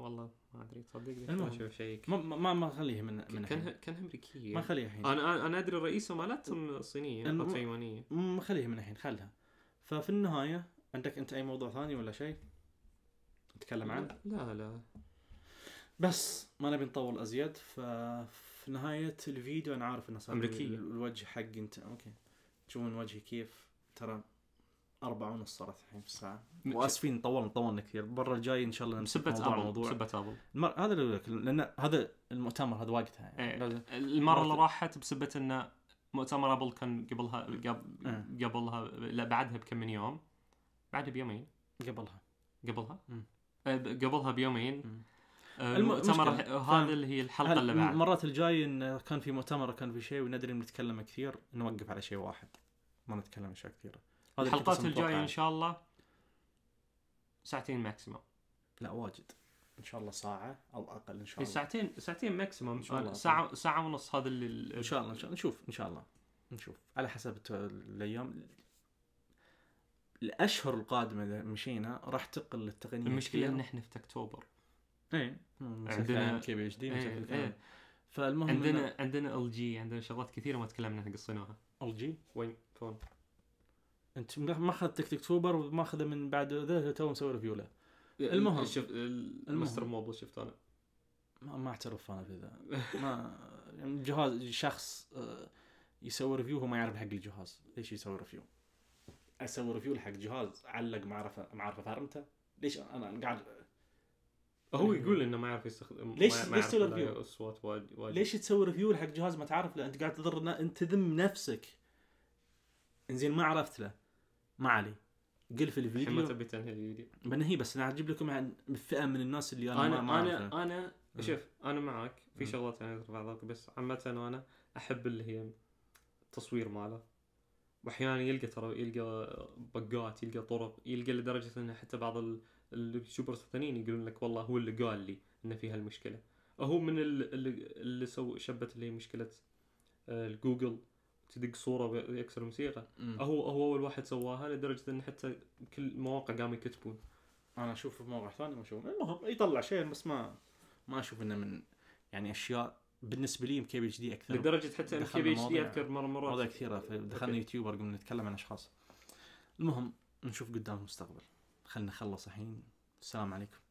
والله ما ادري ما اشوف شيء ما ما ما خليها من من كان كان امريكيه ما خليها الحين انا انا ادري الرئيسه مالتهم صينيه او تايوانيه ما خليها من الحين خلها ففي النهايه عندك انت اي موضوع ثاني ولا شيء؟ نتكلم عنه؟ لا لا بس ما نبي نطول ازيد ففي نهايه الفيديو انا عارف انه صار الوجه حق انت اوكي تشوفون وجهي كيف ترى أربعة ونص صارت الحين في الساعة وآسفين طولنا طولنا كثير المرة الجاية إن شاء الله مسبة آبل موضوع آبل المر... هذا اللي لك لأن هذا المؤتمر هذا وقتها يعني ايه. المرة اللي راحت بسبة أن مؤتمر آبل كان قبلها إيه. قبل... اه. قبلها لا بعدها بكم من يوم بعدها بيومين قبلها قبلها؟ إيه، قبلها بيومين آه، المؤتمر هذا اللي هي الحلقه اللي بعد المرات الجاي انه كان في مؤتمر كان في شيء وندري بنتكلم كثير نوقف على شيء واحد ما نتكلم اشياء كثيره الحلقات الجايه ان شاء الله ساعتين ماكسيموم لا واجد ان شاء الله ساعه او اقل ان شاء إيه، الله ساعتين ساعتين ماكسيموم ان شاء الله ساعه ساعه ونص هذا اللي ان شاء الله ان شاء الله نشوف ان شاء الله نشوف على حسب الايام الاشهر القادمه اذا مشينا راح تقل التقنيه المشكله ان احنا في اكتوبر ايه عندنا كي بي اتش دي إيه، إيه. فالمهم عندنا عندنا ال جي عندنا شغلات كثيره ما تكلمنا عنها قصيناها ال جي وين فون انت ما اخذت تكتيك توبر اخذه من بعد ذا تو مسوي ريفيو له المهم شفت المستر موبل شفته انا ما, ما اعترف انا في ذا ما يعني جهاز شخص آه، يسوي ريفيو هو ما يعرف حق الجهاز ليش يسوي ريفيو؟ اسوي ريفيو حق جهاز علق معرفه معرفه فارمته ليش انا قاعد هو يعني. يقول انه ما يعرف يستخدم ليش ليش تسوي ريفيو؟ اصوات واجد ليش تسوي ريفيو حق جهاز ما تعرف له انت قاعد تضر انت تذم نفسك انزين ما عرفت له ما علي قل في الفيديو ما تبي تنهي الفيديو بنهي بس انا اجيب لكم عن فئه من الناس اللي انا, أنا ما انا عارفة. انا شوف انا معاك في شغلات انا ترفع بس عامه انا احب اللي هي التصوير ماله واحيانا يلقى ترى يلقى بقات يلقى طرق يلقى لدرجه انه حتى بعض ال... اليوتيوبرز الثانيين يقولون لك والله هو اللي قال لي ان في هالمشكله هو من اللي, اللي سو شبت اللي مشكله آه، الجوجل تدق صوره ويكسر موسيقى هو هو اول واحد سواها لدرجه ان حتى كل المواقع قاموا يكتبون انا اشوف مواقع ثانيه ما اشوف المهم يطلع شيء بس ما ما اشوف انه من يعني اشياء بالنسبه لي ام كي بي اتش دي اكثر لدرجه حتى ام كي بي اتش دي اذكر مره مرات مواضيع كثيره فدخلنا يوتيوبر قمنا نتكلم عن اشخاص المهم نشوف قدام المستقبل خلنا نخلص الحين السلام عليكم